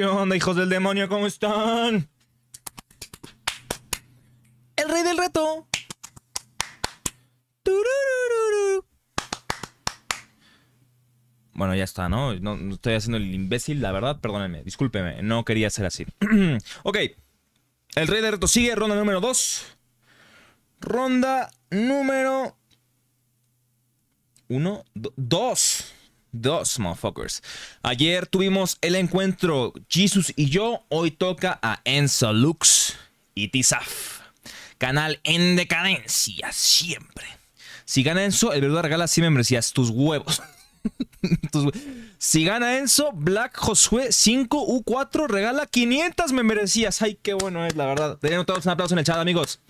¿Qué onda, hijos del demonio? ¿Cómo están? El rey del reto. Bueno, ya está, ¿no? ¿no? estoy haciendo el imbécil, la verdad, perdónenme, discúlpeme, no quería ser así. ok, el rey del reto sigue, ronda número 2. Ronda número 1, Dos dos motherfuckers. Ayer tuvimos el encuentro Jesus y yo, hoy toca a Enzo Lux y Tizaf. Canal en decadencia, siempre. Si gana Enzo, el verdad regala 100 membresías, tus huevos. si gana Enzo, Black Josué 5U4 regala 500 membresías. Ay, qué bueno es, la verdad. Tenemos todos un aplauso en el chat, amigos.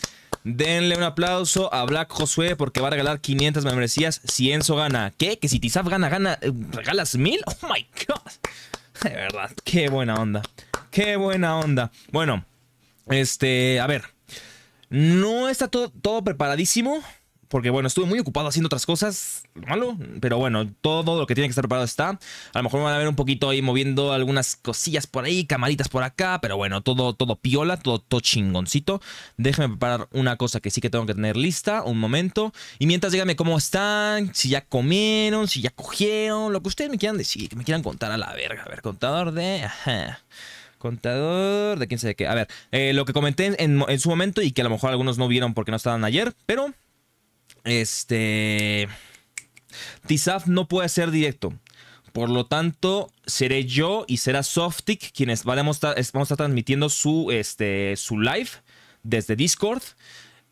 Denle un aplauso a Black Josué porque va a regalar 500 membresías si Enzo gana. ¿Qué? ¿Que si Tizaf gana, gana, eh, regalas mil. ¡Oh, my God! De verdad, qué buena onda. Qué buena onda. Bueno, este, a ver. No está todo preparadísimo porque bueno, estuve muy ocupado haciendo otras cosas, lo malo, pero bueno, todo lo que tiene que estar preparado está. A lo mejor me van a ver un poquito ahí moviendo algunas cosillas por ahí, camaritas por acá, pero bueno, todo, todo piola, todo, todo chingoncito. Déjenme preparar una cosa que sí que tengo que tener lista, un momento. Y mientras díganme cómo están, si ya comieron, si ya cogieron, lo que ustedes me quieran decir, que me quieran contar a la verga. A ver, contador de... contador de quién sabe qué. A ver, eh, lo que comenté en, su momento y que a lo mejor algunos no vieron porque no estaban ayer, pero este. Tizaf no puede ser directo. Por lo tanto, seré yo y será Softic quienes vamos a, estar transmitiendo su, este, su live desde Discord.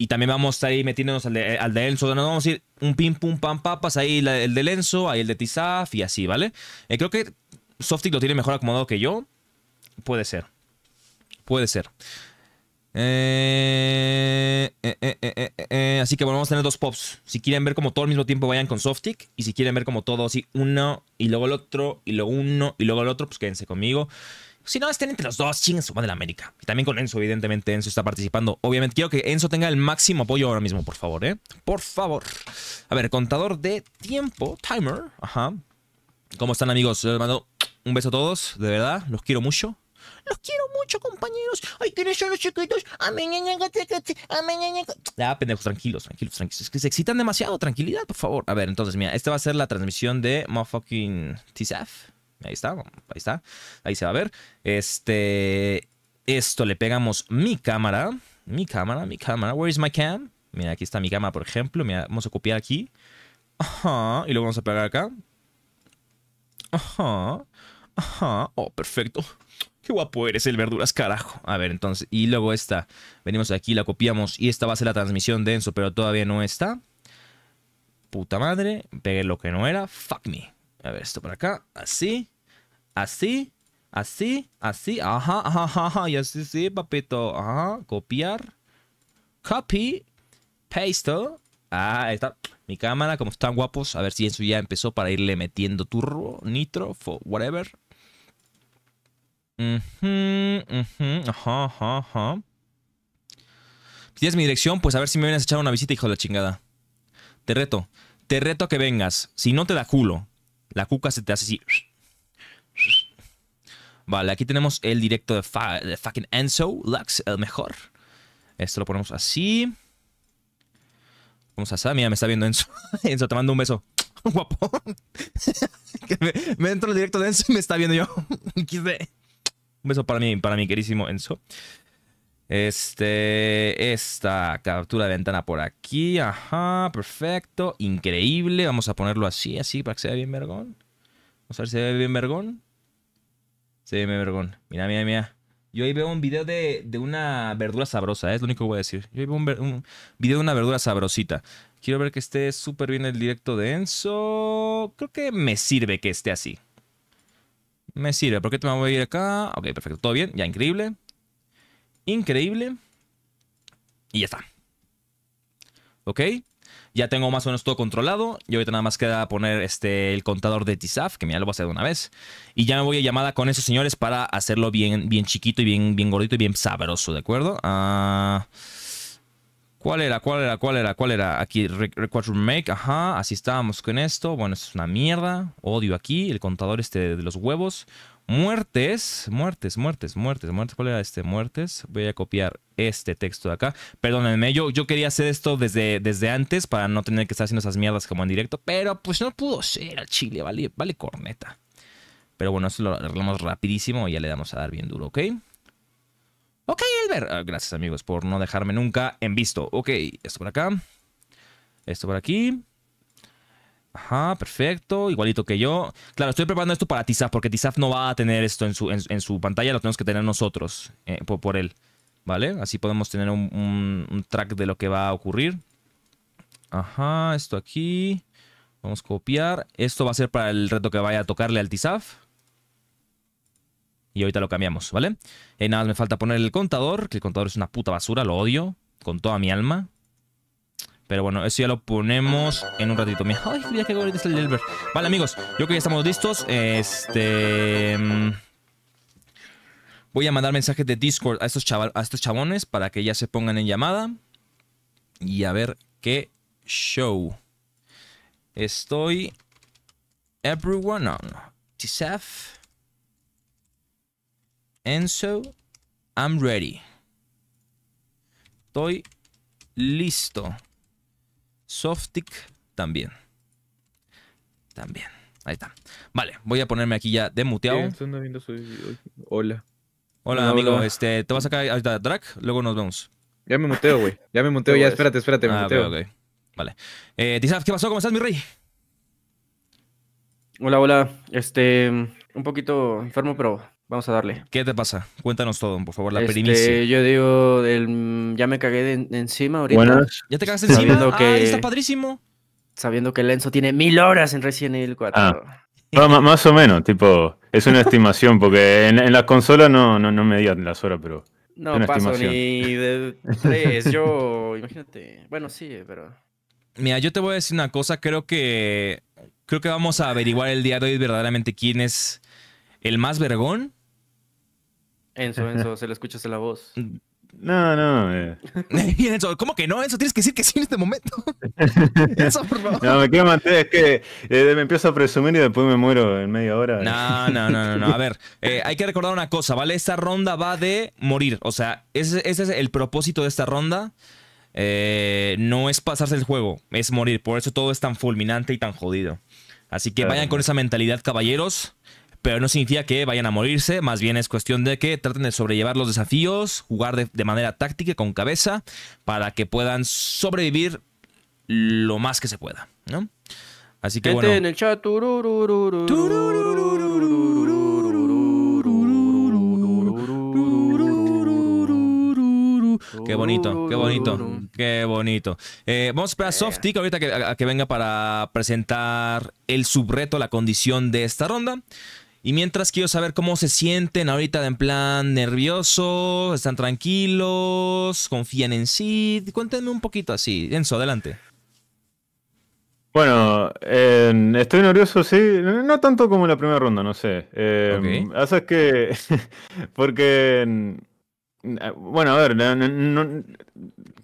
Y también vamos a estar ahí metiéndonos al de, Enzo. Nos vamos a ir un pim pum pam papas. Ahí el de Enzo, ahí el de Tizaf y así, ¿vale? Eh, creo que Softic lo tiene mejor acomodado que yo. Puede ser. Puede ser. Eh, eh, eh, eh, así que bueno, vamos a tener dos pops. Si quieren ver como todo al mismo tiempo, vayan con Softic. Y si quieren ver como todo así, uno y luego el otro, y luego uno y luego el otro, pues quédense conmigo. Si no, estén entre los dos, chinguen su madre la América. Y también con Enzo, evidentemente, Enzo está participando. Obviamente, quiero que Enzo tenga el máximo apoyo ahora mismo, por favor, ¿eh? Por favor. A ver, contador de tiempo, timer. Ajá. ¿Cómo están, amigos? Les mando un beso a todos, de verdad, los quiero mucho. Los quiero mucho, compañeros. Ay, tienes son los chiquitos. Ah, pendejos, tranquilos, tranquilos, tranquilos. Es que se excitan demasiado. Tranquilidad, por favor. A ver, entonces, mira, esta va a ser la transmisión de motherfucking Saf. Ahí está, ahí está. Ahí se va a ver. Este. Esto le pegamos mi cámara. Mi cámara, mi cámara. Where is my cam? Mira, aquí está mi cámara, por ejemplo. Mira, vamos a copiar aquí. Ajá. Y lo vamos a pegar acá. Ajá. Ajá. Oh, perfecto. Qué guapo eres el verduras, carajo. A ver, entonces, y luego esta. Venimos aquí, la copiamos. Y esta va a ser la transmisión de Enzo, pero todavía no está. Puta madre. Pegué lo que no era. Fuck me. A ver, esto por acá. Así. Así. Así. Así. Ajá, ajá, ajá. Y así, sí, papito. Ajá. Copiar. Copy. Paste. Ah, ahí está. Mi cámara, como están guapos. A ver si eso ya empezó para irle metiendo turbo, nitro, whatever mm ajá, ajá. ¿Tienes mi dirección? Pues a ver si me vienes a echar una visita, hijo de la chingada. Te reto. Te reto a que vengas. Si no te da culo, la cuca se te hace así. Vale, aquí tenemos el directo de, fucking Enzo Lux, el mejor. Esto lo ponemos así. Vamos a hacer. Mira, me está viendo Enzo. Enzo, te mando un beso. Guapo. me, me entro el directo de Enzo y me está viendo yo. Un beso para mí, para mi querísimo Enzo. Este, esta captura de ventana por aquí. Ajá, perfecto. Increíble. Vamos a ponerlo así, así, para que se vea bien vergón. Vamos a ver si se ve bien vergón. Se ve bien vergón. Mira, mira, mira. Yo ahí veo un video de, una verdura sabrosa, ¿eh? es lo único que voy a decir. Yo ahí veo un video de una verdura sabrosita. Quiero ver que esté súper bien el directo de Enzo. Creo que me sirve que esté así. Me sirve. ¿Por qué te me voy a ir acá? Ok, perfecto. Todo bien. Ya, increíble. Increíble. Y ya está. Ok. Ya tengo más o menos todo controlado. Y ahorita nada más queda poner este, el contador de TISAF, que ya lo voy a hacer de una vez. Y ya me voy a llamada con esos señores para hacerlo bien, bien chiquito y bien, bien gordito y bien sabroso, ¿de acuerdo? Ah... ¿Cuál era? ¿Cuál era? ¿Cuál era? ¿Cuál era? Aquí, Record Remake. Ajá, así estábamos con esto. Bueno, esto es una mierda. Odio aquí. El contador este de los huevos. Muertes. Muertes, muertes, muertes, muertes. ¿Cuál era este? Muertes. Voy a copiar este texto de acá. Perdónenme, yo, yo quería hacer esto desde, desde antes para no tener que estar haciendo esas mierdas como en directo. Pero pues no pudo ser al chile. Vale, vale corneta. Pero bueno, eso lo arreglamos rapidísimo y ya le damos a dar bien duro, ¿ok? Ok, Elber. Ah, gracias, amigos, por no dejarme nunca en visto. Ok, esto por acá. Esto por aquí. Ajá, perfecto. Igualito que yo. Claro, estoy preparando esto para Tizaf, porque Tizaf no va a tener esto en su, en, su pantalla. Lo tenemos que tener nosotros eh, por, él. ¿Vale? Así podemos tener un, un track de lo que va a ocurrir. Ajá, esto aquí. Vamos a copiar. Esto va a ser para el reto que vaya a tocarle al Tizaf. Y ahorita lo cambiamos, ¿vale? Eh, nada me falta poner el contador, que el contador es una puta basura, lo odio con toda mi alma. Pero bueno, eso ya lo ponemos en un ratito. ay, mira qué bonito es el Delver. Vale, amigos, yo creo que ya estamos listos. Este... Mm, voy a mandar mensajes de Discord a estos, chaval, a estos chabones para que ya se pongan en llamada. Y a ver qué show. Estoy... Everyone on. Chisef... Enzo, I'm ready. Estoy listo. Softic también. También. Ahí está. Vale, voy a ponerme aquí ya de muteado. Hola. Hola, amigo. Este, te vas a caer a drag? luego nos vemos. Ya me muteo, güey. Ya me muteo, ya espérate, espérate, me ah, muteo. Vale. Eh, Tizaf, ¿qué pasó? ¿Cómo estás, mi rey? Hola, hola. Este, un poquito enfermo, pero Vamos a darle. ¿Qué te pasa? Cuéntanos todo, por favor, la este, Yo digo, ya me cagué encima ahorita. ¿Ya te cagaste encima? Que, está padrísimo. Sabiendo que Lenzo tiene mil horas en Resident Evil 4. Ah. más o menos, tipo, es una estimación, porque en, la consola no, no, no medían las horas, pero. No una paso estimación. ni de tres, yo, imagínate. Bueno, sí, pero. Mira, yo te voy a decir una cosa, creo que. Creo que vamos a averiguar el día de hoy verdaderamente quién es el más vergón Enzo, Enzo, se le escucha la voz. No, no. Eh. ¿cómo que no, Enzo? Tienes que decir que sí en este momento. Enzo, por favor. No, me quiero mantener, es que eh, me empiezo a presumir y después me muero en media hora. No, no, no, no. A ver, eh, hay que recordar una cosa, ¿vale? Esta ronda va de morir. O sea, ese es el propósito de esta ronda. no es pasarse el juego, es morir. Por eso todo es tan fulminante y tan jodido. Así que vayan con esa mentalidad, caballeros pero no significa que vayan a morirse, más bien es cuestión de que traten de sobrellevar los desafíos, jugar de, manera táctica, con cabeza, para que puedan sobrevivir lo más que se pueda, ¿no? Así que bueno. en el chat. qué bonito, qué bonito, qué bonito. vamos a esperar a Softy ahorita que, que venga para presentar el subreto, la condición de esta ronda. Y mientras quiero saber cómo se sienten ahorita en plan nerviosos, están tranquilos, confían en sí. Cuéntenme un poquito así. Enzo, adelante. Bueno, estoy nervioso, sí, no tanto como en la primera ronda, no sé. Eh, Haces que, porque, bueno, a ver,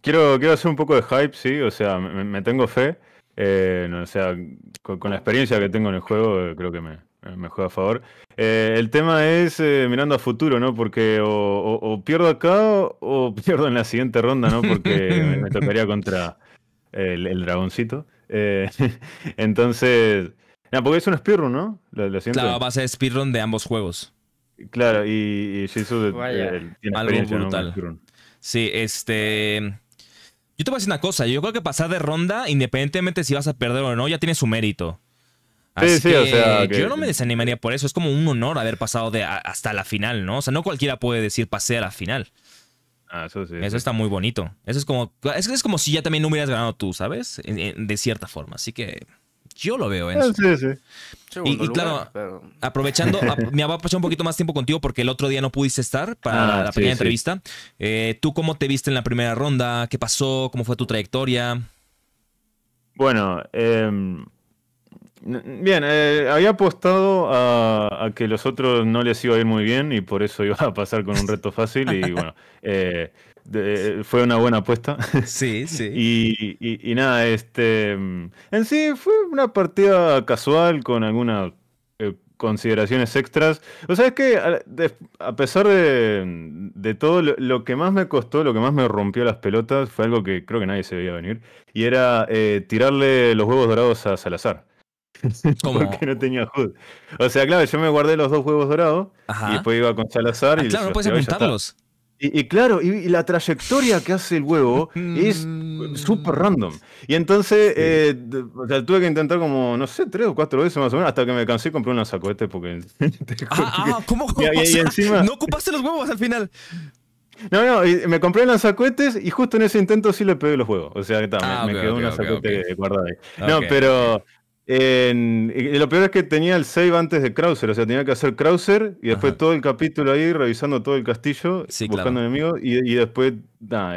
quiero, quiero hacer un poco de hype, sí, o sea, me, tengo fe, eh, o sea, con, la experiencia que tengo en el juego, creo que me, eh, me juega a favor. Eh, el tema es eh, mirando a futuro, ¿no? Porque o, pierdo acá o, pierdo en la siguiente ronda, ¿no? Porque me, tocaría contra el, dragoncito. entonces, no, porque es un speedrun, ¿no? La base claro, va a ser speedrun de ambos juegos. Claro, y, y Jesus tiene algo brutal. Sí, este. Yo te voy a decir una cosa. Yo creo que pasar de ronda, independientemente si vas a perder o no, ya tiene su mérito yo no me desanimaría por eso. Es como un honor haber pasado de hasta la final, ¿no? O sea, no cualquiera puede decir pasé a la final. Ah, eso sí. Eso está muy bonito. Eso es como, es, es, como si ya también no hubieras ganado tú, ¿sabes? de cierta forma. Así que yo lo veo en eso. Ah, sí, sí. Y, claro, aprovechando, me va a pasar un poquito más tiempo contigo porque el otro día no pudiste estar para ah, la primera entrevista. Eh, ¿Tú cómo te viste en la primera ronda? ¿Qué pasó? ¿Cómo fue tu trayectoria? Bueno, eh Bien, eh, había apostado a, a, que los otros no les iba a ir muy bien y por eso iba a pasar con un reto fácil y bueno, eh, fue una buena apuesta. Sí, sí. y, nada, este, en sí fue una partida casual con algunas eh, consideraciones extras. O sea, es que a, pesar de, todo, lo, lo, que más me costó, lo que más me rompió las pelotas fue algo que creo que nadie se veía venir y era tirarle los huevos dorados a Salazar. ¿Cómo? Porque no tenía HUD. O sea, claro, yo me guardé los dos huevos dorados y después iba con Salazar ah, y. Claro, no puedes apuntarlos. Y, claro, y, la trayectoria que hace el huevo mm. es súper random. Y entonces, eh, tuve que intentar como, no sé, tres o cuatro veces más o menos, hasta que me cansé y compré un sacoetes porque... Ah, ah, ah, ¿cómo? Y, encima... No ocupaste los huevos al final. No, no, me compré lanzacohetes y justo en ese intento sí le pegué los huevos. O sea que me, ah, quedó un una guardado ahí. No, pero lo peor es que tenía el save antes de Krauser, o sea, tenía que hacer Krauser y después todo el capítulo ahí revisando todo el castillo, buscando enemigos y, después, nada,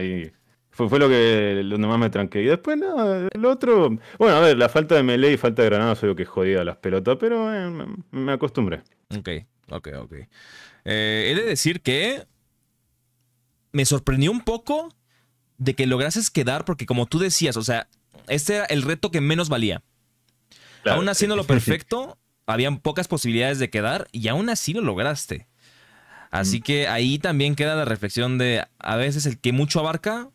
fue, fue, lo que más me tranqué. Y después, nada, el otro. Bueno, a ver, la falta de melee y falta de granadas Soy lo que jodía las pelotas, pero eh, me, acostumbré. Ok, ok, ok. Eh, he de decir que me sorprendió un poco de que lograses quedar, porque como tú decías, o sea, este era el reto que menos valía aún haciéndolo lo perfecto, habían pocas posibilidades de quedar y aún así lo lograste. Así mm. que ahí también queda la reflexión de a veces el que mucho abarca,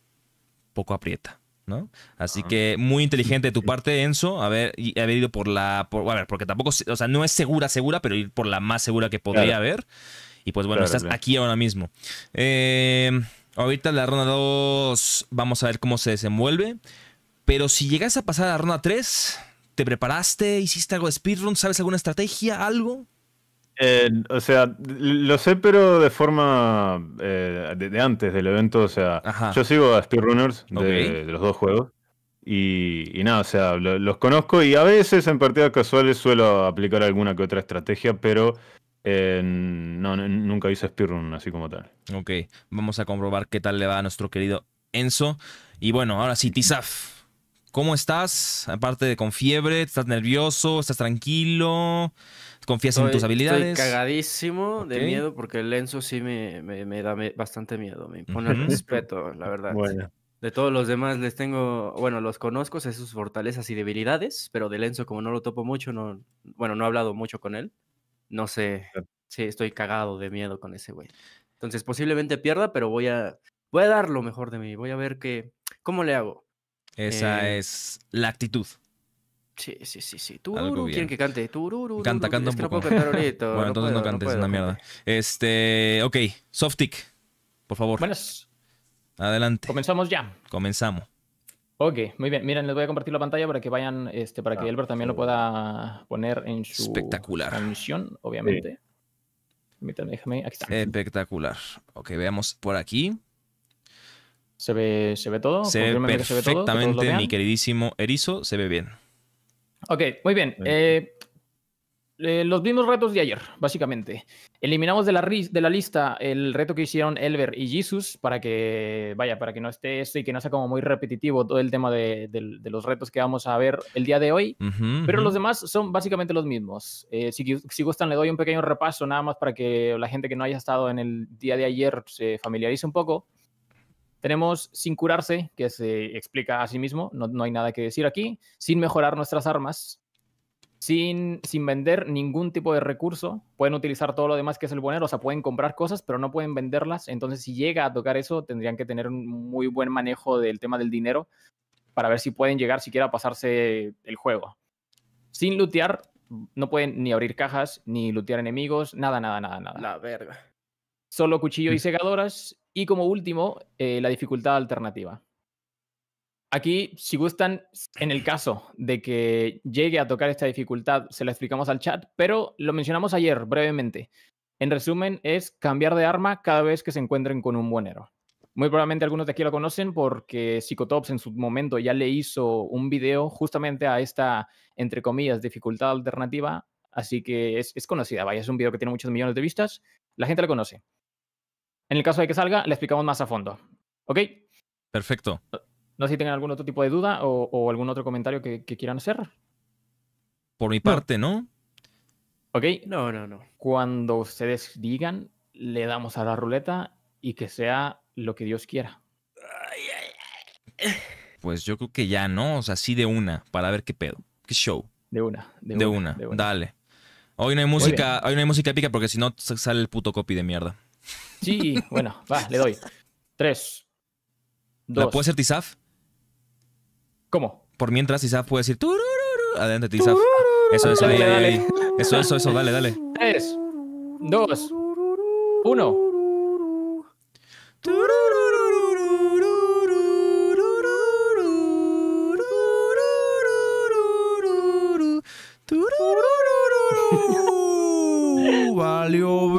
poco aprieta. ¿no? Así ah. que muy inteligente de tu parte, Enzo, haber, ido por la. a ver, porque tampoco, o sea, no es segura, segura, pero ir por la más segura que podría haber. Y pues bueno, estás aquí ahora mismo. Em, ahorita la ronda 2, vamos a ver cómo se desenvuelve. Pero si llegas a pasar a la ronda 3, ¿Te preparaste? ¿Hiciste algo de speedrun? ¿Sabes alguna estrategia? ¿Algo? Eh, o sea, lo sé, pero de forma eh, de, antes del evento. O sea, yo sigo a speedrunners de, de los dos juegos. Y, nada, o sea, los conozco y a veces en partidas casuales suelo aplicar alguna que otra estrategia, pero eh, no, nunca hice speedrun así como tal. Ok, vamos a comprobar qué tal le va a nuestro querido Enzo. Y bueno, ahora sí, Tizaf. ¿Cómo estás? Aparte de con fiebre, ¿estás nervioso? ¿Estás tranquilo? ¿Confías en tus habilidades? Estoy cagadísimo de miedo porque el Lenzo sí me, da bastante miedo. Me impone respeto, la verdad. Bueno. De todos los demás les tengo, bueno, los conozco, sé sus fortalezas y debilidades, pero de Lenzo como no lo topo mucho, no, bueno, no he hablado mucho con él. No sé, si estoy cagado de miedo con ese güey. Entonces posiblemente pierda, pero voy a, voy a dar lo mejor de mí. Voy a ver qué, cómo le hago. Esa eh, es la actitud. Sí, sí, sí, sí. Tururu, quieren que cante. Tururu, canta, canta un que No puedo ahorita, bueno, entonces no cantes, una mierda. Este, ok, Softic, por favor. Buenas. Adelante. Comenzamos ya. Comenzamos. Ok, muy bien. Miren, les voy a compartir la pantalla para que vayan, este, para que ah, Elber también lo pueda poner en su Espectacular. transmisión, obviamente. déjame. Aquí está. Espectacular. Ok, veamos por aquí. ¿Se ve, se ve todo? Se ve perfectamente, mi queridísimo Erizo, se ve bien. Ok, muy bien. Eh, eh, los mismos retos de ayer, básicamente. Eliminamos de la, de la lista el reto que hicieron Elver y Jesus para que, vaya, para que no esté eso y que no sea como muy repetitivo todo el tema de, los retos que vamos a ver el día de hoy. Pero los demás son básicamente los mismos. Eh, si, si, gustan, le doy un pequeño repaso nada más para que la gente que no haya estado en el día de ayer se familiarice un poco. Tenemos sin curarse, que se explica a sí mismo, no, hay nada que decir aquí, sin mejorar nuestras armas, sin, sin, vender ningún tipo de recurso. Pueden utilizar todo lo demás que es el bonero, o sea, pueden comprar cosas, pero no pueden venderlas. Entonces, si llega a tocar eso, tendrían que tener un muy buen manejo del tema del dinero para ver si pueden llegar siquiera a pasarse el juego. Sin lootear, no pueden ni abrir cajas, ni lootear enemigos, nada, nada, nada, nada. La verga. Solo cuchillo y mm. segadoras y como último, eh, la dificultad alternativa. Aquí, si gustan, en el caso de que llegue a tocar esta dificultad, se la explicamos al chat, pero lo mencionamos ayer brevemente. En resumen, es cambiar de arma cada vez que se encuentren con un buen héroe. Muy probablemente algunos de aquí lo conocen porque Psicotops en su momento ya le hizo un video justamente a esta, entre comillas, dificultad alternativa. Así que es, conocida, vaya, es un video que tiene muchos millones de vistas. La gente la conoce. En el caso de que salga, le explicamos más a fondo. ¿Ok? Perfecto. No sé si tienen algún otro tipo de duda o, algún otro comentario que, quieran hacer. Por mi parte, ¿no? ¿Ok? No, no, no. Cuando ustedes digan, le damos a la ruleta y que sea lo que Dios quiera. Pues yo creo que ya, ¿no? O sea, sí de una, para ver qué pedo. ¿Qué show? De una. De, una, de una, Dale. Hoy no hay música, hoy no hay música épica porque si no sale el puto copy de mierda. Sí, bueno, va, le doy. Tres. Dos. puede hacer Tizaf? ¿Cómo? Por mientras Tizaf puede decir Adelante, Tizaf. Eso, eso, Eso, eso, eso, dale, dale. Tres. Dos. Uno. Valió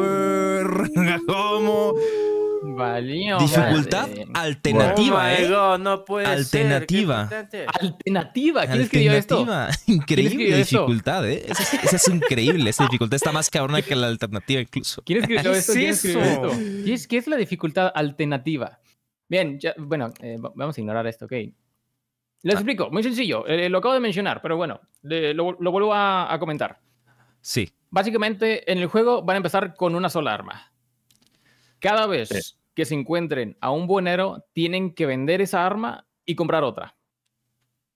Dificultad alternativa, oh eh. no puede alternativa. Ser. Alternativa. ¿Quién escribió esto? Increíble dificultad, eh. Esa es, increíble. Esa dificultad está más cabrona que la alternativa incluso. ¿Quién escribió esto? es ¿Qué es, la dificultad alternativa? Bien, bueno, eh, vamos a ignorar esto, ok. Les ah. explico, muy sencillo. Eh, eh, lo acabo de mencionar, pero bueno, lo, vuelvo a comentar. Sí. Básicamente, en el juego van a empezar con una sola arma. Cada vez que se encuentren a un buenero tienen que vender esa arma y comprar otra.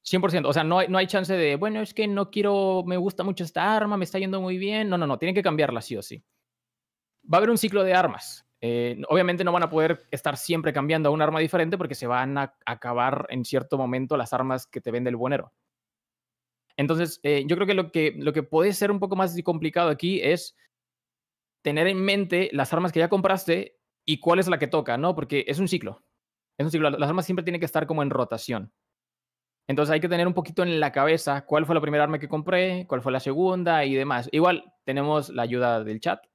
100%, o sea, no hay, no hay chance de, bueno, es que no quiero, me gusta mucho esta arma, me está yendo muy bien. No, no, no, tienen que cambiarla sí o sí. Va a haber un ciclo de armas. Eh, obviamente no van a poder estar siempre cambiando a un arma diferente porque se van a acabar en cierto momento las armas que te vende el buenero. Entonces, eh, yo creo que lo, que lo que puede ser un poco más complicado aquí es tener en mente las armas que ya compraste y cuál es la que toca, ¿no? Porque es un ciclo. Es un ciclo. Las armas siempre tienen que estar como en rotación. Entonces hay que tener un poquito en la cabeza cuál fue la primera arma que compré, cuál fue la segunda y demás. Igual tenemos la ayuda del chat,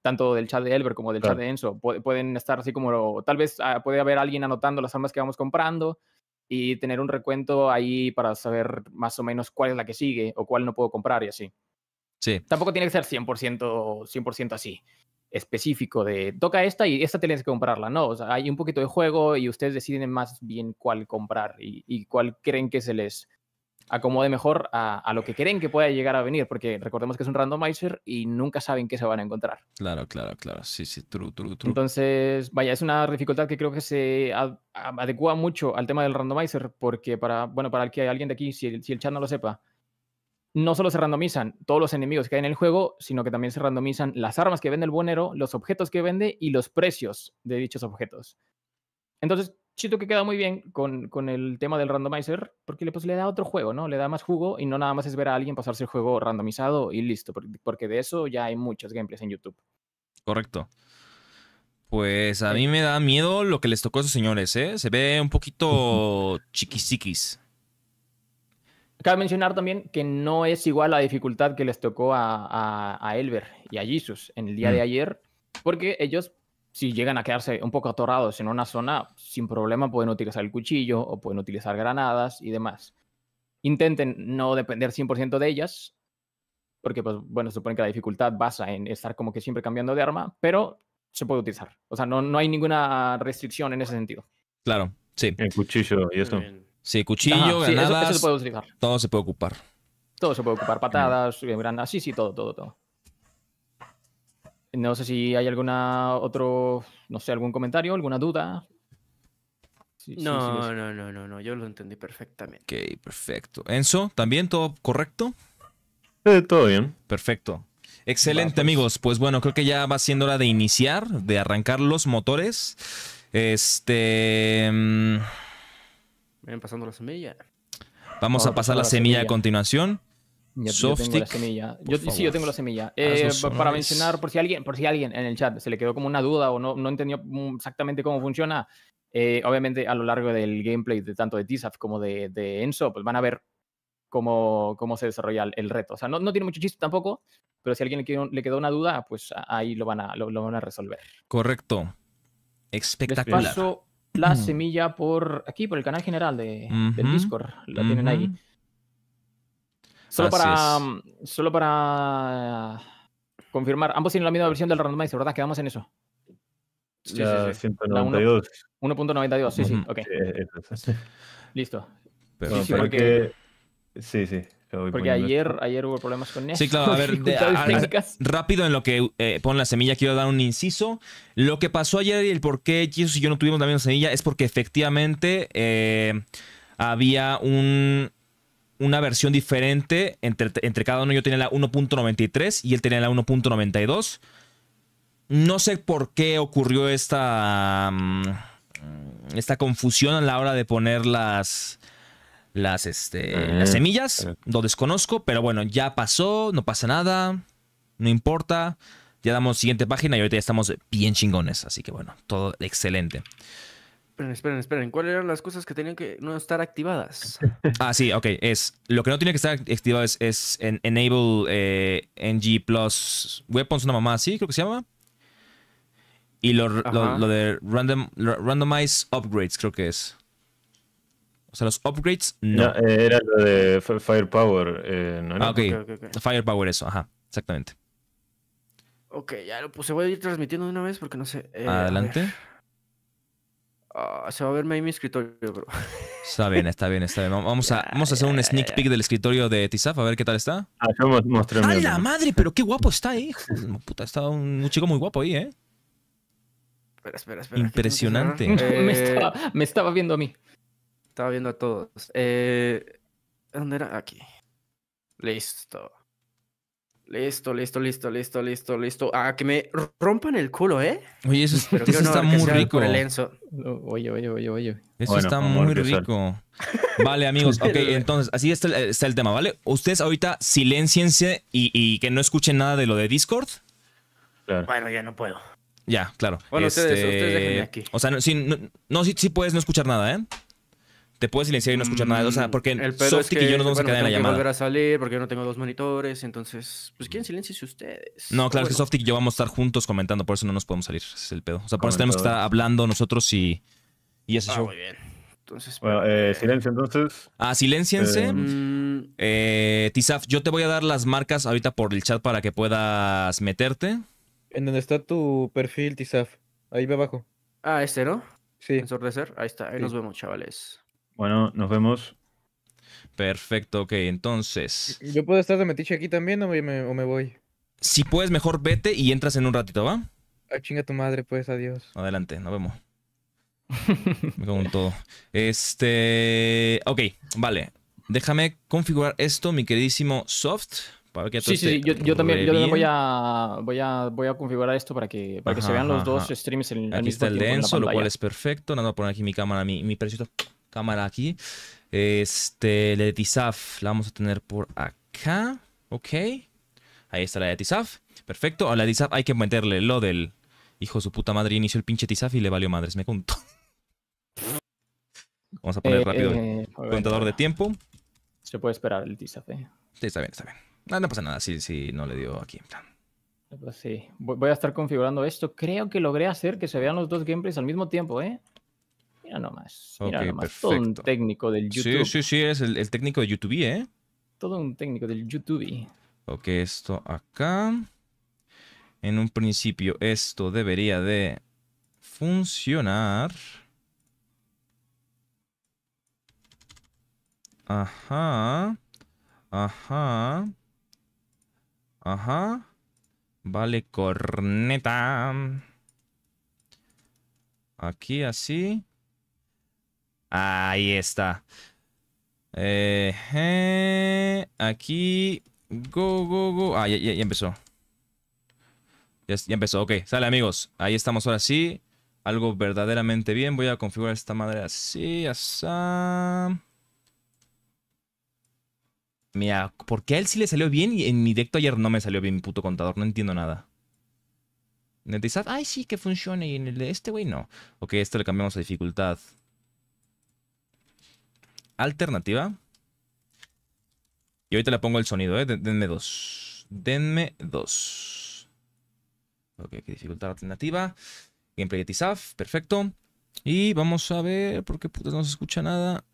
tanto del chat de Elber como del chat de Enzo. Pueden estar así como, tal vez ah, puede haber alguien anotando las armas que vamos comprando y tener un recuento ahí para saber más o menos cuál es la que sigue o cuál no puedo comprar y así. Sí. Tampoco tiene que ser 100%, 100 así específico de toca esta y esta tienes que comprarla, no, o sea, hay un poquito de juego y ustedes deciden más bien cuál comprar y, cuál creen que se les acomode mejor a, lo que creen que pueda llegar a venir, porque recordemos que es un randomizer y nunca saben qué se van a encontrar. Claro, claro, claro, sí, sí, true, true, true. Entonces, vaya, es una dificultad que creo que se adecua mucho al tema del randomizer, porque para, bueno, para el que alguien de aquí, si si el chat no lo sepa, no solo se randomizan todos los enemigos que hay en el juego, sino que también se randomizan las armas que vende el buenero, los objetos que vende y los precios de dichos objetos. Entonces, chito que queda muy bien con, el tema del randomizer, porque le, pues, le da otro juego, ¿no? Le da más jugo y no nada más es ver a alguien pasarse el juego randomizado y listo, porque de eso ya hay muchos gameplays en YouTube. Correcto. Pues a mí me da miedo lo que les tocó a esos señores, ¿eh? Se ve un poquito chiquisiquis. Cabe mencionar también que no es igual la dificultad que les tocó a, a, Elber y a Jesus en el día de mm. ayer, porque ellos, si llegan a quedarse un poco atorrados en una zona, sin problema pueden utilizar el cuchillo o pueden utilizar granadas y demás. Intenten no depender 100% de ellas, porque, pues, bueno, se supone que la dificultad basa en estar como que siempre cambiando de arma, pero se puede utilizar. O sea, no, no hay ninguna restricción en ese sentido. Claro, sí. El cuchillo y eso. Sí, cuchillo, ganadas se puede Todo se puede ocupar. Todo se puede ocupar. Patadas, eh, granadas. Sí, sí, todo, todo, todo. No sé si hay alguna otro, no sé, algún comentario, alguna duda. no, no, no, no, no, yo lo entendí perfectamente. Ok, perfecto. Enzo, ¿también todo correcto? Eh, todo bien. Perfecto. Excelente, amigos. Pues bueno, creo que ya va siendo hora de iniciar, de arrancar los motores. Este. Mm, pasando la semilla. Vamos a pasar la semilla, a continuación. Yo, tengo la semilla. sí, yo tengo la semilla. Ah, eh, para mencionar, por si alguien, por si alguien en el chat se le quedó como una duda o no, entendió mm, exactamente cómo funciona, eh, obviamente a lo largo del gameplay de tanto de Tisaf como de, de, Enzo, pues van a ver cómo, cómo se desarrolla el, reto. O sea, no, tiene mucho chiste tampoco, pero si a alguien le quedó, una duda, pues ahí lo van a, lo, van a resolver. Correcto. Espectacular la semilla por aquí, por el canal general de, del Discord. La tienen ahí. Solo para. Mm, solo para eh, confirmar. Ambos tienen la misma versión del randomizer, ¿verdad? Quedamos en eso. Sí, sí, 1.92. 1.92, sí, sí. Ok. Listo. Pero sí, sí, sí. Porque ayer, ayer hubo problemas con esto. Sí, claro, a ver, rápido en lo que pone eh, pon la semilla, quiero dar un inciso. Lo que pasó ayer y el por qué Jesus y yo no tuvimos la misma semilla es porque efectivamente eh, había un, una versión diferente entre, entre cada uno. Yo tenía la 1.93 y él tenía la 1.92. No sé por qué ocurrió esta, mm, esta confusión a la hora de poner las las, este, las semillas. Lo desconozco, pero bueno, ya pasó, no pasa nada, no importa. Ya damos siguiente página y ahorita ya estamos bien chingones. Así que bueno, todo excelente. Esperen, esperen, esperen. ¿Cuáles eran las cosas que tenían que no estar activadas? Ah, sí, ok. Es, lo que no tiene que estar activado es, Enable eh, NG Plus Weapons, una mamá así, creo que se llama. Y lo, de random, Randomize Upgrades, creo que es. O sea, los upgrades no. no eh, era lo de Firepower. Eh, no, Ah, ok. Firepower, eso, ajá, exactamente. Ok, ya lo puse. Voy a ir transmitiendo de una vez porque no sé. Eh, Adelante. Ah, se va a verme ahí mi escritorio, bro. Está bien, está bien, está bien. Vamos a, vamos a hacer un sneak peek del escritorio de Tizaf, a ver qué tal está. Ah, la madre! Pero qué guapo está ahí. puta, está un, chico muy guapo ahí, ¿eh? Espera, espera, espera. Impresionante. me estaba viendo a mí. Estaba viendo a todos. Eh, ¿Dónde era? Aquí. Listo. Listo, listo, listo, listo, listo, listo. Ah, que me rompan el culo, ¿eh? Oye, eso, está muy rico. Oye, oye, oye, oye. Eso está muy rico. Vale, amigos. Ok, entonces, así está el, tema, ¿vale? Ustedes ahorita silenciense y, que no escuchen nada de lo de Discord. Bueno, ya no puedo. Ya, claro. Bueno, ustedes, ustedes déjenme este, aquí. O sea, no, puedes no escuchar nada, ¿eh? te puedo silenciar y no escuchar nada. O sea, mm, porque el y yo nos vamos a quedar en la llamada. volver a salir porque yo no tengo dos monitores. Entonces, pues, ¿quién silenciarse ustedes? No, claro, que Softic y yo vamos a estar juntos comentando. Por eso no nos podemos salir. es el pedo. O sea, por eso tenemos que estar hablando nosotros y, y ese ah, Muy bien. Entonces, bueno, eh, silencio entonces. Ah, silenciense. Eh, mm. eh, Tizaf, yo te voy a dar las marcas ahorita por el chat para que puedas meterte. En donde está tu perfil, Tizaf. Ahí va abajo. Ah, este, ¿no? Sí. Ensordecer. Ahí está. Ahí nos vemos, chavales. Bueno, nos vemos. Perfecto, ok, entonces. ¿Yo puedo estar de metiche aquí también o me, voy? Si puedes, mejor vete y entras en un ratito, ¿va? A ah, chinga tu madre, pues, adiós. Adelante, nos vemos. Me todo. Este. Ok, vale. Déjame configurar esto, mi queridísimo soft. sí, sí, yo, también, yo voy, a, a, voy a configurar esto para que, para que se vean los dos streams en el Aquí está el denso, lo cual es perfecto. Nada, más poner aquí mi cámara, mi, mi precioso cámara aquí. Este, la de Tizaf la vamos a tener por acá. Ok. Ahí está la de Tizaf. Perfecto. A la de Tizaf hay que meterle lo del hijo de su puta madre. Inició el pinche Tizaf y le valió madres. Me contó. Vamos a poner eh, rápido el eh, contador de eh. tiempo. Se puede esperar el Tizaf, eh. Sí, está bien, está bien. No, pasa nada si, sí no le dio aquí plan. Pues sí, voy a estar configurando esto. Creo que logré hacer que se vean los dos gameplays al mismo tiempo, ¿eh? Mira nomás. Mira Todo un técnico del YouTube. Sí, sí, sí, es el, técnico de YouTube, ¿eh? Todo un técnico del YouTube. Ok, esto acá. En un principio esto debería de funcionar. Ajá. Ajá. Ajá. Vale, corneta. Aquí así. Ahí está. Eh, eh, aquí. Go, go, go. Ah, ya, empezó. Ya, empezó. Ok, sale amigos. Ahí estamos ahora sí. Algo verdaderamente bien. Voy a configurar esta madre así. Mira, ¿por qué a él sí le salió bien y en mi deck ayer no me salió bien mi puto contador? No entiendo nada. Netizad, ay sí, que funcione. Y en el de este güey no. Ok, esto le cambiamos a dificultad alternativa. Y ahorita le pongo el sonido, ¿eh? Denme dos. Denme dos. Ok, aquí dificultad alternativa. Gameplay de perfecto. Y vamos a ver, porque putas no se escucha nada.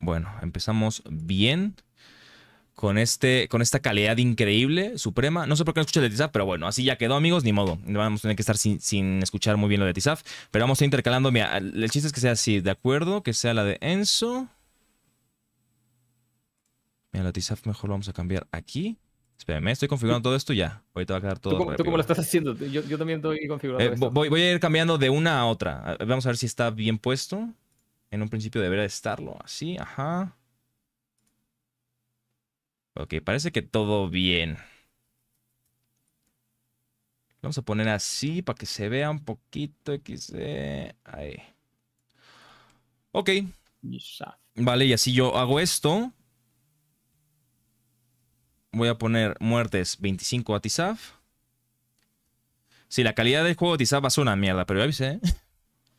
Bueno, empezamos bien con, este, con esta calidad increíble, suprema. No sé por qué no escuché de Tizaf, pero bueno, así ya quedó, amigos, ni modo. Vamos a tener que estar sin, escuchar muy bien lo de Tizaf. Pero vamos a ir intercalando. Mira, el chiste es que sea así, ¿de acuerdo? Que sea la de Enzo. Mira, la Tizaf mejor lo vamos a cambiar aquí. Espérame, estoy configurando todo esto ya. Ahorita va a quedar todo. ¿Tú, cómo, lo estás haciendo? Yo, también estoy configurando. Eh, voy, voy a ir cambiando de una a otra. Vamos a ver si está bien puesto. En un principio debería estarlo así, ajá. Ok, parece que todo bien. Vamos a poner así para que se vea un poquito X. Ahí. Ok. Vale, y así yo hago esto. Voy a poner muertes 25 a Tizaf. Sí, la calidad del juego de Tizaf va a ser una mierda, pero yo avisé. ¿eh?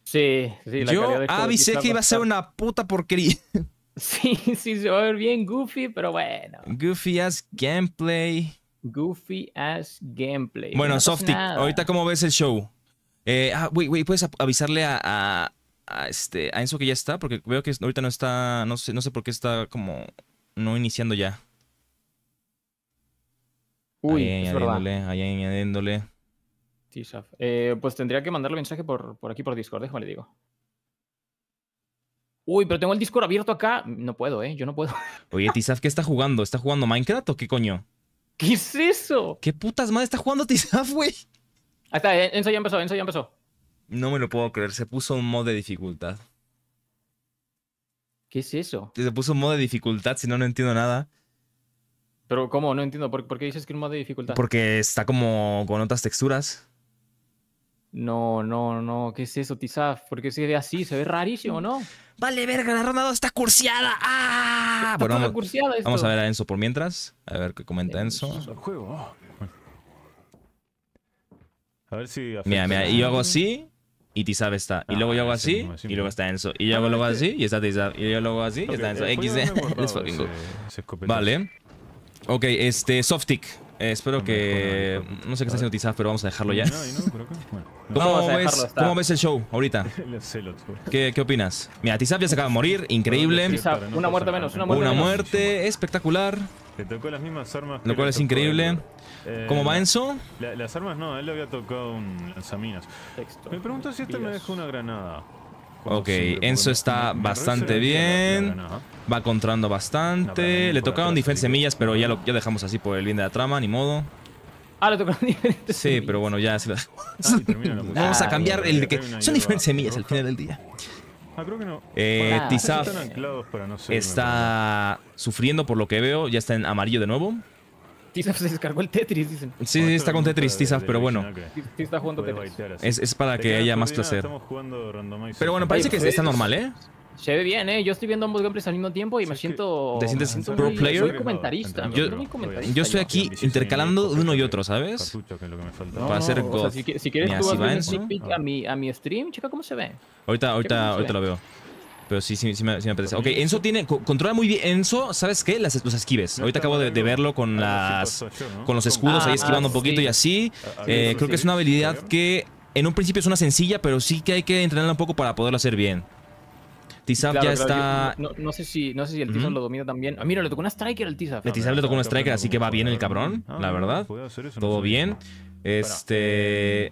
Sí, sí, la yo calidad del juego avisé que iba a ser una puta porquería. Sí, sí, se va a ver bien goofy, pero bueno. Goofy as gameplay. Goofy as gameplay. Bueno, no ahorita cómo ves el show. Eh, ah, wait, wait, ¿puedes avisarle a, a, este, a Enzo que ya está? Porque veo que ahorita no está, no sé, no sé por qué está como no iniciando ya. Uy, ahí Ahí añadiéndole. Sí, eh, pues tendría que mandarle mensaje por, por aquí por Discord, déjame le digo. Uy, pero tengo el Discord abierto acá. No puedo, ¿eh? Yo no puedo. Oye, Tizaf, ¿qué está jugando? ¿Está jugando Minecraft o qué coño? ¿Qué es eso? ¿Qué putas madre está jugando Tizaf, güey? Ahí está, eh, Enzo ya empezó, Enzo ya empezó. No me lo puedo creer, se puso un modo de dificultad. ¿Qué es eso? Se puso un modo de dificultad, si no, no entiendo nada. Pero, ¿cómo? No entiendo. ¿Por, qué dices que un modo de dificultad? Porque está como con otras texturas. No, no, no, ¿qué es eso, Tizaf? Porque qué se ve así? Se ve rarísimo, ¿no? Vale, verga, la ronda 2 está cursiada. ¡Ah! bueno, vamos, a ver a Enzo por mientras. A ver qué comenta Enzo. A ver si. Mira, mira, y yo hago así y Tizab está. Y luego yo ah, hago así y luego está Enzo. Y yo hago ah, luego así y está Tizab. Y yo luego así y está Enzo. XD. Vale. Ok, este, Softic. Eh, espero que. No sé qué está haciendo Tizaf, pero vamos a dejarlo ya. ¿Cómo, ves, el show ahorita? ¿Qué, ¿Qué opinas? Mira, Tizaf ya se acaba de morir, increíble. Una muerte menos, una muerte. Una muerte espectacular. Le tocó las mismas armas. Lo cual es increíble. ¿Cómo eh, va Enzo? las armas no, él le había tocado un lanzaminas. Me pregunto si este me dejó una granada. Ok, Enzo está bastante bien. Va controlando bastante. Le tocaron diferentes semillas, pero ya lo ya dejamos así por el bien de la trama, ni modo. Ah, le tocaron diferentes Sí, pero bueno, ya se lo... Ah, Vamos a cambiar el de que... Son diferentes semillas al final del día. está sufriendo por lo que veo. Ya está en amarillo de nuevo. Tizaf pues, se descargó el Tetris, dicen. Sí, sí está con Tetris, Tizaf, pero bueno. Sí, está jugando Tetris. Es, para que haya más placer. Pero bueno, parece que está pues, normal, ¿eh? Se ve bien, ¿eh? Yo estoy viendo ambos gameplays al mismo tiempo y me siento... ¿Te sientes siento pro player? Soy comentarista. Yo, comentarista yo estoy aquí intercalando uno y otro, ¿sabes? Para hacer si, quieres tú vas a mi, a mi stream, chica, ¿cómo se ve? Ahorita, ahorita, ahorita lo veo. Pero sí, sí, me, sí me apetece. Ok, Enzo tiene, controla muy bien. Enzo, ¿sabes qué? Las, los esquives. Ahorita acabo de, verlo con las con los escudos, ahí ah, esquivando un ah, poquito y así. Ah, eh, creo que es una habilidad que en un principio es una sencilla, pero sí que hay que entrenarla un poco para poderla hacer bien. Tizab ya está... no, sé si, no sé si el Tizab lo domina también. Ah, mira, le tocó una Striker al Tizab. el Tizab le tocó una striker, así que va bien el cabrón, la verdad. Todo bien. Este...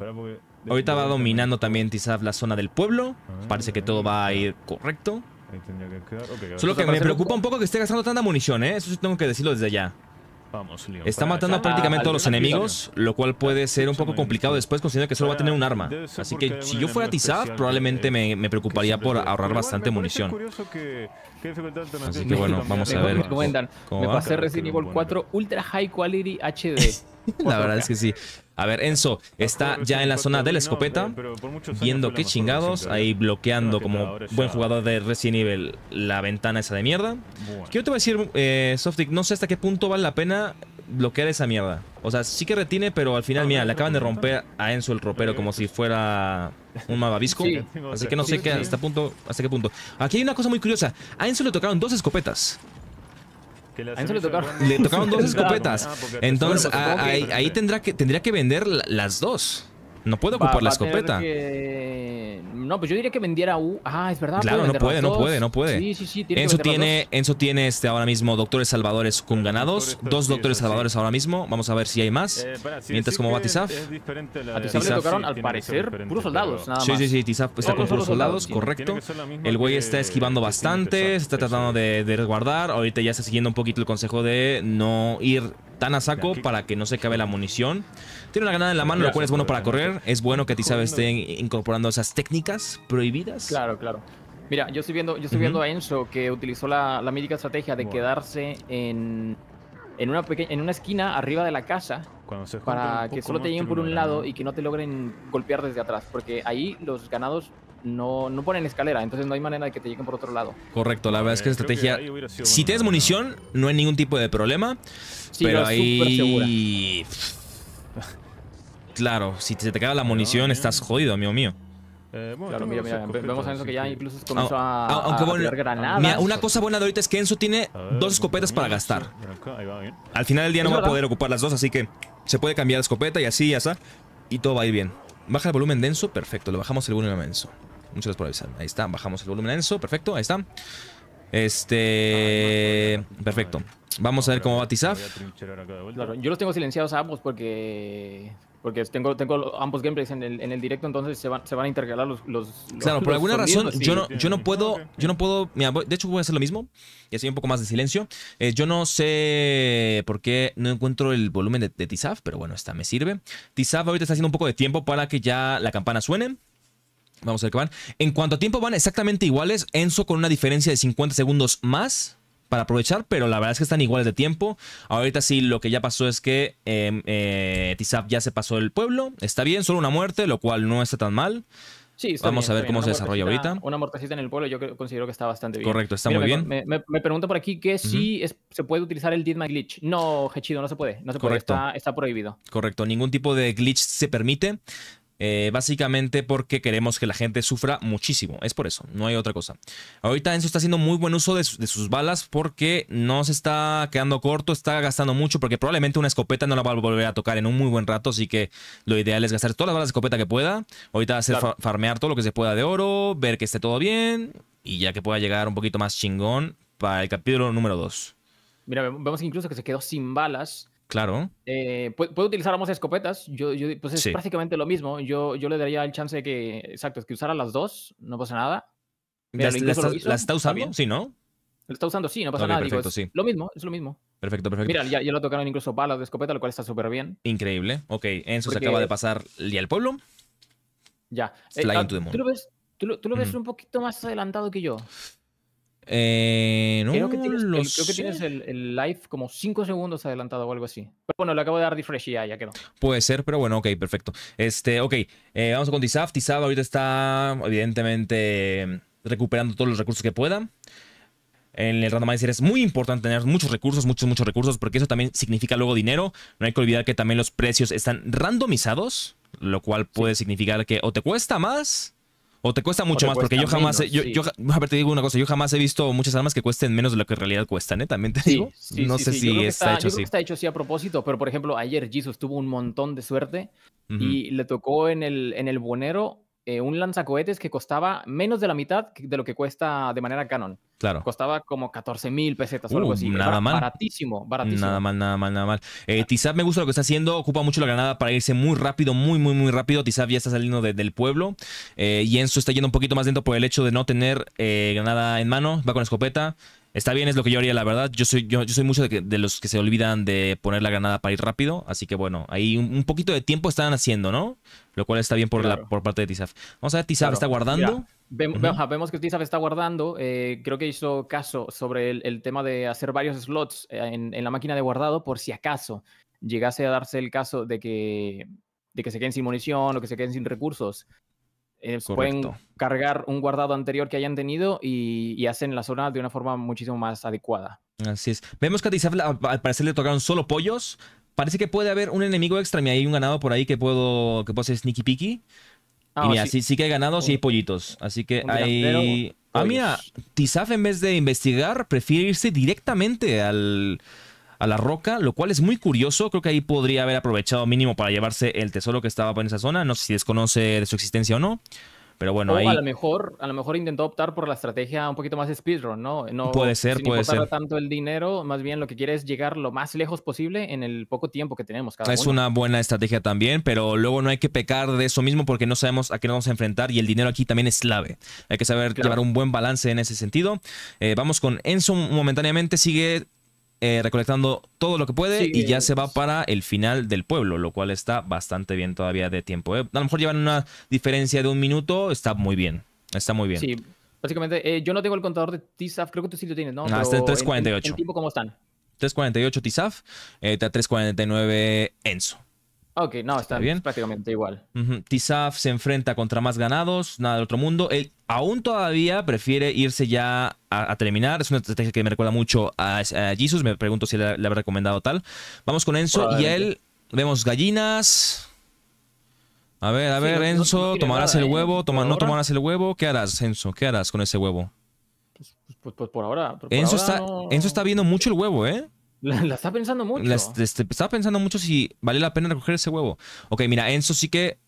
Ahorita va dominando también Tizaf la zona del pueblo. Ah, parece que todo va a ir correcto. Solo que me preocupa un poco que esté gastando tanta munición, ¿eh? Eso sí tengo que decirlo desde allá. Está matando prácticamente a todos los enemigos, lo cual puede ah, ser un poco complicado después considerando que solo va a tener un arma. Así que si yo fuera Tizaf, probablemente me, me preocuparía por ahorrar bastante munición. Así que bueno, vamos a ver. Me a pasé Resident Evil 4 Ultra High Quality HD. la verdad es que sí. A ver, Enzo está ya en la zona de la escopeta, viendo qué chingados, ahí bloqueando ah, como buen jugador de Resident Evil la ventana esa de mierda. Quiero te voy a decir, eh, Softic, no sé hasta qué punto vale la pena bloquear esa mierda. O sea, sí que retiene, pero al final, ah, mira, le acaban de romper a Enzo el ropero como si fuera un mababisco, Así que no sé qué, hasta, punto, hasta qué punto. Aquí hay una cosa muy curiosa. A Enzo le tocaron dos escopetas. le tocaron. dos escopetas. Ah, Entonces, ahí, tendrá, que, tendría que vender las dos. No puede ocupar la escopeta. No, pues yo diría que vendiera U. Ah, es verdad. Claro, no puede, no puede, no puede. eso Tiene Enzo, tiene, este ahora mismo doctores salvadores con ganados. dos doctores salvadores ahora mismo. Vamos a ver si hay más. Eh, Mientras como va Tizaf. A Tizaf le tocaron, al parecer, puros soldados. Sí, sí, sí. Tizaf está con puros soldados, correcto. El güey está esquivando bastante. Está tratando de, de resguardar. Ahorita ya está siguiendo un poquito el consejo de no ir tan a saco para que no se cabe la munición. Tiene una ganada en la mano, lo cual es bueno para correr. Es bueno que sabes esté incorporando esas técnicas prohibidas. Claro, claro. Mira, yo estoy viendo, yo estoy viendo a Enzo que utilizó la, la mítica estrategia de quedarse en, en, una en una esquina arriba de la casa para que solo te lleguen por un lado y que no te logren golpear desde atrás, porque ahí los ganados no, no ponen escalera, entonces no hay manera de que te lleguen por otro lado. Correcto, la verdad es que la eh, estrategia... si tienes munición, no hay ningún tipo de problema, pero, pero ahí... Claro, si se te acaba la munición, eh, estás jodido, amigo mío. Eh, claro, mira, mira, vemos a Enzo que ya incluso comenzó ah, a, ah, una cosa buena de ahorita es que Enzo tiene dos escopetas para gastar. Al final del día no va a poder ocupar las dos, así que se puede cambiar la escopeta y así, ya está. Y todo va a ir bien. Baja el volumen denso, perfecto. Le bajamos el volumen a Enzo. Muchas gracias por avisar. Ahí está, bajamos el volumen a Enzo, perfecto, ahí está. Este... Perfecto. Vamos a ver cómo va Tizaf. yo los tengo silenciados ambos porque porque tengo, ambos gameplays en el, directo, entonces se van, a intercalar los, Claro, por alguna razón yo no, puedo, ah, yo no puedo, de hecho voy a hacer lo mismo, y así un poco más de silencio. Eh, yo no sé por qué no encuentro el volumen de, de Tizaf, pero bueno, esta me sirve. Tizaf ahorita está haciendo un poco de tiempo para que ya la campana suene. Vamos a ver qué van. En cuanto a tiempo van exactamente iguales, Enzo con una diferencia de 50 segundos más para aprovechar, pero la verdad es que están igual de tiempo. Ahorita sí, lo que ya pasó es que em, eh, Tizap ya se pasó el pueblo. Está bien, solo una muerte, lo cual no está tan mal. Sí, Vamos a ver cómo se desarrolla ahorita. Una mortecita en el pueblo yo considero que está bastante bien. Correcto, está muy bien. Me, pregunto por aquí que si se puede utilizar el Deadman Glitch. No, Hechido, no se puede. No se Correcto. puede, está, está, prohibido. Correcto, ningún tipo de glitch se permite. Eh, básicamente porque queremos que la gente sufra muchísimo. Es por eso, no hay otra cosa. Ahorita Enzo está haciendo muy buen uso de, sus balas porque no se está quedando corto, está gastando mucho porque probablemente una escopeta no la va a volver a tocar en un muy buen rato. Así que lo ideal es gastar todas las balas de escopeta que pueda. Ahorita hacer farmear todo lo que se pueda de oro, ver que esté todo bien y ya que pueda llegar un poquito más chingón para el capítulo número 2. Mira, vemos incluso que se quedó sin balas Claro. Eh, puede, utilizar ambas escopetas. Yo, pues es prácticamente lo mismo. Yo, yo le daría el chance de que, exacto, es que usara las dos, no pasa nada. ¿Las está, usando? sí, ¿no? Lo está usando, sí, no pasa nada. Lo mismo, es lo mismo. Perfecto, perfecto. Mira, ya, ya lo tocaron incluso balas de escopeta, lo cual está súper bien. Increíble. Ok, Enzo se acaba de pasar y el pueblo. Ya. Eh, ah, the moon. ¿Tú lo ves, tú lo, ves un poquito más adelantado que yo. Eh, creo que tienes, el, live como 5 segundos adelantado o algo así. Pero bueno, le acabo de dar refresh y ya, ya quedó. Puede ser, pero bueno, ok, perfecto. Este, ok, eh, vamos con Tizaf. Tizaf ahorita está, evidentemente, recuperando todos los recursos que pueda. En el randomizer es muy importante tener muchos recursos, muchos, muchos recursos, porque eso también significa luego dinero. No hay que olvidar que también los precios están randomizados, lo cual puede significar que o te cuesta más o te cuesta mucho más, porque yo jamás, yo, a ver, te digo una cosa, yo jamás he visto muchas armas que cuesten menos de lo que en realidad cuestan, ¿eh? También te digo. no sé si está, hecho está hecho así a propósito, pero por ejemplo, ayer Jesus tuvo un montón de suerte y le tocó en el, en el bonero eh, un lanzacohetes que costaba menos de la mitad de lo que cuesta de manera canon. Claro. Costaba como 14 mil pesetas o algo uh, así. Nada mal. Baratísimo, baratísimo. Nada mal, nada mal, nada mal. Eh, me gusta lo que está haciendo. Ocupa mucho la granada para irse muy rápido, muy, muy, muy rápido. Tizap ya está saliendo del pueblo. Eh, eso está yendo un poquito más lento por el hecho de no tener eh, granada en mano. Va con escopeta. Está bien, es lo que yo haría, la verdad. Yo soy, yo, soy mucho de, los que se olvidan de poner la granada para ir rápido. Así que bueno, ahí un poquito de tiempo están haciendo, ¿no? lo cual está bien por, la, por parte de Tizaf. Vamos a ver, Tizaf está guardando. vemos que Tizaf está guardando. Eh, creo que hizo caso sobre el, tema de hacer varios slots eh, en, la máquina de guardado por si acaso llegase a darse el caso de que, de que se queden sin munición o que se queden sin recursos. Eh, pueden cargar un guardado anterior que hayan tenido y, y, hacen la zona de una forma muchísimo más adecuada. Así es. Vemos que a Tizaf al parecer le tocaron solo pollos, Parece que puede haber un enemigo extra. me hay un ganado por ahí que puedo, que hacer sneaky ah, y mira, sí. que hay ganados y hay pollitos. Así que hay. Ah, mira, Tizaf en vez de investigar, prefiere irse directamente a la roca, lo cual es muy curioso. Creo que ahí podría haber aprovechado mínimo para llevarse el tesoro que estaba en esa zona. No sé si desconoce de su existencia o no. Pero bueno, ahí... A lo, mejor, a lo mejor intentó optar por la estrategia un poquito más speedrun, ¿no? no puede ser, puede ser. tanto el dinero, más bien lo que quiere es llegar lo más lejos posible en el poco tiempo que tenemos Es una buena estrategia también, pero luego no hay que pecar de eso mismo porque no sabemos a qué nos vamos a enfrentar y el dinero aquí también es clave. Hay que saber llevar un buen balance en ese sentido. Eh, vamos con Enzo momentáneamente, sigue eh, recolectando todo lo que puede y ya se va para el final del pueblo, lo cual está bastante bien todavía de tiempo. ¿eh? A lo mejor llevan una diferencia de un minuto, está muy bien. Está muy bien. Sí, básicamente, eh, yo no tengo el contador de TISAF, creo que tú sí lo tienes, ¿no? Ah, está en 348. En, ¿cómo están? 348 TISAF, 349 Enzo. Ok, no, está, bien. prácticamente igual. Tizaf se enfrenta contra más ganados, nada del otro mundo. Él aún todavía prefiere irse ya a, terminar. Es una estrategia que me recuerda mucho a, Jesus. Me pregunto si le, habrá recomendado tal. Vamos con Enzo y él. Vemos gallinas. A ver, a ver, Enzo, tomarás el ¿eh? huevo, no tomarás el huevo. ¿Qué harás, Enzo? ¿Qué harás con ese huevo? Pues, pues, pues por ahora. Enzo, Enzo está viendo mucho el huevo, ¿eh? La, está pensando mucho. Este, estaba pensando mucho si vale la pena recoger ese huevo. Ok, mira, Enzo sí que.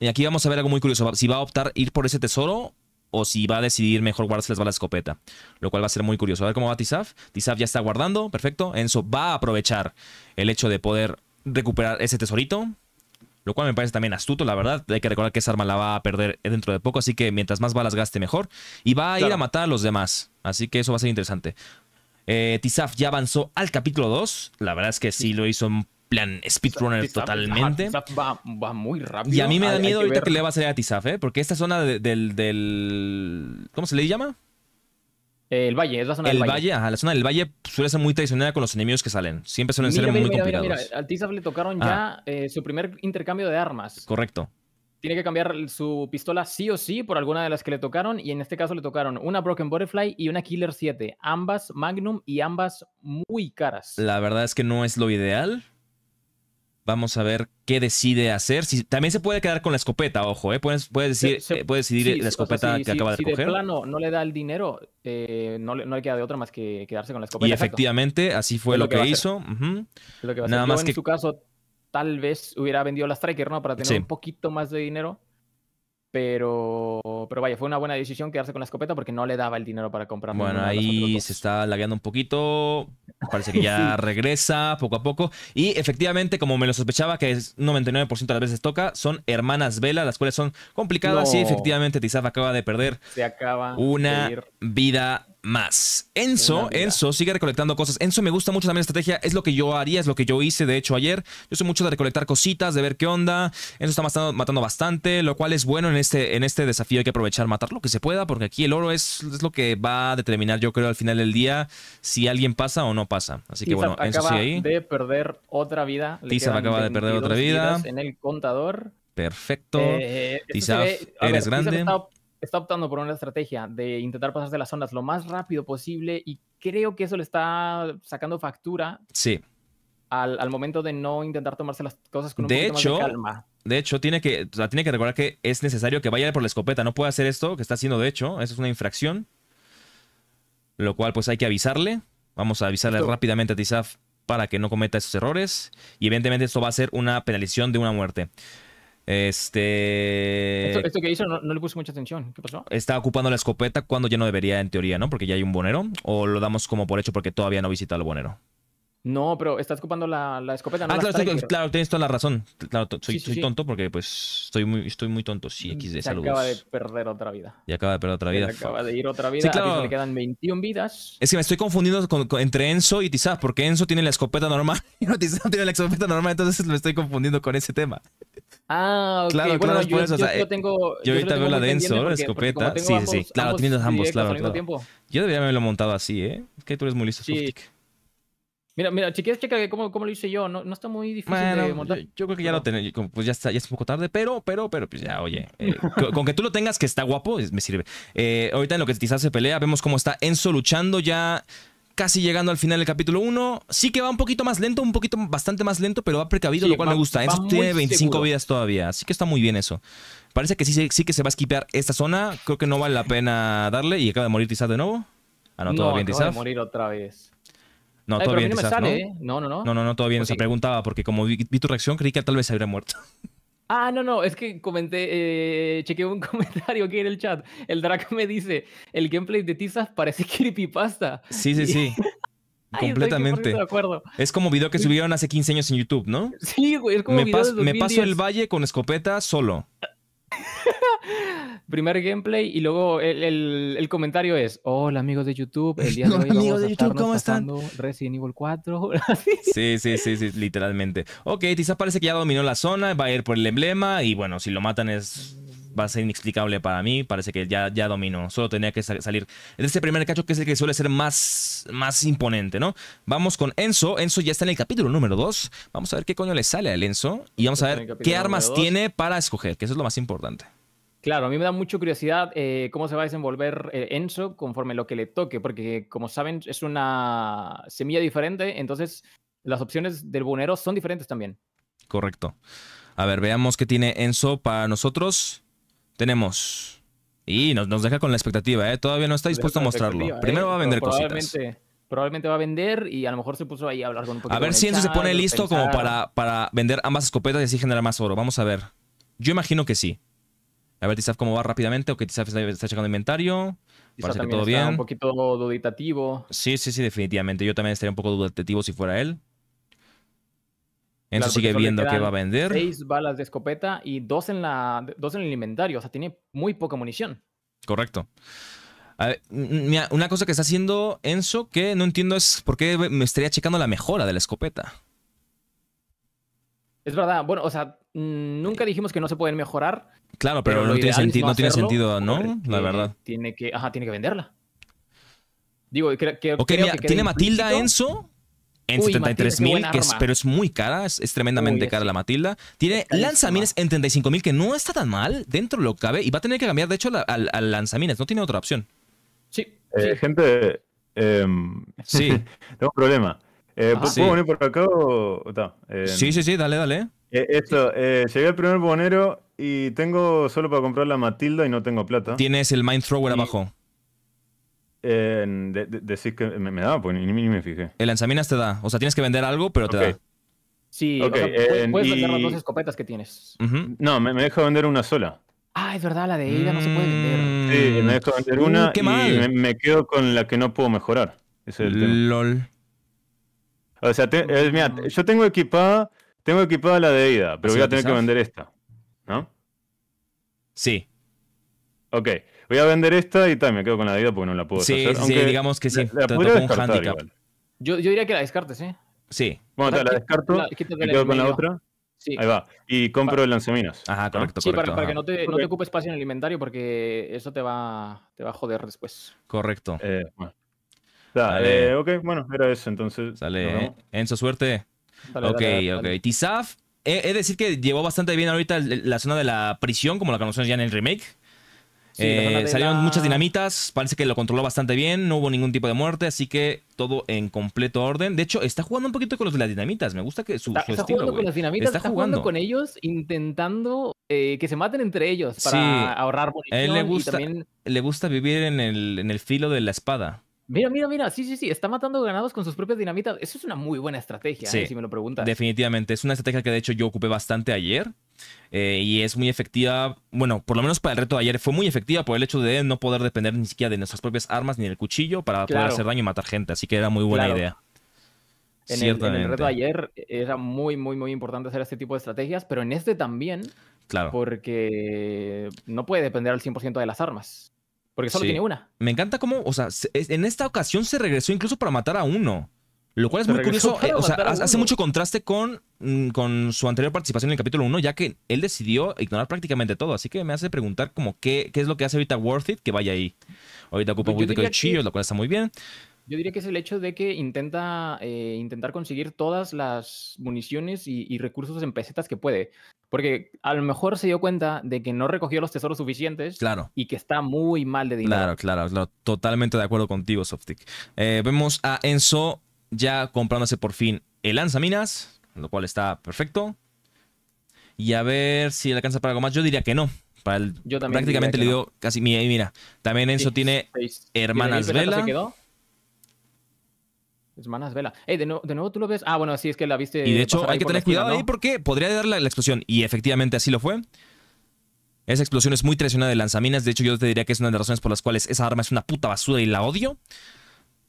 Y aquí vamos a ver algo muy curioso. Si va a optar ir por ese tesoro o si va a decidir mejor guardarse las balas de escopeta. Lo cual va a ser muy curioso. A ver cómo va Tizaf. Tizaf ya está guardando. Perfecto. Enzo va a aprovechar el hecho de poder recuperar ese tesorito. Lo cual me parece también astuto, la verdad. Hay que recordar que esa arma la va a perder dentro de poco. Así que mientras más balas gaste, mejor. Y va a ir a matar a los demás. Así que eso va a ser interesante. Eh, Tizaf ya avanzó al capítulo 2. La verdad es que sí lo hizo en plan speedrunner totalmente. va, muy rápido. Y a mí me da miedo ahorita que, le va a salir a Tizaf, ¿eh? Porque esta zona del, del. ¿Cómo se le llama? El valle, es la zona el valle. valle. Ajá, la zona del valle suele ser muy traicionera con los enemigos que salen. Siempre suelen ser muy complicados. Mira, al Tizaf le tocaron ya eh, su primer intercambio de armas. Correcto tiene que cambiar su pistola sí o sí por alguna de las que le tocaron. Y en este caso le tocaron una Broken Butterfly y una Killer 7. Ambas Magnum y ambas muy caras. La verdad es que no es lo ideal. Vamos a ver qué decide hacer. Si, también se puede quedar con la escopeta, ojo, ¿eh? Puedes, decir, decidir la escopeta que acaba de coger. Si de plano no le da el dinero, eh, no, le, no, queda de otra más que quedarse con la escopeta. Y efectivamente, así fue lo, que, hizo. Nada más que... en su caso tal vez hubiera vendido la Striker, ¿no? Para tener un poquito más de dinero. Pero, pero vaya, fue una buena decisión quedarse con la escopeta porque no le daba el dinero para comprar. Bueno, ahí se está lagueando un poquito. Parece que ya regresa poco a poco. Y efectivamente, como me lo sospechaba, que es 99% de las veces toca, son hermanas Vela, las cuales son complicadas. Y efectivamente, Tizaf acaba de perder se acaba una vida más. Enzo, Enzo sigue recolectando cosas. Enzo me gusta mucho también la estrategia. Es lo que yo haría, es lo que yo hice, de hecho, ayer. Yo soy mucho de recolectar cositas, de ver qué onda. Enzo está matando, bastante, lo cual es bueno en este, en este desafío. Hay que aprovechar, matar lo que se pueda, porque aquí el oro es, es lo que va a determinar, yo creo, al final del día, si alguien pasa o no pasa. Así que bueno, Enzo sigue ahí. de perder otra vida. Tizap acaba de perder otra vida. En el contador. Perfecto. Eh, eres grande está optando por una estrategia de intentar pasarse las ondas lo más rápido posible y creo que eso le está sacando factura. Sí. Al, momento de no intentar tomarse las cosas con un de más de calma. De hecho, tiene que, tiene que recordar que es necesario que vaya por la escopeta. No puede hacer esto que está haciendo, de hecho. Eso es una infracción. Lo cual, pues hay que avisarle. Vamos a avisarle rápidamente a Tizaf para que no cometa esos errores. Y evidentemente esto va a ser una penalización de una muerte. Este. Esto, que hizo no, le puse mucha atención. ¿Qué pasó? Está ocupando la escopeta cuando ya no debería, en teoría, ¿no? Porque ya hay un bonero. ¿O lo damos como por hecho porque todavía no visita El bonero? No, pero está ocupando la, escopeta. ah, claro, tienes toda la razón. Claro, soy, tonto porque pues estoy muy, estoy muy tonto. Sí, XD, acaba de perder otra vida. Y acaba de perder otra vida. acaba de ir otra vida. Claro. le quedan 21 vidas. Es que me estoy confundiendo entre Enzo y Tizaz porque Enzo tiene la escopeta normal y no, no tiene la escopeta normal, entonces me estoy confundiendo con ese tema. Ah, ok. Claro, claro, yo, yo, ahorita veo la Denso, escopeta. sí, sí, sí. Claro, teniendo tienes ambos, claro. Yo debería haberlo montado así, ¿eh? Es que tú eres muy listo, Mira, mira, si quieres checa cómo, cómo lo hice yo, no, no está muy difícil de montar. Yo, creo que ya no. lo tengo. pues ya está, ya es un poco tarde, pero, pero, pero, pues ya, oye, eh, con, que tú lo tengas que está guapo, me sirve. Eh, ahorita en lo que quizás se pelea, vemos cómo está Enzo luchando ya casi llegando al final del capítulo 1. Sí que va un poquito más lento, un poquito bastante más lento, pero va precavido, lo cual me gusta. tiene 25 vidas todavía, así que está muy bien eso. Parece que sí, sí que se va a esquipear esta zona. Creo que no vale la pena darle. Y acaba de morir Tizaf de nuevo. Ah, no, todo no, morir otra vez. No, todavía todo ¿eh? no, ¿no? no, no, no. No, todo pues preguntaba porque como vi tu reacción, creí que tal vez se habría muerto. Ah, no, no, es que comenté, eh, chequeé un comentario aquí en el chat. El Drac me dice, el gameplay de Tizas parece creepypasta. Sí, sí, sí. Completamente. De acuerdo. Es como video que subieron hace 15 años en YouTube, ¿no? Sí, güey, es como video me paso el valle con escopeta solo. Primer gameplay y luego el, comentario es: Hola amigos de YouTube, el día de hoy de YouTube, ¿cómo están? Resident Evil 4. sí, sí, sí, sí, literalmente. Ok, quizás parece que ya dominó la zona, va a ir por el emblema y bueno, si lo matan es va a ser inexplicable para mí. Parece que ya, ya dominó. Solo tenía que salir de este primer cacho que es el que suele ser más, más imponente, ¿no? Vamos con Enzo. Enzo ya está en el capítulo número 2. Vamos a ver qué coño le sale al Enzo. Y vamos a ver qué armas tiene para escoger, que eso es lo más importante. Claro, a mí me da mucha curiosidad eh, cómo se va a desenvolver eh, Enzo conforme lo que le toque, porque como saben es una semilla diferente, entonces las opciones del bonero son diferentes también. Correcto. A ver, veamos qué tiene Enzo para nosotros tenemos. Y nos, nos deja con la expectativa, ¿eh? Todavía no está dispuesto a mostrarlo. Primero va a ¿eh? vender cositas. Probablemente va a vender y a lo mejor se puso ahí a hablar con un poquito A ver si eso se pone listo como para, para vender ambas escopetas y así generar más oro. Vamos a ver. Yo imagino que sí. A ver, Tizaf, cómo va rápidamente. Ok, Tizaf está, checando inventario. Parece que todo bien. Un poquito duditativo. Sí, sí, sí, definitivamente. Yo también estaría un poco duditativo si fuera él. Enzo sigue viendo qué va a vender. Seis balas de escopeta y dos en, la, dos en el inventario. O sea, tiene muy poca munición. Correcto. una cosa que está haciendo Enzo que no entiendo es por qué me estaría checando la mejora de la escopeta. Es verdad. Bueno, o sea, mm, nunca dijimos que no se pueden mejorar. Claro, pero, no, tiene sentido, no, la verdad. Tiene que, ajá, tiene que venderla. Digo, creo, que tiene Matilda Enzo en 73.000, que es, pero es muy cara, es, tremendamente cara la Matilda. Tiene lanzamines en 35.000, que no está tan mal, dentro lo cabe, y va a tener que cambiar, de hecho, al, lanzamines, no tiene otra opción. Sí. Eh, gente, em, sí. tengo un problema. Eh, ah, ¿Puedo sí. por acá o, em, sí, sí, sí, dale, dale. Eh, esto, llegué al primer bonero y tengo solo para comprar la Matilda y no tengo plata. Tienes el Mind Thrower abajo. Eh, que me, da, pues ni, ni, me fijé. El lanzaminas te da. O sea, tienes que vender algo, pero te da. Sí, eh, puedes, vender las dos escopetas que tienes. No, me, dejo deja vender una sola. Ah, es verdad, la de ida no se puede vender. Mm. Sí, me dejo vender una mm, qué y me, quedo con la que no puedo mejorar. es el tema. LOL. O sea, mira, yo tengo equipada, tengo equipada la de ida, pero voy a tener que vender esta. ¿No? Sí. Ok voy a vender esta y tal, me quedo con la deuda porque no la puedo sí, Sí, digamos que sí, Yo, yo, diría que la descartes, ¿eh? Sí. Bueno, la ah, descarto, me quedo con la otra. Sí. Ahí va. Y compro el lanzaminas. Ajá, correcto. Sí, para, para que no te, no te, ocupe espacio en el inventario porque eso te va, te va a joder después. Correcto. Eh, eh ok, bueno, era eso entonces. Sale. en su suerte. ok, ok. Tizaf, es decir que llevó bastante bien ahorita la zona de la prisión, como la conocemos ya en el remake. Eh, salieron muchas dinamitas, parece que lo controló bastante bien, no hubo ningún tipo de muerte, así que todo en completo orden. De hecho, está jugando un poquito con los de las dinamitas, me gusta que su, está, jugando con las dinamitas, está, jugando. con ellos, intentando eh, que se maten entre ellos para ahorrar munición. él le gusta, le gusta vivir en el, en el filo de la espada. Mira, mira, mira, sí, sí, sí, está matando ganados con sus propias dinamitas. Eso es una muy buena estrategia, ¿eh? si me lo preguntas. Definitivamente, es una estrategia que de hecho yo ocupé bastante ayer eh, y es muy efectiva, bueno, por lo menos para el reto de ayer fue muy efectiva por el hecho de no poder depender ni siquiera de nuestras propias armas ni del cuchillo para poder hacer daño y matar gente, así que era muy buena idea. En el, reto de ayer era muy, muy, muy importante hacer este tipo de estrategias, pero en este también, claro. porque no puede depender al 100% de las armas. Porque solo tiene una. Me encanta cómo, o sea, en esta ocasión se regresó incluso para matar a uno. Lo cual es muy curioso. Eh, o sea, hace mucho contraste con, mm, con su anterior participación en el capítulo 1, ya que él decidió ignorar prácticamente todo. Así que me hace preguntar como qué, qué es lo que hace ahorita Worth It que vaya ahí. Ahorita ocupa pues un poquito de chillos, lo cual está muy bien. Yo diría que es el hecho de que intenta eh, intentar conseguir todas las municiones y, y, recursos en pesetas que puede. Porque a lo mejor se dio cuenta de que no recogió los tesoros suficientes claro. y que está muy mal de dinero. Claro, claro, totalmente de acuerdo contigo, Softic. Eh, vemos a Enzo ya comprándose por fin el lanzaminas, lo cual está perfecto. Y a ver si le alcanza para algo más. Yo diría que no. Para Yo también prácticamente le dio casi. Mira, mira. También Enzo tiene hermanas Vela. Se quedó? manas Vela. de, nuevo tú lo ves. Ah, bueno, sí, es que la viste. Y de hecho, hay que tener cuidado ahí porque podría darle la, explosión. Y efectivamente así lo fue. Esa explosión es muy traicionada de lanzaminas. De hecho, yo te diría que es una de las razones por las cuales esa arma es una puta basura y la odio.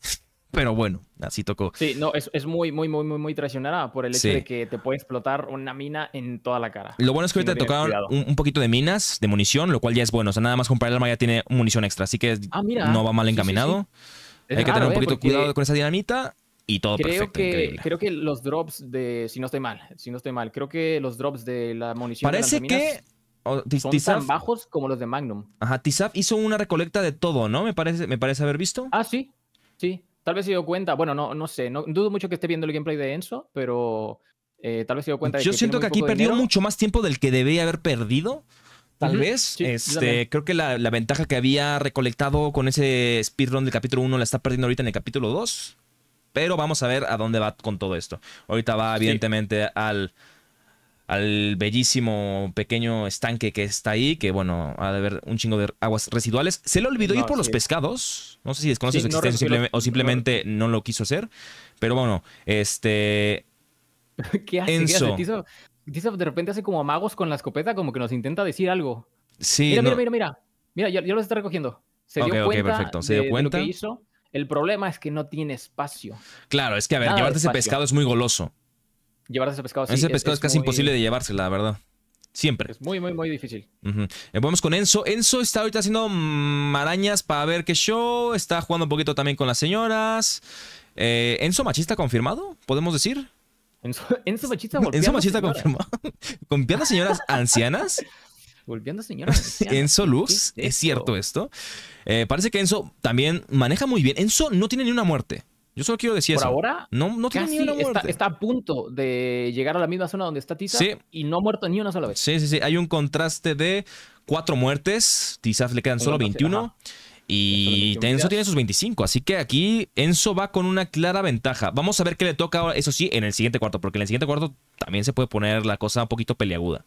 Pero bueno, así tocó. Sí, no, es, muy, muy, muy, muy, muy traicionada por el hecho de que te puede explotar una mina en toda la cara. Lo bueno es que ahorita te tocaron un, poquito de minas, de munición, lo cual ya es bueno. O sea, nada más comprar el arma ya tiene munición extra, así que ah, no va mal encaminado. Hay que tener un ¿eh? poquito cuidado con esa dinamita y todo perfecto, creo que los drops de, si no estoy mal, si no estoy mal, creo que los drops de la munición Parece que son tan bajos como los de Magnum. Ajá, Tizaf hizo una recolecta de todo, ¿no? Me parece, me parece haber visto. Ah, sí, sí. Tal vez se dio cuenta, bueno, no, no sé, no, dudo mucho que esté viendo el gameplay de Enzo, pero eh, tal vez se dio cuenta de Yo siento que aquí perdió mucho más tiempo del que debería haber perdido. Tal vez. este, creo que la, ventaja que había recolectado con ese speedrun del capítulo 1 la está perdiendo ahorita en el capítulo 2. Pero vamos a ver a dónde va con todo esto. Ahorita va, evidentemente, al, al bellísimo pequeño estanque que está ahí, que bueno, ha de haber un chingo de aguas residuales. Se le olvidó ir por los pescados. No sé si desconoce su existencia o simplemente no. lo quiso hacer. Pero bueno, este. ¿Qué hace? Enzo, Dice de repente hace como amagos con la escopeta, como que nos intenta decir algo. Sí. Mira, mira, mira, mira. Mira, ya, lo está recogiendo. Se dio cuenta perfecto. ¿Se dio cuenta? hizo. El problema es que no tiene espacio. Claro, es que a ver, llevarte ese pescado es muy goloso. Llevarte ese pescado sí, Ese pescado es, casi imposible de llevársela, la verdad. Siempre. Es muy, muy, muy difícil. Eh, vamos con Enzo. Enzo está ahorita haciendo mm, marañas para ver qué show. Está jugando un poquito también con las señoras. Eh, Enzo machista confirmado, podemos decir. Enzo, su Machista golpeando Enzo Machista señoras. confirmó. ¿Golpeando señoras ancianas? Golpeando señoras ancianas. Enzo Luz, ¿es, cierto esto? Eh, parece que Enzo también maneja muy bien. Enzo no tiene ni una muerte. Yo solo quiero decir eso. Por ahora, no, tiene ni una muerte. Está, a punto de llegar a la misma zona donde está Tiza y no ha muerto ni una sola vez. Sí, sí, sí. Hay un contraste de cuatro muertes. Tiza le quedan solo 21. Y Enzo tiene sus 25, así que aquí Enzo va con una clara ventaja. Vamos a ver qué le toca ahora, eso sí, en el siguiente cuarto, porque en el siguiente cuarto también se puede poner la cosa un poquito peleaguda.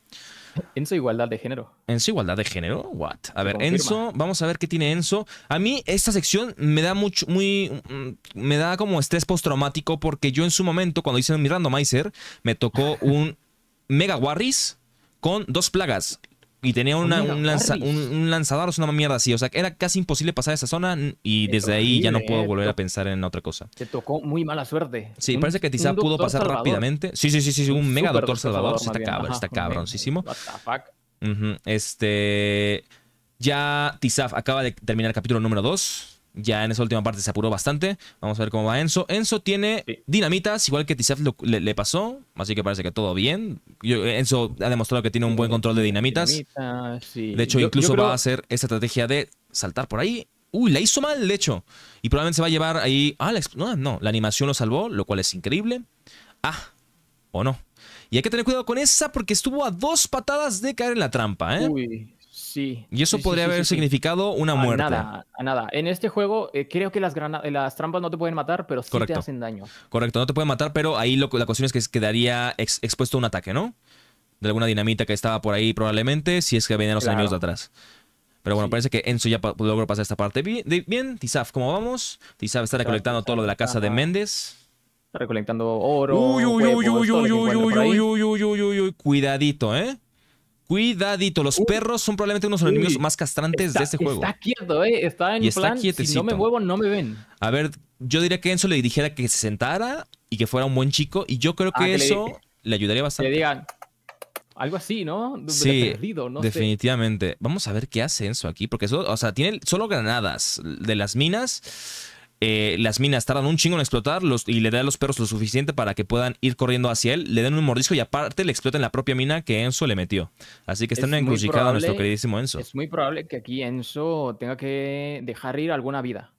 Enzo igualdad de género. Enzo igualdad de género, what? A ver, Enzo, vamos a ver qué tiene Enzo. A mí esta sección me da mucho, muy, mm, me da como estrés postraumático porque yo en su momento cuando hice mi randomizer me tocó un Mega Warris con dos plagas, y tenía un, un, lanzador, es una mierda así. O sea, era casi imposible pasar esa zona y desde ahí ya no puedo volver a pensar en otra cosa. Se tocó muy mala suerte. Sí, parece que Tizaf pudo pasar rápidamente. Sí, sí, sí, sí, un, mega doctor Salvador. está, cabrón, está cabroncísimo. Este. Ya Tizaf acaba de terminar el capítulo número 2. Ya en esa última parte se apuró bastante. Vamos a ver cómo va Enzo. Enzo tiene dinamitas, igual que Tizaf le, pasó. Así que parece que todo bien. Enzo ha demostrado que tiene un buen control de dinamitas. De hecho, incluso va a hacer esa estrategia de saltar por ahí. Uy, la hizo mal, de hecho. Y probablemente se va a llevar ahí. Ah, no, no, la animación lo salvó, lo cual es increíble. Ah, o no. Y hay que tener cuidado con esa porque estuvo a dos patadas de caer en la trampa, ¿eh? Uy, y eso podría haber significado una muerte. Nada, a nada. En este juego eh, creo que las, trampas no te pueden matar, pero sí te hacen daño. Correcto, no te pueden matar, pero ahí la cuestión es que quedaría expuesto a un ataque, ¿no? De alguna dinamita que estaba por ahí probablemente, si es que venían los años de atrás. Pero bueno, parece que Enzo ya logró pasar esta parte. Bien, Tisaf, Tizaf, ¿cómo vamos? Tizaf está recolectando todo lo de la casa de Méndez. Está recolectando oro. uy, uy, uy, uy, uy, uy, uy, uy, uy, uy, uy, cuidadito, ¿eh? Cuidadito, los perros son probablemente uno de los enemigos más castrantes de este juego. Está quieto, eh. Está en plan, si no me muevo, no me ven. A ver, yo diría que Enzo le dijera que se sentara y que fuera un buen chico. Y yo creo que, ah, eso le, ayudaría bastante. Le digan algo así, ¿no? sí, definitivamente. Vamos a ver qué hace Enzo aquí. Porque, eso, o sea, tiene solo granadas de las minas. Eh, las minas tardan un chingo en explotar y le da a los perros lo suficiente para que puedan ir corriendo hacia él, le den un mordisco y aparte le exploten la propia mina que Enzo le metió. Así que está nuestro queridísimo Enzo. Es muy probable que aquí Enzo tenga que dejar ir alguna vida.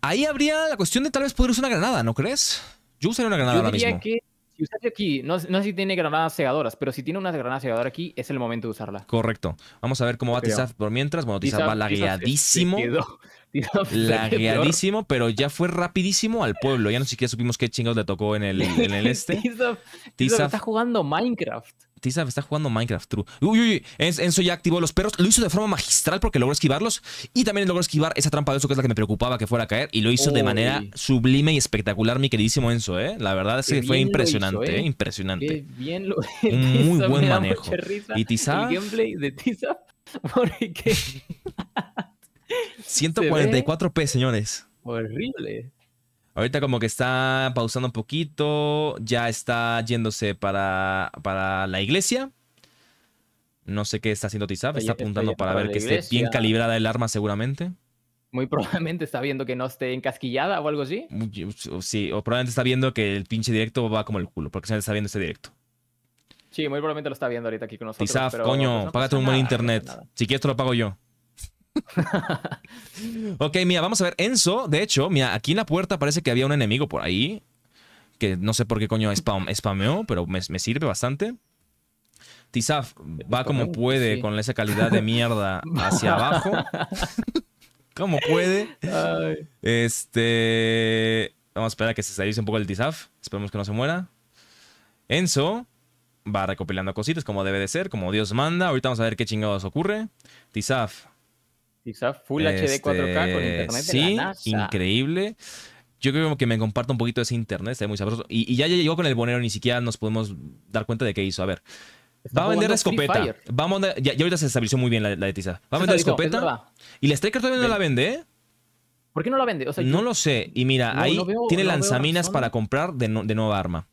Ahí habría la cuestión de tal vez poder usar una granada, ¿no crees? Yo usaría una granada ahora mismo. si aquí, no, sé si tiene granadas cegadoras, pero si tiene una granada cegadora aquí, es el momento de usarla. Correcto. Vamos a ver cómo va Tizaf por mientras. Bueno, Tizaf va lagueadísimo. Lagueadísimo, pero ya fue rapidísimo al pueblo. Ya no siquiera supimos qué chingados le tocó en el, en el este. Tizaf está jugando Minecraft. Tizaf está jugando Minecraft, true. Uy, uy, uy. Enzo ya activó los perros. Lo hizo de forma magistral porque logró esquivarlos. Y también logró esquivar esa trampa de eso que es la que me preocupaba que fuera a caer. Y lo hizo de manera sublime y espectacular, mi queridísimo Enzo, ¿eh? La verdad es que fue impresionante, ¿eh? ¿eh? Impresionante. bien Un muy buen manejo. Y Tizaf. de 144p, señores. Horrible. Ahorita como que está pausando un poquito, ya está yéndose para, para la iglesia. No sé qué está haciendo Tizab, está apuntando para, ver que esté bien calibrada el arma seguramente. Muy probablemente está viendo que no esté encasquillada o algo así. Sí, o probablemente está viendo que el pinche directo va como el culo, porque se está viendo este directo. Sí, muy probablemente lo está viendo ahorita aquí con nosotros. Tizab, coño, pues págate un buen internet. si quieres te lo pago yo. ok, mira, vamos a ver. Enzo, de hecho, mira, aquí en la puerta parece que había un enemigo por ahí. Que no sé por qué coño spam, spameó, pero me, sirve bastante. Tizaf va como puede con esa calidad de mierda hacia abajo. como puede. Este. Vamos a esperar a que se saliese un poco el Tizaf. Esperemos que no se muera. Enzo va recopilando cositas como debe de ser, como Dios manda. Ahorita vamos a ver qué chingados ocurre. Tizaf Full HD 4K con este, internet. Sí, de increíble. Yo creo que me comparto un poquito de ese internet, está muy sabroso. Y, ya llegó con el bonero, ni siquiera nos podemos dar cuenta de qué hizo. A ver. va a vender la escopeta. ya, ahorita se estabilizó muy bien la, de Tiza. Va a vender la escopeta. y la Striker todavía no la vende, ¿eh? ¿Por qué no la vende? no lo sé. Y mira, ahí tiene lanzaminas para comprar de, de nueva arma.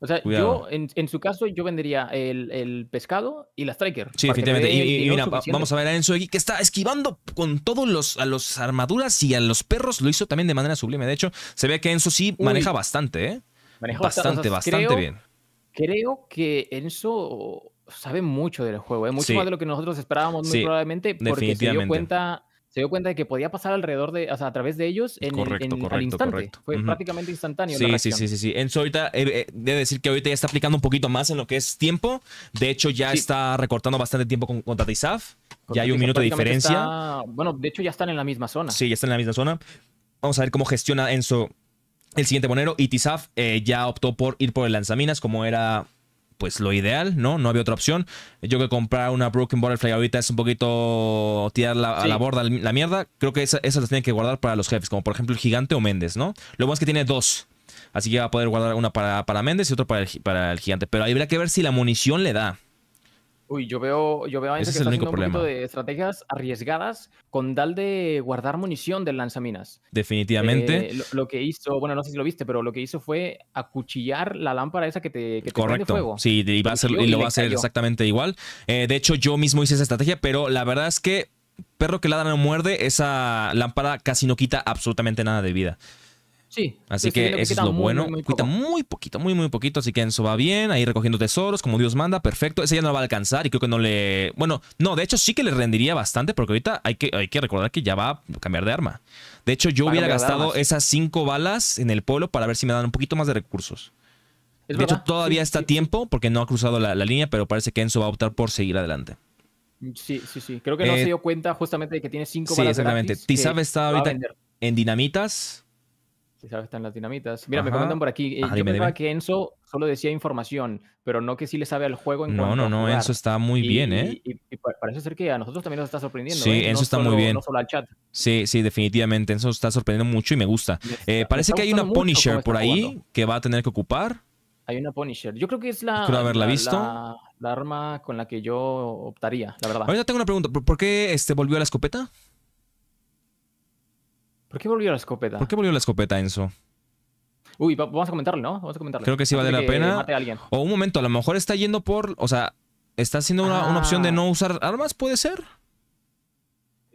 O sea, yo, en, su caso, yo vendería el, pescado y la Striker. Sí, definitivamente. Y, mira, vamos a ver a Enzo aquí, que está esquivando con todos los, a los armaduras y a los perros. Lo hizo también de manera sublime. De hecho, se ve que Enzo sí maneja bastante, ¿eh? Maneja bastante, bastante, bien. Creo que Enzo sabe mucho del juego, ¿eh? mucho más de lo que nosotros esperábamos muy probablemente, porque se dio cuenta se dio cuenta de que podía pasar alrededor de, o sea, a través de ellos en, al instante. Fue prácticamente instantáneo. Sí, sí, sí, sí, Enzo ahorita, eh, eh, debe decir que ahorita ya está aplicando un poquito más en lo que es tiempo. De hecho, ya está recortando bastante tiempo con, con Ya hay un minuto de diferencia. bueno, de hecho ya están en la misma zona. Sí, ya están en la misma zona. Vamos a ver cómo gestiona Enzo el siguiente monero. Y Tizaf eh, ya optó por ir por el lanzaminas, como era pues lo ideal, ¿no? No había otra opción. Yo que comprar una Broken Butterfly ahorita es un poquito tirar a la borda la mierda. Creo que esas las tienen que guardar para los jefes, como por ejemplo el gigante o Méndez, ¿no? Lo bueno es que tiene dos. Así que va a poder guardar una para, para Méndez y otra para el, para el gigante. Pero ahí que ver si la munición le da. Uy, yo veo, yo veo a Ese que está un poquito de estrategias arriesgadas con tal de guardar munición de lanzaminas. Definitivamente. Eh, lo, que hizo, bueno, no sé si lo viste, pero lo que hizo fue acuchillar la lámpara esa que te, que te Correcto. fuego. Sí, y, lo va a hacer exactamente igual. Eh, de hecho, yo mismo hice esa estrategia, pero la verdad es que perro que ladra no muerde, esa lámpara casi no quita absolutamente nada de vida. Sí. Así que eso es lo bueno. Muy, muy poquito, muy, muy poquito. Así que Enzo va bien, ahí recogiendo tesoros, como Dios manda, perfecto. Ese ya no va a alcanzar y creo que no le. Bueno, no, de hecho sí que le rendiría bastante, porque ahorita hay que, hay que recordar que ya va a cambiar de arma. De hecho, yo hubiera gastado esas cinco balas en el pueblo para ver si me dan un poquito más de recursos. de hecho, todavía está tiempo porque no ha cruzado la, línea, pero parece que Enzo va a optar por seguir adelante. Mm, sí, sí, sí. Creo que no eh, se dio cuenta justamente de que tiene cinco balas. Sí, exactamente. Tizab está ahorita en dinamitas sabes, están las dinamitas. Mira, me comentan por aquí. Eh, yo pensaba que Enzo solo decía información, pero no que sí le sabe al juego en No, no, no, Enzo está muy bien, ¿eh? Y, parece ser que a nosotros también nos está sorprendiendo. Sí, ¿eh? Enzo está muy bien. Sí, sí, definitivamente. Enzo está sorprendiendo mucho y me gusta. Eh, parece que hay una Punisher por ahí que va a tener que ocupar. Hay una Punisher. Yo creo que es la. arma con la que yo optaría, la verdad. Ahorita tengo una pregunta. ¿Por qué este, volvió a la escopeta? ¿Por qué volvió la escopeta? ¿Por qué volvió la escopeta, Enzo? Uy, vamos a comentarlo, ¿no? Vamos a comentarlo. Creo que sí vale la pena. O un momento, a lo mejor está yendo por. O sea, está haciendo una opción de ah. no usar armas, ¿puede ser?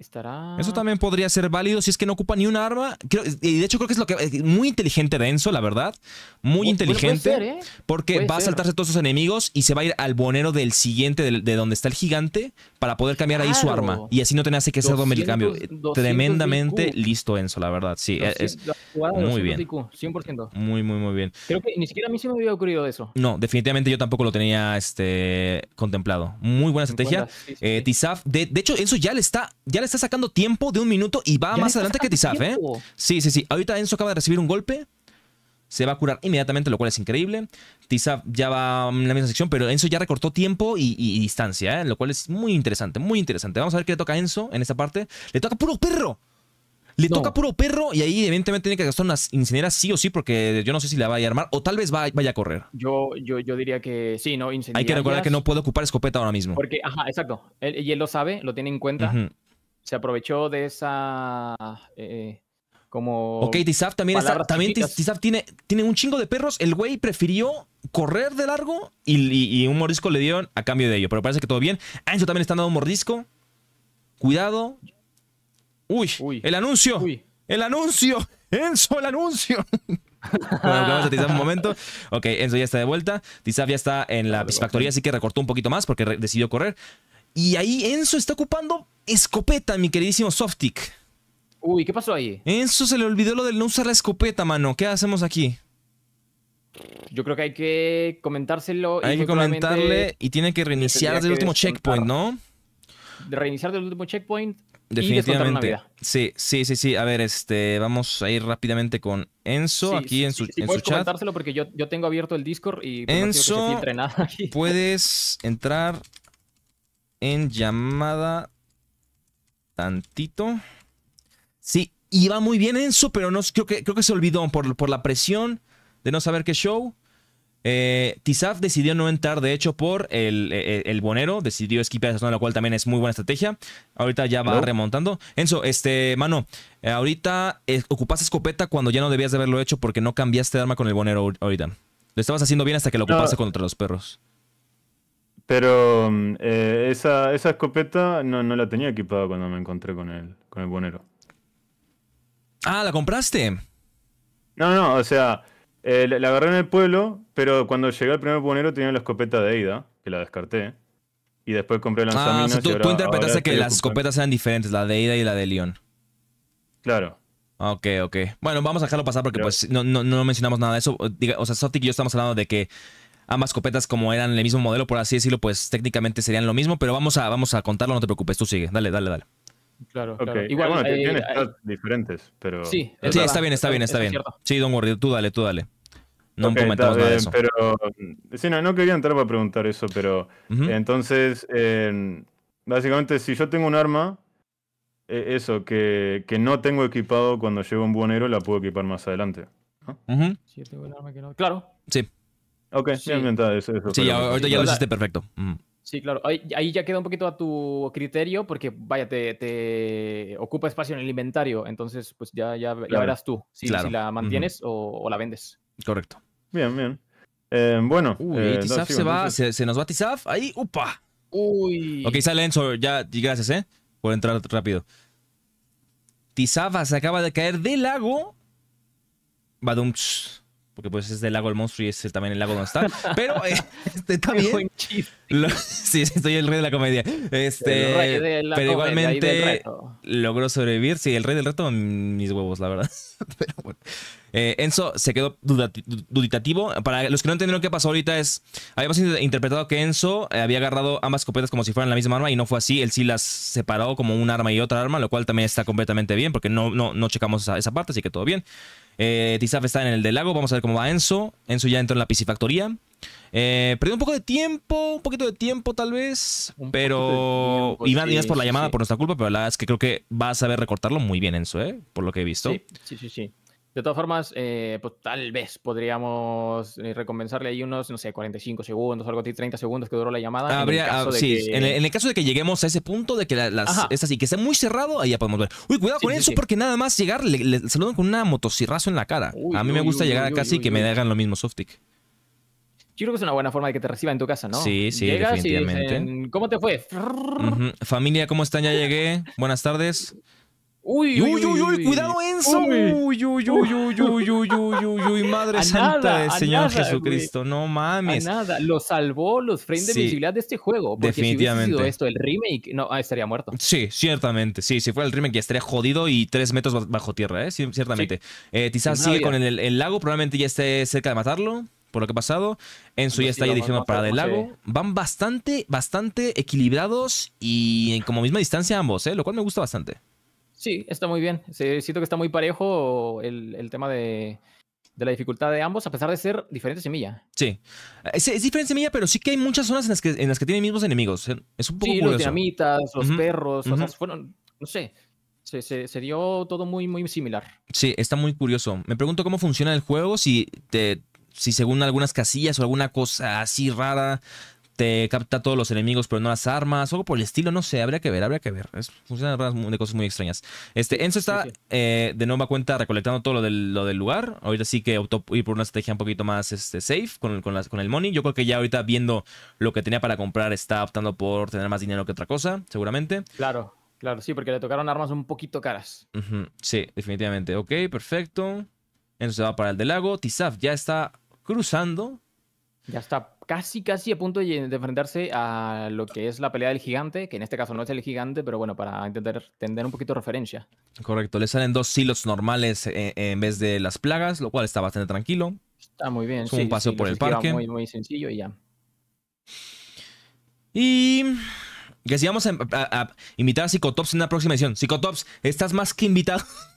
Estará... Eso también podría ser válido si es que no ocupa ni un arma. y de hecho creo que es lo que... Eh, muy inteligente de Enzo, la verdad. Muy inteligente. ¿eh? Porque va a saltarse todos sus enemigos y se va a ir al bonero del siguiente, de, donde está el gigante, para poder cambiar ahí su arma. Y así no tenés que hacer doble cambio. Eh, tremendamente listo Enzo, la verdad. Sí, es... muy bien. 100%. Muy, muy, muy bien. Creo que ni siquiera a mí se me había ocurrido eso. No, definitivamente yo tampoco lo tenía este, contemplado. Muy buena estrategia. Tizaf, de, hecho, Enzo ya le está... Ya le está está sacando tiempo de un minuto y va más adelante que Tizaf, ¿eh? Sí, sí, sí. Ahorita Enzo acaba de recibir un golpe. Se va a curar inmediatamente, lo cual es increíble. Tizaf ya va en la misma sección, pero Enzo ya recortó tiempo y, distancia, ¿eh? lo cual es muy interesante, muy interesante. Vamos a ver qué le toca a Enzo en esta parte. Le toca puro perro. Le toca puro perro y ahí evidentemente tiene que gastar unas incineras sí o sí porque yo no sé si la vaya a armar o tal vez vaya a correr. Yo, yo, yo diría que sí, ¿no? Hay que recordar que no puede ocupar escopeta ahora mismo. Porque, ajá, exacto. y él lo sabe, lo tiene en cuenta se aprovechó de esa eh, como. Ok, Tizaf también También tiene, tiene un chingo de perros. El güey prefirió correr de largo y, un mordisco le dieron a cambio de ello. Pero parece que todo bien. Enzo también está dando un mordisco. Cuidado. Uy, el anuncio. El anuncio. Enzo, el anuncio. bueno, vamos a Tizaf un momento. Ok, Enzo ya está de vuelta. Tizaf ya está en la piscifactoría, así que recortó un poquito más porque decidió correr. Y ahí Enzo está ocupando escopeta, mi queridísimo Softic. Uy, ¿qué pasó ahí? Enzo se le olvidó lo del no usar la escopeta, mano. ¿Qué hacemos aquí? Yo creo que hay que comentárselo. Hay que comentarle y tiene que reiniciar del último checkpoint, ¿no? De reiniciar del último checkpoint. Definitivamente. sí, sí, sí, sí. A ver, este, vamos a ir rápidamente con Enzo aquí en su, sí, chat. comentárselo porque yo, yo, tengo abierto el Discord y Enzo, puedes entrar en llamada tantito. Sí, iba muy bien Enzo, pero no, creo, que, se olvidó por, la presión de no saber qué show. Eh, Tizaf decidió no entrar, de hecho, por el, e, e, bonero. Decidió skipear esa zona, la cual también es muy buena estrategia. Ahorita ya va remontando. Enzo, este, mano, eh, ahorita ocupas eh, ocupaste escopeta cuando ya no debías de haberlo hecho porque no cambiaste de arma con el bonero ahorita. Lo estabas haciendo bien hasta que lo ocupaste contra los perros. Pero mm, eh, esa, esa, escopeta no, la tenía equipada cuando me encontré con el, con el bonero. Ah, ¿la compraste? No, no, o sea, eh, la, agarré en el pueblo, pero cuando llegué al primer bonero tenía la escopeta de Eida, que la descarté. Y después compré la. Ah, o tú, interpretaste que las escopetas eran diferentes, la de Ida y la de León. Claro. Ok, ok. Bueno, vamos a dejarlo pasar porque pues no, mencionamos nada de eso. o sea, Sotic y yo estamos hablando de que ambas copetas como eran el mismo modelo, por así decirlo, pues técnicamente serían lo mismo, pero vamos a, vamos a contarlo, no te preocupes, tú sigue, dale, dale, dale. Claro, eh, Igual, bueno, eh, eh, diferentes, pero... Sí, está bien, está bien, está bien. sí, don Warrior, tú dale, tú dale. No comentamos nada de eso. Pero, sí, no, no quería entrar para preguntar eso, pero entonces, em, básicamente, si yo tengo un arma, e, eso, que, no tengo equipado cuando llevo un buhonero, la puedo equipar más adelante. Claro. Sí. Ok, sí, inventado eso, sí ahorita ya lo hiciste perfecto. Mm. Sí, claro. Ahí, ya queda un poquito a tu criterio porque, vaya, te, ocupa espacio en el inventario. Entonces, pues ya, ya, verás tú si, la mantienes o, la vendes. Correcto. Bien, bien. Eh, bueno. Eh, se va, se, nos va Tizaf. Ahí, upa. Uy. Ok, sale Enzo. Ya, gracias, ¿eh? Por entrar rápido. Tizaf se acaba de caer del lago. Badumtsh porque pues es del lago del monstruo y es también el lago donde está. Pero eh, este sí, estoy el rey de la comedia. Este, pero igualmente logró sobrevivir. Sí, el rey del reto, mis huevos, la verdad. Pero bueno. Eh, Enzo se quedó duditativo. Para los que no entendieron qué pasó ahorita es, habíamos interpretado que Enzo eh, había agarrado ambas escopetas como si fueran la misma arma y no fue así. Él sí las separó como un arma y otra arma, lo cual también está completamente bien porque no, no, no checamos esa parte, así que todo bien. Eh, está en el del lago. Vamos a ver cómo va Enzo. Enzo ya entró en la piscifactoría. Eh, perdió un poco de tiempo, un poquito de tiempo tal vez, pero iba por la llamada, por nuestra culpa, pero la verdad es que creo que Va a saber recortarlo muy bien, Enzo, ¿eh? por lo que he visto. sí, sí. sí. De todas formas, eh, pues tal vez podríamos eh, recompensarle ahí unos, no sé, 45 segundos, algo así, 30 segundos que duró la llamada. Habría, en el caso ah, de sí, que... en, el, caso de que lleguemos a ese punto de que es así, que esté muy cerrado, ahí ya podemos ver. Uy, cuidado con eso, porque nada más llegar, le, saludan con una motosirrazo en la cara. a mí me gusta llegar casi así que me hagan lo mismo Softic. Yo creo que es una buena forma de que te reciba en tu casa, ¿no? Sí, sí, definitivamente. ¿Cómo te fue? Familia, ¿cómo están? Ya llegué. Buenas tardes. Uy, uy, uy, cuidado Enzo. Uy, uy, uy, uy, uy, uy, madre santa del Señor Jesucristo. No mames. nada, lo salvó los frames de visibilidad de este juego. Definitivamente. esto, el remake, no, estaría muerto. Sí, ciertamente. Sí, si fuera el remake ya estaría jodido y tres metros bajo tierra, ¿eh? ciertamente. quizás sigue con el, lago, probablemente ya esté cerca de matarlo. Por lo que ha pasado, Enzo ya está ahí diciendo para del lago. Van bastante, bastante equilibrados y en como misma distancia ambos, ¿eh? lo cual me gusta bastante. Sí, está muy bien. siento que está muy parejo el, tema de, la dificultad de ambos, a pesar de ser diferente semilla. Sí. Es, diferente semilla, pero sí que hay muchas zonas en las que, en las que tienen mismos enemigos. Eh, es un poco sí, los dinamitas, los perros, fueron, no sé. Se, dio todo muy, muy similar. Sí, está muy curioso. Me pregunto cómo funciona el juego, si te. Si según algunas casillas o alguna cosa así rara te capta todos los enemigos, pero no las armas, algo por el estilo, no sé, habría que ver, habría que ver. Es, funcionan de cosas muy extrañas. Este, Enzo está eh, de nueva cuenta recolectando todo lo del, lo del lugar. Ahorita sí que optó ir por una estrategia un poquito más este, safe con el, las, con el money. Yo creo que ya ahorita viendo lo que tenía para comprar, está optando por tener más dinero que otra cosa, seguramente. Claro. Claro, sí, porque le tocaron armas un poquito caras. Sí, definitivamente. Ok, perfecto. Enzo se va para el del lago. Tizaf ya está cruzando. Ya está casi, casi a punto de enfrentarse a lo que es la pelea del gigante, que en este caso no es el gigante, pero bueno, para entender tener un poquito de referencia. Correcto, le salen dos silos normales eh, eh, en, vez de las plagas, lo cual está bastante tranquilo. Está muy bien. Es un paseo por el parque. Muy, muy sencillo y ya. Y que si vamos a, invitar a Psicotops en una próxima edición. Psicotops, estás más que invitado.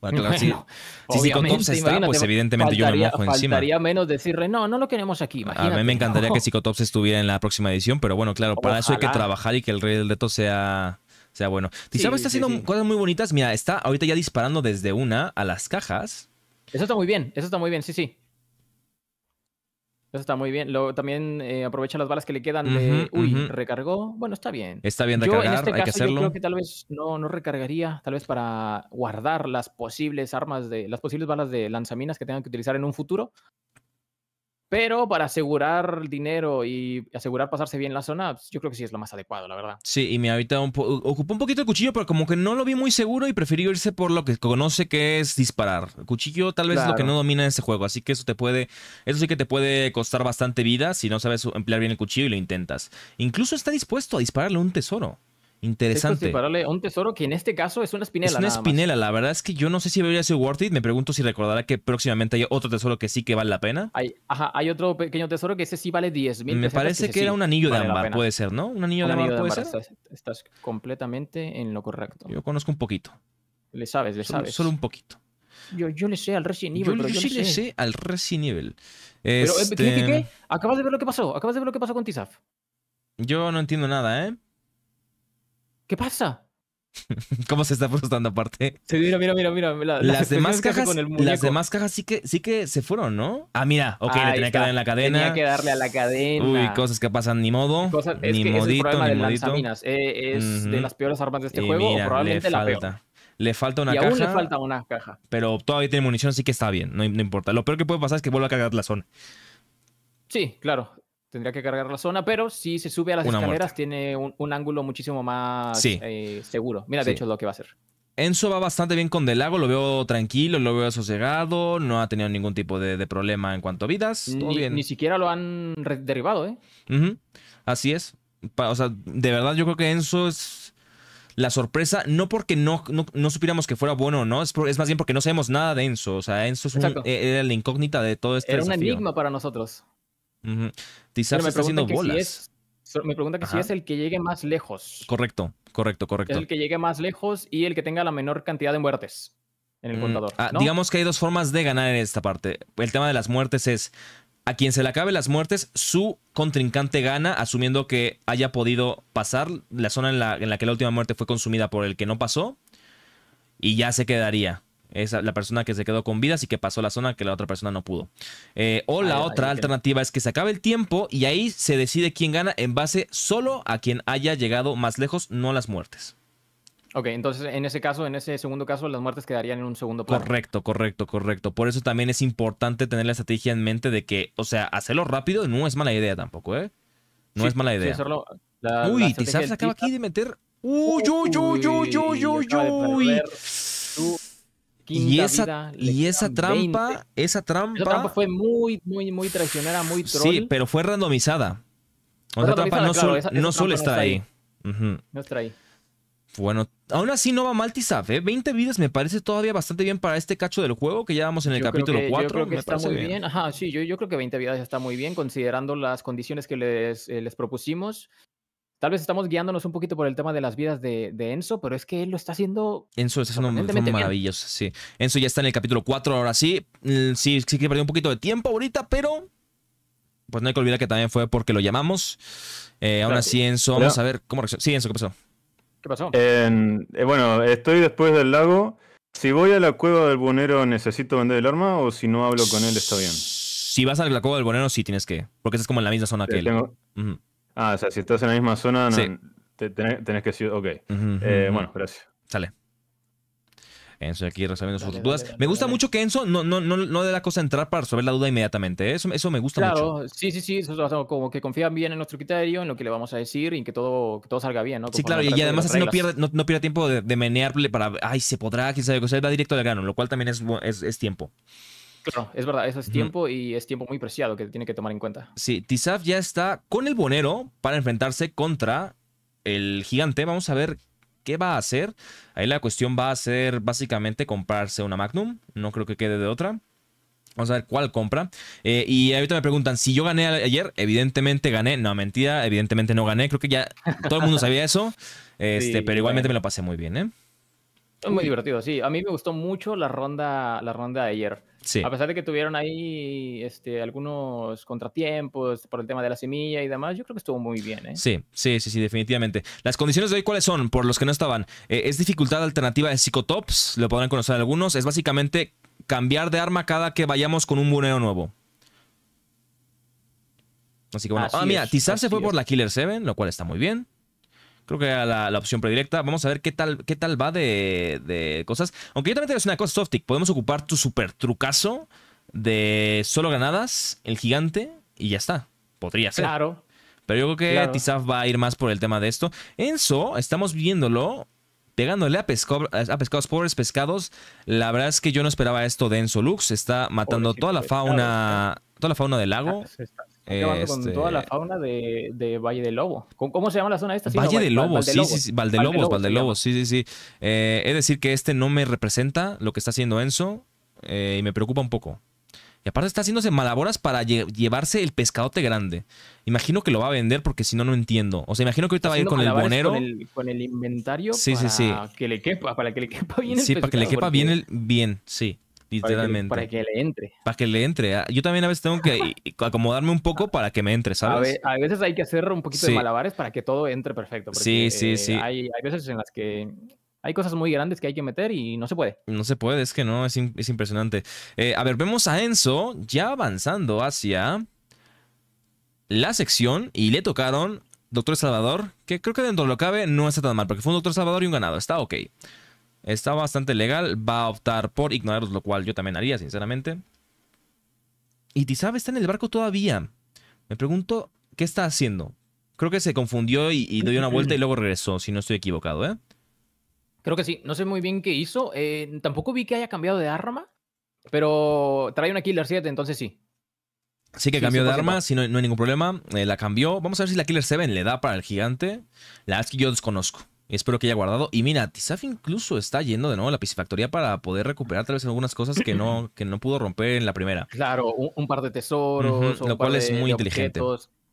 si claro, está pues evidentemente yo me mojo encima. Faltaría menos decirle, no, no lo queremos aquí. A mí me encantaría que Psicotops estuviera en la próxima edición, pero bueno, claro, para eso hay que trabajar y que el rey del reto sea, sea bueno. Tizaba está haciendo cosas muy bonitas. Mira, está ahorita ya disparando desde una a las cajas. Eso está muy bien, eso está muy bien, sí, sí. Eso está muy bien. lo también eh, aprovecha las balas que le quedan de, uy, recargó. Bueno, está bien. Está bien recargar, yo, este hay que hacerlo. Yo creo que tal vez no, no recargaría, tal vez para guardar las posibles armas de, las posibles balas de lanzaminas que tengan que utilizar en un futuro. Pero para asegurar dinero y asegurar pasarse bien la zona, pues, yo creo que sí es lo más adecuado, la verdad. Sí, y me habita un ocupó un poquito el cuchillo, pero como que no lo vi muy seguro y prefirió irse por lo que conoce que es disparar. El cuchillo tal vez es lo que no domina en este juego, así que eso te puede, eso sí que te puede costar bastante vida si no sabes emplear bien el cuchillo y lo intentas. Incluso está dispuesto a dispararle un tesoro. Interesante. un tesoro que en este caso es una espinela. Es una espinela, la verdad es que yo no sé si debería ser worth it. Me pregunto si recordará que próximamente hay otro tesoro que sí que vale la pena. Hay, ajá, hay otro pequeño tesoro que ese sí vale 10.000 mil. Me parece que, era un anillo de ámbar, puede ser, ¿no? Un anillo, de, ámbar, Estás, completamente en lo correcto. Yo conozco un poquito. Le sabes, le sabes. Solo un poquito. Yo, le sé al Resident nivel Yo, sí le sé. al Resident Evil. Pero, eh, ¿qué, este Acabas de ver lo que pasó. Acabas de ver lo que pasó con Tizaf. Yo no entiendo nada, ¿eh? ¿Qué pasa? ¿Cómo se está frustrando aparte? Sí, mira, mira, mira, mira. las, demás cajas, las demás cajas sí que, sí que se fueron, ¿no? Ah, mira, ok, le tenía que dar en la cadena. Tenía que darle a la cadena. Uy, cosas que pasan, ni modo. ni que modito, es el problema de Lanzaminas. Eh, es de las peores armas de este juego, probablemente la peor. Le falta una caja. Aún le falta una caja. Pero todavía tiene munición, sí que está bien, no, no importa. Lo peor que puede pasar es que vuelva a cargar la zona. Sí, claro tendría que cargar la zona, pero si se sube a las escaleras tiene un, ángulo muchísimo más eh, seguro. Mira, de hecho, lo que va a hacer. Enzo va bastante bien con Delago, lo veo tranquilo, lo veo sosegado, no ha tenido ningún tipo de, problema en cuanto a vidas. ni, bien. ni, siquiera lo han derribado, ¿eh? Así es. o sea, de verdad yo creo que Enzo es la sorpresa, no porque no, no, supiéramos que fuera bueno o no, es, más bien porque no sabemos nada de Enzo. O sea, Enzo es e, era la incógnita de todo este Era un enigma para nosotros. Ajá. Tizar se está haciendo bolas. me pregunta que si es el que llegue más lejos. Correcto, correcto, correcto. Es el que llegue más lejos y el que tenga la menor cantidad de muertes en el mm, contador. Ah, digamos que hay dos formas de ganar en esta parte. El tema de las muertes es a quien se le acabe las muertes, su contrincante gana, asumiendo que haya podido pasar la zona en la, en la que la última muerte fue consumida por el que no pasó, y ya se quedaría es la persona que se quedó con vidas y que pasó la zona que la otra persona no pudo. Eh, o la otra alternativa es que se acabe el tiempo y ahí se decide quién gana en base solo a quien haya llegado más lejos, no a las muertes. Ok, entonces en ese caso, en ese segundo caso, las muertes quedarían en un segundo plano. Correcto, correcto, correcto. Por eso también es importante tener la estrategia en mente de que, o sea, hacerlo rápido no es mala idea tampoco, ¿eh? No es mala idea. uy, Tizar se acaba aquí de meter. uy, uy, uy, uy. uy, uy, uy y esa, Y esa trampa, esa trampa. fue muy, muy, muy traicionera, muy troll. Sí, pero fue randomizada. trampa no, solo suele estar ahí. No está ahí. Bueno, aún así no va mal Tizaf, 20 ¿eh? vidas me parece todavía bastante bien para este cacho del juego que ya vamos en el capítulo 4. Yo creo que está muy bien. Ajá, sí, yo, yo, creo que 20 vidas está muy bien considerando las condiciones que les, eh, les propusimos Tal vez estamos guiándonos un poquito por el tema de las vidas de, Enzo, pero es que él lo está haciendo. Enzo está haciendo un maravilloso, sí. Enzo ya está en el capítulo 4, ahora sí. Mm, sí, sí que perdió un poquito de tiempo ahorita, pero. Pues no hay que olvidar que también fue porque lo llamamos. Eh, aún así, Enzo, vamos a ver cómo reacciona. Sí, Enzo, ¿qué pasó? ¿Qué pasó? Eh, bueno, estoy después del lago. Si voy a la cueva del bonero, ¿necesito vender el arma o si no hablo con él está bien? Si vas a la cueva del bonero, sí tienes que. Porque es como en la misma zona que él. Ah, o sea, si estás en la misma zona, no, tenés, que decir, ok. Eh, bueno, gracias. Sale. Enzo aquí resolviendo sus dudas. me gusta mucho que Enzo no, no, no, no dé la cosa entrar para resolver la duda inmediatamente. ¿eh? Eso, eso me gusta claro, sí, sí, sí. Eso, como que confían bien en nuestro criterio, en lo que le vamos a decir y que todo, todo salga bien, ¿no? sí, claro. Y, además así no pierde, no, tiempo de, de, menearle para, ay, se podrá, quién sabe, o sea, va directo al grano, lo cual también es, es, es tiempo. Claro, es verdad, eso es tiempo y es tiempo muy preciado que tiene que tomar en cuenta. Sí, Tisaf ya está con el bonero para enfrentarse contra el gigante. Vamos a ver qué va a hacer. Ahí la cuestión va a ser básicamente comprarse una Magnum. No creo que quede de otra. Vamos a ver cuál compra. Eh, y ahorita me preguntan, si yo gané ayer, evidentemente gané. No, mentira, evidentemente no gané. Creo que ya todo el mundo sabía eso. Este, pero igualmente me lo pasé muy bien, ¿eh? Muy divertido, sí. A mí me gustó mucho la ronda, la ronda de ayer. A pesar de que tuvieron ahí este, algunos contratiempos por el tema de la semilla y demás, yo creo que estuvo muy bien. ¿eh? Sí, sí, sí, sí, definitivamente. Las condiciones de hoy, ¿cuáles son? Por los que no estaban. Eh, es dificultad alternativa de psicotops, lo podrán conocer algunos. Es básicamente cambiar de arma cada que vayamos con un buneo nuevo. Así que bueno. ah, mira, Tizar se fue por la Killer 7, lo cual está muy bien. Creo que era la, opción predirecta. Vamos a ver qué tal, qué tal va de, cosas. Aunque yo también te una cosa, Softic. Podemos ocupar tu super trucazo de solo ganadas, el gigante, y ya está. Podría ser. Claro. Pero yo creo que Tisaf va a ir más por el tema de esto. Enzo, estamos viéndolo. Pegándole a, a pescados pobres pescados. La verdad es que yo no esperaba esto de Enzo Lux. Está matando toda la fauna. ¿eh? toda la fauna del lago. Ah, está, con toda la este fauna de, Valle del Lobo. ¿Cómo se llama la zona esta? Valle del Lobo, sí, sí, Valdelobos, Valdelobos, sí, sí, sí. es eh, decir, que este no me representa lo que está haciendo Enzo eh, y me preocupa un poco. Y aparte está haciéndose malaboras para llevarse el pescadote grande. Imagino que lo va a vender porque si no, no entiendo. O sea, imagino que ahorita va a ir con el bonero. Con el, inventario para que le quepa, para que le quepa bien el Sí, para que le quepa bien, el, bien, sí. Literalmente. Para que, le entre. Para que le entre. Ah, yo también a veces tengo que acomodarme un poco para que me entre, ¿sabes? A, veces hay que hacer un poquito de malabares para que todo entre perfecto. sí, sí, eh, sí. Hay, veces en las que hay cosas muy grandes que hay que meter y no se puede. No se puede, es que no, es, impresionante. Eh, a ver, vemos a Enzo ya avanzando hacia la sección y le tocaron Doctor Salvador, que creo que dentro de lo cabe no está tan mal, porque fue un Doctor Salvador y un ganado, está ok. Está bastante legal. Va a optar por ignorarlos, lo cual yo también haría, sinceramente. Y Tizab ah, está en el barco todavía. Me pregunto qué está haciendo. Creo que se confundió y, dio una vuelta y luego regresó, si no estoy equivocado, ¿eh? Creo que sí. No sé muy bien qué hizo. Eh, tampoco vi que haya cambiado de arma. Pero trae una Killer 7, entonces sí. Sí que cambió de arma, si no, hay ningún problema. Eh, la cambió. Vamos a ver si la Killer 7 le da para el gigante. La verdad yo desconozco. Espero que haya guardado. Y mira, Tizaf incluso está yendo de nuevo a la piscifactoría para poder recuperar tal vez algunas cosas que no, que no pudo romper en la primera. Claro, un, par de tesoros. lo cual es muy inteligente.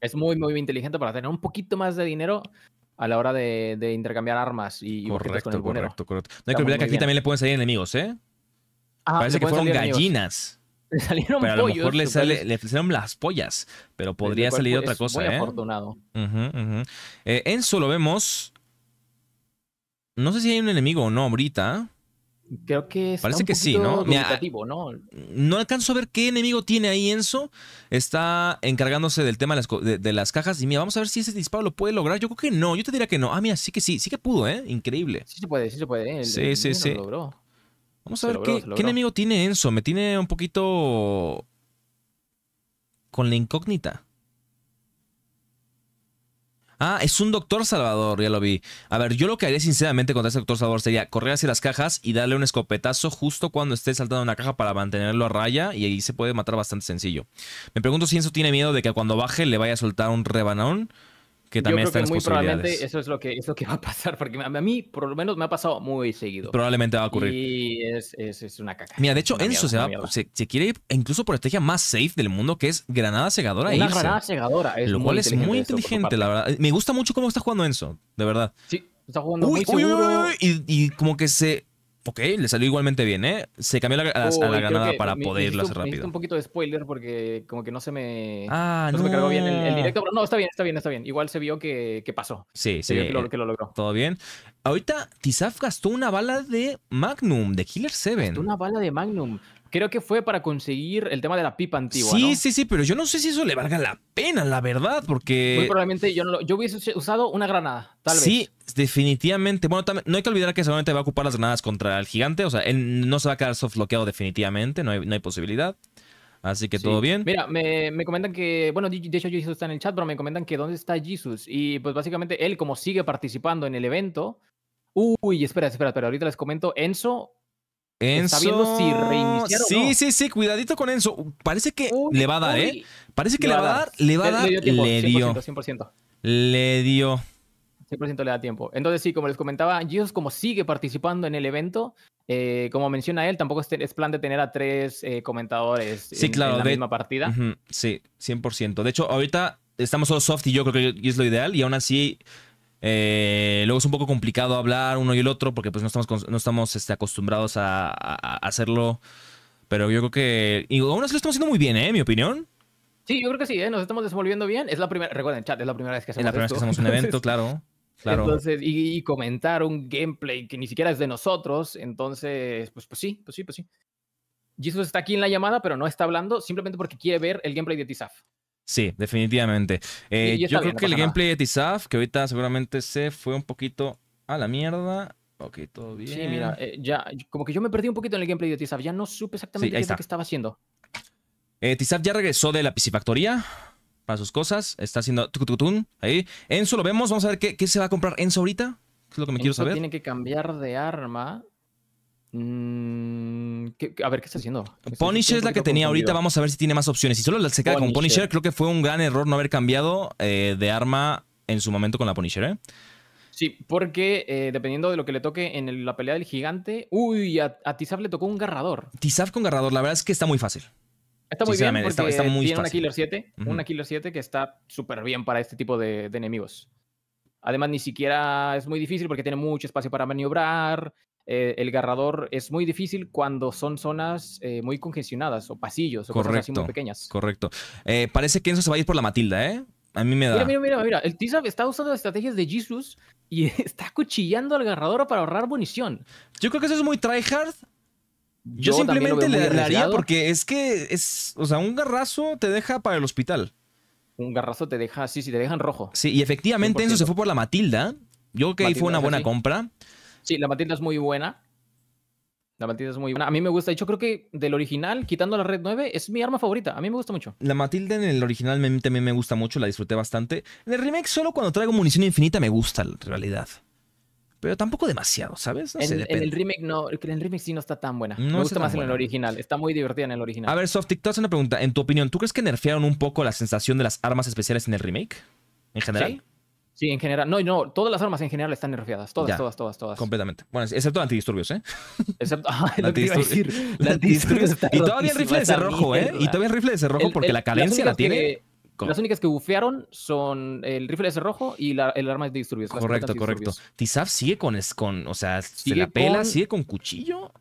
Es muy, muy inteligente para tener un poquito más de dinero a la hora de, intercambiar armas y correcto, correcto, correcto. No hay que olvidar que aquí también le pueden salir enemigos, ¿eh? Ah, Parece que fueron gallinas. Le salieron pero a lo mejor le, sale, le, salieron las pollas, pero podría salir otra cosa. Muy ¿eh? afortunado. En eh, Enzo lo vemos no sé si hay un enemigo o no ahorita. Creo que Parece que sí, ¿no? ¿no? ¿no? alcanzo a ver qué enemigo tiene ahí Enzo. Está encargándose del tema de las, cajas. Y mira, vamos a ver si ese disparo lo puede lograr. Yo creo que no. Yo te diría que no. Ah, mira, sí que sí. Sí que pudo, ¿eh? Increíble. Sí se puede, sí se puede. sí, sí, sí. Vamos a ver qué, qué enemigo tiene Enzo. Me tiene un poquito con la incógnita. Ah, es un doctor Salvador, ya lo vi. A ver, yo lo que haría sinceramente contra ese doctor Salvador sería correr hacia las cajas y darle un escopetazo justo cuando esté saltando una caja para mantenerlo a raya y ahí se puede matar bastante sencillo. Me pregunto si eso tiene miedo de que cuando baje le vaya a soltar un rebanón que también yo creo que muy probablemente eso es lo que que va a pasar porque a mí por lo menos me ha pasado muy seguido probablemente va a ocurrir y es, una caca mira de hecho Enzo se, se, se, quiere ir incluso por estrategia más safe del mundo que es granada segadora e una granada cegadora. es lo cual es muy inteligente la verdad me gusta mucho cómo está jugando Enzo de verdad sí está jugando uy, muy uy, seguro. Uy, y, como que se Ok, le salió igualmente bien, ¿eh? Se cambió la, a, la granada para poderlo poder hacer rápido. un poquito de spoiler porque como que no se me, ah, no Se me cargó bien el, directo, no, está bien, está bien, está bien. Igual se vio que, pasó. Sí, se Vio que, lo, eh, que lo, logró. Todo bien. Ahorita Tizaf gastó una bala de Magnum, de Killer 7. una bala de Magnum. Creo que fue para conseguir el tema de la pipa antigua. Sí, sí, sí, pero yo no sé si eso le valga la pena, la verdad, porque. Muy probablemente yo, yo hubiese usado una granada, tal vez. Sí, definitivamente. Bueno, no hay que olvidar que seguramente va a ocupar las granadas contra el gigante. O sea, él no se va a quedar softloqueado definitivamente, no hay, posibilidad. Así que todo bien. Mira, me, comentan que, bueno, de hecho Jesús está en el chat, pero me comentan que dónde está Jesus. Y pues básicamente él, como sigue participando en el evento. Uy, espera, espera, pero ahorita les comento, Enzo Enzo... si Sí, sí, sí, cuidadito con Enzo. Parece que le va a dar, ¿eh? Parece que le, va a dar, le va a dar. Le dio. le 100%, Le dio. 100% le da tiempo. Entonces, sí, como les comentaba, Jesus, como sigue participando en el evento, eh, como menciona él, tampoco es, plan de tener a tres eh, comentadores en, la misma partida. sí, 100%. De hecho, ahorita estamos solo soft y yo creo que es lo ideal, y aún así eh, luego es un poco complicado hablar uno y el otro porque pues no estamos, no estamos este, acostumbrados a, hacerlo. Pero yo creo que... Y aún así lo estamos haciendo muy bien, ¿eh? Mi opinión. Sí, yo creo que sí, ¿eh? Nos estamos desenvolviendo bien. Es la primera... Recuerden, chat, es la primera vez que hacemos, es la primera Vez que hacemos un evento, claro. Claro. Entonces, y, comentar un gameplay que ni siquiera es de nosotros. Entonces, pues, pues sí, pues sí, pues sí. Jesus está aquí en la llamada, pero no está hablando simplemente porque quiere ver el gameplay de Tizaf. Sí, definitivamente. Eh, yo creo que el gameplay de Tizaf, que ahorita seguramente se fue un poquito a la mierda. bien. Sí, mira, eh, ya, como que yo me perdí un poquito en el gameplay de Tizaf. Ya no supe exactamente qué es que estaba haciendo. Eh, ya regresó de la piscifactoría para sus cosas. Está haciendo ahí. Enzo lo vemos. Vamos a ver qué, qué se va a comprar Enzo ahorita. es lo que me quiero saber. Tiene que cambiar de arma. Mm, a ver, ¿qué está haciendo? Punisher es la que tenía ahorita. Vamos a ver si tiene más opciones. Si solo se queda con Punisher, creo que fue un gran error no haber cambiado eh, de arma en su momento con la Punisher, ¿eh? Sí, porque eh, dependiendo de lo que le toque en la pelea del gigante. Uy, a, a le tocó un garrador. Tizaf con garrador, la verdad es que está muy fácil. Está muy bien porque tiene una Killer 7, una Killer 7 que está súper bien para este tipo de enemigos. Además, ni siquiera es muy difícil porque tiene mucho espacio para maniobrar. Eh, el garrador es muy difícil cuando son zonas eh, muy congestionadas o pasillos o cosas así muy pequeñas. Correcto. Eh, parece que Enzo se va a ir por la Matilda, ¿eh? A mí me da. Mira, mira, mira, mira. El tiza está usando estrategias de Jesus y está cuchillando al garrador para ahorrar munición. Yo creo que eso es muy tryhard. Yo, Yo simplemente le, daría porque es que es, o sea, un garrazo te deja para el hospital. Un garrazo te deja, sí, sí, te dejan rojo. Sí, y efectivamente Enzo se fue por la Matilda. Yo creo que ahí fue una buena compra. Sí, la Matilda es muy buena. La Matilda es muy buena. A mí me gusta. de hecho creo que del original, quitando la Red 9, es mi arma favorita. A mí me gusta mucho. La Matilda en el original me, también me gusta mucho, la disfruté bastante. En el remake, solo cuando traigo munición infinita me gusta, en realidad. Pero tampoco demasiado, ¿sabes? en, el remake no, en el remake sí no está tan buena. me gusta más en el original. Está muy divertida en el original. A ver, Softic, te hace una pregunta. En tu opinión, ¿tú crees que nerfearon un poco la sensación de las armas especiales en el remake? En general. ¿Sí? Sí, en general. No, no, todas las armas en general están nerfeadas. Todas, todas, todas, todas. Completamente. Bueno, excepto antidisturbios, ¿eh? Excepto. Ah, lo que iba antidisturbios. y todavía el rifle de cerrojo, ¿eh? Y todavía el rifle de cerrojo porque la calencia la tiene. las únicas que bufearon son el rifle de cerrojo y la, el arma de disturbios. Correcto, correcto. Tizaf sigue con, O sea, se la pela, sigue con cuchillo.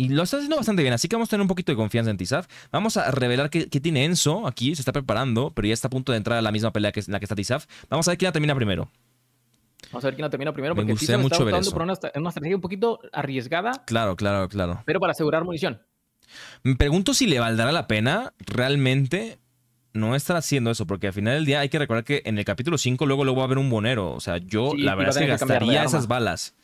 Y lo está haciendo bastante bien, así que vamos a tener un poquito de confianza en Tizaf. Vamos a revelar qué, tiene Enzo aquí, se está preparando, pero ya está a punto de entrar a la misma pelea que, en la que está Tizaf. Vamos a ver quién la termina primero. Vamos a ver quién la termina primero, porque Tizaf está optando por una, una, estrategia un poquito arriesgada. Claro, claro, claro. Pero para asegurar munición. Me pregunto si le valdrá la pena realmente no estar haciendo eso, porque al final del día hay que recordar que en el capítulo 5 luego, luego va a haber un bonero. O sea, yo la verdad es que gastaría esas balas.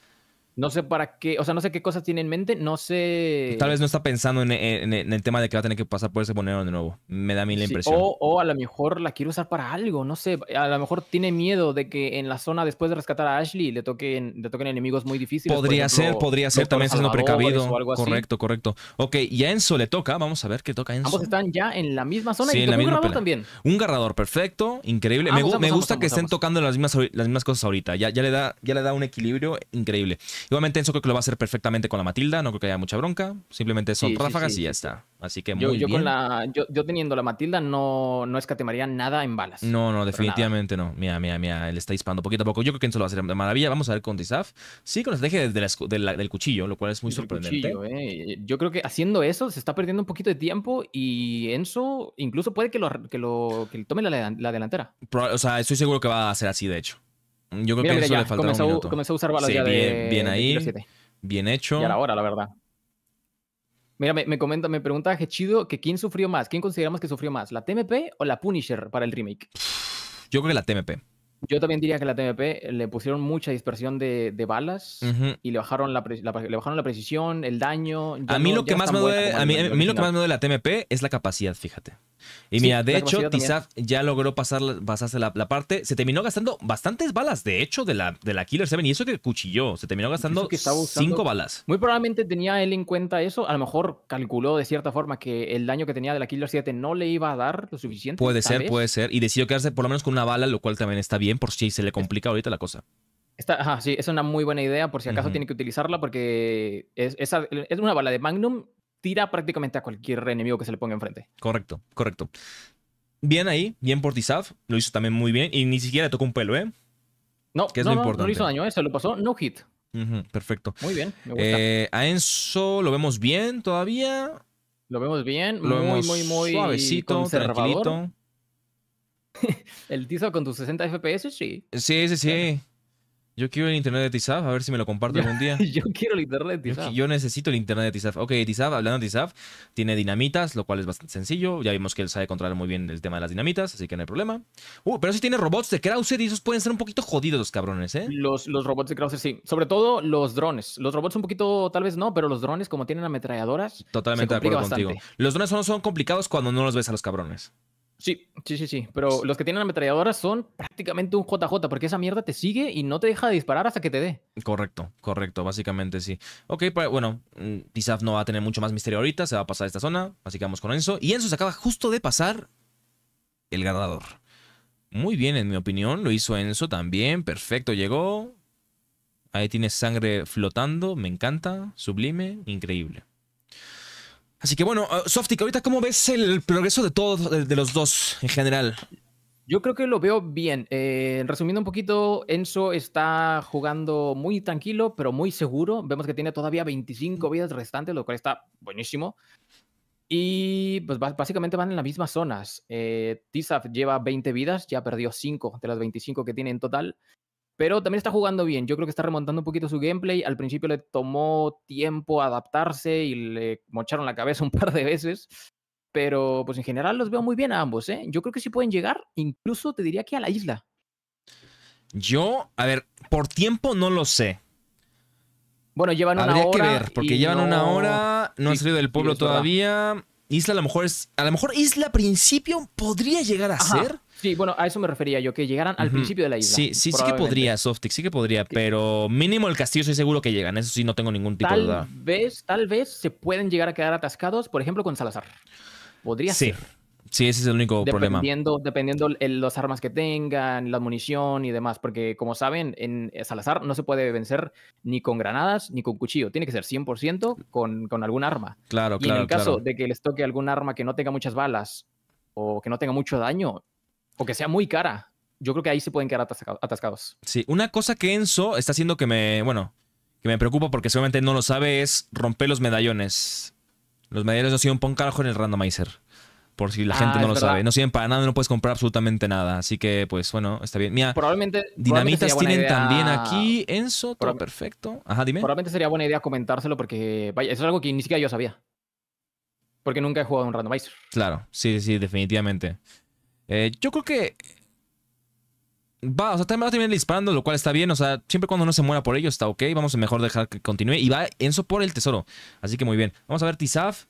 No sé para qué, o sea, no sé qué cosas tiene en mente, no sé. Tal vez no está pensando en, el tema de que va a tener que pasar por ese monero de nuevo. Me da a mí la impresión. O, o, a lo mejor la quiere usar para algo, no sé. A lo mejor tiene miedo de que en la zona después de rescatar a Ashley le toquen, le toquen enemigos muy difíciles. Podría ser, podría ser. También siendo precavido. Correcto, correcto. Ok, y a Enzo le toca. Vamos a ver qué toca a Enzo. Ambos están ya en la misma zona y en la un garrador también. Un garrador, perfecto, increíble. me, me, gusta que estén tocando las mismas, las mismas cosas ahorita. Ya, ya, le da, ya le da un equilibrio increíble. Igualmente Enzo creo que lo va a hacer perfectamente con la Matilda, no creo que haya mucha bronca, simplemente son ráfagas y ya está. Así que muy yo, yo yo, teniendo la Matilda no, no escatemaría nada en balas. No, no, definitivamente no. Mira, mira, mira, él está disparando poquito a poco. Yo creo que Enzo lo va a hacer de maravilla. Vamos a ver con Dizaf. Sí, con nos deje del cuchillo, lo cual es muy sorprendente. Eh. Yo creo que haciendo eso se está perdiendo un poquito de tiempo y Enzo incluso puede que lo, que tome la, delantera. o sea, estoy seguro que va a ser así, de hecho. Yo creo que eso le falta comenzó, a usar balas ya bien, de, bien ahí, bien hecho. Y ahora la verdad. Mira, me, me comenta, me pregunta que quién sufrió más, quién consideramos que sufrió más, la TMP o la Punisher para el remake. Yo creo que la TMP. Yo también diría que la TMP le pusieron mucha dispersión de, balas y le bajaron la, la precisión, el daño. A mí, lo, que más me duele, a mí, lo que más me duele la TMP es la capacidad, fíjate. Y mira, de hecho, Tizaf ya logró pasar, pasarse la, parte. Se terminó gastando bastantes balas, de hecho, de la, de la Killer 7. Y eso que cuchilló. Se terminó gastando 5 cinco balas. Muy probablemente tenía él en cuenta eso. A lo mejor calculó de cierta forma que el daño que tenía de la Killer 7 no le iba a dar lo suficiente. Puede ser, puede ser. Y decidió quedarse por lo menos con una bala, lo cual también está bien por si se le complica ahorita la cosa. Está, ajá, sí, es una muy buena idea por si acaso tiene que utilizarla porque es, es, una bala de Magnum, tira prácticamente a cualquier enemigo que se le ponga enfrente. Correcto, correcto. Bien ahí, bien por Tizaf, lo hizo también muy bien y ni siquiera le tocó un pelo, ¿eh? No, no, hizo daño, ¿eh? lo pasó, no hit. perfecto. Muy bien, eh, a Enzo lo vemos bien todavía. Lo vemos bien, lo muy, muy, muy suavecito, tranquilito. ¿El tizo con tus 60 FPS? Sí. Sí, sí, sí. Yo quiero el internet de Tizaf. a ver si me lo comparto algún día. yo quiero el internet de Tizaf. Yo, necesito el internet de Tizaf. Ok, Tizaf, hablando de tiene dinamitas, lo cual es bastante sencillo. Ya vimos que él sabe controlar muy bien el tema de las dinamitas, así que no hay problema. Uh, pero si tiene robots de Krauser y esos pueden ser un poquito jodidos los cabrones, ¿eh? Los, robots de Krauser, sí. Sobre todo los drones. Los robots un poquito, tal vez no, pero los drones, como tienen ametralladoras. Totalmente de acuerdo contigo. Los drones solo son complicados cuando no los ves a los cabrones. Sí, sí, sí, sí. Pero los que tienen ametralladoras son prácticamente un JJ, porque esa mierda te sigue y no te deja de disparar hasta que te dé. Correcto, correcto, básicamente sí. Ok, pues, bueno, Tizaf mm, no va a tener mucho más misterio ahorita, se va a pasar esta zona, así que vamos con Enzo. Y Enzo se acaba justo de pasar el ganador. Muy bien, en mi opinión, lo hizo Enzo también, perfecto, llegó. Ahí tiene sangre flotando, me encanta, sublime, increíble. Así que bueno, ah, ahorita cómo ves el progreso de todos, de, los dos en general. Yo creo que lo veo bien. Eh, resumiendo un poquito, Enzo está jugando muy tranquilo, pero muy seguro. Vemos que tiene todavía 25 vidas restantes, lo cual está buenísimo. Y pues básicamente van en las mismas zonas. Eh, lleva 20 vidas, ya perdió 5 de las 25 que tiene en total. Pero también está jugando bien. Yo creo que está remontando un poquito su gameplay. Al principio le tomó tiempo adaptarse y le mocharon la cabeza un par de veces. Pero pues en general los veo muy bien a ambos. ¿eh? Yo creo que sí pueden llegar, incluso te diría que a la isla. Yo, a ver, por tiempo no lo sé. Bueno, llevan una hora. Habría que ver, porque llevan una hora, no han salido del pueblo todavía. Isla a lo mejor es. A lo mejor Isla principio podría llegar a ser. Sí, bueno, a eso me refería yo, que llegaran al principio de la isla. Sí, sí, sí que podría, Softic, sí que podría, pero mínimo el castillo soy seguro que llegan, eso sí no tengo ningún tipo de duda. Vez, tal vez se pueden llegar a quedar atascados, por ejemplo, con Salazar. Podría ser. Sí, ese es el único problema. Dependiendo de las armas que tengan, la munición y demás, porque como saben, en eh, Salazar no se puede vencer ni con granadas ni con cuchillo, tiene que ser 100% con, con algún arma. Claro, claro. Y en el caso de que les toque algún arma que no tenga muchas balas o que no tenga mucho daño, o sea muy cara, yo creo que ahí se pueden quedar atascados. Sí, una cosa que Enzo está haciendo que me, bueno, que me preocupa porque seguramente no lo sabe es romper los medallones. Los medallones no sirven para un carajo en el randomizer. Por si la ah, gente no lo sabe. No sirven para nada, no puedes comprar absolutamente nada. Así que, pues bueno, está bien. Mira, probablemente, dinamitas tienen también aquí. Enzo, todo perfecto. Ajá, dime. Probablemente sería buena idea comentárselo porque, vaya, eso es algo que ni siquiera yo sabía. Porque nunca he jugado un randomizer. Claro, sí, sí, definitivamente. Eh, yo creo que. Va, o sea, también va a terminar disparando, lo cual está bien. O sea, siempre cuando no se muera por ello está ok. Vamos a mejor dejar que continúe. Y va Enzo por el tesoro. Así que muy bien. Vamos a ver Tisaf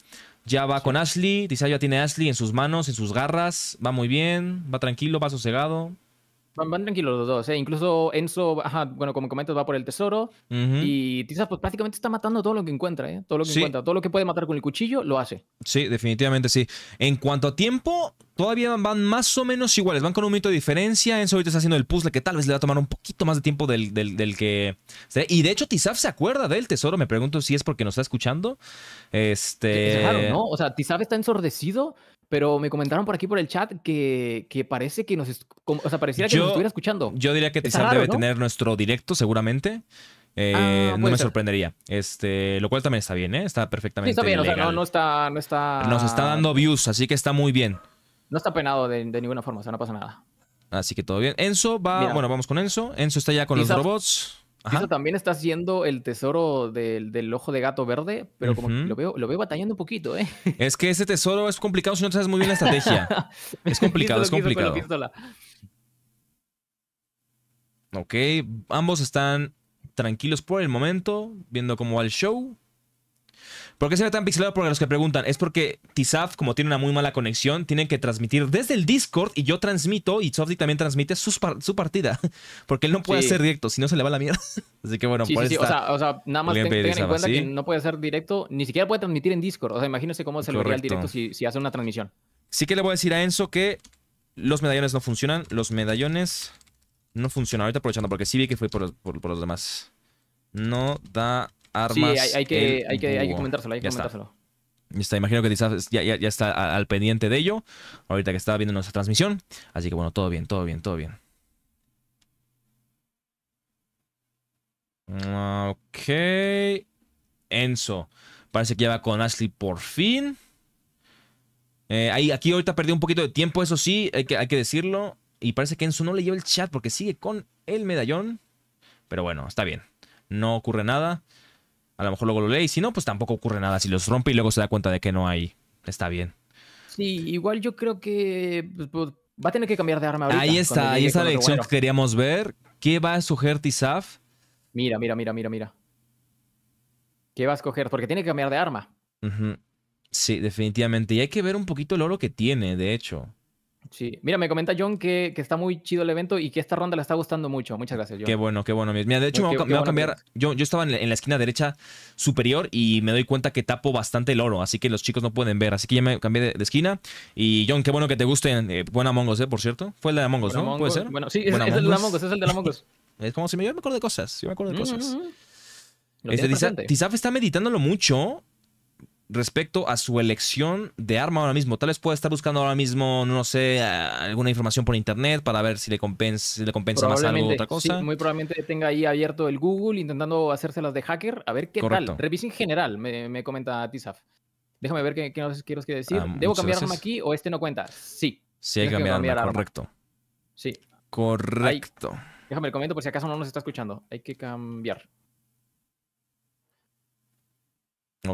Ya va con Ashley. Tisaf ya tiene Ashley en sus manos, en sus garras. Va muy bien. Va tranquilo, va sosegado. Van, tranquilos los dos, ¿eh? Incluso Enzo, bueno, como comentas, va por el tesoro. Y Tisaf pues prácticamente está matando todo lo que encuentra, ¿eh? Todo lo que encuentra. Todo lo que puede matar con el cuchillo, lo hace. Sí, definitivamente sí. En cuanto a tiempo, todavía van más o menos iguales. Van con un mito de diferencia. Enzo ahorita está haciendo el puzzle que tal vez le va a tomar un poquito más de tiempo del, del, que. Y de hecho, Tizaf se acuerda del tesoro. Me pregunto si es porque nos está escuchando. Este. ¿no? O sea, Tizaf está ensordecido pero me comentaron por aquí por el chat que, que parece que nos, o sea, pareciera que nos estuviera escuchando. Yo diría que Tizar debe tener nuestro directo seguramente. Eh, ah, no me sorprendería. Este, lo cual también está bien, ¿eh? Está perfectamente. Sí, está bien, o sea, no, está, Nos está dando views, así que está muy bien. No está penado de, ninguna forma, o sea, no pasa nada. Así que todo bien. Enzo va, bueno, vamos con Enzo. Enzo está ya con los robots. Eso también estás yendo el tesoro del, ojo de gato verde, pero como lo veo, lo veo batallando un poquito, ¿eh? Es que ese tesoro es complicado si no sabes muy bien la estrategia. es complicado, es complicado. Ok, ambos están tranquilos por el momento, viendo cómo al el show. ¿Por qué se ve tan pixelado? Porque los que preguntan, es porque Tizaf, como tiene una muy mala conexión, tienen que transmitir desde el Discord y yo transmito y Softy también transmite su partida. Porque él no puede hacer directo, si no se le va la mierda. Así que bueno, por sí, o, sea, nada más tengan en cuenta que no puede hacer directo, ni siquiera puede transmitir en Discord. O sea, imagínense cómo se haría el directo si, hace una transmisión. Sí que le voy a decir a Enzo que los medallones no funcionan. Los medallones no funcionan. Ahorita aprovechando, porque sí vi que fue por los demás. No da Sí, hay, que, comentárselo, hay que comentárselo. imagino que quizás ya, está al pendiente de ello, ahorita que estaba viendo nuestra transmisión. Así que bueno, todo bien, todo bien, todo bien. Ah, ok. Enzo. Parece que ya va con Ashley por fin. Eh, aquí ahorita perdí un poquito de tiempo, eso sí, hay que, hay que decirlo. Y parece que Enzo no le lleva el chat porque sigue con el medallón. Pero bueno, está bien. No ocurre nada. A lo mejor luego lo lee y si no, pues tampoco ocurre nada. Si los rompe y luego se da cuenta de que no hay, está bien. Sí, igual yo creo que pues, pues, va a tener que cambiar de arma. Ahorita, ahí está, ahí está la lección que queríamos ver. ¿Qué va a sugerir Tizaf? Mira, mira, mira, mira, mira. ¿Qué va a escoger? Porque tiene que cambiar de arma. Sí, definitivamente. Y hay que ver un poquito el oro que tiene, de hecho. Sí, mira, me comenta John que, que, está muy chido el evento y que esta ronda le está gustando mucho. Muchas gracias, John. Qué bueno, qué bueno. Mira, de hecho, me, voy, a cambiar. Yo, yo, estaba en la, esquina derecha superior y me doy cuenta que tapo bastante el oro, así que los chicos no pueden ver. Así que ya me cambié de, esquina. Y John, qué bueno que te gusten. Eh, buena Mongos, ¿eh? Por cierto. Fue el de Among ¿no? ¿Puede ser? Bueno, sí, es, el de Among es el de Among es como si me, yo me acuerdo de cosas. Yo me acuerdo de mm, cosas. Mm, mm. este, Tizaf está meditándolo mucho respecto a su elección de arma ahora mismo. Tal vez pueda estar buscando ahora mismo, no sé, alguna información por internet para ver si le compensa, le compensa más algo otra cosa. Sí, muy probablemente tenga ahí abierto el Google intentando hacérselas de hacker. A ver qué tal. tal. en general, me, comenta Tizaf. Déjame ver qué, qué nos quieres decir. Ah, ¿Debo cambiar arma aquí o este no cuenta? Sí. Sí, hay que cambiar, correcto. Sí. Correcto. Déjame el comento por si acaso no nos está escuchando. Hay que cambiar.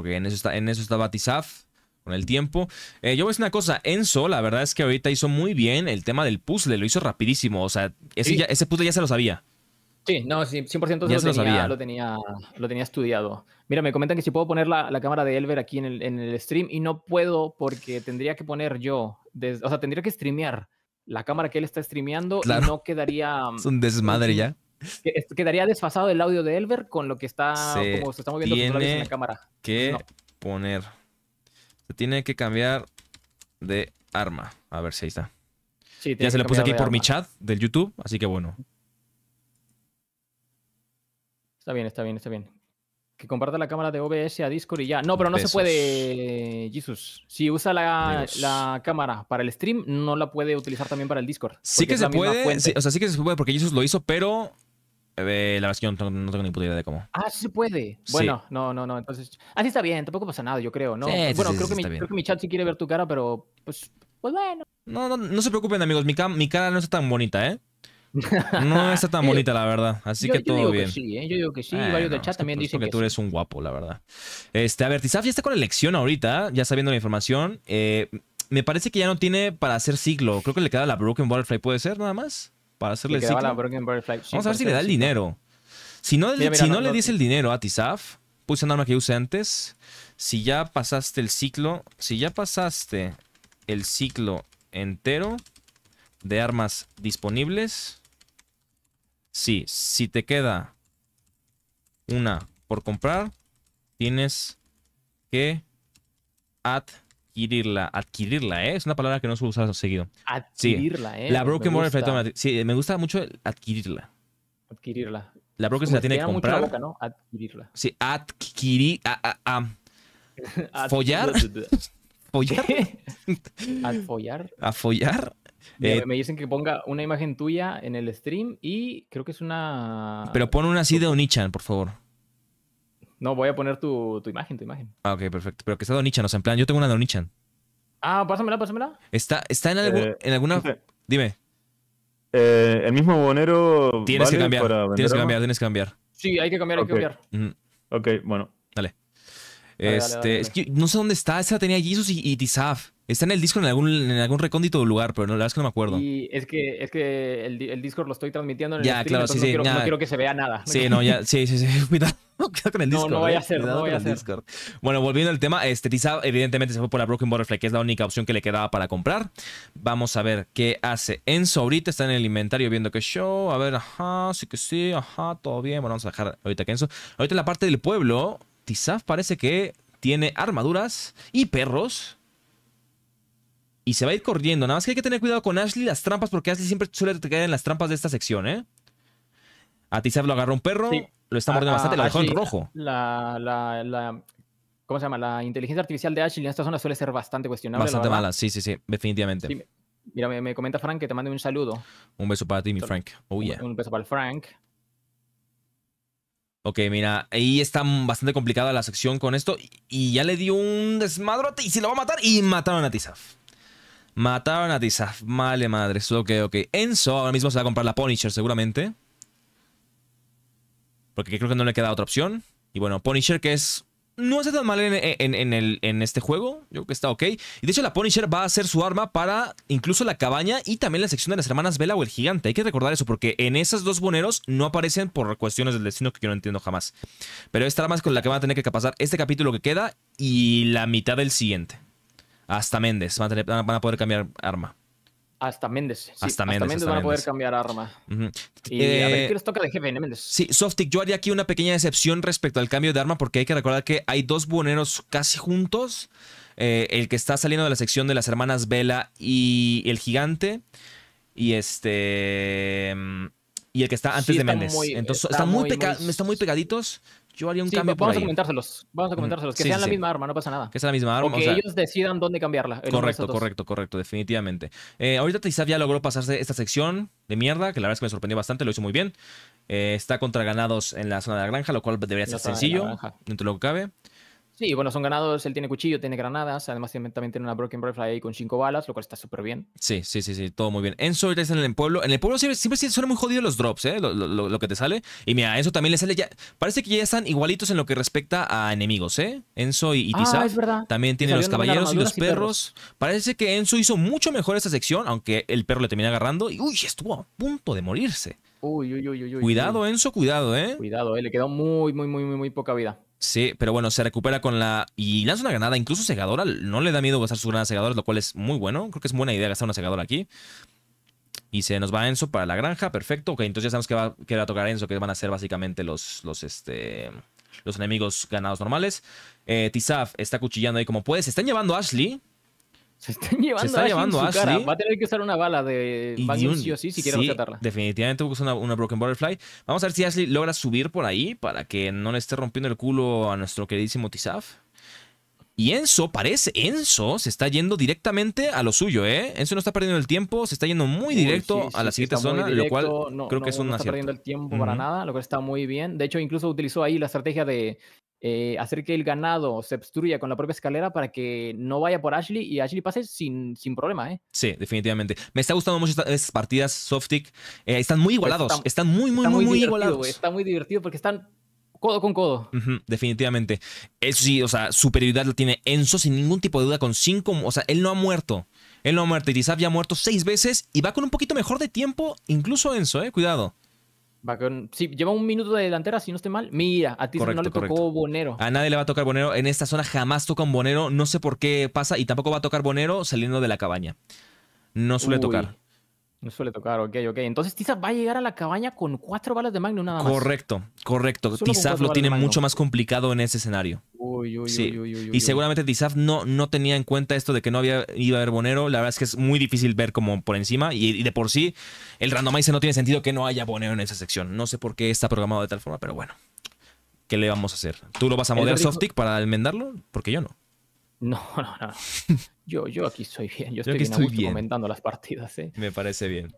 que en eso está, en eso estaba Batisaf con el tiempo. Eh, yo voy a decir una cosa, Enzo, la verdad es que ahorita hizo muy bien el tema del puzzle, lo hizo rapidísimo, o sea, ese, ya, puzzle ya se lo sabía. Sí, no, sí, 100% ya lo, se lo, tenía, sabía. lo, tenía, estudiado. Mira, me comentan que si puedo poner la, cámara de Elver aquí en el, en el, stream y no puedo porque tendría que poner yo, o sea, tendría que streamear la cámara que él está streameando y no quedaría... Es un desmadre mm, ya quedaría desfasado el audio de Elver con lo que está, como se está moviendo en la cámara. que poner. Se tiene que cambiar de arma. A ver si ahí está. Sí, ya se lo puse aquí por mi chat del YouTube, así que bueno. Está bien, está bien, está bien. Que comparta la cámara de OBS a Discord y ya. No, pero no se puede, Jesus. Si usa la, cámara para el stream, no la puede utilizar también para el Discord. Sí que se puede, o sea, sí que se puede porque Jesus lo hizo, pero la verdad es que no, tengo ni puta idea de cómo. Ah, sí se puede. Bueno, no, no, no. Entonces, así está bien, tampoco pasa nada, yo creo, ¿no? bueno, creo, que mi, chat sí quiere ver tu cara, pero pues, pues bueno. No, no, no se preocupen, amigos. Mi, cara no está tan bonita, ¿eh? No está tan bonita, la verdad. Así que todo yo digo Que sí, ¿eh? Yo digo que sí. varios del chat también pues, dicen que, tú eres un guapo, la verdad. Este, a ver, Tizaf ya está con elección ahorita, ya sabiendo la información. Eh, me parece que ya no tiene para hacer siglo. Creo que le queda la Broken Butterfly, ¿puede ser nada más? para hacerle ciclo. Vamos a ver si le da el dinero. Si no, si no, le dice el dinero a Tizaf, puse una arma que usé antes. Si ya pasaste el ciclo, si ya pasaste el ciclo entero de armas disponibles, sí, si te queda una por comprar, tienes que at adquirirla. Adquirirla, ¿eh? Es una palabra que no suelo usar seguido. Adquirirla, ¿eh? La Broken more Sí, me gusta mucho adquirirla. Adquirirla. La Broken se la tiene que comprar. ¿no? Adquirirla. Sí, adquirir. A, a, a. follar. follar. a follar. A follar. Eh, me dicen que ponga una imagen tuya en el stream y creo que es una. Pero pon una así de Onichan, por favor. No, voy a poner tu, imagen, tu imagen. Ah, ok, perfecto. Pero que está Donichan, o sea, en plan, yo tengo una Donichan. Ah, pásamela, pásamela. Está, está en, eh, en alguna. Dime. Eh, el mismo bonero. Tienes que cambiar. tienes que cambiar, tienes que cambiar. Sí, hay que cambiar, hay que cambiar. Ok, bueno. Dale. este, es que no sé dónde está. Esa tenía Jesus y, y Está en el Discord en algún, en algún recóndito lugar, pero no, la verdad es que no me acuerdo. Y es que, es que el, el Discord lo estoy transmitiendo en el ya, claro, sí, sí, no, no, quiero, que se vea nada. Sí, no, ya, sí, sí, sí, cuidado. No, no vaya ¿eh? a hacer no a hacer Bueno, volviendo al tema, este, evidentemente se fue por la Broken Butterfly, que es la única opción que le quedaba para comprar. Vamos a ver qué hace Enzo ahorita. Está en el inventario viendo que show. A ver, ajá, sí que sí, ajá, todo bien. Bueno, vamos a dejar ahorita que Enzo. Ahorita en la parte del pueblo, Tizaf parece que tiene armaduras y perros. Y se va a ir corriendo. Nada más que hay que tener cuidado con Ashley, las trampas, porque Ashley siempre suele caer en las trampas de esta sección, ¿eh? A Tizaf lo agarra un perro. Sí. Lo está mordiendo ah, bastante, lo dejó en rojo. La, la, la, ¿Cómo se llama? La inteligencia artificial de Ashley en esta zona suele ser bastante cuestionable. Bastante mala, sí, sí, sí, definitivamente. mira, me, comenta Frank que te mande un saludo. Un beso para ti, mi Frank. Oh, un, beso para el Frank. Ok, mira, ahí está bastante complicada la sección con esto. Y ya le dio un desmadrote y se lo va a matar. Y mataron a Tizaf. Mataron a Tizaf. Vale, madre. Ok, ok. Enzo ahora mismo se va a comprar la Punisher seguramente. Porque creo que no le queda otra opción. Y bueno, Punisher que es... No hace tan mal en, este juego. Yo creo que está ok. Y de hecho la Punisher va a ser su arma para incluso la cabaña y también la sección de las hermanas Vela o el gigante. Hay que recordar eso porque en esas dos boneros no aparecen por cuestiones del destino que yo no entiendo jamás. Pero esta arma es con la que van a tener que pasar este capítulo que queda y la mitad del siguiente. Hasta Méndez van a poder cambiar arma. Hasta Méndez. hasta Méndez. van a poder cambiar arma. Y eh, a ver qué les toca de jefe, Méndez? Sí, Softic, yo haría aquí una pequeña decepción respecto al cambio de arma porque hay que recordar que hay dos buhoneros casi juntos. Eh, el que está saliendo de la sección de las hermanas Vela y el gigante. Y este... Mm, y el que está antes de Méndez. Entonces, está están muy, muy pegaditos. Yo haría un cambio. Vamos a comentárselos. Vamos a comentárselos. Que sea sean la misma arma, no pasa nada. Que sea la misma arma. O que sea... ellos decidan dónde cambiarla. Correcto, correcto, correcto, definitivamente. Eh, ahorita Tizab ya logró pasarse esta sección de mierda, que la verdad es que me sorprendió bastante, lo hizo muy bien. Eh, está contra ganados en la zona de la granja, lo cual debería ser sencillo, dentro de lo que cabe. Sí, bueno, son ganados, él tiene cuchillo, tiene granadas, además también tiene una Broken Butterfly ahí con cinco balas, lo cual está súper bien. Sí, sí, sí, sí, todo muy bien. Enzo está en el pueblo. En el pueblo siempre, siempre muy jodidos los drops, ¿eh? Lo, que te sale. Y mira, a Enzo también le sale Parece que ya están igualitos en lo que respecta a enemigos, ¿eh? Enzo y, y Ah, es verdad. También tiene los caballeros y los perros. Parece que Enzo hizo mucho mejor esta sección, aunque el perro le termina agarrando y, uy, estuvo a punto de morirse. Uy, uy, uy, uy. Cuidado, Enzo, cuidado, ¿eh? Cuidado, ¿eh? Le quedó muy, muy, muy, muy, muy poca vida. Sí, pero bueno, se recupera con la. Y lanza una granada, incluso segadora. No le da miedo gastar sus granadas segadoras, lo cual es muy bueno. Creo que es buena idea gastar una segadora aquí. Y se nos va Enzo para la granja, perfecto. Ok, entonces ya sabemos que va, a tocar Enzo, que van a ser básicamente los, los, este, los enemigos ganados normales. Eh, está cuchillando ahí como puede. Se están llevando a Ashley. Se están llevando, está a llevando Ashley. Va a tener que usar una bala de Magnum sí o sí si quiere sí, rescatarla. Definitivamente busca una, una Broken Butterfly. Vamos a ver si Ashley logra subir por ahí para que no le esté rompiendo el culo a nuestro queridísimo Tizaf. Y Enzo, parece, Enzo se está yendo directamente a lo suyo, ¿eh? Enzo no está perdiendo el tiempo, se está yendo muy directo a la siguiente zona, lo cual creo que es un No está perdiendo el tiempo para nada, lo cual está muy bien. De hecho, incluso utilizó ahí la estrategia de eh, hacer que el ganado se obstruya con la propia escalera para que no vaya por Ashley y Ashley pase sin, sin problema, ¿eh? Sí, definitivamente. Me está gustando mucho estas partidas Softic. Eh, están muy pues igualados, están muy, muy, muy, muy, muy igualados. Está muy divertido porque están Codo con codo. definitivamente. Eso sí, o sea, superioridad la tiene Enzo sin ningún tipo de duda con cinco. O sea, él no ha muerto. Él no ha muerto. Irizar ya ha muerto seis veces y va con un poquito mejor de tiempo, incluso Enzo, eh. Cuidado. Va con, sí, lleva un minuto de delantera, si no esté mal. Mira, a ti no le tocó Bonero. A nadie le va a tocar Bonero. En esta zona jamás toca un Bonero. No sé por qué pasa y tampoco va a tocar Bonero saliendo de la cabaña. No suele tocar. No suele tocar, ok, ok. Entonces Tizaf va a llegar a la cabaña con cuatro balas de magno nada más. Correcto, correcto. lo tiene mucho más complicado en ese escenario. Uy, uy, sí. uy, y seguramente Tizaf no, no tenía en cuenta esto de que no había iba a haber Bonero. La verdad es que es muy difícil ver como por encima. Y, de por sí, el randomizer no tiene sentido que no haya Bonero en esa sección. No sé por qué está programado de tal forma, pero bueno. ¿Qué le vamos a hacer? ¿Tú lo vas a modelar Softic para enmendarlo? Porque yo no. No, no, no. Yo, yo aquí estoy bien, yo estoy, comentando las partidas. ¿eh? Me parece bien.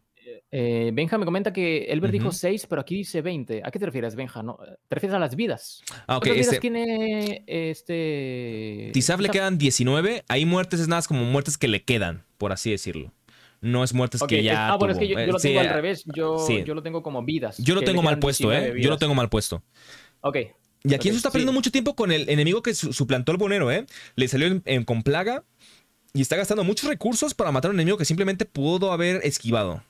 Eh, Benja me comenta que Elber dijo 6, pero aquí dice 20. ¿A qué te refieres, Benja? Eh, ¿Te refieres a las vidas? Ah, ok. Vidas tiene este... Tizab le quedan 19. Hay muertes, es nada como muertes que le quedan, por así decirlo no es muertes que ya. Ah, pero es que yo, lo eh, tengo al ah, revés. Yo, lo tengo como vidas. Yo lo tengo mal puesto, ¿eh? Yo lo tengo mal puesto. Ok. Y aquí eso está perdiendo mucho tiempo con el enemigo que suplantó al bonero, ¿eh? Le salió con plaga, y está gastando muchos recursos para matar a un enemigo que simplemente pudo haber esquivado.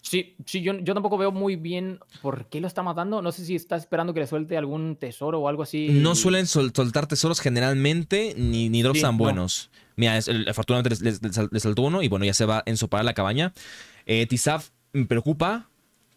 Sí, sí, yo, yo tampoco veo muy bien por qué lo está matando. No sé si está esperando que le suelte algún tesoro o algo así. No suelen soltar tesoros generalmente, ni, ni drops tan buenos. Mira, afortunadamente le saltó uno y bueno, ya se va a ensopar a la cabaña. Eh, me mm, preocupa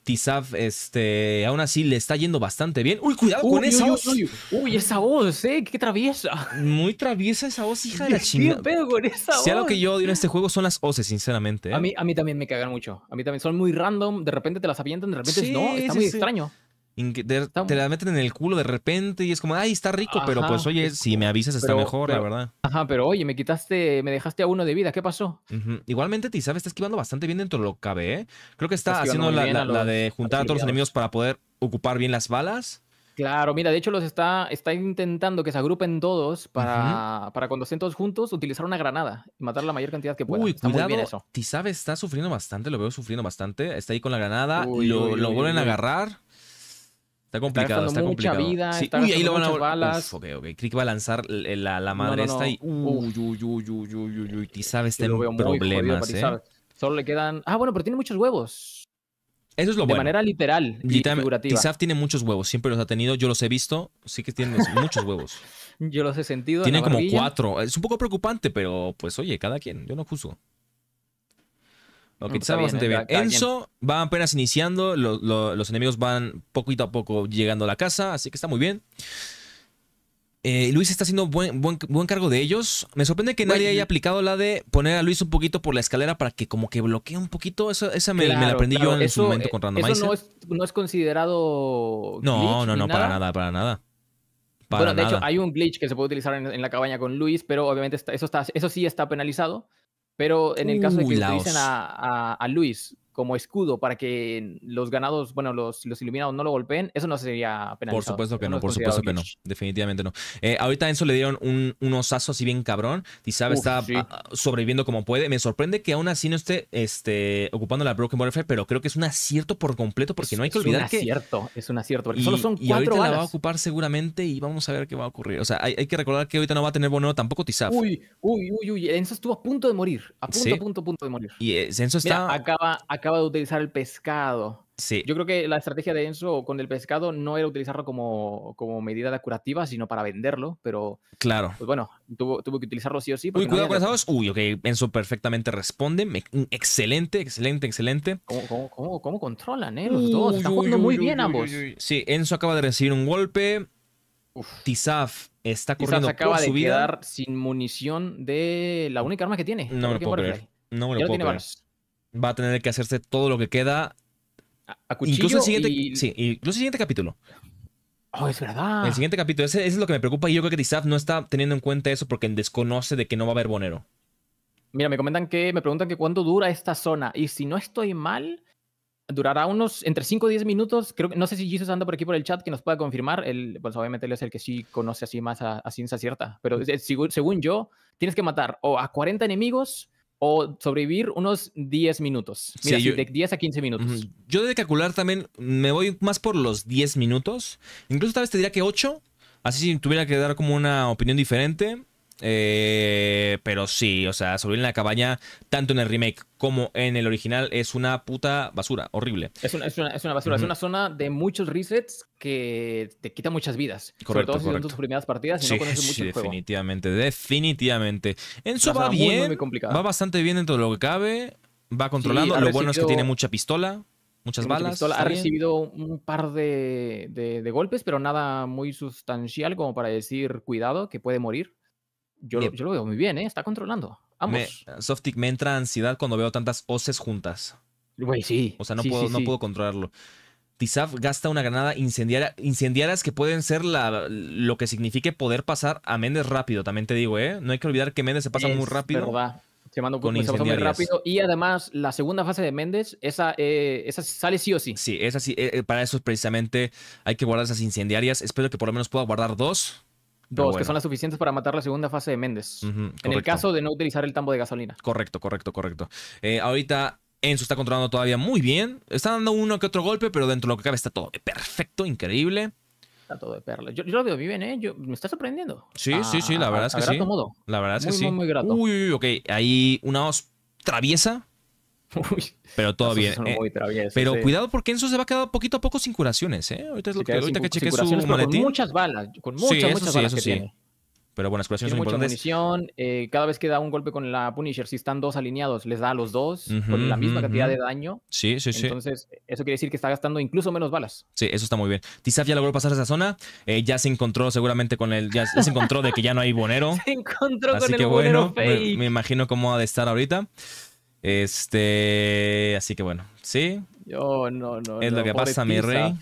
Tizaf, este, aún así le está yendo bastante bien. Uy, cuidado con esa voz. Uy, esa voz, eh, qué traviesa. Muy traviesa esa voz, hija de la chingada. pedo con esa voz? Si algo que yo odio en este juego son las voces, sinceramente. A, ¿eh? mí, a mí también me cagan mucho. A mí también son muy random, de repente te las avientan, de repente no, está muy extraño. Te, la meten en el culo de repente y es como, ay, está rico, pero pues oye, si me avisas está mejor, la verdad. Ajá, pero oye, me quitaste, me dejaste a uno de vida, ¿qué pasó? Igualmente, Tizabe está esquivando bastante bien dentro de lo que cabe, ¿eh? Creo que está, haciendo la, de juntar a, todos los enemigos para poder ocupar bien las balas. Claro, mira, de hecho los está, está intentando que se agrupen todos para, para cuando estén todos juntos utilizar una granada y matar la mayor cantidad que pueda. Uy, cuidado, muy eso. está sufriendo bastante, lo veo sufriendo bastante. Está ahí con la granada, Y lo, lo vuelven a agarrar Está complicado, está, está complicado. Vida, uy, ahí lo van a balas. ok, ok. va a lanzar eh, la, madre esta y. Uy, uy, uy, uy, uy, uy, está en problemas, eh. Solo le quedan. Ah, bueno, pero tiene muchos huevos. Eso es lo de bueno. De manera literal y tiene muchos huevos, siempre los ha tenido, yo los he visto, sí que tiene muchos huevos. yo los he sentido. Tiene como cuatro. Es un poco preocupante, pero pues oye, cada quien, yo no juzgo. Ok, está, bastante eh, bien. Enzo va apenas iniciando, los enemigos van poquito a poco llegando a la casa, así que está muy bien. Eh, Luis está haciendo buen, buen, buen, cargo de ellos. Me sorprende que nadie haya aplicado la de poner a Luis un poquito por la escalera para que como que bloquee un poquito. Eso, esa me, la aprendí yo en su momento eh, con Eso no es, no es considerado. No, no, no, para nada, para nada. bueno, de hecho, hay un glitch que se puede utilizar en, la cabaña con Luis, pero obviamente eso, está, eso sí está penalizado. Pero en el caso de que utilicen uh, a, a, Luis, como escudo para que los ganados, bueno, los, los iluminados no lo golpeen, eso no sería penalizado. Por supuesto que no, por supuesto que no, definitivamente no. Eh, ahorita a Enzo le dieron un, un osazo así bien cabrón, Tizab está ah, sobreviviendo como puede. Me sorprende que aún así no esté este, ocupando la Broken Butterfly, pero creo que es un acierto por completo, porque no hay que olvidar que... Es un acierto, es un acierto, solo son cuatro y ahorita la va a ocupar seguramente y vamos a ver qué va a ocurrir. O sea, hay, que recordar que ahorita no va a tener bono tampoco Tizab Uy, uy, uy, uy, Enzo estuvo a punto de morir, a punto, punto, punto de morir. Y eh, Enzo está... acaba, acaba acaba de utilizar el pescado. Sí. Yo creo que la estrategia de Enzo con el pescado no era utilizarlo como, como medida curativa, sino para venderlo, pero. Claro. Pues, bueno, tuvo, que utilizarlo sí o sí. Uy, cuidado con los dos. Uy, ok, Enzo perfectamente responde. excelente, excelente, excelente. ¿Cómo, controlan, eh? Los dos. Están jugando muy bien ambos. Sí, Enzo acaba de recibir un golpe. Tizaf está corriendo Tizaf acaba de vida. quedar sin munición de la única arma que tiene. No me lo puedo creer. No me lo puedo creer va a tener que hacerse todo lo que queda. A, incluso el siguiente, capítulo. Oh, es verdad. El siguiente capítulo. Ese, es lo que me preocupa. Y yo creo que Tizaf no está teniendo en cuenta eso porque desconoce de que no va a haber Bonero. Mira, me comentan que, me preguntan que cuánto dura esta zona. Y si no estoy mal, durará unos entre 5 o 10 minutos. Creo no sé si Jesus anda por aquí por el chat que nos pueda confirmar. Él, pues obviamente él es el que sí conoce así más a, a ciencia cierta. Pero según yo, tienes que matar o a 40 enemigos o sobrevivir unos 10 minutos. Mira, de 10 a 15 minutos. Yo de calcular también me voy más por los 10 minutos. Incluso tal vez te diría que 8. Así si tuviera que dar como una opinión diferente. Eh, pero sí, o sea, sobrevivir en la cabaña, tanto en el remake como en el original, es una puta basura, horrible. Es una, basura, es una zona de muchos resets que te quita muchas vidas. sobre todo si son tus primeras partidas y no mucho el definitivamente, definitivamente. Enzo va bien, va bastante bien dentro de lo que cabe, va controlando, lo bueno es que tiene mucha pistola muchas balas. ha recibido un par de, golpes, pero nada muy sustancial como para decir cuidado, que puede morir. Yo, lo veo muy bien, ¿eh? Está controlando. Vamos. Me, Softic, me entra ansiedad cuando veo tantas hoces juntas. Güey, sí. O sea, no, puedo, no puedo controlarlo. Tizaf gasta una granada incendiaria, incendiarias que pueden ser lo que signifique poder pasar a Méndez rápido, también te digo, ¿eh? No hay que olvidar que Méndez se pasa muy rápido. Verdad. Se mando con se muy rápido. Y además, la segunda fase de Méndez, esa, eh, esa sale sí o sí. Sí, esa sí. Eh, para eso precisamente hay que guardar esas incendiarias. Espero que por lo menos pueda guardar dos Dos, que son las suficientes para matar la segunda fase de Méndez. en el caso de no utilizar el tambo de gasolina. Correcto, correcto, correcto. Eh, ahorita Enzo está controlando todavía muy bien. Está dando uno que otro golpe, pero dentro de lo que cabe está todo perfecto, increíble. Está todo de perla. Yo, lo veo bien, ¿eh? me está sorprendiendo. Sí, sí, sí, la verdad es que sí. La verdad es muy, que sí. Muy, muy grato. Uy, uy, uy, ok. Hay una os traviesa pero todo eh, pero cuidado porque eso se va a quedar poquito a poco sin curaciones, ¿eh? Ahorita, que, cheques Con muchas balas, con muchas, muchas balas que tiene. Pero bueno, las curaciones son mucha importantes. Eh, cada vez que da un golpe con la Punisher, si están dos alineados, les da a los dos con la misma cantidad de daño. Sí, sí, sí. Entonces, eso quiere decir que está gastando incluso menos balas. Sí, eso está muy bien. Tizaf ya logró pasar esa zona. Eh, ya se encontró seguramente con el. Ya, se encontró de que ya no hay bonero. se encontró con el bonero Me, me imagino cómo ha de estar ahorita. Este, así que bueno, sí. Yo no, no. Es lo que pasa, mi rey.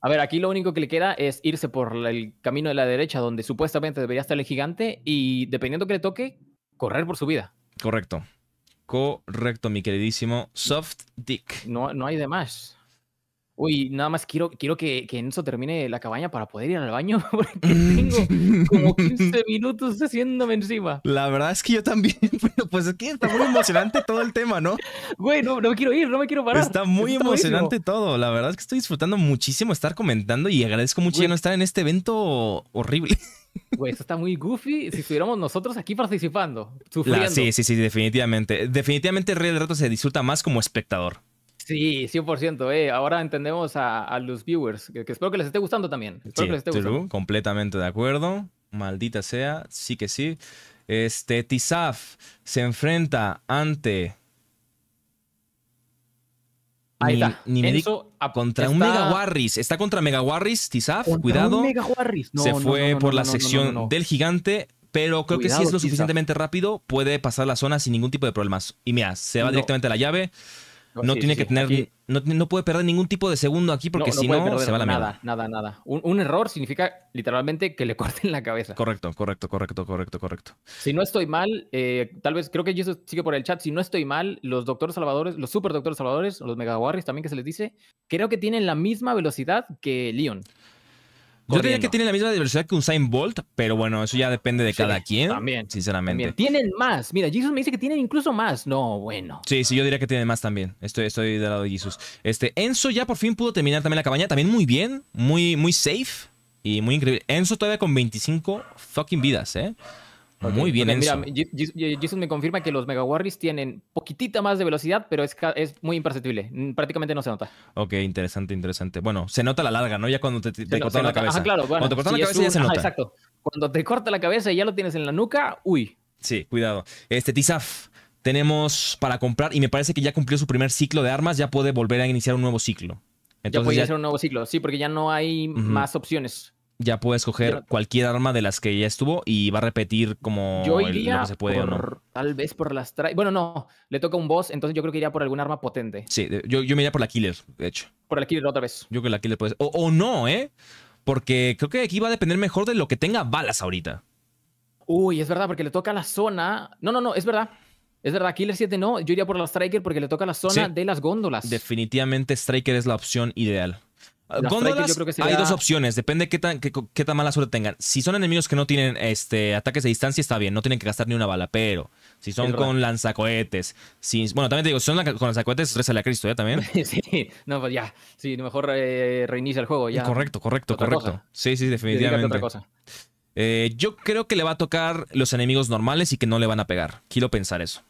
A ver, aquí lo único que le queda es irse por el camino de la derecha, donde supuestamente debería estar el gigante, y dependiendo que le toque, correr por su vida. Correcto. Correcto, mi queridísimo Soft Dick. No, no hay de más. Uy, nada más quiero, quiero que, que eso termine la cabaña para poder ir al baño, porque tengo como 15 minutos haciéndome encima. La verdad es que yo también, pues es que está muy emocionante todo el tema, ¿no? Güey, no, me quiero ir, no me quiero parar. Está muy emocionante todo, la verdad es que estoy disfrutando muchísimo estar comentando y agradezco mucho ya no estar en este evento horrible. Güey, eso está muy goofy si estuviéramos nosotros aquí participando, sufriendo. sí, sí, sí, definitivamente. Definitivamente Real Rey Rato se disfruta más como espectador. Sí, 100%. Eh. Ahora entendemos a, los viewers, que, espero que les esté gustando también. que les completamente de acuerdo. Maldita sea, sí que sí. Este, Tizaf se enfrenta ante... Ahí Ni, contra un Mega Warris. Está contra Mega Warris, cuidado. se fue por la sección del gigante pero creo que si es lo suficientemente rápido, puede pasar la zona sin ningún tipo de problemas. Y mira, se va directamente a la llave no tiene que tener, no, puede perder ningún tipo de segundo aquí porque si no, se va la nada, Nada, nada, un, error significa literalmente que le corten la cabeza. Correcto, correcto, correcto, correcto, correcto. Si no estoy mal, eh, tal vez, creo que eso sigue por el chat, si no estoy mal, los doctores salvadores, los super doctores salvadores, los mega también que se les dice, creo que tienen la misma velocidad que Leon. Yo diría que tiene la misma diversidad que un sign Bolt, pero bueno, eso ya depende de cada quien. También. Sinceramente. Tienen más. Mira, Jesus me dice que tienen incluso más. No, bueno. Sí, sí, yo diría que tienen más también. Estoy, estoy del lado de Jesus. Este, Enzo ya por fin pudo terminar también la cabaña. También muy bien. Muy, muy safe. Y muy increíble. Enzo todavía con 25 fucking vidas, ¿eh? Muy bien, eso. Mira, Jason me confirma que los Mega tienen poquitita más de velocidad, pero es, muy imperceptible. Mm, prácticamente no se nota. Ok, interesante, interesante. Bueno, se nota la larga, ¿no? Ya cuando te, te la cabeza. Ah, claro. cuando te cortan la cabeza ya se nota. exacto. Cuando te corta la cabeza y ya lo tienes en la nuca, uy. Sí, cuidado. Este, Tizaf, tenemos para comprar y me parece que ya cumplió su primer ciclo de armas, ya puede volver a iniciar un nuevo ciclo. Entonces, ya puede hacer un nuevo ciclo, sí, porque ya no hay más opciones ya puede escoger cualquier arma de las que ya estuvo y va a repetir como yo se puede Tal vez por las Bueno, no, le toca un boss, entonces yo creo que iría por alguna arma potente. Sí, yo, yo me iría por la killer, de hecho. Por la killer otra vez. Yo creo que la killer puede ser. O, no, ¿eh? Porque creo que aquí va a depender mejor de lo que tenga balas ahorita. Uy, es verdad, porque le toca la zona. No, no, no, es verdad. Es verdad, Killer 7 no. Yo iría por la Striker porque le toca la zona de las góndolas. Definitivamente Striker es la opción ideal. Ah, hay dos opciones, depende qué tan, qué, tan mala suerte tengan. Si son enemigos que no tienen este, ataques de distancia, está bien, no tienen que gastar ni una bala, pero si son con lanzacohetes, bueno, también te digo, si son con lanzacohetes, resale a Cristo, ¿ya ¿eh? también? sí, no, pues ya, sí, mejor eh, reinicia el juego, ya. Correcto, correcto, correcto. Sí, sí, definitivamente. Eh, yo creo que le va a tocar los enemigos normales y que no le van a pegar. Quiero pensar eso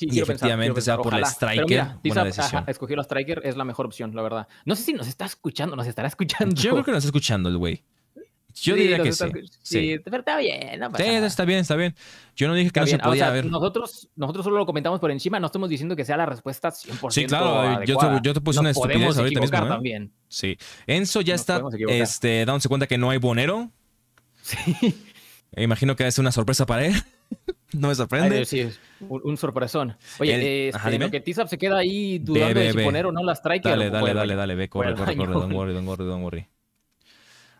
y efectivamente se va por la el striker. buena decisión. escogió la striker, es la mejor opción, la verdad. No sé si nos está escuchando, nos estará escuchando. Yo creo que nos está escuchando el güey. Yo diría que sí. sí. está bien. está bien, está bien. Yo no dije que no se podía ver. Nosotros, nosotros solo lo comentamos por encima, no estamos diciendo que sea la respuesta 100%. Sí, claro, yo te, yo te, puse una estupidez ahorita mismo. ¿eh? También. Sí. Enzo ya está este, dándose cuenta que no hay Bonero. Sí. Imagino que es una sorpresa para él. No me sorprende. sí, un, sorpresón. Oye, este, lo que Tizap se queda ahí dudando de si poner o no la Striker. Dale, dale, dale, dale, ve, corre, corre, corre, don't worry, don't worry, don't worry.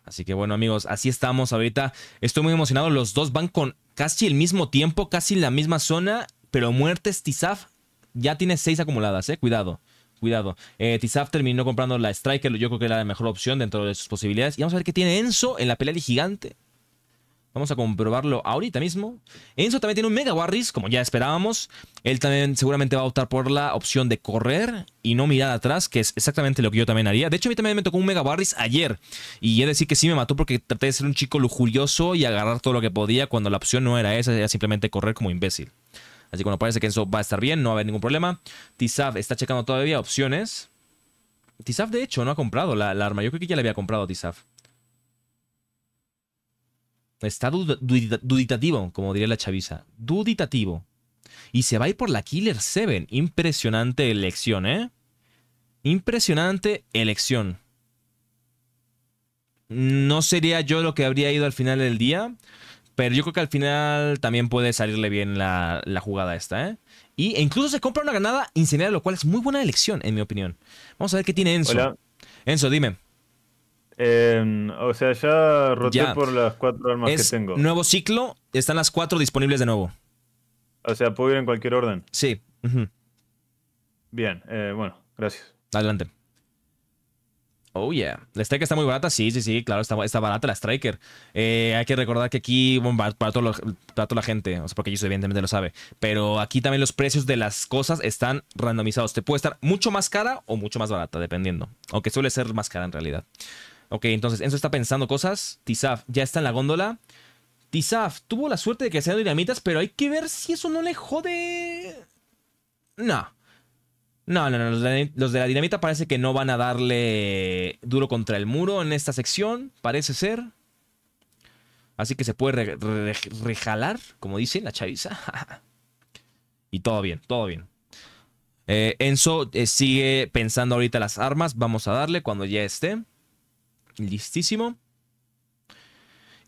Así que bueno, amigos, así estamos ahorita. Estoy muy emocionado. Los dos van con casi el mismo tiempo, casi la misma zona, pero muertes Tizaf ya tiene seis acumuladas, eh. Cuidado, cuidado. Eh, Tizaf terminó comprando la Striker, yo creo que era la mejor opción dentro de sus posibilidades. Y vamos a ver qué tiene Enzo en la pelea de gigante. Vamos a comprobarlo ahorita mismo. Enzo también tiene un Mega Warris, como ya esperábamos. Él también seguramente va a optar por la opción de correr y no mirar atrás, que es exactamente lo que yo también haría. De hecho, a mí también me tocó un Mega Warris ayer. Y he decir que sí me mató porque traté de ser un chico lujurioso y agarrar todo lo que podía cuando la opción no era esa, era simplemente correr como imbécil. Así que bueno, parece que Enzo va a estar bien, no va a haber ningún problema. Tizaf está checando todavía opciones. Tizaf, de hecho, no ha comprado la, arma. Yo creo que ya la había comprado Tizaf. Está duditativo, como diría la chaviza. Duditativo. Y se va a ir por la Killer 7. Impresionante elección, ¿eh? Impresionante elección. No sería yo lo que habría ido al final del día. Pero yo creo que al final también puede salirle bien la, jugada esta, ¿eh? Y, e incluso se compra una ganada incendiaria, lo cual es muy buena elección, en mi opinión. Vamos a ver qué tiene Enzo. Hola. Enzo, dime. Em, o sea, ya roté por las cuatro armas que tengo. Nuevo ciclo, están las cuatro disponibles de nuevo. O sea, puedo ir en cualquier orden. Sí. Bien, eh, bueno, gracias. Adelante. Oh, yeah. La Striker está muy barata. Sí, sí, sí, claro, está, barata la Striker. Eh, hay que recordar que aquí, bueno, para, toda la gente, o sea, porque ellos evidentemente lo sabe, pero aquí también los precios de las cosas están randomizados. Te puede estar mucho más cara o mucho más barata, dependiendo. Aunque suele ser más cara en realidad. Ok, entonces Enzo está pensando cosas. Tizaf ya está en la góndola. Tizaf tuvo la suerte de que sean dinamitas, pero hay que ver si eso no le jode. No. No, no, no. Los de, la dinamita parece que no van a darle duro contra el muro en esta sección. Parece ser. Así que se puede rejalar, como dice la chaviza. y todo bien, todo bien. Eh, Enzo eh, sigue pensando ahorita las armas. Vamos a darle cuando ya esté listísimo.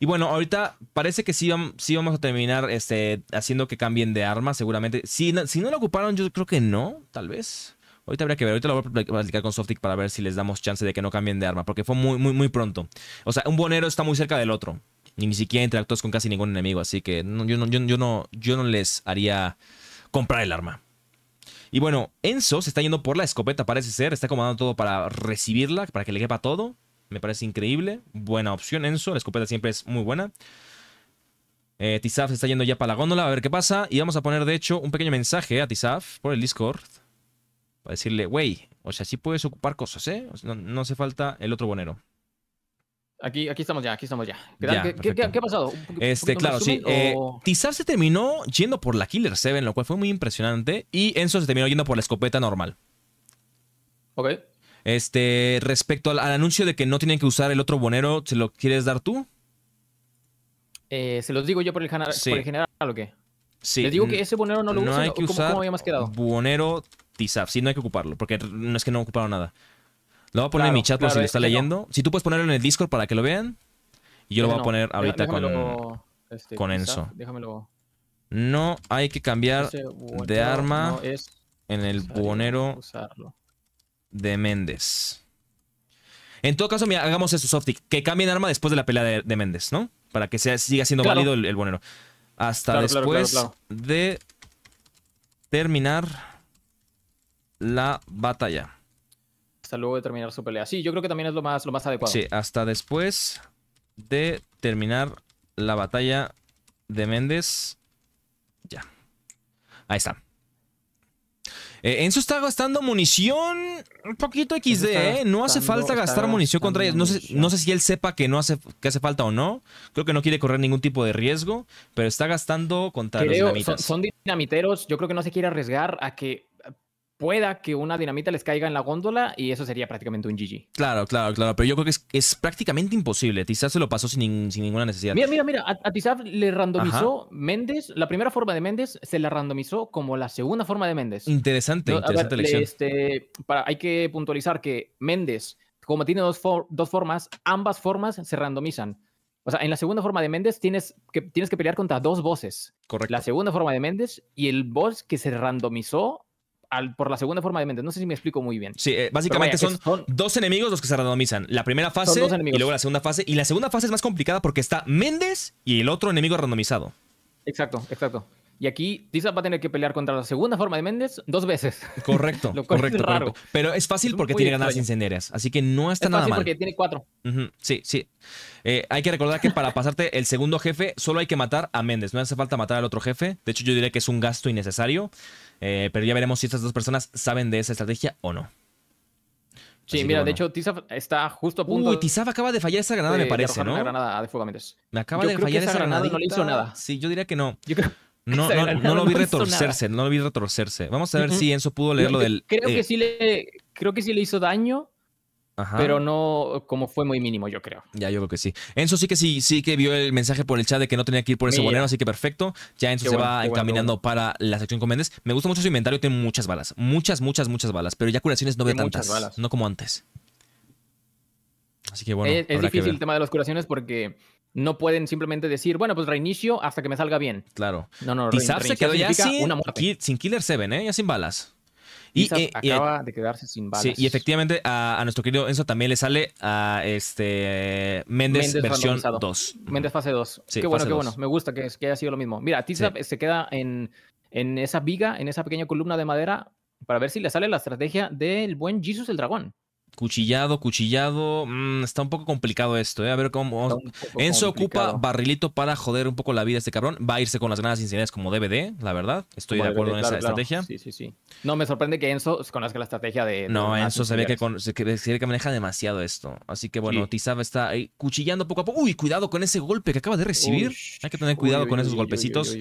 Y bueno, ahorita parece que sí, vamos a terminar este, haciendo que cambien de arma, seguramente. Si no, si no lo ocuparon, yo creo que no, tal vez. Ahorita habría que ver, ahorita lo voy a platicar con Softic para ver si les damos chance de que no cambien de arma, porque fue muy, muy, pronto. O sea, un bonero está muy cerca del otro. Y ni siquiera interactúas con casi ningún enemigo, así que yo, no, yo, no, yo no les haría comprar el arma. Y bueno, Enzo se está yendo por la escopeta, parece ser. Está acomodando todo para recibirla, para que le quepa todo. Me parece increíble. Buena opción, Enzo. La escopeta siempre es muy buena. Eh, Tizaf se está yendo ya para la góndola. A ver qué pasa. Y vamos a poner, de hecho, un pequeño mensaje a Tizaf por el Discord. Para decirle, wey, o sea, sí puedes ocupar cosas, ¿eh? No, hace falta el otro bonero. Aquí, aquí estamos ya, aquí estamos ya. ¿Qué, ha pasado? Este, claro, sí. Eh, Tizaf se terminó yendo por la Killer 7, lo cual fue muy impresionante. Y Enzo se terminó yendo por la escopeta normal. Ok. Este, respecto al, anuncio de que no tienen que usar el otro bonero, ¿se lo quieres dar tú? Eh, ¿Se los digo yo por el, por general o qué? Sí. Les digo que ese bonero no lo no hay que usar ¿cómo quedado? Bonero sí, no hay que ocuparlo, porque no es que no ocuparon nada. Lo voy a poner en mi chat por si lo está leyendo. Si tú puedes ponerlo en el Discord para que lo vean. Y yo lo voy a poner ahorita con, este, con Enzo. Déjamelo. No hay que cambiar de arma en el bonero. Usarlo de Méndez. En todo caso, hagamos eso, Softic. Que cambien arma después de la pelea de, Méndez, ¿no? Para que siga siendo válido el, bonero. Hasta después de terminar la batalla. Hasta luego de terminar su pelea. Sí, yo creo que también es lo más, lo más adecuado. Sí, hasta después de terminar la batalla de Méndez. Ya. Ahí está. Eh, Enzo está gastando munición un poquito XD, ¿eh? No hace falta gastar munición contra ellos. No sé, no sé si él sepa que no hace, que hace falta o no. Creo que no quiere correr ningún tipo de riesgo, pero está gastando contra los dinamitas. son dinamiteros, yo creo que no se quiere arriesgar a que pueda que una dinamita les caiga en la góndola y eso sería prácticamente un GG. Claro, claro, claro. Pero yo creo que es, prácticamente imposible. Tizaf se lo pasó sin, sin, ninguna necesidad. Mira, mira, mira. A, le randomizó Méndez. La primera forma de Méndez se la randomizó como la segunda forma de Méndez. Interesante, interesante ver, este, para, hay que puntualizar que Méndez, como tiene dos, dos formas, ambas formas se randomizan. O sea, en la segunda forma de Méndez tienes que, tienes que pelear contra dos voces. Correcto. La segunda forma de Méndez y el boss que se randomizó por la segunda forma de Méndez. No sé si me explico muy bien. Sí, eh, básicamente son, dos enemigos los que se randomizan. La primera fase y luego la segunda fase. Y la segunda fase es más complicada porque está Méndez y el otro enemigo randomizado. Exacto, exacto. Y aquí Tizap va a tener que pelear contra la segunda forma de Méndez dos veces. Correcto, correcto, correcto. Pero es fácil porque tiene ganas incendiarias, así que no está nada fácil mal. porque tiene cuatro. Sí, sí. Eh, hay que recordar que para pasarte el segundo jefe solo hay que matar a Méndez. No hace falta matar al otro jefe. De hecho, yo diría que es un gasto innecesario. Eh, pero ya veremos si estas dos personas saben de esa estrategia o no. Sí, mira, de hecho, Tizaf está justo a punto. Uy, Tizaf acaba de fallar esa granada, me parece, ¿no? Me acaba de fallar esa, granada. No le hizo nada. Sí, yo diría que no. No, no, lo vi retorcerse, no lo vi retorcerse. Vamos a ver si Enzo pudo leerlo. lo del. Creo que eh, sí Creo que sí le hizo daño, pero no, como fue muy mínimo, yo creo. Ya, yo creo que sí. Enzo sí que sí, sí que vio el mensaje por el chat de que no tenía que ir por ese bolero, así que perfecto. Ya Enzo se va encaminando para la sección con Méndez. Me gusta mucho su inventario, tiene muchas balas. Muchas, muchas, muchas balas. Pero ya curaciones no ve tantas. No como antes. Así que bueno. Es, difícil el tema de las curaciones porque no pueden simplemente decir, bueno, pues reinicio hasta que me salga bien. Claro. No, no, quizás se quedó ya sin, sin Killer 7, ¿eh? Ya sin balas. Y, eh, eh, acaba de quedarse sin balas. Sí, y efectivamente a, nuestro querido Enzo también le sale a este Méndez, versión 2. Méndez fase 2. qué bueno, qué bueno. Me gusta que, haya sido lo mismo. Mira, Tizap se queda en, en esa viga, en esa pequeña columna de madera, para ver si le sale la estrategia del buen Jesus el dragón. Cuchillado, cuchillado. Mm, está un poco complicado esto, ¿eh? A ver cómo. Enzo ocupa barrilito para joder un poco la vida de este cabrón. Va a irse con las granadas incendiarias como DVD, la verdad. Estoy de acuerdo en esa estrategia. Sí, sí, sí. No, me sorprende que Enzo conozca la estrategia de. no, Enzo sabía que, se, que, que, maneja demasiado esto. Así que bueno, Tizaba está ahí cuchillando poco a poco. Uy, cuidado con ese golpe que acaba de recibir. Hay que tener cuidado con esos golpecitos.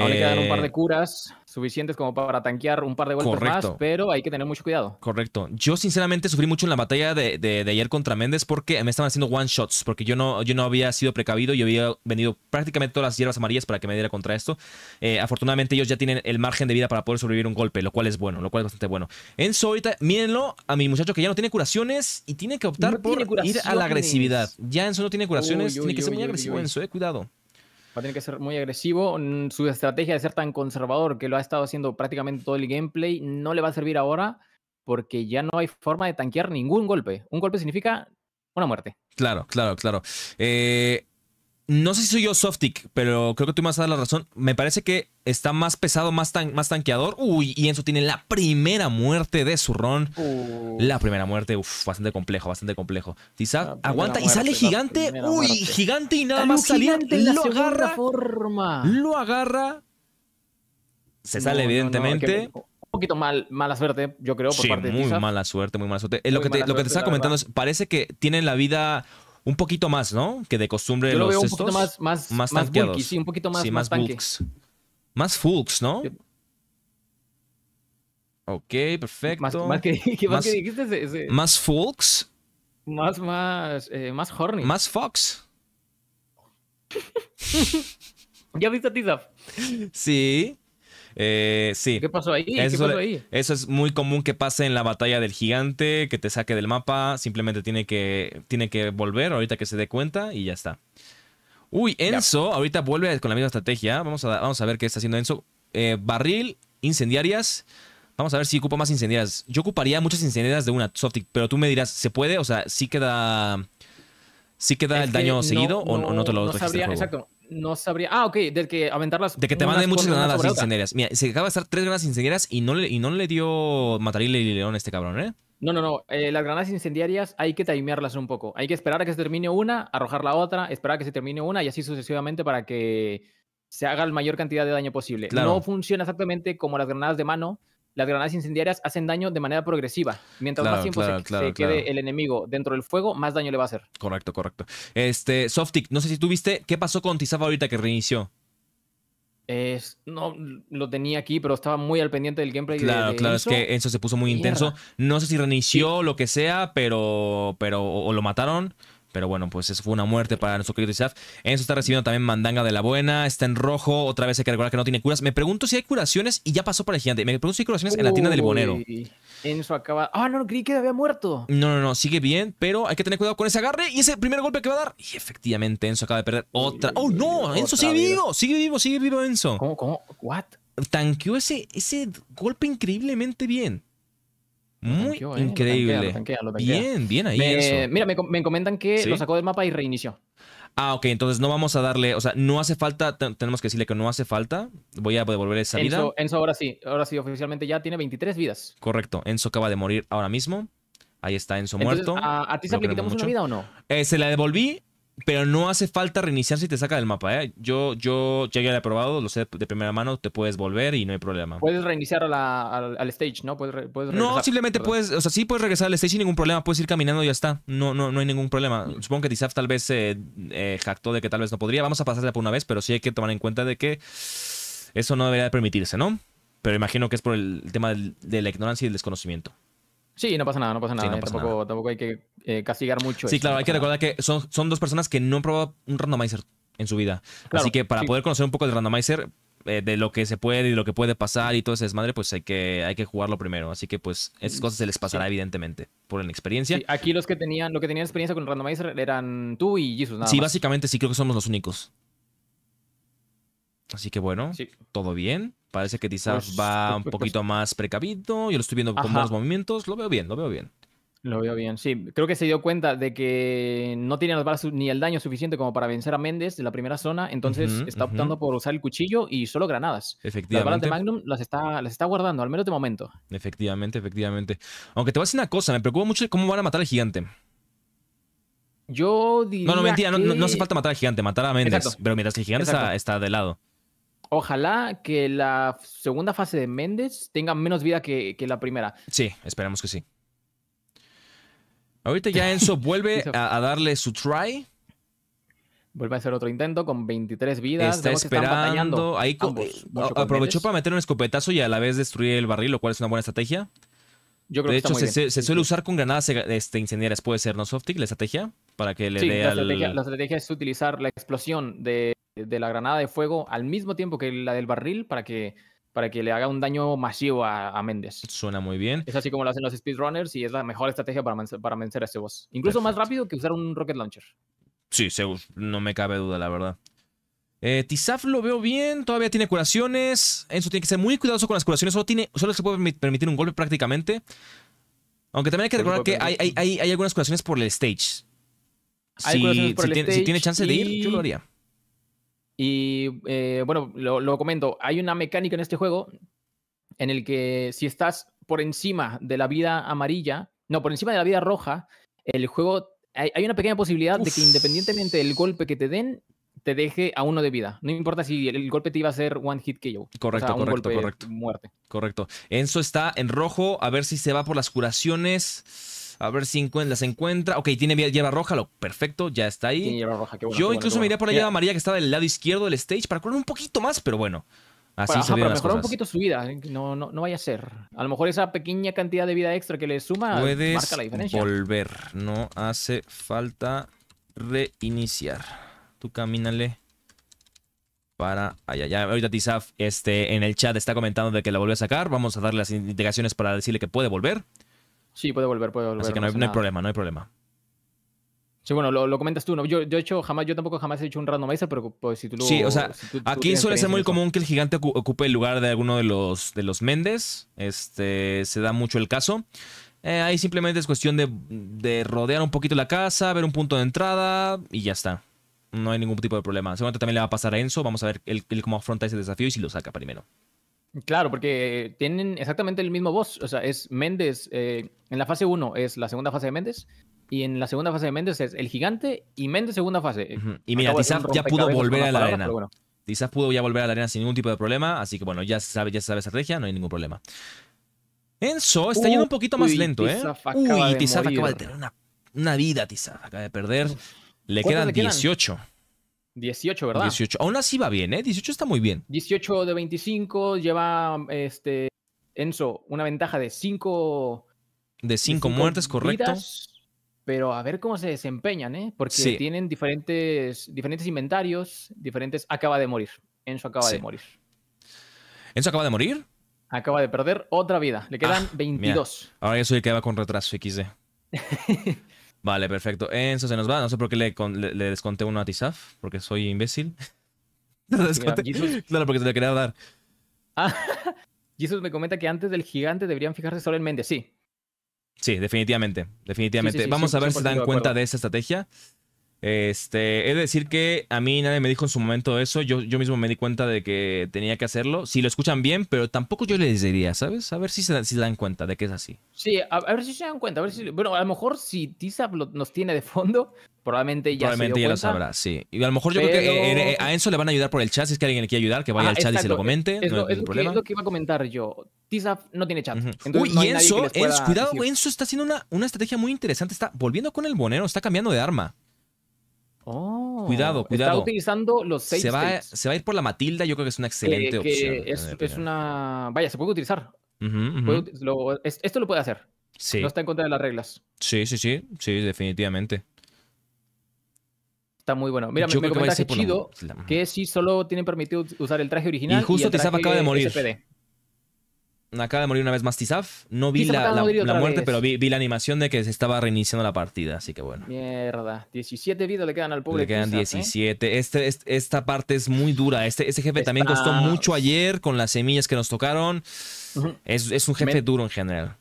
Ahora le quedan un par de eh, curas suficientes como para tanquear un par de golpes más, pero hay que tener mucho cuidado. Correcto. Yo sinceramente sufrí mucho en la batalla de, ayer contra Méndez porque me estaban haciendo one shots, porque yo no, yo no había sido precavido, y había venido prácticamente todas las hierbas amarillas para que me diera contra esto. Eh, afortunadamente ellos ya tienen el margen de vida para poder sobrevivir un golpe, lo cual es bueno, lo cual es bastante bueno. Enzo, ahorita, mírenlo a mi muchacho que ya no tiene curaciones y tiene que optar por ir a la agresividad. Ya Enzo no tiene curaciones, tiene que ser muy agresivo Enzo, eh, cuidado. Va a tener que ser muy agresivo. Su estrategia de ser tan conservador que lo ha estado haciendo prácticamente todo el gameplay no le va a servir ahora porque ya no hay forma de tanquear ningún golpe. Un golpe significa una muerte. Claro, claro, claro. Eh, no sé si soy yo Softic, pero creo que tú me vas a dar la razón. Me parece que está más pesado, más, más tanqueador. Uy, y eso tiene la primera muerte de su uh. La primera muerte, uff, bastante complejo, bastante complejo. Tiza aguanta y sale gigante. Uy, gigante y nada más saliente Lo agarra. Lo agarra. Se sale, evidentemente. un poquito mal, mala suerte, yo creo, por parte de Muy mala suerte, muy mala suerte. lo, que te, lo que te estaba comentando es, parece que tienen la vida un poquito más, ¿no? Que de costumbre Yo los veo un estos, poquito más, más, bulky, sí, un poquito más, sí, más, más Más fulks, ¿no? Ok, perfecto. Más, más que, más, dijiste ese, Más fulks. Más, más, eh, más horny. Más fox. ¿Ya viste a Tizaf? Sí. Eh, sí. ¿Qué pasó ahí? Eso, es muy común que pase en la batalla del gigante, que te saque del mapa, simplemente tiene que, tiene que volver ahorita que se dé cuenta y ya está. Uy, Enzo, ahorita vuelve con la misma estrategia. Vamos a, vamos a ver qué está haciendo Enzo. Eh, barril, incendiarias. Vamos a ver si ocupa más incendiarias. Yo ocuparía muchas incendiarias de una Softic, pero tú me dirás, ¿se puede? O sea, sí queda. ¿Sí queda el daño seguido o no te lo no Exacto no sabría. Ah, ok, de que aventarlas. De que te manden muchas granadas incendiarias. Mira, se acaba de estar tres granadas incendiarias y no le, y no le dio matarile y león a este cabrón, ¿eh? No, no, no. Eh, las granadas incendiarias hay que timearlas un poco. Hay que esperar a que se termine una, arrojar la otra, esperar a que se termine una y así sucesivamente para que se haga la mayor cantidad de daño posible. No funciona exactamente como las granadas de mano, las granadas incendiarias hacen daño de manera progresiva. Mientras más tiempo se, quede el enemigo dentro del fuego, más daño le va a hacer. Correcto, correcto. Este, Softic, no sé si tú viste, ¿qué pasó con Tizafa ahorita que reinició? no lo tenía aquí, pero estaba muy al pendiente del gameplay. Claro, claro, es que eso se puso muy intenso. No sé si reinició o lo que sea, pero, pero o lo mataron. Pero bueno, pues eso fue una muerte para nuestro querido Isaf. Enzo está recibiendo también mandanga de la buena. Está en rojo. Otra vez hay que recordar que no tiene curas. Me pregunto si hay curaciones. Y ya pasó para el gigante. Me pregunto si hay curaciones en la tienda del bonero. Enzo acaba. Ah, no, creí que había muerto. No, no, no. Sigue bien. Pero hay que tener cuidado con ese agarre y ese primer golpe que va a dar. Y efectivamente, Enzo acaba de perder otra. ¡Oh, no! Enzo sigue vivo. Sigue vivo, sigue vivo, Enzo. ¿Cómo, cómo? ¿What? Tanqueó ese, ese golpe increíblemente bien. Muy eh, increíble. bien, bien ahí. eso. Mira, me, me, comentan que lo sacó del mapa y reinició. Ah, ok, entonces no vamos a darle, o sea, no hace falta, tenemos que decirle que no hace falta. Voy a devolver esa vida. Enzo, ahora sí, ahora sí, oficialmente ya tiene 23 vidas. Correcto, Enzo acaba de morir ahora mismo. Ahí está Enzo muerto. ¿A, ti se le quitamos una vida o no? Eh, se la devolví pero no hace falta reiniciar si te saca del mapa. ¿eh? Yo, yo ya, ya lo he lo sé de primera mano, te puedes volver y no hay problema. Puedes reiniciar al stage, ¿no? Puedes, no, simplemente puedes, o sea, sí puedes regresar al stage sin ningún problema, puedes ir caminando y ya está. No, no, no hay ningún problema. Mm. Supongo que Tizaf tal vez se eh, jactó de que tal vez no podría. Vamos a pasarla por una vez, pero sí hay que tomar en cuenta de que eso no debería permitirse, ¿no? Pero imagino que es por el tema de la ignorancia y el desconocimiento. Sí, no pasa nada, no pasa ¿eh? nada. tampoco, hay que eh, castigar mucho. Sí, claro, hay que recordar que son, son dos personas que no han probado un randomizer en su vida. Así que para poder conocer un poco del randomizer, eh, de lo que se puede y lo que puede pasar y todo ese desmadre, pues hay que, hay que jugarlo primero. Así que pues esas cosas se les pasará evidentemente por la experiencia. aquí los que tenían, lo que experiencia con randomizer eran tú y Jesus. Nada sí, básicamente sí creo que somos los únicos. Así que bueno, todo bien. Parece que quizás pues, va pues, un pues, poquito más precavido. Yo lo estoy viendo con más movimientos. Lo veo bien, lo veo bien. Lo veo bien, sí. Creo que se dio cuenta de que no tiene ni el daño suficiente como para vencer a Méndez de la primera zona, entonces está optando por usar el cuchillo y solo granadas. Efectivamente. Las balas Magnum las está, está guardando, al menos de momento. Efectivamente, efectivamente. Aunque te voy a decir una cosa, me preocupa mucho cómo van a matar al gigante. Yo diría. No, no, mentira, no, hace falta matar al gigante, matar a Méndez. Pero mientras que el gigante está de lado. Ojalá que la segunda fase de Méndez tenga menos vida que, que la primera. Sí, esperemos que sí. Ahorita ya Enzo vuelve a, darle su try. Vuelve a hacer otro intento con 23 vidas. Está esperando. Ahí eh, aprovechó para meter un escopetazo y a la vez destruir el barril, lo cual es una buena estrategia. Yo creo de que hecho, se, suele usar con granadas eh, este, incendiarias, puede ser, ¿no, Softic? La estrategia para que le sí, la, estrategia, la estrategia es utilizar la explosión de, la granada de fuego al mismo tiempo que la del barril para que, le haga un daño masivo a, Méndez. Suena muy bien. Es así como lo hacen los speedrunners y es la mejor estrategia para, vencer a ese boss. Incluso más rápido que usar un rocket launcher. Sí, no me cabe duda, la verdad. Eh, Tizaf lo veo bien, todavía tiene curaciones. Eso tiene que ser muy cuidadoso con las curaciones, solo, se puede permitir un golpe prácticamente. Aunque también hay que recordar que hay algunas curaciones por el stage. Si, tiene, chance de ir, yo lo haría. Y eh, bueno, lo, comento, hay una mecánica en este juego en el que si estás por encima de la vida amarilla, no, por encima de la vida roja, el juego, hay, una pequeña posibilidad de que independientemente del golpe que te den, te deje a uno de vida. No importa si el, golpe te iba a ser one hit kill. Correcto, correcto, correcto. Muerte. Correcto. Enzo está en rojo, a ver si se va por las curaciones. A ver si las encuentra. Ok, tiene hierba roja, lo perfecto, ya está ahí. hierba roja, Yo incluso me iría por la a amarilla que estaba del lado izquierdo del stage para correr un poquito más, pero bueno. Así se ajá, mejorar un poquito su vida, ¿eh? no, no, vaya a ser. A lo mejor esa pequeña cantidad de vida extra que le suma marca la diferencia. Volver, no hace falta reiniciar. Tú camínale para allá. Ya, ahorita Tizaf este, en el chat está comentando de que la volvió a sacar. Vamos a darle las indicaciones para decirle que puede volver. Sí, puede volver, puede volver. Así que no, hay, problema, no hay problema. Sí, bueno, lo, comentas tú, ¿no? Yo, yo, he hecho jamás, yo tampoco jamás he hecho un randomizer, pero pues, si tú lo, Sí, o sea, aquí suele ser muy común que el gigante ocupe el lugar de alguno de los, de los Méndez. Este, se da mucho el caso. Eh, ahí simplemente es cuestión de, rodear un poquito la casa, ver un punto de entrada y ya está. No hay ningún tipo de problema. Seguramente también le va a pasar a Enzo. Vamos a ver cómo afronta ese desafío y si lo saca primero. Claro, porque tienen exactamente el mismo voz. O sea, es Méndez. Eh, en la fase 1 es la segunda fase de Méndez. Y en la segunda fase de Méndez es el gigante y Méndez segunda fase. Y mira, Tizaf ya pudo volver a la arena. Bueno. pudo ya volver a la arena sin ningún tipo de problema. Así que bueno, ya se sabe, ya sabes estrategia, no hay ningún problema. Enzo está yendo un poquito más lento, ¿eh? Uy, Tizaf acaba de tener una, vida, Tizaf. Acaba de perder. Le quedan, le quedan 18. 18, ¿verdad? 18. Aún así va bien, ¿eh? 18 está muy bien. 18 de 25, lleva este Enzo una ventaja de 5. De 5 muertes, correcto. pero a ver cómo se desempeñan, ¿eh? Porque tienen diferentes, diferentes inventarios, diferentes. Acaba de morir. Enzo acaba de morir. ¿Enzo acaba de morir? Acaba de perder otra vida. Le quedan 22. Ah, Ahora yo soy el que va con retraso, XD. Vale, perfecto. Enzo se nos va. No sé por qué le, desconté uno a Tizaf, porque soy imbécil. no claro, porque te lo quería dar. Y ah, Jesus me comenta que antes del gigante deberían fijarse solo en Méndez. Sí. Sí, definitivamente. Definitivamente. Vamos a ver si se dan cuenta de esa estrategia. Este, es decir que a mí nadie me dijo en su momento eso, yo, yo mismo me di cuenta de que tenía que hacerlo. Si lo escuchan bien, pero tampoco yo les diría, ¿sabes? A ver si se, si dan cuenta de que es así. Sí, a, ver si se dan cuenta, a bueno, a lo mejor si Tizap nos tiene de fondo, probablemente ya Probablemente Probablemente ya lo sabrá, sí. Y a lo mejor yo creo que eh, eh, a Enzo le van a ayudar por el chat, si es que alguien le quiere ayudar, que vaya ah, al chat y se lo comente, es lo, Que, iba a comentar yo. Tizap no tiene chat. Uy, y Enzo, cuidado, Enzo está haciendo una, una estrategia muy interesante, está volviendo con el bonero, está cambiando de arma cuidado, oh, cuidado. Está utilizando los seis. Se va, se va, a ir por la Matilda, yo creo que es una excelente opción. es, una. Vaya, se puede utilizar. esto lo puede hacer. No está en contra de las reglas. Sí, sí, sí. Sí, definitivamente. Está muy bueno. Mira, me, me chido que si solo tienen permitido usar el traje original. Y justo te acaba de morir acaba de morir una vez más Tizaf. No vi la, muerte, pero vi, la animación de que se estaba reiniciando la partida, así que bueno. Mierda. 17 vidas le quedan al público. Le quedan 17. ¿eh? Este, esta parte es muy dura. Este, jefe también costó mucho ayer con las semillas que nos tocaron. es, un jefe duro en general.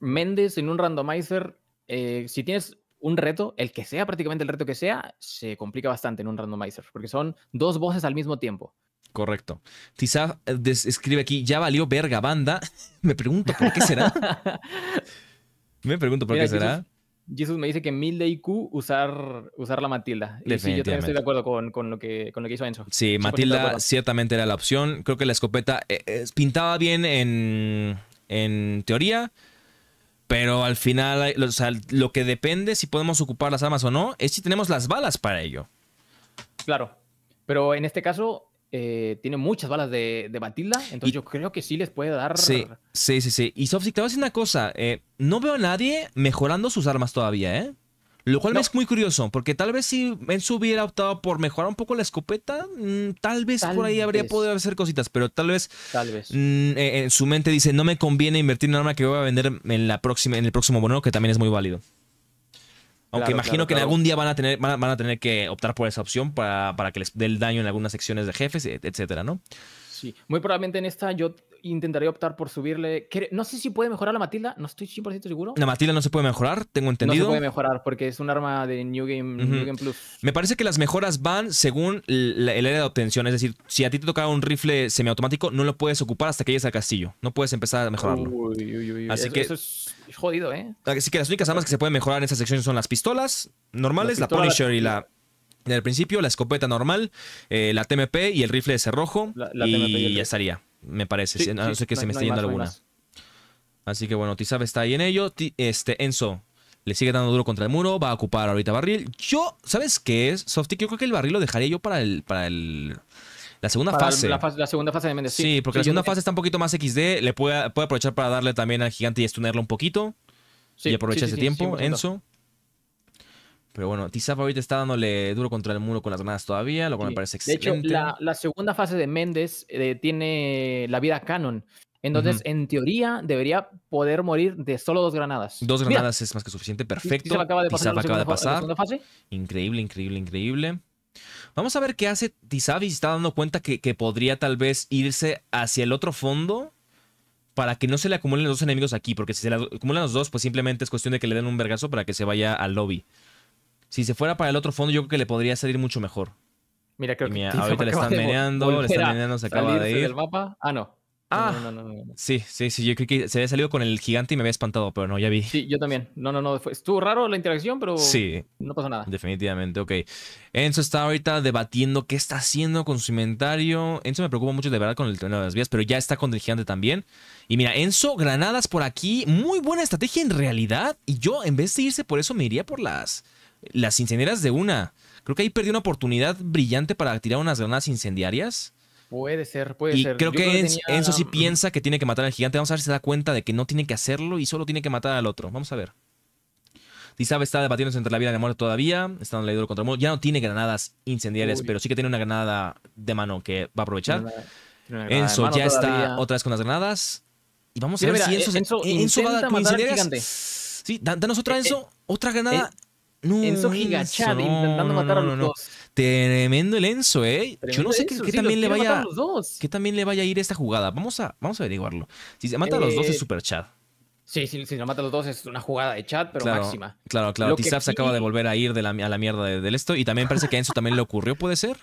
Méndez en un randomizer, eh, si tienes un reto, el que sea, prácticamente el reto que sea, se complica bastante en un randomizer, porque son dos voces al mismo tiempo. Correcto. Tizá, eh, escribe aquí, ya valió verga banda. me pregunto por qué será. me pregunto por qué será. Jesús me dice que mil de IQ usar, usar la Matilda. Y sí, yo también estoy de acuerdo con, lo, que, hizo Enzo. Sí, Matilda ciertamente era la opción. Creo que la escopeta eh, eh, pintaba bien en, teoría. Pero al final, lo que depende si podemos ocupar las armas o no es si tenemos las balas para ello. Claro. Pero en este caso, eh, tiene muchas balas de, de entonces yo creo que sí les puede dar. Sí, sí, sí. Y Sofsik, te voy a decir una cosa: eh, no veo a nadie mejorando sus armas todavía, ¿eh? Lo cual me es muy curioso, porque tal vez si Enzo hubiera optado por mejorar un poco la escopeta, mm, tal vez por ahí habría podido hacer cositas, pero tal vez, tal vez. Mm, eh, en su mente dice, no me conviene invertir en un arma que voy a vender en, la próxima, en el próximo bono, que también es muy válido. Aunque imagino que en algún día van a tener, van tener que optar por esa opción para, para que les dé el daño en algunas secciones de jefes, e, etcétera, ¿no? Sí, muy probablemente en esta yo intentaré optar por subirle. No sé si puede mejorar la Matilda, no estoy 100% seguro. La Matilda no se puede mejorar, tengo entendido. No se puede mejorar porque es un arma de New Game, Plus. Me parece que las mejoras van según el, área de obtención. Es decir, si a ti te tocaba un rifle semiautomático, no lo puedes ocupar hasta que llegues al castillo. No puedes empezar a mejorarlo. Así eso, que. es jodido, ¿eh? Así que las únicas armas que se pueden mejorar en esa sección son las pistolas normales, la Punisher y la el principio, la escopeta normal, eh, la TMP y el rifle de cerrojo. La, y, ya estaría, me parece. no, sé que se me está yendo alguna. Así que bueno, Tizab está ahí en ello. Este, Enzo le sigue dando duro contra el muro. Va a ocupar ahorita barril. Yo, ¿sabes qué es? Softy, yo creo que el barril lo dejaría yo para el. Para la segunda fase. La, segunda fase de Mendes. Sí, porque la segunda fase está un poquito más XD. Le puede, puede aprovechar para darle también al gigante y estunerlo un poquito. y aprovecha ese tiempo, Enzo. Pero bueno, Tisab ahorita está dándole duro contra el muro con las granadas todavía, lo cual me parece excelente. De hecho, la, segunda fase de Méndez eh, tiene la vida canon. Entonces, en teoría, debería poder morir de solo dos granadas. Dos granadas es más que suficiente, perfecto. acaba Acaba de pasar. Increíble, increíble, increíble. Vamos a ver qué hace Tizabi si está dando cuenta que, que, podría tal vez irse hacia el otro fondo para que no se le acumulen los dos enemigos aquí, porque si se le acumulan los dos, pues simplemente es cuestión de que le den un vergazo para que se vaya al lobby. Si se fuera para el otro fondo, yo creo que le podría salir mucho mejor. Mira, creo que ahorita le están meneando, le están meneando, se acaba de ir. mapa? Ah, no. Ah, sí, sí, sí. Yo creo que se había salido con el gigante y me había espantado, pero no, ya vi. Sí, yo también. No, no, no. estuvo raro la interacción, pero sí, no pasó nada. Definitivamente, ok. Enzo está ahorita debatiendo qué está haciendo con su inventario. Enzo me preocupa mucho de verdad con el tren de las vías, pero ya está con el gigante también. Y mira, Enzo, granadas por aquí. Muy buena estrategia en realidad. Y yo, en vez de irse por eso, me iría por las las incendiarias de una. Creo que ahí perdió una oportunidad brillante para tirar unas granadas incendiarias. Puede ser, puede y ser. Creo que, Enzo, sí piensa que tiene que matar al gigante. Vamos a ver si se da cuenta de que no tiene que hacerlo y solo tiene que matar al otro. Vamos a ver. Isabel está debatiéndose entre la vida y la muerte todavía. Está en la contra el Ya no tiene granadas incendiarias, pero sí que tiene una granada de mano que va a aprovechar. Enzo ya está otra vez con las granadas. Y vamos a ver si Enzo, Enzo, va a matar al Sí, danos otra eh, eh, Enzo. otra granada. Eh, no, giga Gigachad intentando matar a los dos. Tremendo el Enzo, ¿eh? Yo no sé qué, también le vaya, a también le vaya a ir esta jugada. Vamos a, vamos a averiguarlo. Si se mata a los dos es eh, super chat Sí, si, si mata a los dos es una jugada de chat pero máxima. Claro, claro. Tizaf se acaba de volver a ir a la mierda del esto y también parece que a Enzo también le ocurrió, ¿puede ser?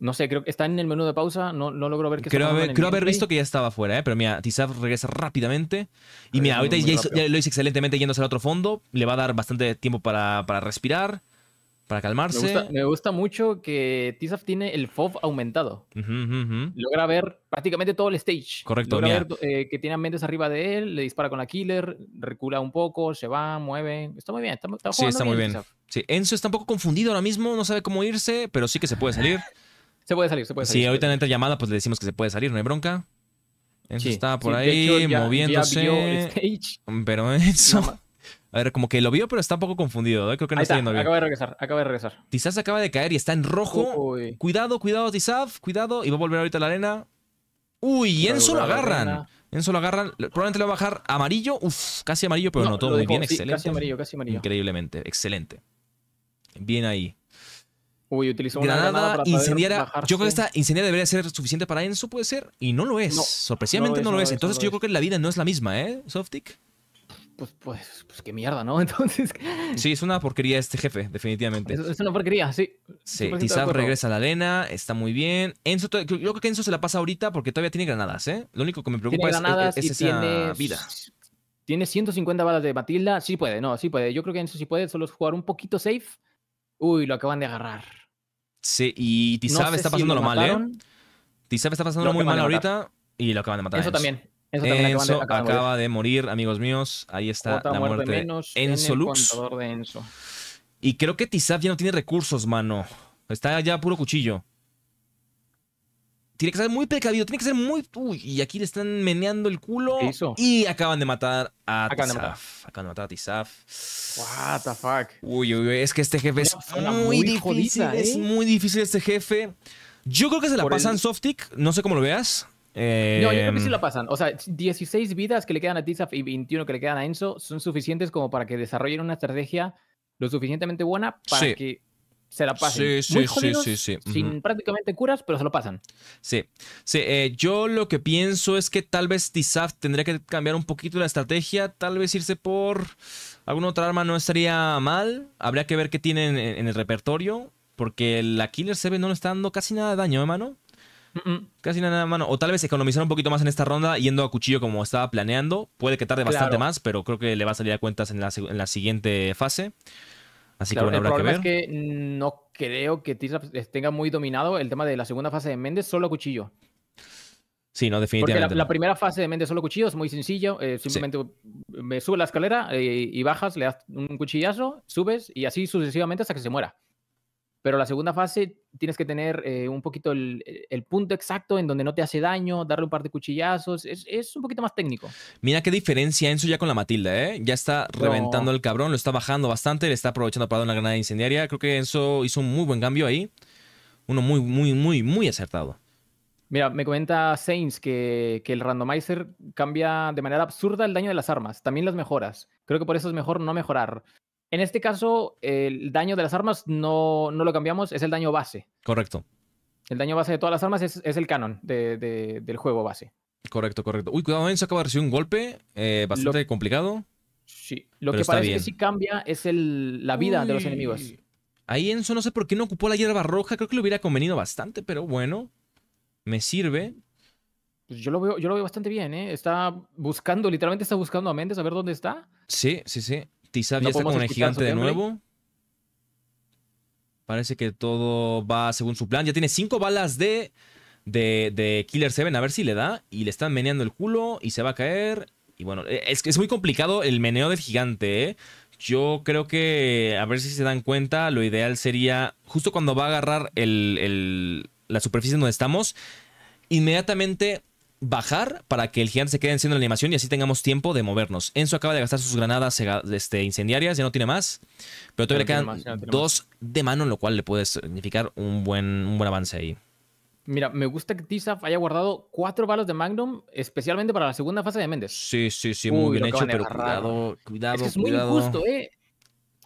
No sé, creo que está en el menú de pausa, no, no logro ver que Creo, haber, creo haber visto que ya estaba fuera, eh, pero mira, Tizaf regresa rápidamente. Y mira, ahorita ya, lo hizo excelentemente yéndose al otro fondo. Le va a dar bastante tiempo para, respirar, para calmarse. me gusta mucho que Tizaf tiene el FOV aumentado. Logra ver prácticamente todo el stage. Correcto, Logra eh, que tiene a Mendes arriba de él, le dispara con la killer, recula un poco, se va, mueve. Está muy bien, está, está muy bien. Enzo está un poco confundido ahora mismo, no sabe cómo irse, pero sí que se puede salir. Se puede salir, se puede salir. Si ahorita entra llamada, pues le decimos que se puede salir, no hay bronca. Enzo está por ahí moviéndose. pero eso. a ver, como que lo vio, pero está un poco confundido. ¿eh? Creo que no está, viendo bien. Acaba de regresar, acaba de regresar. Tizaz acaba de caer y está en rojo. Cuidado, cuidado, Tizaz, cuidado. Y va a volver ahorita a la arena. Uy, Enzo lo agarran. Enzo lo agarran. Probablemente lo va a bajar amarillo. Uf, casi amarillo, pero no, todo muy bien. excelente. Casi amarillo, casi amarillo. Increíblemente, excelente. Bien ahí. Uy, utilizó una granada, granada Yo creo que esta incendiaria debería ser suficiente para Enzo, puede ser, y no lo es. Sorpresivamente no lo es. Entonces yo creo que la vida no es la misma, ¿eh? Softic. Pues, pues, pues qué mierda, ¿no? Entonces. Sí, es una porquería este jefe, definitivamente. Es, una porquería, sí. Sí, quizás regresa a la arena, está muy bien. Enzo, yo creo que Enzo se la pasa ahorita porque todavía tiene granadas, ¿eh? Lo único que me preocupa es, que tiene... vida. Tiene 150 balas de Matilda, sí puede, no, sí puede. Yo creo que Enzo sí puede, solo es jugar un poquito safe. Uy, lo acaban de agarrar. Sí, y Tizab está pasándolo mal, ¿eh? Tizab está pasándolo muy mal ahorita y lo acaban de matar. Eso también. Eso también Enzo acaba de morir, amigos míos. Ahí está la muerte, de Enzo Lux. Y creo que Tizab ya no tiene recursos, mano. Está ya puro cuchillo tiene que ser muy precavido, tiene que ser muy. Uy, y aquí le están meneando el culo. Y acaban de matar a Tizaf. Acaban de matar a Tizaf. What the fuck. Uy, uy, es que este jefe es muy, difícil. ¿eh? Es muy difícil este jefe. Yo creo que se la pasan Softic, no sé cómo lo veas. No, yo creo que sí em, la pasan. O sea, 16 vidas que le quedan a Tizaf y 21 que le quedan a Enzo son suficientes como para que desarrollen una estrategia lo suficientemente buena para que se la pasan. sí, sí, Sin prácticamente curas, pero se lo pasan. Sí, sí. Eh, yo lo que pienso es que tal vez Tizaf tendría que cambiar un poquito la estrategia, tal vez irse por alguna otra arma no estaría mal. Habría que ver qué tienen en, el repertorio, porque la Killer 7 no le está dando casi nada de daño, hermano. ¿eh, casi nada, mano. O tal vez economizar un poquito más en esta ronda yendo a cuchillo como estaba planeando. Puede que tarde bastante más, pero creo que le va a salir a cuentas en la, en la siguiente fase. Así que el problema es que no creo que Tislap tenga muy dominado el tema de la segunda fase de Méndez solo cuchillo. Sí, no, definitivamente. Porque la, primera fase de Méndez solo cuchillo es muy sencillo. Eh, simplemente me sube la escalera eh, y bajas, le das un cuchillazo, subes y así sucesivamente hasta que se muera. Pero la segunda fase tienes que tener eh, un poquito e, el, punto exacto en donde no te hace daño, darle un par de cuchillazos, es, un poquito más técnico. Mira qué diferencia Enzo ya con la Matilda, ¿eh? Ya está reventando el cabrón, lo está bajando bastante, le está aprovechando para dar una granada incendiaria. Creo que Enzo hizo un muy buen cambio ahí, uno muy, muy, muy, muy acertado. Mira, me comenta Saints que, que, el randomizer cambia de manera absurda el daño de las armas, también las mejoras. Creo que por eso es mejor no mejorar. En este caso, el daño de las armas no, lo cambiamos, es el daño base. Correcto. El daño base de todas las armas es, el canon del juego base. Correcto, correcto. Uy, cuidado, Enzo acaba de recibir un golpe eh, bastante complicado. Sí, lo que parece que sí cambia es la vida de los enemigos. Ahí Enzo no sé por qué no ocupó la hierba roja, creo que le hubiera convenido bastante, pero bueno, me sirve. Pues yo lo veo, yo lo veo bastante bien, ¿eh? Está buscando, literalmente está buscando a Mendes a ver dónde está. Sí, sí, sí. Tizab ya está con el gigante de nuevo. Parece que todo va según su plan. Ya tiene cinco balas de, de, Killer 7. A ver si le da. Y le están meneando el culo y se va a caer. Y bueno, e, es, que es muy complicado el meneo del gigante, ¿eh? Yo creo que, a ver si se dan cuenta, lo ideal sería, justo cuando va a agarrar la superficie donde estamos, inmediatamente bajar para que el gigante se quede enciendo la animación y así tengamos tiempo de movernos. Enzo acaba de gastar sus granadas este, incendiarias, ya no tiene más, pero todavía quedan dos de mano, lo cual le puede significar un buen, buen avance ahí. Mira, me gusta que Tizaf haya guardado cuatro balas de Magnum, especialmente para la segunda fase de Méndez. Sí, sí, sí, muy bien hecho, pero cuidado, cuidado, es muy injusto, eh.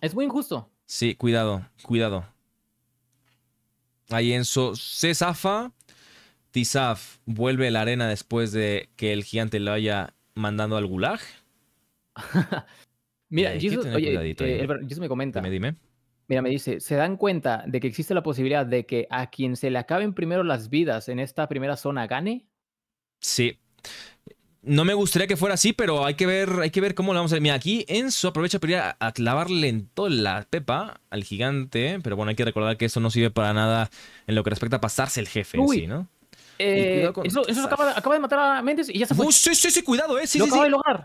Es muy injusto. Sí, cuidado, cuidado. Ahí Enzo se zafa. Tizaf vuelve a la arena después de que el gigante lo haya mandado al gulag. Mira, Jesus, eh, eh, me comenta. Dime, dime. Mira, me dice, ¿se dan cuenta de que existe la posibilidad de que a quien se le acaben primero las vidas en esta primera zona gane? Sí. No me gustaría que fuera así, pero hay que ver, hay que ver cómo lo vamos a ver. Mira, aquí Enzo aprovecha para ir a, clavarle en toda la pepa al gigante, pero bueno, hay que recordar que eso no sirve para nada en lo que respecta a pasarse el jefe sí, ¿no? Eh, eso, eso acaba, de matar a Méndez y ya se fue. sí, sí, sí, cuidado, eh. Sí, lo sí, acaba de lograr.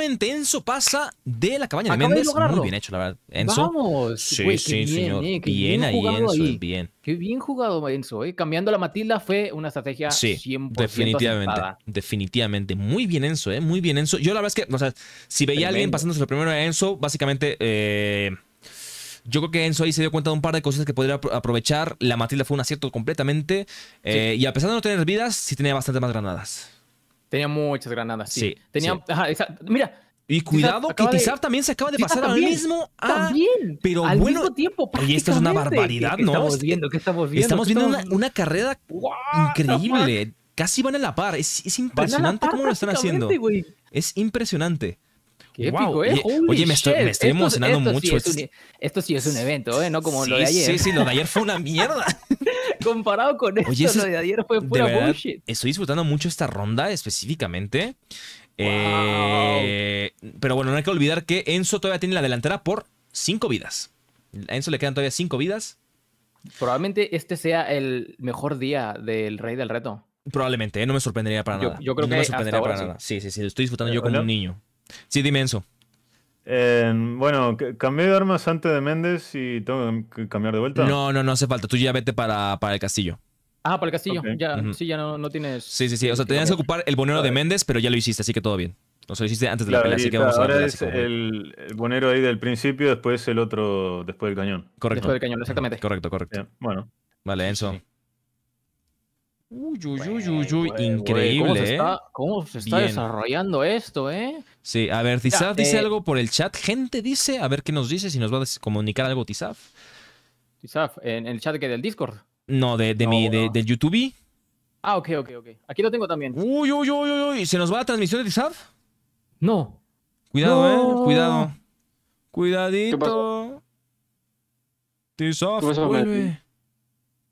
Enzo pasa de la cabaña de acaba Méndez. Muy bien hecho, la verdad. Enzo. Vamos. Sí, sí, bien, señor. Eh, bien, ahí, Enzo. Bien. Qué bien jugado, Enzo. Eh. Cambiando la Matilda fue una estrategia sí, 100% definitivamente. Definitivamente. Muy bien, Enzo, eh. Muy bien, Enzo. Yo la verdad es que, o sea, si veía a alguien pasándose lo primero a Enzo, básicamente. Eh, yo creo que Enzo ahí se dio cuenta de un par de cosas que podría aprovechar. La Matilda fue un acierto completamente. Eh, y a pesar de no tener vidas, sí tenía bastante más granadas. Tenía muchas granadas, sí. tenía, Mira. Y cuidado, que Tizar también se acaba de pasar al mismo. Ah, también. Pero bueno, tiempo. Y esto es una barbaridad, ¿Qué, no Estamos viendo, ¿qué estamos viendo? Estamos viendo Una, carrera increíble. Casi van a la par. Es, impresionante cómo lo están haciendo. Es impresionante. Qué épico, ¿eh? Oye, me estoy, emocionando mucho. esto sí es un evento, ¿eh? No como lo de ayer. Sí, sí, lo de ayer fue una mierda. Comparado con esto, lo de ayer fue pura bullshit. Estoy disfrutando mucho esta ronda específicamente. Eh, pero bueno, no hay que olvidar que Enzo todavía tiene la delantera por cinco vidas. A Enzo le quedan todavía cinco vidas. Probablemente este sea el mejor día del Rey del Reto. Probablemente, ¿eh? no me sorprendería para nada. Yo creo no que me sorprendería para nada. Sí, sí, sí, lo estoy disfrutando yo como un niño. Sí, dime Enzo. Eh, bueno, cambié de armas antes de Méndez y tengo que cambiar de vuelta. No, no, no hace falta. Tú ya vete para, para el castillo. Ah, para el castillo. Ya, Sí, ya no, tienes. Sí, sí, sí. O sea, tenías que ocupar el bonero de Méndez, pero ya lo hiciste, así que todo bien. O sea, lo hiciste antes de la pelea, así que vamos a Ahora es el, bonero ahí del principio, después el otro, después del cañón. Correcto. Después del cañón, exactamente. Correcto, correcto. bueno. Vale, Enzo. Uy, uy, uy, uy, uy, increíble. ¿Cómo ¿eh? cómo se está desarrollando esto, eh? Sí, a ver, Tizaf dice eh, algo por el chat. Gente dice, a ver qué nos dice, si nos va a comunicar algo Tizaf. Tizaf, ¿en el chat que del Discord? No, de, de mi, de, del YouTube. Ah, ok, ok, ok. Aquí lo tengo también. Uy, uy, uy, uy, uy. ¿Se nos va la transmisión de Tizaf? No. Cuidado, eh. Cuidado. Cuidadito. Tizaf, vuelve.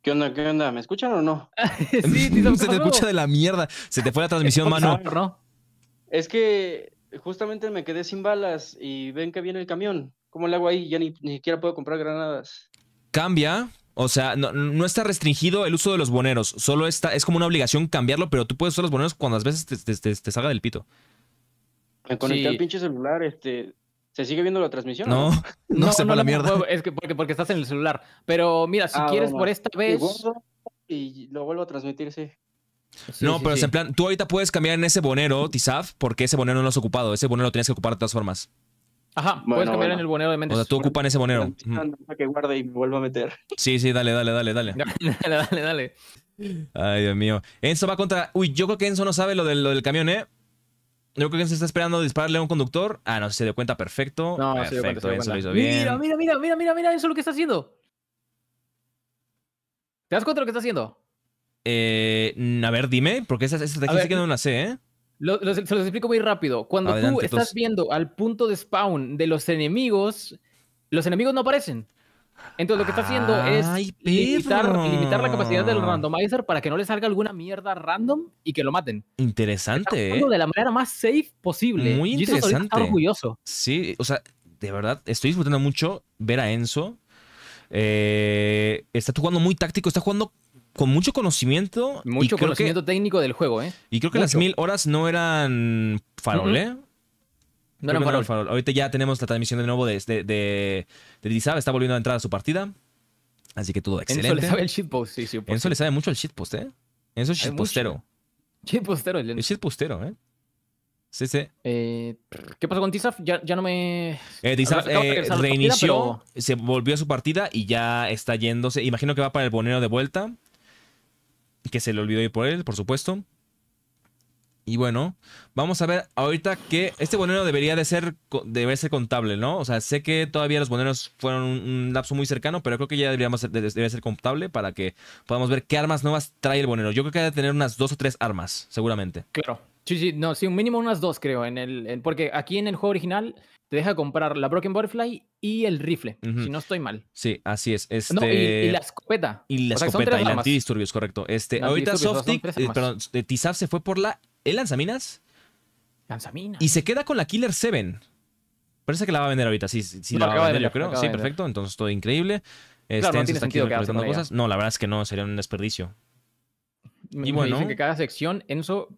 ¿Qué onda? ¿Qué onda? ¿Me escuchan o no? sí, Tizaf, se te escucha de la mierda. Se te fue la transmisión, mano. Es que justamente me quedé sin balas y ven que viene el camión. ¿Cómo le hago ahí? Ya ni, siquiera puedo comprar granadas. Cambia. O sea, no, no, está restringido el uso de los boneros. Solo está, es como una obligación cambiarlo, pero tú puedes usar los boneros cuando a veces te, te, salga del pito. con el pinche celular, este. ¿Se sigue viendo la transmisión? No, no, no, no se la mierda. Es que porque, porque, estás en el celular. Pero mira, si ah, quieres por esta vez. Y lo vuelvo a transmitir, sí no, pero en plan, tú ahorita puedes cambiar en ese bonero, Tizaf, porque ese bonero no lo has ocupado. Ese bonero lo tienes que ocupar de todas formas. Ajá, puedes cambiar en el bonero de mente. O sea, tú en ese bonero. que guarde y vuelva a meter. Sí, sí, dale, dale, dale, dale. dale, dale, dale. Ay, Dios mío. Enzo va contra. Uy, yo creo que Enzo no sabe lo del, camión, ¿eh? Yo creo que Enzo está esperando dispararle a un conductor. Ah, no, se dio cuenta, perfecto. No, perfecto, se cuenta, Lo hizo bien. Mira, mira, mira, mira, mira, mira, eso es lo que está haciendo. ¿Te das cuenta de lo que está haciendo? Eh, a ver, dime, porque esa, estrategia que no la sé, ¿eh? se los explico muy rápido. Cuando tú estás viendo al punto de spawn de los enemigos, los enemigos no aparecen. Entonces lo que está haciendo es limitar, la capacidad del randomizer para que no le salga alguna mierda random y que lo maten. Interesante. eh. De la manera más safe posible. Muy interesante. Está orgulloso. Sí, o sea, de verdad, estoy disfrutando mucho ver a Enzo. Eh, está jugando muy táctico, está jugando con mucho conocimiento. Mucho conocimiento técnico del juego, ¿eh? Y creo que las mil horas no eran farol, ¿eh? No eran, no farol. Ahorita ya tenemos la transmisión de nuevo de, de, de, está volviendo a entrar a su partida. Así que todo excelente. eso le sabe el shitpost, sí, sí. Pues Enzo le sabe mucho el shitpost, ¿eh? eso es shitpostero. Shitpostero. El shitpostero, ¿eh? Sí, sí. Eh, ¿Qué pasó con Dizab? Ya, ya no me. Eh, eh, reinició, se volvió a su partida y ya está yéndose. Imagino que va para el bonero de vuelta que se le olvidó ir por él, por supuesto. Y bueno, vamos a ver ahorita que este bonero debería de ser, debe ser contable, ¿no? O sea, sé que todavía los boneros fueron un, lapso muy cercano, pero creo que ya deberíamos debe ser contable para que podamos ver qué armas nuevas trae el bonero. Yo creo que debe tener unas dos o tres armas, seguramente. Claro, Sí, sí, no, sí, un mínimo unas dos, creo. En el, porque aquí en el juego original te deja comprar la Broken Butterfly y el rifle, si no estoy mal. Sí, así es. No, y, este, la escopeta. Y la escopeta, y el antidisturbios, correcto. Este, ahorita Softic, eh, perdón, Tizaf se fue por la. ¿El lanzaminas? Lanzaminas. Y se queda con la Killer 7. Parece que la va a vender ahorita, sí, sí, la, va a vender, yo creo. Sí, perfecto, entonces todo increíble. Este, no cosas. No, la verdad es que no, sería un desperdicio. y bueno. dicen que cada sección, Enzo,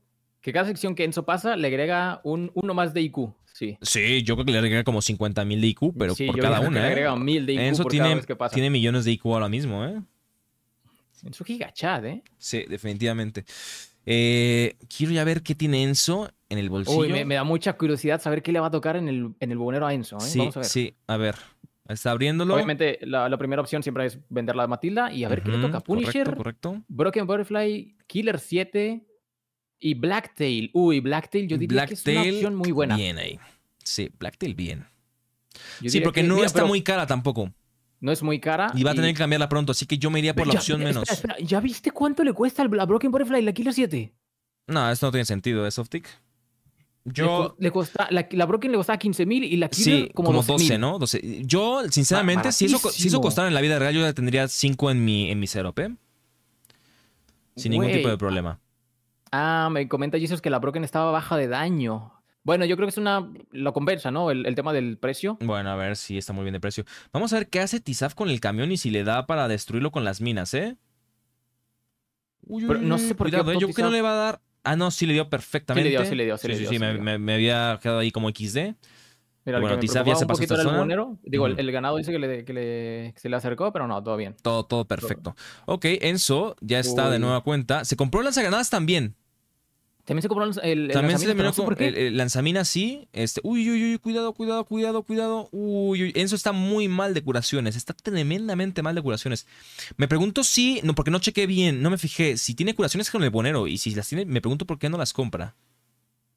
cada sección que Enzo pasa le agrega un uno más de IQ. Sí. sí, yo creo que le agrega como 50.000 de IQ, pero por cada una. le ¿eh? agrega 1.000 de IQ tiene, millones de IQ ahora mismo, ¿eh? Enzo gigachad, ¿eh? Sí, definitivamente. Eh, quiero ya ver qué tiene Enzo en el bolsillo. me, da mucha curiosidad saber qué le va a tocar en el, en a Enzo, ¿eh? Sí, a ver. sí, a ver. Está abriéndolo. Obviamente, la, primera opción siempre es vender la Matilda y a ver qué le toca. Punisher, correcto, correcto. Broken Butterfly, Killer 7, y Blacktail, uy, Blacktail, yo diría que es una opción muy buena. Bien ahí. Sí, Blacktail, bien. sí, porque no está muy cara tampoco. No es muy cara. Y va a tener que cambiarla pronto, así que yo me iría por la opción menos. ¿Ya viste cuánto le cuesta la Broken Butterfly la Killer 7? No, esto no tiene sentido, ¿es ¿eh, Optic? Yo... Le, la, Broken le costaba 15 mil y la Killer como, 12, ¿no? Yo, sinceramente, si eso, costara en la vida real, yo ya tendría 5 en mi, en mi ¿eh? Sin ningún tipo de problema. Ah, me comenta Jesus que la Broken estaba baja de daño. Bueno, yo creo que es una. Lo conversa, ¿no? El, tema del precio. Bueno, a ver si está muy bien de precio. Vamos a ver qué hace Tizaf con el camión y si le da para destruirlo con las minas, ¿eh? Uy, Pero no sé por cuidado, qué. ¿eh? Yo creo que no le va a dar. Ah, no, sí le dio perfectamente. Sí le dio, sí le dio. Sí, le dio, sí, sí, me, había quedado ahí como XD bueno, Tizaf se pasó El Digo, el, ganado dice que, se le acercó, pero no, todo bien. Todo, todo perfecto. Ok, Enzo ya está de nueva cuenta. Se compró lanzagranadas también. También se compró el, el También se terminó el, lanzamina, sí. Este, uy, uy, uy, cuidado, cuidado, cuidado, cuidado. Uy, uy, Enzo está muy mal de curaciones. Está tremendamente mal de curaciones. Me pregunto si, no, porque no chequé bien, no me fijé, si tiene curaciones con el bonero. Y si las tiene, me pregunto por qué no las compra.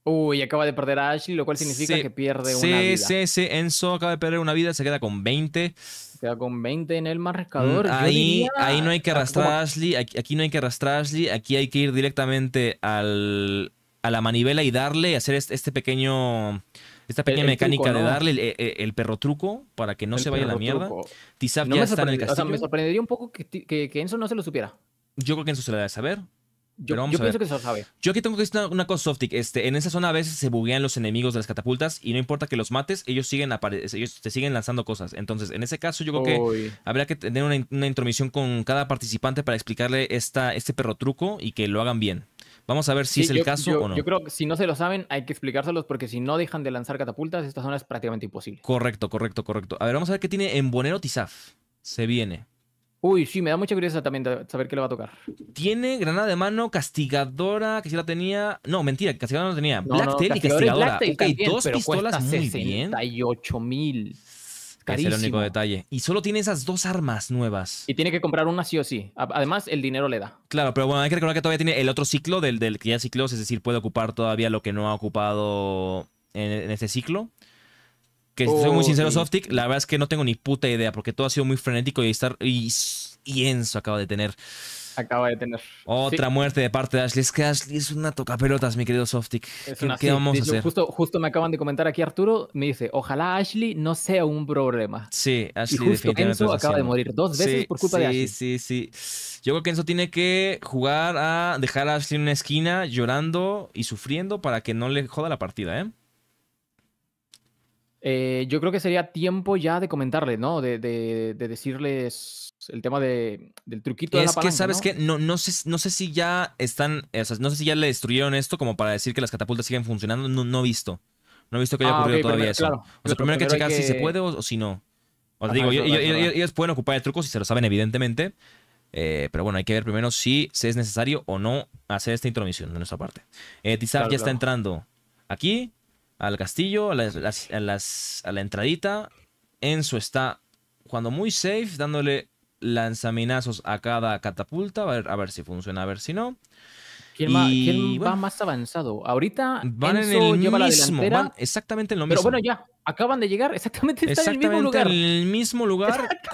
Uy, acaba de perder a Ashley, lo cual significa que pierde una vida. Sí, sí, sí. Enzo acaba de perder una vida, se queda con 20. Se queda con 20 en el marcador. Mm, ahí, ahí no hay que arrastrar a Ashley, aquí, no hay que arrastrar a Ashley, aquí hay que ir directamente a la manivela y darle, hacer este, este pequeño... Esta pequeña mecánica de darle e, e, el, perro truco para que no se vaya a la mierda. Tizap ya está en el castillo. O sea, me sorprendería un poco que Enzo no se lo supiera. Yo creo que Enzo se lo debe saber. Yo, pienso que se lo sabe. Yo aquí tengo que decir una, cosa, Softic. Este, en esa zona a veces se buguean los enemigos de las catapultas y no importa que los mates, ellos siguen ellos te siguen lanzando cosas. Entonces, en ese caso, yo creo que habría que tener una, intromisión con cada participante para explicarle esta, este perro truco y que lo hagan bien. Vamos a ver si es el caso o no. Yo creo que si no se lo saben, hay que explicárselos porque si no dejan de lanzar catapultas, esta zona es prácticamente imposible. Correcto, correcto, correcto. A ver, vamos a ver qué tiene en Bonero Tizaf. Se viene. Uy, sí, me da mucha curiosidad también saber qué le va a tocar. Tiene granada de mano, castigadora, que si la tenía. No, mentira, castigadora no tenía. Black Tail y castigadora. Y dos pistolas 68 mil. Es el único detalle. Y solo tiene esas dos armas nuevas. Y tiene que comprar una sí o sí. Además, el dinero le da. Claro, pero bueno, hay que recordar que todavía tiene el otro ciclo del, del que ya ciclos, es decir, puede ocupar todavía lo que no ha ocupado en, ese ciclo que soy muy sincero, Softic, la verdad es que no tengo ni puta idea, porque todo ha sido muy frenético y estar. Y, Enzo acaba de tener. Acaba de tener. Otra muerte de parte de Ashley. Es que Ashley es una tocapelotas, mi querido Softic. ¿Qué, vamos a hacer? Justo, justo me acaban de comentar aquí, Arturo. Me dice: Ojalá Ashley no sea un problema. Sí, Ashley justo Enzo acaba de morir dos veces por culpa de Ashley. Sí, sí, sí. Yo creo que Enzo tiene que jugar a dejar a Ashley en una esquina llorando y sufriendo para que no le joda la partida, ¿eh? Eh, yo creo que sería tiempo ya de comentarle, ¿no? De, decirles el tema del truquito de la palanca, que sabes que no, no, sé, no sé si ya están, eh, no sé si ya le destruyeron esto como para decir que las catapultas siguen funcionando, no, he visto. No he visto que haya ah, ocurrido todavía eso. primero, hay que checar si se puede o, si no. O sea, digo, ellos, pueden ocupar el truco si se lo saben, evidentemente. Eh, pero bueno, hay que ver primero si, es necesario o no hacer esta intromisión de nuestra parte. Eh, ya está entrando aquí al castillo, a, la entradita. Enzo está jugando muy safe, dándole lanzaminazos a cada catapulta, a ver, si funciona, a ver si no. ¿Quién, va, más avanzado? Ahorita van Enzo en el lleva mismo, la van exactamente en lo mismo. Pero bueno, ya, acaban de llegar, exactamente, están en el mismo lugar. En el mismo lugar,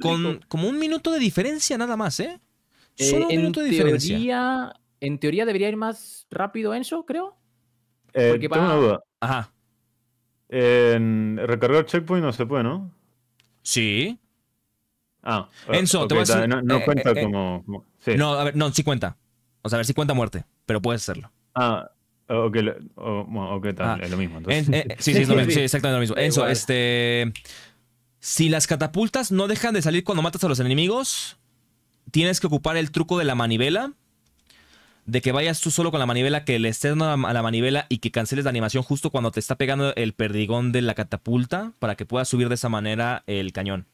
con, como un minuto de diferencia nada más, ¿eh? Solo eh, un minuto de diferencia. En teoría debería ir más rápido Enzo, creo. Eh, tengo una duda. Ajá. En recargar checkpoint no se puede, ¿no? Sí. Ah, Enzo, te voy a decir, no, eh, cuenta eh, como. No, a ver, no, sí cuenta. O sea, a ver si sí cuenta muerte, pero puedes hacerlo. Ah, ok, oh, es lo mismo. Entonces. sí, sí, es lo mismo, sí, exactamente lo mismo. Enzo, este. Si las catapultas no dejan de salir cuando matas a los enemigos, tienes que ocupar el truco de la manivela de que vayas tú solo con la manivela, que le estés a la manivela y que canceles la animación justo cuando te está pegando el perdigón de la catapulta para que puedas subir de esa manera el cañón.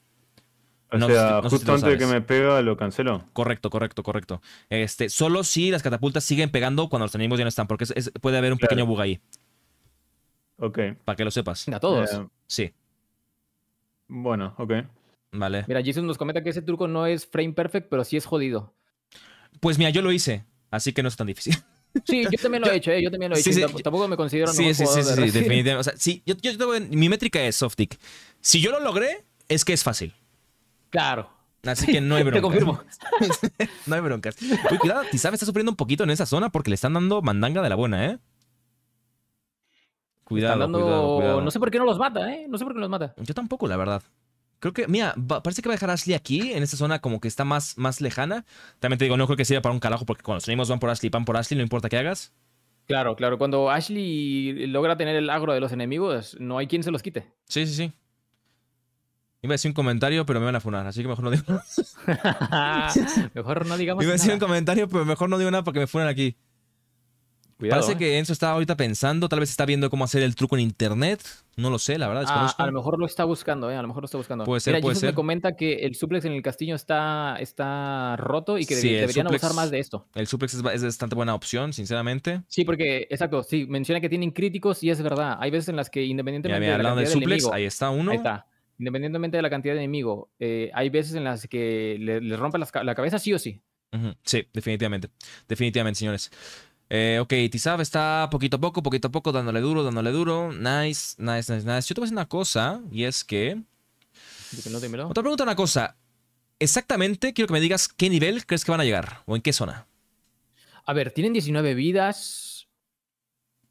O sea, justo antes de que me pega lo cancelo Correcto, correcto, correcto. Este, solo si las catapultas siguen pegando cuando los enemigos ya no están, porque puede haber un pequeño bug ahí. Ok. Para que lo sepas. A todos. Eh, sí. Bueno, ok. Vale. Mira, Jason nos comenta que ese truco no es frame perfect, pero sí es jodido. Pues mira, yo lo hice. Así que no es tan difícil. Sí, yo también lo he hecho, ¿eh? yo también lo he hecho. tampoco me considero sí, sí, sí, sí, definitivamente. O sea, sí, yo, yo, mi métrica es Softic. Si yo lo logré, es que es fácil. Claro. Así que no hay broncas. Te confirmo. no hay broncas. Uy, cuidado, Tizabe está sufriendo un poquito en esa zona porque le están dando mandanga de la buena, ¿eh? Cuidado, cuidado, cuidado, No sé por qué no los mata, ¿eh? No sé por qué no los mata. Yo tampoco, la verdad. Creo que, mira, parece que va a dejar a Ashley aquí, en esta zona como que está más, más lejana. También te digo, no creo que sea para un carajo, porque cuando los enemigos van por Ashley, van por Ashley, no importa qué hagas. Claro, claro. Cuando Ashley logra tener el agro de los enemigos, no hay quien se los quite. Sí, sí, sí. Iba a decir un comentario, pero me van a funar, así que mejor no digo nada. mejor no digamos Iba a decir un comentario, pero mejor no digo nada para que me funen aquí. Parece eh. que Enzo está ahorita pensando, tal vez está viendo cómo hacer el truco en internet. No lo sé, la verdad. Ah, a lo mejor lo está buscando, eh, a lo mejor lo está buscando. Puede ser, puede ser. me comenta que el suplex en el castillo está, está roto y que deberían usar más de esto. El suplex es, bastante buena opción, sinceramente. Sí, porque, exacto, sí, menciona que tienen críticos y es verdad. Hay veces en las que independientemente de la cantidad ahí está uno. Independientemente de la cantidad de enemigo, eh, hay veces en las que le, rompe la, cabeza sí o sí. Sí, definitivamente. Definitivamente, señores. Eh, ok, Tizab está poquito a poco, poquito a poco, dándole duro, dándole duro. Nice, nice, nice, nice. Yo te voy a decir una cosa, y es que... No te Otra pregunta, una cosa. Exactamente, quiero que me digas qué nivel crees que van a llegar, o en qué zona. A ver, tienen 19 vidas.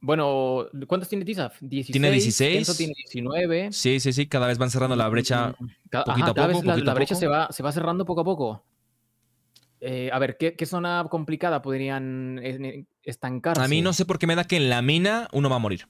Bueno, ¿cuántas tiene Tizaf? 16. Tiene 16. tiene 19. Sí, sí, sí, cada vez van cerrando la brecha mm, mm, mm. cada, a poco. Vez la, brecha Se, va, se va cerrando poco a poco. Eh, a ver, ¿qué, zona complicada podrían estancarse. A mí no sé por qué me da que en la mina uno va a morir.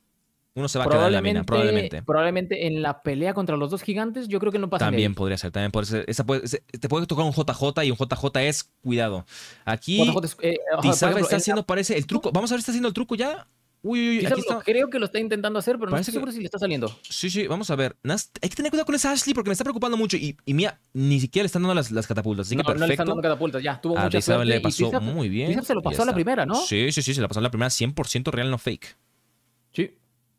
Uno se va a quedar en la mina, probablemente. Probablemente en la pelea contra los dos gigantes, yo creo que no pasa También podría ser, también podría ser. te puede tocar un JJ y un JJ es cuidado. Aquí. JJ eh, está haciendo, parece, el truco. Vamos a ver si está haciendo el truco ya Uy, uy, uy. Creo que lo está intentando hacer, pero no estoy seguro si le está saliendo. Sí, sí, vamos a ver. Hay que tener cuidado con esa Ashley porque me está preocupando mucho. Y, mira, ni siquiera le están dando las, catapultas. no, perfecto. no le están dando catapultas, ya. Tuvo mucha le pasó muy bien. Tizab se lo pasó a la primera, ¿no? Sí, sí, sí, se la pasó a la primera. 100% real, no fake. Sí.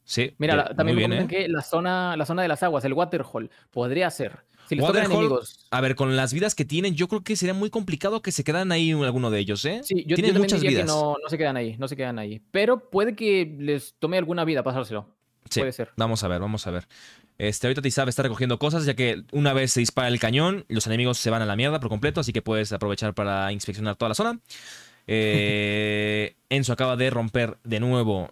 Sí. Mira, también me bien, ¿eh? que la zona, la zona de las aguas, el waterhole, podría ser si enemigos. A ver, con las vidas que tienen, yo creo que sería muy complicado que se quedan ahí alguno de ellos, ¿eh? Sí, yo, tienen muchas Que no, se quedan ahí, no se quedan ahí. Pero puede que les tome alguna vida pasárselo. Sí, puede ser. Vamos a ver, vamos a ver. Este, ahorita Tizab está recogiendo cosas, ya que una vez se dispara el cañón, los enemigos se van a la mierda por completo, así que puedes aprovechar para inspeccionar toda la zona. Eh, Enzo acaba de romper de nuevo,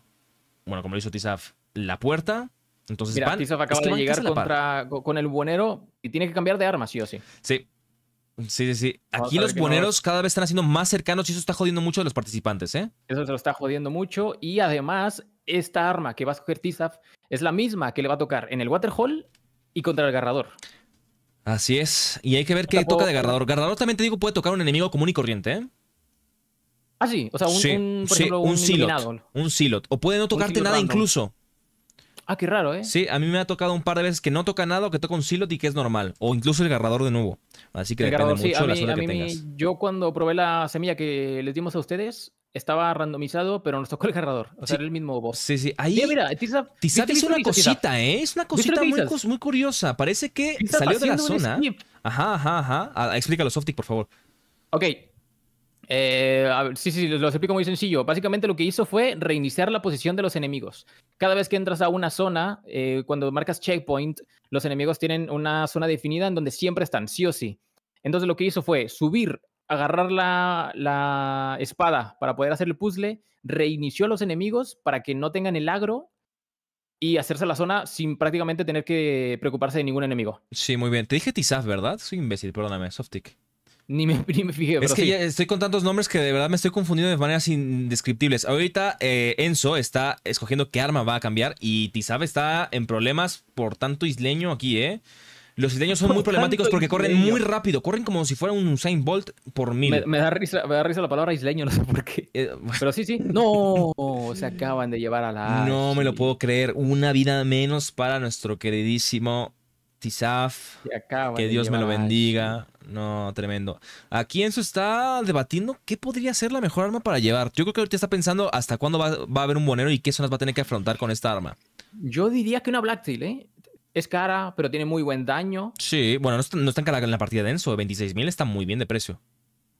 bueno, como lo hizo Tizab, la puerta. Entonces, Mira, acaba de llegar contra, con el buonero y tiene que cambiar de arma, sí o sí. Sí. Sí, sí, Aquí los buoneros cada vez están haciendo más cercanos y eso está jodiendo mucho a los participantes, ¿eh? Eso se lo está jodiendo mucho y además esta arma que va a escoger Tizaf es la misma que le va a tocar en el Waterhole y contra el Garrador. Así es. Y hay que ver qué toca de Garrador. Garrador también te digo puede tocar un enemigo común y corriente, ¿eh? Ah, sí. O sea, un, silot. Un silot. O puede no tocarte nada incluso. Ah, qué raro, ¿eh? Sí, a mí me ha tocado un par de veces que no toca nada o que toca un silo y que es normal. O incluso el agarrador de nuevo. Así que depende mucho de la zona que tengas. Yo cuando probé la semilla que les dimos a ustedes, estaba randomizado, pero nos tocó el agarrador. O sea, era el mismo boss. Sí, sí. Ahí. Mira, mira, una cosita, ¿eh? Es una cosita muy, curiosa. Parece que salió de la zona. Ajá, ajá, ajá. Ah, explícalo, Softic, por favor. Ok, eh, ver, sí, sí, lo explico muy sencillo. Básicamente lo que hizo fue reiniciar la posición de los enemigos. Cada vez que entras a una zona, eh, cuando marcas checkpoint, los enemigos tienen una zona definida en donde siempre están, sí o sí. Entonces lo que hizo fue subir, agarrar la, la espada para poder hacer el puzzle, reinició a los enemigos para que no tengan el agro y hacerse la zona sin prácticamente tener que preocuparse de ningún enemigo. Sí, muy bien. Te dije quizás, ¿verdad? Soy imbécil, perdóname, Softic. Ni me, ni fijé. Es que estoy con tantos nombres que de verdad me estoy confundiendo de maneras indescriptibles. Ahorita eh, Enzo está escogiendo qué arma va a cambiar y Tizabe está en problemas por tanto isleño aquí, ¿eh? Los isleños son muy problemáticos porque corren muy rápido, corren como si fuera un Usain Bolt por mil. Me, da, risa, me da risa la palabra isleño, no sé por qué. Eh, pero sí, sí. No, se acaban de llevar a la... No me lo puedo creer. Una vida menos para nuestro queridísimo Tizaf, que Dios me lo bendiga. No, tremendo. Aquí Enzo está debatiendo qué podría ser la mejor arma para llevar. Yo creo que ahorita está pensando hasta cuándo va, a haber un bonero y qué zonas va a tener que afrontar con esta arma. Yo diría que una Black ¿eh? Es cara, pero tiene muy buen daño. Sí, bueno, no están en, la partida de Enzo. 26.000 está muy bien de precio.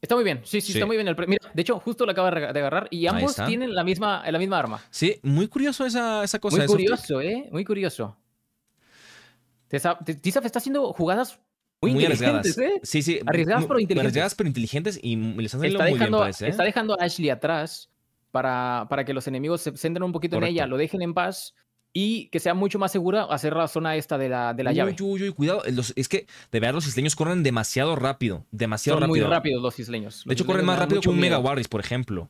Está muy bien, sí, sí, está muy bien el precio. de hecho, justo lo acaba de agarrar y ambos tienen la misma, la misma arma. Sí, muy curioso esa, esa cosa. Muy curioso, ¿eh? Muy curioso. Tizaf está haciendo jugadas muy, arriesgadas. ¿eh? Sí, sí. Arriesgadas pero inteligentes. pero inteligentes y les está dejando, ¿eh? Está dejando a Ashley atrás para, para que los enemigos se centren un poquito en ella, lo dejen en paz y que sea mucho más segura hacer la zona esta de la, de la llave. Uy, uy, cuidado. es que de verdad los isleños corren demasiado rápido. Demasiado Son rápido. muy rápidos los isleños. de hecho, corren más rápido que un Mega Warriors, por ejemplo.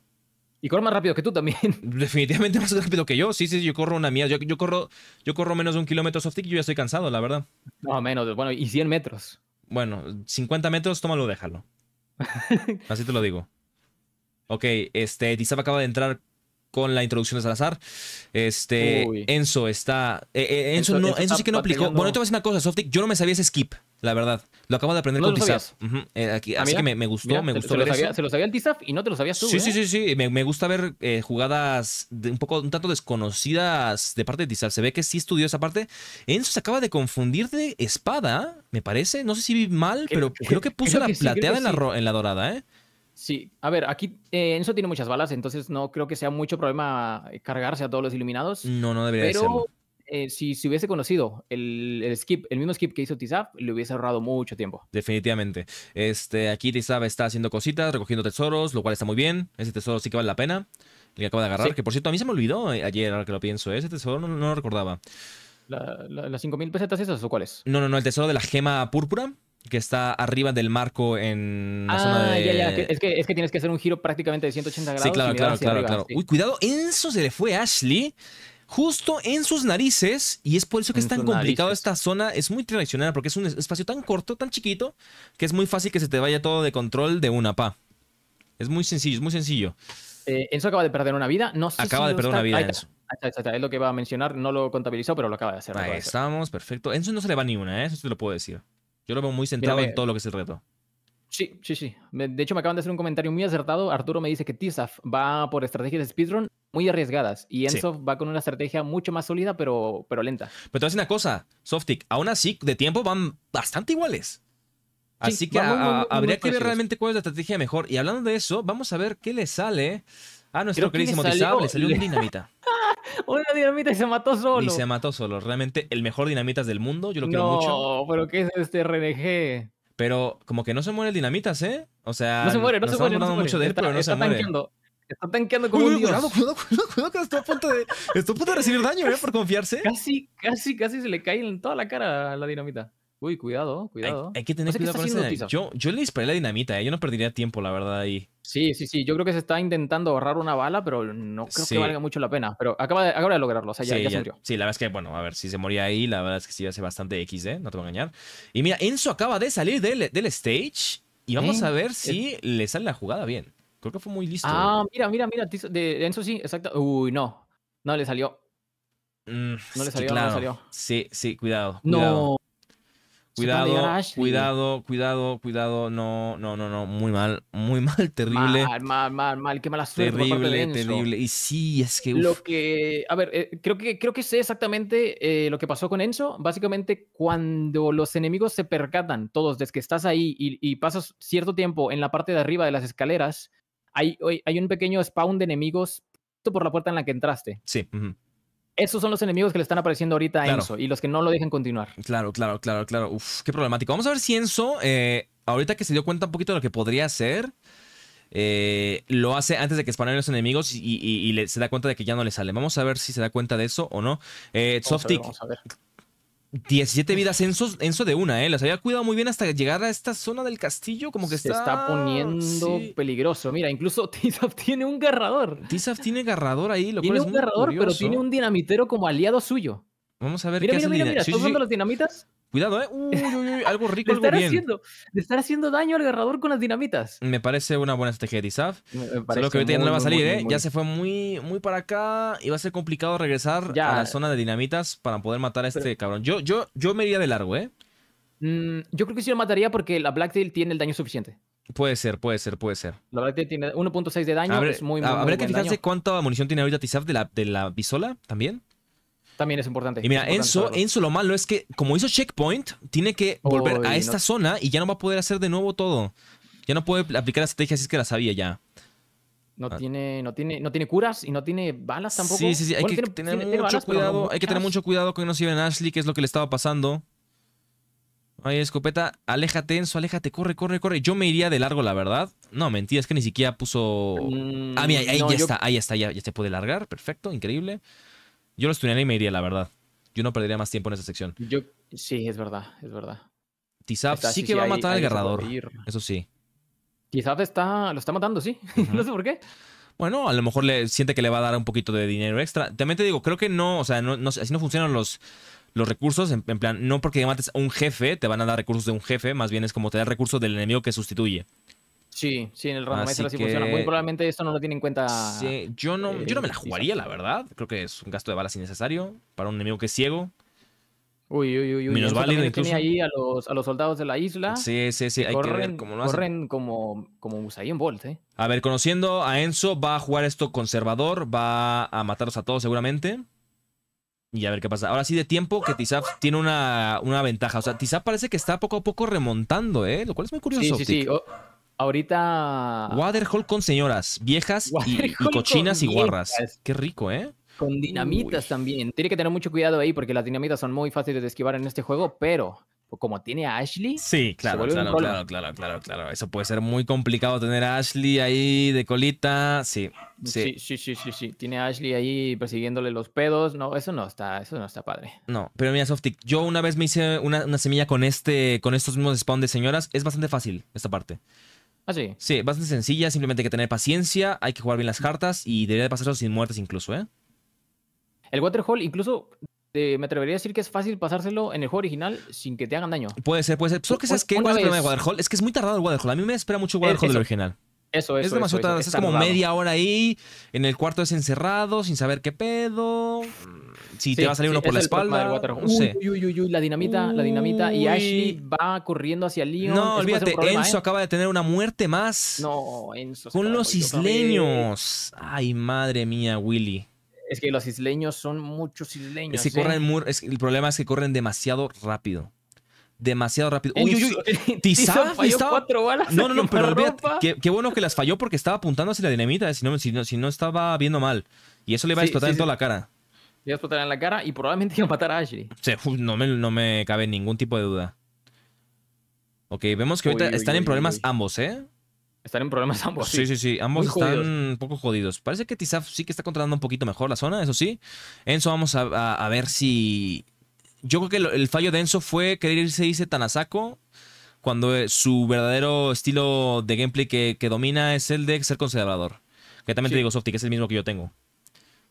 Y corro más rápido que tú también. Definitivamente más rápido que yo. Sí, sí, yo corro una mía. Yo, corro, yo corro menos de un kilómetro soft y yo ya estoy cansado, la verdad. No, menos. Bueno, y 100 metros. Bueno, 50 metros, tómalo, déjalo. Así te lo digo. Ok, este, acaba de entrar con la introducción de Salazar. Este, Enzo está. Eh, eh, Enzo, sí que no aplicó. Bueno, te voy a decir una cosa, Softic. Yo no me sabía ese skip la verdad. Lo acabo de aprender con TISAF. Eh, ah, así que me, gustó, me gustó se, ver lo sabía, el Tizaf y no te lo sabías tú. Sí, sí, ¿eh? sí, sí. Me, gusta ver eh, jugadas un poco, un tanto desconocidas de parte de Tizaf. Se ve que sí estudió esa parte. Enzo se acaba de confundir de espada, me parece. No sé si vi mal, pero creo, que puso la plateada en, la, dorada, ¿eh? Sí, a ver, aquí Enzo tiene muchas balas, entonces no creo que sea mucho problema cargarse a todos los iluminados. No, no debería ser eh, si se hubiese conocido el, skip, el mismo skip que hizo Tizab, le hubiese ahorrado mucho tiempo. Definitivamente. Este, aquí Tizab está haciendo cositas, recogiendo tesoros, lo cual está muy bien. Ese tesoro sí que vale la pena. El que acaba de agarrar, que por cierto, a mí se me olvidó eh, ayer, ahora que lo pienso. ¿eh? Ese tesoro no, lo recordaba. ¿Las 5.000 pesetas esas o cuáles? No, no, no, el tesoro de la gema púrpura que está arriba del marco en la zona de... Ah, ya, ya. es, que, tienes que hacer un giro prácticamente de 180 grados. Sí, claro, claro, claro, Uy, cuidado, eso se le fue a Ashley justo en sus narices, y es por eso que es tan complicado esta zona, es muy tradicional, porque es un espacio tan corto, tan chiquito, que es muy fácil que se te vaya todo de control de una pa. Es muy sencillo, es muy sencillo. Enzo eh, acaba de perder una vida, no Acaba de perder una vida, Es lo que va a mencionar, no lo contabilizó, pero lo acaba de hacer. estamos, perfecto. Enzo no se le va ni una, ¿eh? eso te lo puedo decir. Yo lo veo muy centrado en todo lo que es el reto. Sí, sí, sí. De hecho, me acaban de hacer un comentario muy acertado. Arturo me dice que Tisaf va por estrategias de speedrun muy arriesgadas y Ensoft va con una estrategia mucho más sólida, pero, pero lenta. Pero te voy a decir una cosa, Softic, aún así, de tiempo van bastante iguales. así que habría que ver realmente cuál es la estrategia mejor. Y hablando de eso, vamos a ver qué le sale a nuestro queridísimo que Le salió un dinamita. Una dinamita y se mató solo. Y se mató solo. Realmente el mejor dinamitas del mundo. Yo lo quiero mucho. No, pero ¿qué es este RNG? Pero como que no se muere el dinamitas, ¿eh? O sea, no se muere, no se muere. No se mucho de él, está, pero no está se muere. Tanqueando, está tanqueando como un dios. Cuidado, cuidado, cuidado, cuidado que está a punto de, estoy a punto de recibir daño, ¿eh? Por confiarse. Casi, casi, casi se le cae en toda la cara a la dinamita. Uy, cuidado, cuidado. Hay, que tener cuidado con esa yo, yo le disparé la dinamita, ¿eh? yo no perdería tiempo, la verdad, ahí. Sí, sí, sí. Yo creo que se está intentando ahorrar una bala, pero no creo que valga mucho la pena. Pero acaba de, acaba de lograrlo, o sea, ya, se Sí, la verdad es que, bueno, a ver, si se moría ahí, la verdad es que sí hace bastante X, ¿eh? no te voy a engañar. Y mira, Enzo acaba de salir del, stage y vamos a ver si le sale la jugada bien. Creo que fue muy listo. Ah, mira, mira, mira. De Enzo sí, exacto. Uy, no. No le salió. Mm, no le salió, no le salió. Sí, sí, cuidado. No. Cuidado, cuidado, cuidado, cuidado. No, no, no, no. Muy mal, muy mal, terrible. Mal, mal, mal, mal. Qué mala suerte. Terrible, terrible. Y sí, es que. Lo que. A ver, eh, creo, que, creo que sé exactamente eh, lo que pasó con Enzo. Básicamente, cuando los enemigos se percatan, todos, desde que estás ahí y, pasas cierto tiempo en la parte de arriba de las escaleras, hay, hay un pequeño spawn de enemigos por la puerta en la que entraste. Sí. Esos son los enemigos que le están apareciendo ahorita a Enzo y los que no lo dejen continuar. Claro, claro, claro, claro. Uf, qué problemático. Vamos a ver si Enzo, eh, ahorita que se dio cuenta un poquito de lo que podría hacer, eh, lo hace antes de que spawnen los enemigos y, se da cuenta de que ya no le sale. Vamos a ver si se da cuenta de eso o no. Eh, ver. 17 vidas en eso de una, ¿eh? Las había cuidado muy bien hasta llegar a esta zona del castillo, como que Se está... poniendo peligroso. Mira, incluso Tizaf tiene un garrador. Tizaf tiene garrador ahí, lo Tiene cual es un garrador, pero tiene un dinamitero como aliado suyo. Vamos a ver qué mira, hace mira, mira, mira, ¿estás usando los dinamitas? Cuidado, ¿eh? Uy, uy, algo rico, de estar Haciendo, de estar haciendo daño al agarrador con las dinamitas. Me parece una buena estrategia de Tizaf. Solo que ahorita ya no le va a salir, ¿eh? ya se fue muy, muy para acá y va a ser complicado regresar a la zona de dinamitas para poder matar a este cabrón. Yo, yo, yo me iría de largo, ¿eh? Mm, yo creo que sí lo mataría porque la Blacktail tiene el daño suficiente. Puede ser, puede ser, puede ser. La Blacktail tiene 1.6 de daño, es muy, muy Habría que fijarse cuánta munición tiene ahorita Tizaf de la, de la pistola también. También es importante. Y mira, Enzo, Enzo lo malo es que como hizo checkpoint, tiene que volver a esta zona y ya no va a poder hacer de nuevo todo. Ya no puede aplicar la estrategia si es que la sabía ya. No, ah. tiene, no, tiene, no tiene curas y no tiene balas tampoco. Sí, sí, sí. Hay que tener mucho cuidado. hay que tener mucho cuidado con no sirven Ashley, que es lo que le estaba pasando. Ahí, escopeta. Aléjate, Enzo, aléjate. Corre, corre, corre. Yo me iría de largo, la verdad. No, mentira, es que ni siquiera puso. ah, mira, ahí, mm, está, ahí está, ya, ya se puede largar. Perfecto, increíble. Yo lo estudiaría y me iría, la verdad. Yo no perdería más tiempo en esa sección. Yo, sí, es verdad, es verdad. Tizap sí, que va a matar al guerrador. Eso sí. Tizap está, lo está matando, sí. no sé por qué. Bueno, a lo mejor le siente que le va a dar un poquito de dinero extra. También te digo, creo que no, o sea, no, así no funcionan los, los recursos. En, plan, no porque mates a un jefe, te van a dar recursos de un jefe, más bien es como te da recursos del enemigo que sustituye. Sí, sí, en el ramo así, funciona. Muy probablemente esto no lo tiene en cuenta. yo no, yo no me la jugaría, la verdad. Creo que es un gasto de balas innecesario para un enemigo que es ciego. Uy, uy, uy. Menos incluso. ahí a los, a los soldados de la isla. Sí, sí, sí. Hay que correr como, como Usain Bolt, ¿eh? A ver, conociendo a Enzo, va a jugar esto conservador. Va a matarlos a todos seguramente. Y a ver qué pasa. Ahora sí, de tiempo que Tizap tiene una, una ventaja. O sea, Tizap parece que está poco a poco remontando, ¿eh? Lo cual es muy curioso. Sí, sí, sí. Ahorita. Waterhole con señoras, viejas y, cochinas y guarras. Qué rico, ¿eh? Con dinamitas también. Tiene que tener mucho cuidado ahí porque las dinamitas son muy fáciles de esquivar en este juego, pero como tiene a Ashley. Sí, claro, claro, claro, claro, claro, Eso puede ser muy complicado tener a Ashley ahí de colita. Sí, sí, sí, sí, sí, Tiene a Ashley ahí persiguiéndole los pedos. No, eso no está, eso no está padre. No, pero mira, Softic, yo una vez me hice una, una semilla con este, con estos mismos spawn de señoras. Es bastante fácil esta parte. Ah, sí. Sí, bastante sencilla, simplemente hay que tener paciencia, hay que jugar bien las cartas y debería de pasarlo sin muertes incluso, ¿eh? El Waterhole incluso eh, me atrevería a decir que es fácil pasárselo en el juego original sin que te hagan daño. Puede ser, puede ser. Solo que sabes qué es el problema de Waterhole, es que es muy tardado el Waterhole. A mí me espera mucho Waterhole del original. Eso, eso, es demasiado eso, es como media hora ahí, en el cuarto es encerrado, sin saber qué pedo. Mm si te va a salir uno por la espalda. uy, uy, uy, la dinamita, la dinamita. Y Ashley va corriendo hacia Leon. No, olvídate, Enzo ¿eh? acaba de tener una muerte más. No, Enzo. Con los isleños. Ay, madre mía, Willy. Es que los isleños son muchos isleños. Es que corren ¿eh? el problema es que corren demasiado rápido. Demasiado rápido. Uy, uy, uy. No, no, no, pero olvídate. Qué, bueno que las falló porque estaba apuntando hacia la dinamita, eh, si, no, estaba viendo mal. Y eso le va a explotar en toda la cara. Le iba a en la cara y probablemente iba a matar a Ashley. no, me, cabe ningún tipo de duda. Ok, vemos que ahorita están en problemas ambos, ¿eh? Están en problemas ambos. Sí, sí, sí. Ambos están un poco jodidos. Parece que Tizaf sí que está controlando un poquito mejor la zona, eso sí. Enzo, vamos a, ver si. Yo creo que el, fallo de Enzo fue querer irse, dice tan a saco cuando eh, su verdadero estilo de gameplay que, domina es el de ser conservador. Que también te digo, Softy, que es el mismo que yo tengo.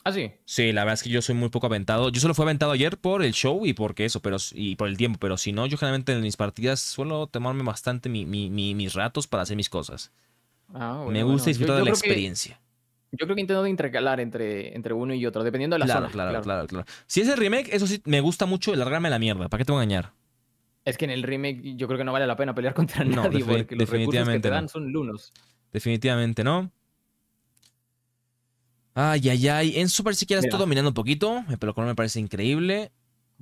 ¿Ah, sí? la verdad es que yo soy muy poco aventado. Yo solo fui aventado ayer por el show y porque eso, pero y por el tiempo. Pero si no, yo generalmente en mis partidas suelo tomarme bastante mis ratos para hacer mis cosas. Ah, me gusta disfrutar de la experiencia. yo creo que intento de intercalar entre, entre uno y otro, dependiendo de la zona. Claro, claro, claro, Si es el remake, eso sí, me gusta mucho largarme la mierda. ¿Para qué te voy a engañar? Es que en el remake yo creo que no vale la pena pelear contra nadie porque los recursos que te dan son lunos. Definitivamente no. Ay, ay, ay. En Super siquiera ya dominando un poquito. El pelo me parece increíble.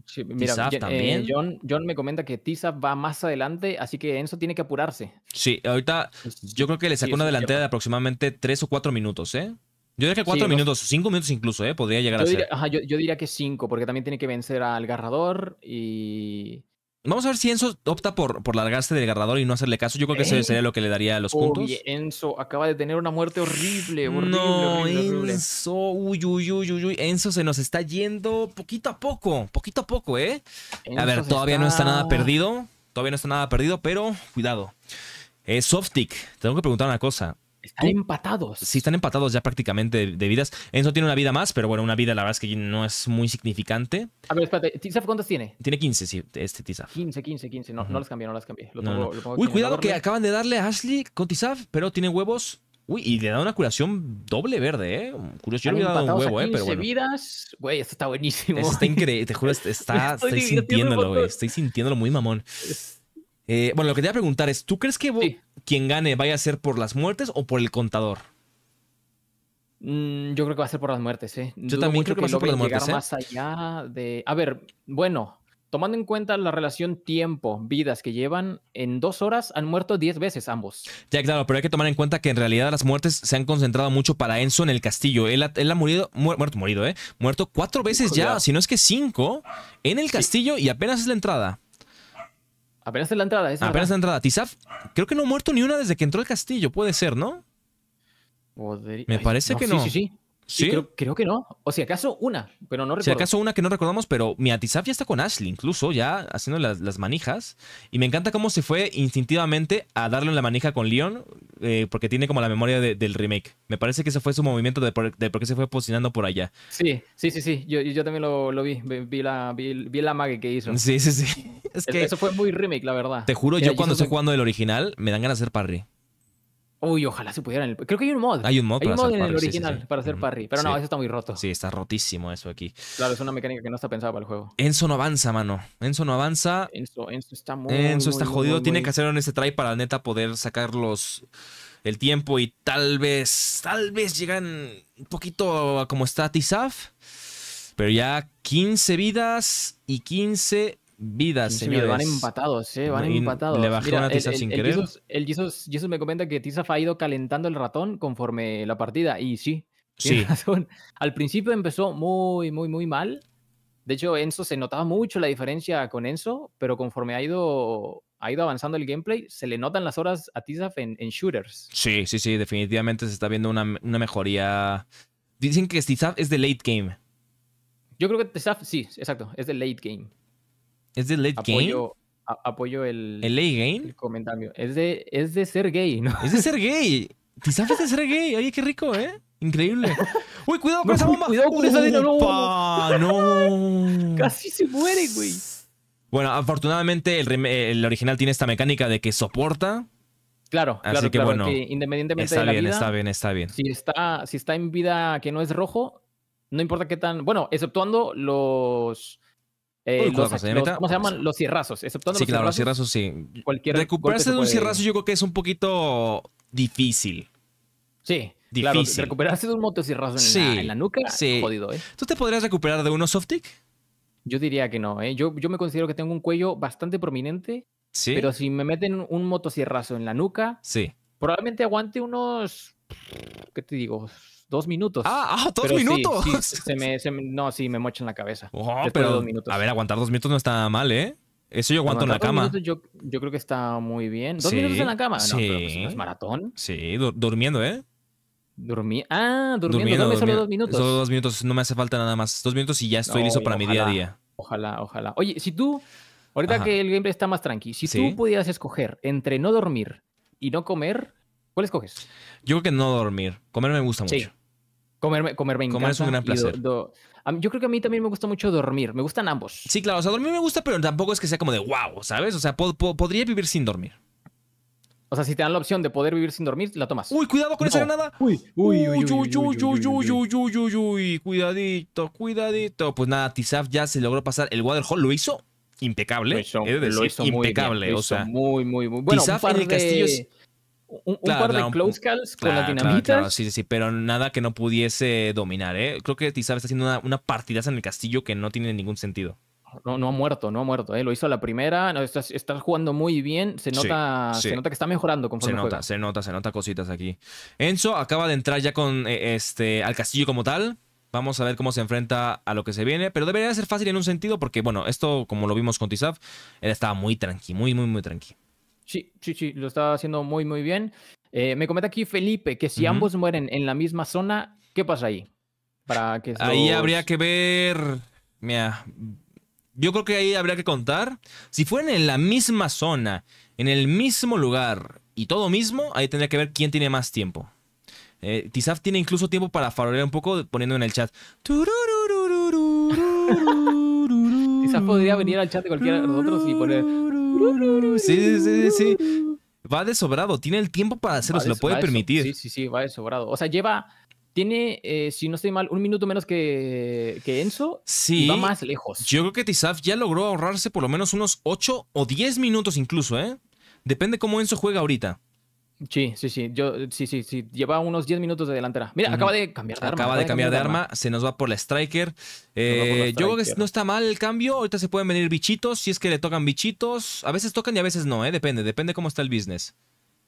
Sí, mira, eh, también. John, me comenta que Tizap va más adelante, así que Enzo tiene que apurarse. Sí, ahorita yo creo que le sacó una delantera de aproximadamente 3 o 4 minutos, ¿eh? Yo diría que 4 minutos, 5 minutos incluso, ¿eh? Podría llegar a ser. Ajá, yo, diría que 5, porque también tiene que vencer al Garrador y. Vamos a ver si Enzo opta por, por largarse del guardador y no hacerle caso. Yo creo que eso sería lo que le daría a los puntos. Uy, Enzo acaba de tener una muerte horrible, horrible, no, Enzo, Uy, uy, uy, uy, Enzo se nos está yendo poquito a poco, poquito a poco, ¿eh? a ver, todavía no está nada perdido. Todavía no está nada perdido, pero cuidado. Eh, Softic, tengo que preguntar una cosa. Están empatados. Sí, están empatados ya prácticamente de, vidas. Enzo tiene una vida más, pero bueno, una vida la verdad es que no es muy significante. A ver, espérate, ¿Tizaf cuántas tiene? Tiene 15, sí, este Tizaf. 15, 15, 15. No, no las cambié, no las cambié. Lo Uy, cuidado que acaban de darle a Ashley con Tizaf, pero tiene huevos. Uy, y le da una curación doble verde, ¿eh? Curioso, yo le hubiera dado un huevo, ¿eh? Pero bueno. vidas. Güey, esto está buenísimo. Este está increíble, te juro, este está, estoy, sintiéndolo, güey. Estoy sintiéndolo muy mamón. Eh, bueno, lo que te voy a preguntar es, ¿tú crees que quien gane vaya a ser por las muertes o por el contador? Mm, yo creo que va a ser por las muertes, ¿eh? Yo también creo que, va a ser por las muertes. ¿eh? de. A ver, bueno, tomando en cuenta la relación tiempo, vidas que llevan, en dos horas han muerto diez veces ambos. Ya, claro, pero hay que tomar en cuenta que en realidad las muertes se han concentrado mucho para Enzo en el castillo. Él ha, él ha murido, muerto, ¿eh? Muerto cuatro veces ya, si no es que cinco, en el castillo y apenas es la entrada. Apenas en la entrada, esa. Apenas la entrada. Tizaf, creo que no ha muerto ni una desde que entró el castillo, puede ser, ¿no? Me parece no, que sí, no. Sí, sí, Sí. Creo, que no. O si acaso una, pero no recuerdo. Si acaso una que no recordamos, pero Miatisaf ya está con Ashley, incluso, ya haciendo las, manijas. Y me encanta cómo se fue instintivamente a darle la manija con Leon, eh, porque tiene como la memoria del remake. Me parece que ese fue su movimiento de por, qué se fue posicionando por allá. Sí, sí, sí, sí. Yo, yo también lo, vi. Vi la, vi, la mague que hizo. Sí, sí, sí. Es que Eso fue muy remake, la verdad. Te juro, yo cuando estoy jugando el original, me dan ganas de hacer parry. Uy, ojalá se pudieran. Creo que hay un mod. Hay un mod, hay un mod en el original para hacer parry. Pero no, eso está muy roto. Sí, está rotísimo eso aquí. Claro, es una mecánica que no está pensada para el juego. Enzo no avanza, mano. Enzo no avanza. Enzo, está muy. Enzo está jodido. Tiene que hacer en este try para neta poder sacar el tiempo y tal vez. Tal vez llegan un poquito a como está Pero ya 15 vidas y 15 vidas, señores. Van empatados, eh, van empatados. Le bajaron a Tizaf tiza sin querer. Jesus, me comenta que Tizaf ha ido calentando el ratón conforme la partida, y sí. Sí. Al principio empezó muy, muy, muy mal. De hecho, Enzo se notaba mucho la diferencia con Enzo, pero conforme ha ido, ha ido avanzando el gameplay, se le notan las horas a Tizaf en, shooters. Sí, sí, sí, definitivamente se está viendo una, una mejoría. Dicen que Tizaf es de late game. Yo creo que Tizaf, sí, exacto, es de late game. ¿Es de late game? apoyo el. ¿El late game? El comentario. Es de, es de ser gay, ¿no? Es de ser gay. ¿Te sabes de ser gay. Ay, qué rico, ¿eh? Increíble. Uy, cuidado con esa bomba. Cuidado con esa de no. no. Casi se muere, güey. Bueno, afortunadamente el, eh, el, original tiene esta mecánica de que soporta. Claro, Así claro, que, claro, bueno, independientemente está de la bien, vida, está bien, está bien. Si está, si está en vida que no es rojo, no importa qué tan. Bueno, exceptuando los eh, ¿Cómo se llaman? Los cierrazos. sí, claro, los cierrazos, sí. Recuperarse de un cierrazo yo creo que es un poquito difícil. Sí. Difícil. Claro, recuperarse de un moto en, la, en la nuca, sí. jodido, ¿eh? ¿Tú te podrías recuperar de uno softic? Yo diría que no, ¿eh? Yo, yo me considero que tengo un cuello bastante prominente. Sí. Pero si me meten un motocierrazo en la nuca, sí. probablemente aguante unos. ¿Qué te digo? dos minutos. Ah, ah dos minutos. se me, se no, sí, me mochan la cabeza. Oh, pero, A ver, aguantar dos minutos no está mal, ¿eh? Eso yo aguanto en la cama. yo, creo que está muy bien. ¿Dos minutos en la cama? No, pero pues, es maratón. Sí, durmiendo, ¿eh? Dormí. ah, durmiendo. No me solo dos minutos. Solo dos minutos, no me hace falta nada más. Dos minutos y ya estoy listo para mi día a día. Ojalá, ojalá. Oye, si tú, ahorita que el gameplay está más tranqui, si tú pudieras escoger entre no dormir y no comer, ¿cuál escoges? Yo creo que no dormir. Comer me gusta mucho. Comer, comerme es un gran placer. yo creo que a mí también me gusta mucho dormir. Me gustan ambos. Sí, claro. O sea, dormir me gusta, pero tampoco es que sea como de wow, ¿sabes? O sea, podría vivir sin dormir. O sea, si te dan la opción de poder vivir sin dormir, la tomas. Uy, cuidado con esa granada. Uy, uy, uy, uy, uy, uy, uy, uy, uy, uy, cuidadito, cuidadito. Pues nada, Tizaf ya se logró pasar el Waterhole, lo hizo impecable. Lo hizo, impecable, o sea, muy, muy, muy bueno. Tizaf castillo un, par de close calls con la dinamita sí, sí, sí, pero nada que no pudiese dominar, ¿eh? Creo que Tizar está haciendo una, partida partidaza en el castillo que no tiene ningún sentido. No, no ha muerto, no ha muerto. ¿eh? Lo hizo a la primera, está, jugando muy bien. Se nota, se nota que está mejorando conforme Se nota, se nota, se nota cositas aquí. Enzo acaba de entrar ya con eh, este al castillo como tal. Vamos a ver cómo se enfrenta a lo que se viene. Pero debería ser fácil en un sentido, porque bueno, esto, como lo vimos con Tizaf, él estaba muy tranqui, muy, muy, muy tranqui. Sí, sí, sí, lo está haciendo muy, muy bien. Eh, me comenta aquí Felipe que si ambos mueren en la misma zona, ¿qué pasa ahí? Para que Ahí habría que ver. Mira, yo creo que ahí habría que contar. Si fueran en la misma zona, en el mismo lugar y todo mismo, ahí tendría que ver quién tiene más tiempo. Eh, Tizaf tiene incluso tiempo para farolear un poco poniendo en el chat. Tizaf podría venir al chat de cualquiera de nosotros y poner. Sí, sí, sí, sí. Va de sobrado, tiene el tiempo para hacerlo, se lo puede permitir. Sí, sí, sí, va de sobrado. O sea, lleva, tiene, eh, si no estoy mal, un minuto menos que, Enzo. Sí. Y va más lejos. Yo creo que Tizaf ya logró ahorrarse por lo menos unos 8 o 10 minutos incluso, ¿eh? Depende cómo Enzo juega ahorita. Sí, sí, sí. Yo, eh, sí, sí, sí. Lleva unos 10 minutos de delantera. Mira, acaba de cambiar de arma. Acaba de cambiar de, arma. Se nos va por la striker. Eh, yo creo que no está mal el cambio. Ahorita se pueden venir bichitos. Si es que le tocan bichitos. A veces tocan y a veces no, ¿eh? Depende. Depende cómo está el business.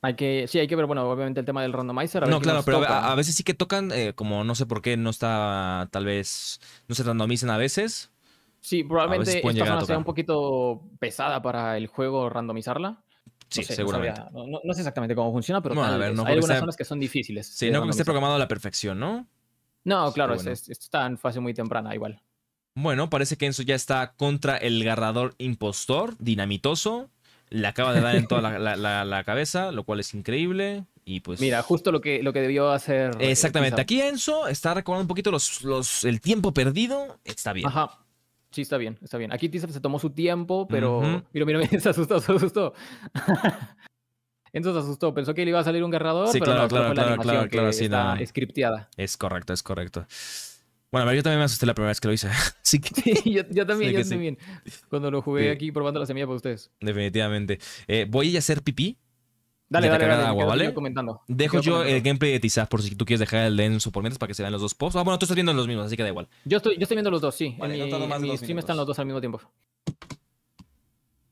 Hay que, sí, hay que ver, bueno, obviamente el tema del randomizer. no, claro, pero a, veces sí que tocan, eh, como no sé por qué, no está, tal vez, no se randomizan a veces. Sí, probablemente esta zona sea un poquito pesada para el juego randomizarla. Sí, seguramente. No, sé exactamente cómo funciona, pero hay algunas zonas que son difíciles. Sí, no que esté programado a la perfección, ¿no? No, pues, claro, esto es, está en fase muy temprana igual. Bueno, parece que Enzo ya está contra el garrador impostor, dinamitoso. Le acaba de dar en toda la, cabeza, lo cual es increíble. Y pues. Mira, justo lo que, lo que debió hacer. Eh, exactamente. Aquí Enzo está recordando un poquito los, el tiempo perdido. Está bien. Ajá. Sí, está bien, está bien. Aquí tisa se tomó su tiempo, pero. Mira, mira, se asustó, se asustó. Entonces asustó, pensó que le iba a salir un guerrador, pero claro, no, claro, claro, la animación claro, Es correcto, es correcto. Bueno, a yo también me asusté la primera vez que lo hice. sí, yo, también, yo también. Cuando lo jugué aquí probando la semilla para pues ustedes. Definitivamente. Eh, voy a hacer pipí, Dale, dale, dale, Comentando. Dejo yo el gameplay de Tizaz por si tú quieres dejar el de Enzo por mientras para que se vean los dos posts. Ah, bueno, tú estás viendo los mismos, así que da igual. Yo estoy, viendo los dos, sí. Vale, en están los dos al mismo tiempo.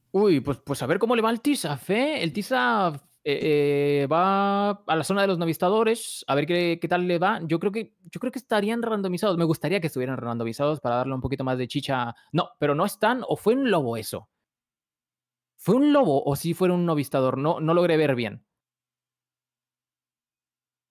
Uy, pues, pues a ver cómo le va el Tizaz, ¿eh? El Tizaz eh, eh, va a la zona de los navistadores, a ver qué, tal le va. Yo creo, que, yo creo que estarían randomizados. Me gustaría que estuvieran randomizados para darle un poquito más de chicha. No, pero no están, o fue un lobo eso. ¿Fue un lobo o si fuera un novistador? No, no logré ver bien.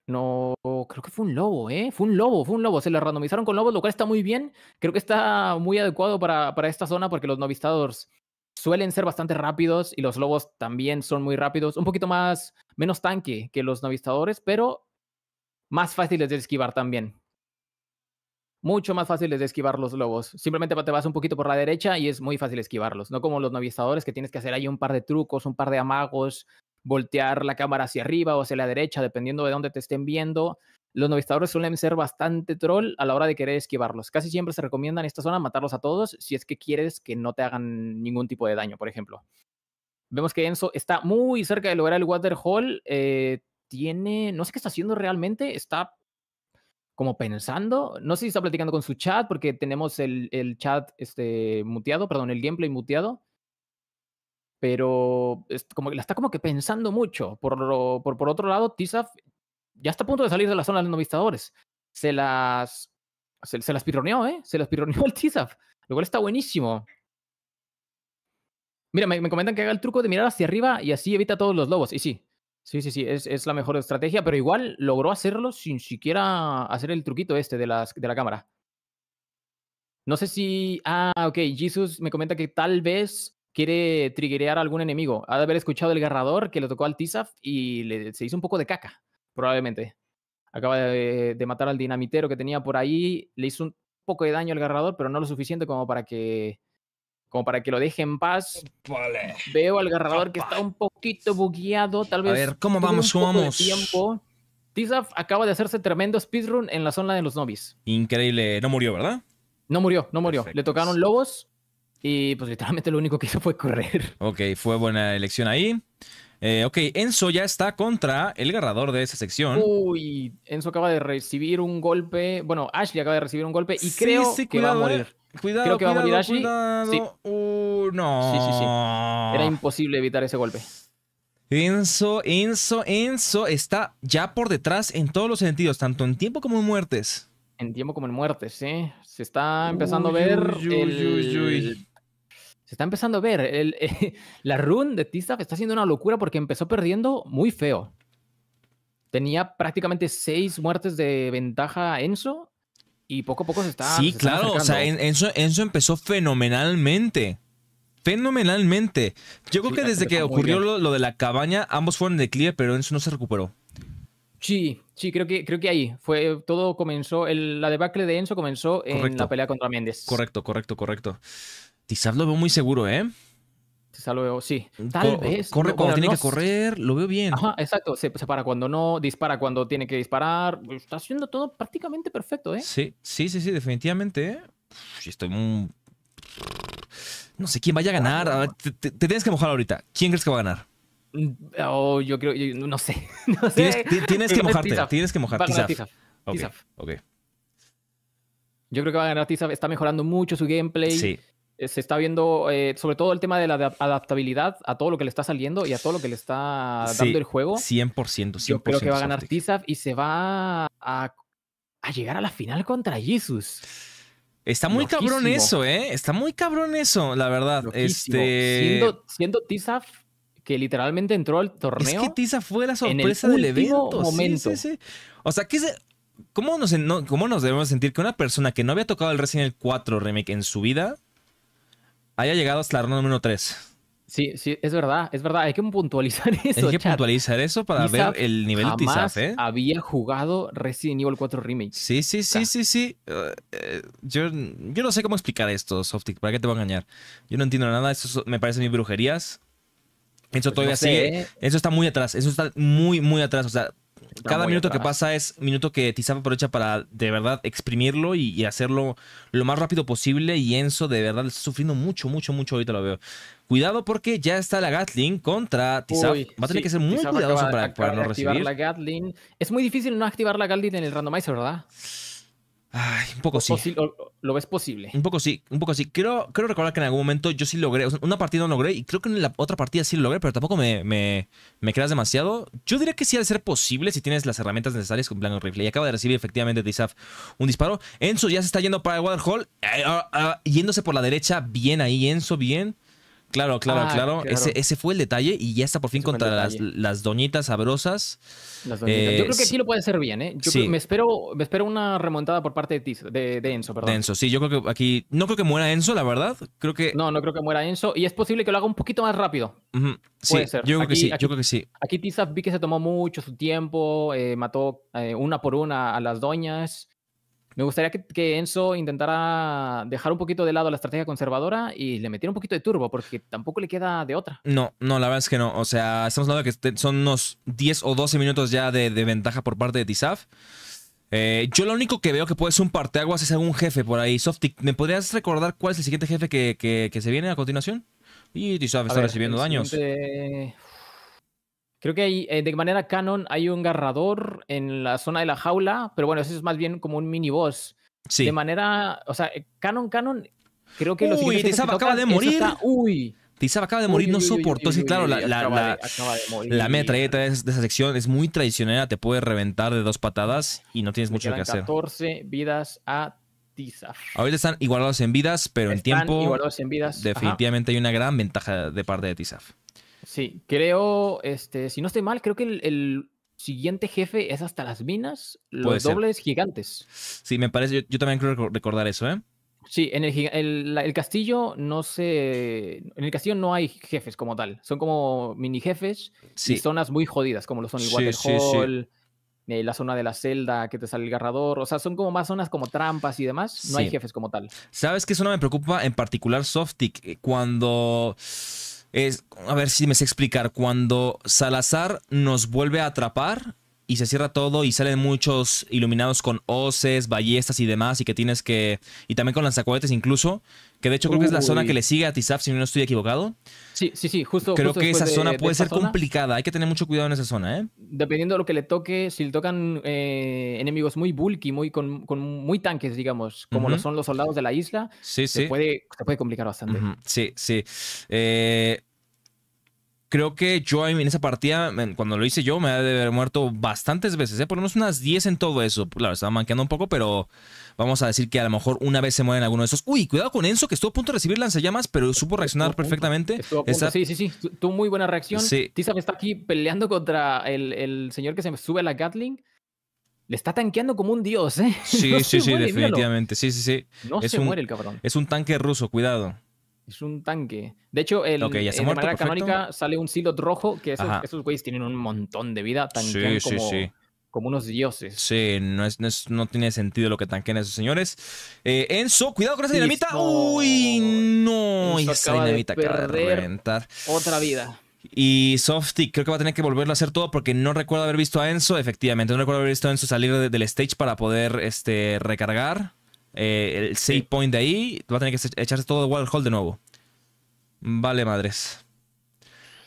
No, creo que fue un lobo, ¿eh? Fue un lobo, fue un lobo. Se le randomizaron con lobos, lo cual está muy bien. Creo que está muy adecuado para, para esta zona porque los novistadores suelen ser bastante rápidos y los lobos también son muy rápidos. Un poquito más, menos tanque que los novistadores, pero más fáciles de esquivar también mucho más fáciles de esquivar los lobos. Simplemente te vas un poquito por la derecha y es muy fácil esquivarlos, no como los novistadores que tienes que hacer ahí un par de trucos, un par de amagos, voltear la cámara hacia arriba o hacia la derecha, dependiendo de dónde te estén viendo. Los novistadores suelen ser bastante troll a la hora de querer esquivarlos. Casi siempre se recomienda en esta zona matarlos a todos si es que quieres que no te hagan ningún tipo de daño, por ejemplo. Vemos que Enzo está muy cerca de lograr el Water eh, tiene, no sé qué está haciendo realmente, está como pensando, no sé si está platicando con su chat, porque tenemos el, chat este, muteado, perdón, el gameplay muteado, pero como la está como que pensando mucho. Por, otro lado, Tisaf ya está a punto de salir de la zona de los novistadores. Se las, se, las pirroneó, ¿eh? Se las pirroneó el Tisaf. lo cual está buenísimo. Mira, me, me, comentan que haga el truco de mirar hacia arriba y así evita todos los lobos. Y sí, Sí, sí, sí, es, la mejor estrategia, pero igual logró hacerlo sin siquiera hacer el truquito este de, las, de la cámara. No sé si. Ah, ok. Jesus me comenta que tal vez quiere triggerear a algún enemigo. Ha de haber escuchado el garrador que le tocó al Tisaf y se hizo un poco de caca, probablemente. Acaba de, de, matar al dinamitero que tenía por ahí. Le hizo un poco de daño al garrador, pero no lo suficiente como para que como para que lo deje en paz. Vale. Veo al agarrador que está un poquito bugueado, tal vez. A ver, ¿cómo vamos? Sumamos. tiempo. acaba de hacerse tremendo speedrun en la zona de los nobis. Increíble. No murió, ¿verdad? No murió, no murió. Le tocaron lobos y pues literalmente lo único que hizo fue correr. Ok, fue buena elección ahí. Eh, ok, Enzo ya está contra el agarrador de esa sección. Uy, Enzo acaba de recibir un golpe. Bueno, Ashley acaba de recibir un golpe y eh, creo que va a morir. Cuidado, creo que va a morir Ashley. Uh, no. Sí, sí, sí. Era imposible evitar ese golpe. Enzo, Enzo, Enzo está ya por detrás en todos los sentidos, tanto en tiempo como en muertes. En tiempo como en muertes, sí. ¿eh? Se está empezando a ver el se está empezando a ver. El, eh, la run de Tistaf está haciendo una locura porque empezó perdiendo muy feo. Tenía prácticamente seis muertes de ventaja Enzo y poco a poco se está. Sí, claro, o sea, Enzo, empezó fenomenalmente. Fenomenalmente. Yo creo que desde que ocurrió lo, de la cabaña, ambos fueron de declive, pero Enzo no se recuperó. Sí, sí, creo que, creo que ahí fue todo comenzó. la debacle de Enzo comenzó en la pelea contra Méndez. Correcto, correcto, correcto. Tizab lo veo muy seguro, ¿eh? Tizab lo veo, sí. Tal vez. Corre cuando tiene que correr, lo veo bien. Ajá, exacto. Se, para cuando no, dispara cuando tiene que disparar. Está haciendo todo prácticamente perfecto, ¿eh? Sí, sí, sí, sí, definitivamente. ¿eh? estoy muy... No sé quién vaya a ganar. Ah, te, tienes que mojar ahorita. ¿Quién crees que va a ganar? Mm, oh, yo creo, no sé. Tienes, que mojarte, tienes que mojar. Tizaf. Ok. Yo creo que va a ganar Tizaf. Está mejorando mucho su gameplay. Sí. Eh, se está viendo eh, sobre todo el tema de la adaptabilidad a todo lo que le está saliendo y a todo lo que le está dando el juego. 100%, 100%. Yo creo que va a ganar Tizaf y se va a, llegar a la final contra Jesus. Está muy cabrón eso, ¿eh? Está muy cabrón eso, la verdad. Este... Siendo, Tizaf que literalmente entró al torneo. Es que Tizaf fue la sorpresa del evento. Momento. o sea, ¿Cómo nos, ¿Cómo nos debemos sentir que una persona que no había tocado el Resident Evil 4 Remake en su vida haya llegado hasta la ronda número 3. Sí, sí, es verdad, es verdad. Hay que puntualizar eso. Hay que puntualizar eso para ver el nivel de ¿eh? Había jugado Resident Evil 4 Remake. Sí, sí, sí, sí, sí. Eh, eh, yo, no sé cómo explicar esto, Softic. ¿Para qué te voy a engañar? Yo no entiendo nada. Eso me parece mis brujerías. Eso pues todavía sigue. ¿eh? Eso está muy atrás. Eso está muy, muy atrás. O sea, cada minuto que pasa es minuto que Tizap aprovecha para de verdad exprimirlo y, hacerlo lo más rápido posible. Y Enzo de verdad está sufriendo mucho, mucho, mucho. Ahorita lo veo. Cuidado porque ya está la Gatling contra Tizap. Va a tener que ser muy cuidadoso para, no recibir. La Es muy difícil no activar la Gatling en el randomizer, ¿verdad? Ay, un poco sí. lo ves posible. Un poco sí, un poco sí. Creo, creo recordar que en algún momento yo sí logré, una partida no logré y creo que en la otra partida sí lo logré, pero tampoco me, me, creas demasiado. Yo diría que sí ha de ser posible si tienes las herramientas necesarias con plano rifle. Y acaba de recibir efectivamente de un disparo. Enzo ya se está yendo para el Waterhole, eh, ah, ah, yéndose por la derecha. Bien ahí, Enzo, bien. Claro, ah, claro, claro. Ese, ese, fue el detalle y ya está por fin contra las, doñitas sabrosas. Eh, yo creo que sí lo puede hacer bien, ¿eh? Yo me, espero, me espero una remontada por parte de, de, Enzo, perdón. Enzo, sí, yo creo que aquí. No creo que muera Enzo, la verdad. Creo que. No, no creo que muera Enzo y es posible que lo haga un poquito más rápido. Sí, puede ser. Yo creo que sí, aquí, yo creo que sí. Aquí vi que se tomó mucho su tiempo, eh, mató eh, una por una a las doñas. Me gustaría que, Enzo intentara dejar un poquito de lado la estrategia conservadora y le metiera un poquito de turbo, porque tampoco le queda de otra. No, no, la verdad es que no. O sea, estamos hablando de que este, son unos 10 o 12 minutos ya de, ventaja por parte de Tizaf. Eh, yo lo único que veo que puede ser un parteaguas es algún jefe por ahí. Softik, ¿me podrías recordar cuál es el siguiente jefe que, se viene a continuación? Y Tizav está recibiendo daños. Creo que eh, de manera canon hay un garrador en la zona de la jaula, pero bueno, eso es más bien como un mini boss. De manera, o sea, eh, canon, canon, creo que... Uy, los acaba de morir. uy. acaba de morir, no soportó. sí, claro, la, metralleta de, esa sección es muy tradicional. te puede reventar de dos patadas y no tienes mucho que hacer. 14 vidas a Tizav Ahorita están igualados en vidas, pero en tiempo. Definitivamente hay una gran ventaja de parte de Tizaf. Sí, creo, este, si no estoy mal, creo que el, siguiente jefe es hasta las minas, los dobles gigantes. Sí, me parece, yo, también creo recordar eso, ¿eh? Sí, en el, castillo no se. En el castillo no hay jefes como tal. Son como mini jefes y zonas muy jodidas, como lo son el eh, la zona de la celda que te sale el garrador. O sea, son como más zonas como trampas y demás. No hay jefes como tal. ¿Sabes qué zona me preocupa en particular, Softic? Eh, cuando es, a ver si me sé explicar, cuando Salazar nos vuelve a atrapar, y se cierra todo y salen muchos iluminados con hoces, ballestas y demás y que tienes que... Y también con lanzacohetes incluso, que de hecho creo que es la zona que le sigue a Tizaf, si no estoy equivocado. Sí, sí, sí, justo. Creo que esa zona puede ser complicada, hay que tener mucho cuidado en esa zona, ¿eh? Dependiendo de lo que le toque, si le tocan eh, enemigos muy bulky, muy, con, muy tanques, digamos, como lo son los soldados de la isla, sí, se, Puede, se puede complicar bastante. Sí, sí. Eh... Creo que yo en esa partida, cuando lo hice yo, me ha de haber muerto bastantes veces, ¿eh? por lo menos unas 10 en todo eso. Claro, estaba manqueando un poco, pero vamos a decir que a lo mejor una vez se mueren alguno de esos. Uy, cuidado con Enzo, que estuvo a punto de recibir lanzallamas, pero supo reaccionar perfectamente. Sí, sí, sí, Tú muy buena reacción. Sí. está aquí peleando contra el, señor que se sube a la Gatling le está tanqueando como un dios, ¿eh? Sí, sí, sí, definitivamente. Sí, sí, sí. No se muere el cabrón. Es un tanque ruso, cuidado. Es un tanque. De hecho, el, la manera canónica sale un silot rojo que esos, güeyes tienen un montón de vida. Tanquean como, como unos dioses. Sí, no, no, tiene sentido lo que tanquean esos señores. Eh, Enzo, cuidado con esa dinamita. ¡Uy, no! esa dinamita reventar. Otra vida. Y Softy creo que va a tener que volverlo a hacer todo porque no recuerdo haber visto a Enzo, efectivamente, no recuerdo haber visto a Enzo salir del stage para poder este, recargar. Eh, el save point de ahí va a tener que echarse todo de hold de nuevo. Vale, madres.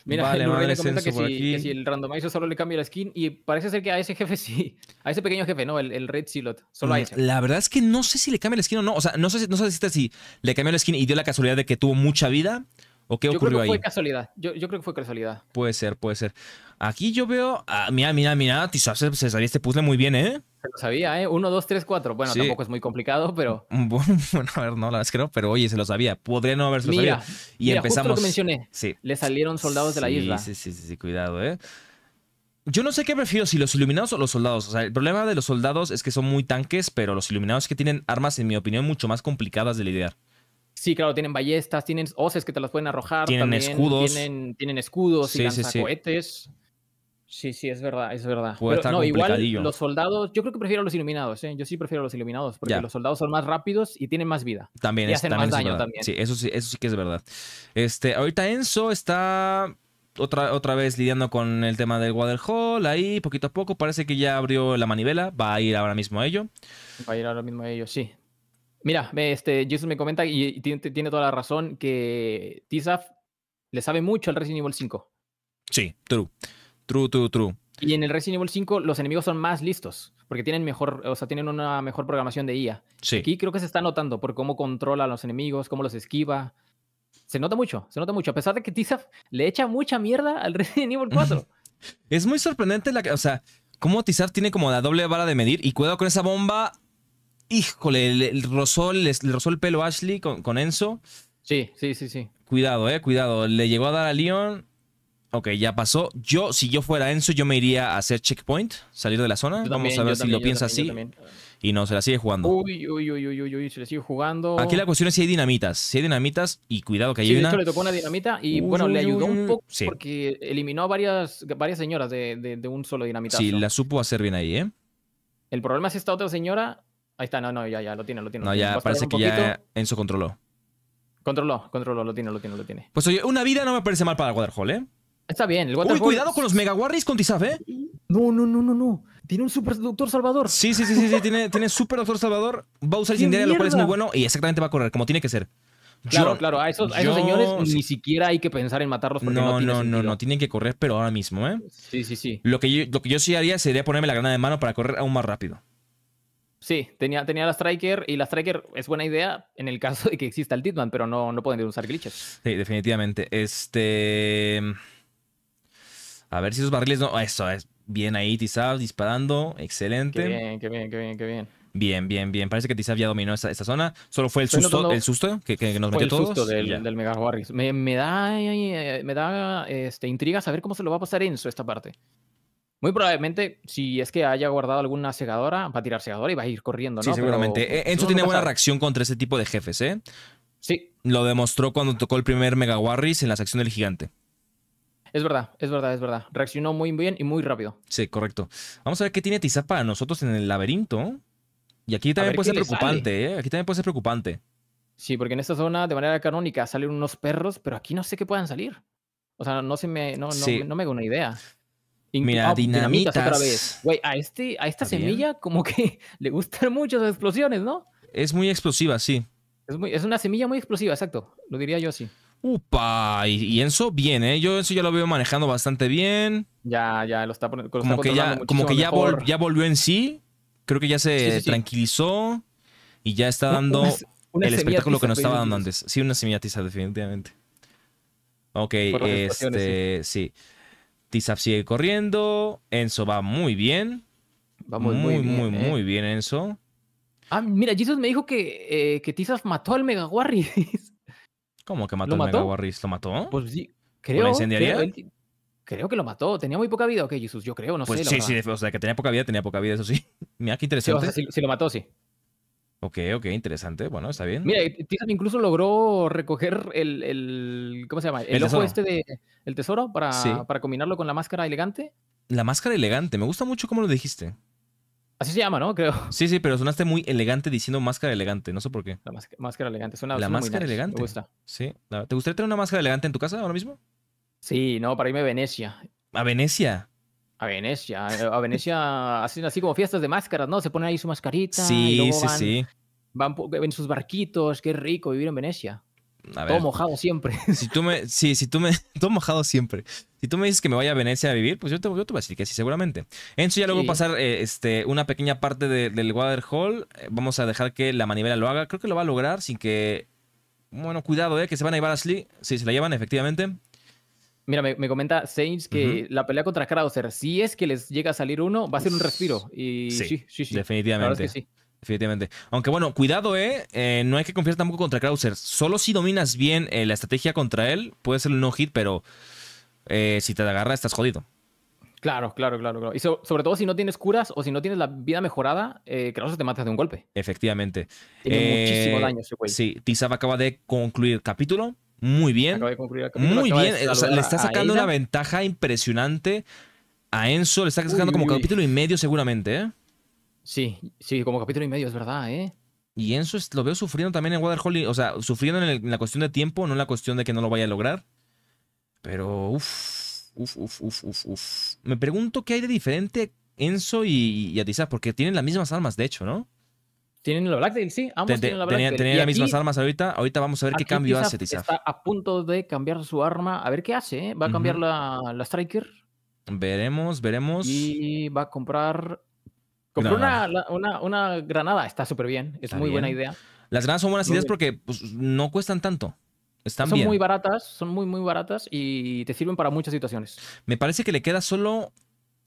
Mira, vale, madres que, si, el randomizer solo le cambia la skin y parece ser que a ese jefe sí, a ese pequeño jefe, ¿no? El, Red Silot, solo mm, La verdad es que no sé si le cambia la skin o no. O sea, no sé, si, no sé si, le cambió la skin y dio la casualidad de que tuvo mucha vida. ¿O qué ocurrió ahí? Yo creo que fue casualidad. Yo, yo, creo que fue casualidad. Puede ser, puede ser. Aquí yo veo. Ah, mira, mira, mira. quizás se, sabía este puzzle muy bien, ¿eh? Se lo sabía, ¿eh? Uno, dos, tres, cuatro. Bueno, tampoco es muy complicado, pero. Mm, bueno, a ver, no, la verdad es que no, pero oye, se lo sabía. Podría no haberse lo Y empezamos. Justo lo mencioné. Sí. Le salieron soldados de la isla. Sí, sí, sí, sí, cuidado, ¿eh? Yo no sé qué prefiero, si los iluminados o los soldados. O sea, el problema de los soldados es que son muy tanques, pero los iluminados que tienen armas, en mi opinión, mucho más complicadas de lidiar. Sí, claro, tienen ballestas, tienen hoces que te las pueden arrojar. Tienen escudos. Tienen, escudos y lanzacohetes. Sí, sí, es verdad, es verdad. no, igual los soldados, yo creo que prefiero los iluminados, ¿eh? Yo sí prefiero los iluminados, porque los soldados son más rápidos y tienen más vida. También y hacen más daño también. Sí, eso sí, eso que es verdad. Este, ahorita Enzo está otra, otra vez lidiando con el tema del Water Hall, ahí poquito a poco, parece que ya abrió la manivela, va a ir ahora mismo a ello. Va a ir ahora mismo a ello, sí. Mira, este, Jesus me comenta y tiene toda la razón que Tizaf le sabe mucho al Resident Evil 5. Sí, true. True, true, true. Y en el Resident Evil 5 los enemigos son más listos, porque tienen mejor, o sea, tienen una mejor programación de IA. Sí. Aquí creo que se está notando por cómo controla a los enemigos, cómo los esquiva. Se nota mucho, se nota mucho. A pesar de que Tizaf le echa mucha mierda al Resident Evil 4. es muy sorprendente la, o sea, cómo Tizaf tiene como la doble vara de medir y cuidado con esa bomba. Híjole, le, rozó, el pelo Ashley con, con Enzo. Sí, sí, sí, sí. Cuidado, eh, cuidado. Le llegó a dar a Leon Ok, ya pasó. Yo, si yo fuera Enzo, yo me iría a hacer checkpoint, salir de la zona. Vamos a ver si lo piensa así. Y no, se la sigue jugando. Uy, uy, uy, uy, uy, se la sigue jugando. Aquí la cuestión es si hay dinamitas. Si hay dinamitas, y cuidado que hay sí, una. le tocó una dinamita y bueno, le ayudó un poco porque eliminó a varias, señoras de, un solo dinamita. Sí, la supo hacer bien ahí, ¿eh? El problema es esta otra señora. Ahí está, no, no, ya, ya, lo tiene, lo tiene. No, ya, parece que ya Enzo controló. Controló, controló, lo tiene, lo tiene, lo tiene. Pues oye, una vida no me parece mal para Waterhole, ¿eh? Está bien, el Uy, cuidado con los Mega Warriors con Tizaf, ¿eh? No, no, no, no, no. Tiene un Super Doctor Salvador. Sí, sí, sí, sí, tiene, tiene Super Doctor Salvador. Va a usar Incendiaria, lo cual es muy bueno. Y exactamente va a correr, como tiene que ser. Claro, claro. A esos, señores ni siquiera hay que pensar en matarlos. Porque no, no, no, no. Tienen que correr, pero ahora mismo, ¿eh? Sí, sí, sí. Lo que yo, lo que yo sí haría sería ponerme la granada de mano para correr aún más rápido. Sí, tenía, tenía la Striker y la Striker es buena idea en el caso de que exista el Titman, pero no, no pueden usar glitches. Sí, definitivamente. Este. A ver si esos barriles no. Eso es. Bien ahí, Tizab disparando. Excelente. Qué bien, qué bien, qué bien, qué bien. Bien, bien, bien. Parece que Tizab ya dominó esta zona. Solo fue el susto, el susto que, nos metió el susto del, Me, da, me da este, intriga saber cómo se lo va a pasar Enzo esta parte. Muy probablemente, si es que haya guardado alguna segadora, va a tirar segadora y va a ir corriendo, ¿no? Sí, seguramente. Pues, e, Enzo tiene buena reacción contra ese tipo de jefes, ¿eh? Sí. Lo demostró cuando tocó el primer Mega Warriors en la sección del gigante. Es verdad, es verdad, es verdad. Reaccionó muy bien y muy rápido. Sí, correcto. Vamos a ver qué tiene Tizá para nosotros en el laberinto. Y aquí también puede ser preocupante, ¿eh? Aquí también puede ser preocupante. Sí, porque en esta zona de manera canónica salen unos perros, pero aquí no sé qué puedan salir. O sea, no se me, no, no, me hago una idea. Mira, ah, otra vez. Güey, a, este, a esta semilla como que le gustan mucho las explosiones, ¿no? Es muy explosiva, sí. es una semilla muy explosiva, exacto. Lo diría yo así. Upa, y, Enzo bien, ¿eh? Yo Enzo ya lo veo manejando bastante bien. Ya, ya, lo está poniendo. Como ya, como que ya, ya, volvió en sí. Creo que ya se tranquilizó y ya está dando el espectáculo que nos estaba dando antes. Sí, una semilla tiza, definitivamente. Ok, este, sí. Tizap sigue corriendo. Enzo va muy bien. Va muy, muy, bien, muy, ¿eh? muy bien, Enzo. Ah, mira, Jesus me dijo que, eh, que Tizaf mató al Mega Warriors. ¿Cómo que mató a ¿Lo mató? Pues sí, creo. ¿Lo incendiaría? Creo, que lo mató. Tenía muy poca vida, ok, Jesús, yo creo, no pues sé. Sí, sí, o sea, que tenía poca vida, tenía poca vida, eso sí. Mira, qué interesante. Sí, si, lo mató, sí. Ok, ok, interesante. Bueno, está bien. Mira, Tizan incluso logró recoger el, el ¿cómo se llama? El, ojo este de el tesoro para, para combinarlo con la máscara elegante. La máscara elegante, me gusta mucho cómo lo dijiste. Así se llama, ¿no? Creo. Sí, sí, pero sonaste muy elegante diciendo máscara elegante, no sé por qué. La máscara elegante, suena La máscara elegante. Sí. ¿Te gustaría tener una máscara elegante en tu casa ahora mismo? Sí, no, para irme a Venecia. ¿A Venecia? A Venecia. A Venecia hacen así como fiestas de máscaras, ¿no? Se ponen ahí su mascarita. Sí, sí, sí. Van en sus barquitos. Qué rico vivir en Venecia todo mojado siempre. Si tú me, sí, si tú me, todo mojado siempre. Si tú me dices que me vaya a Venecia a vivir, pues yo te, yo te voy a decir que sí, seguramente. eso ya luego pasar eh, este, una pequeña parte del del Hall. Eh, vamos a dejar que la manivela lo haga. Creo que lo va a lograr sin que. Bueno, cuidado, eh, que se van a llevar a Slee Sí, se la llevan, efectivamente. Mira, me, comenta Saints que la pelea contra Krauser, si es que les llega a salir uno, va a ser un respiro. Y sí, sí, sí. Definitivamente. sí. Definitivamente. Aunque bueno, cuidado, eh, ¿eh? no hay que confiar tampoco contra Krauser. Solo si dominas bien eh, la estrategia contra él, puede ser un no hit, pero eh, si te agarra, estás jodido. Claro, claro, claro, claro. Y sobre todo si no tienes curas o si no tienes la vida mejorada, Krauser te mata de un golpe. Efectivamente. Tiene muchísimo daño ese güey. Sí, Tizab acaba de concluir capítulo. Muy bien. Acaba de concluir capítulo. Muy bien. le está sacando una ventaja impresionante. A Enzo le está sacando como capítulo y medio seguramente, ¿eh? Sí, sí, como capítulo y medio, es verdad, ¿eh? Y Enzo lo veo sufriendo también en Waterholly. o sea, sufriendo en, la cuestión de tiempo, no en la cuestión de que no lo vaya a lograr. Pero, uff, uff, uff, uff, uff, uff. Me pregunto qué hay de diferente Enzo y, y porque tienen las mismas armas, de hecho, ¿no? Tienen la Blacktail, sí, ambos tienen la las mismas armas ahorita, ahorita vamos a ver qué cambio hace Tizaf. Está a punto de cambiar su arma, a ver qué hace, ¿eh? Va a cambiar la, la Striker. Veremos, veremos. Y va a comprar Comprar una, una, granada, está súper bien, es muy buena idea. Las granadas son buenas ideas porque pues, no cuestan tanto. Están son muy baratas, son muy, muy baratas y te sirven para muchas situaciones. Me parece que le queda solo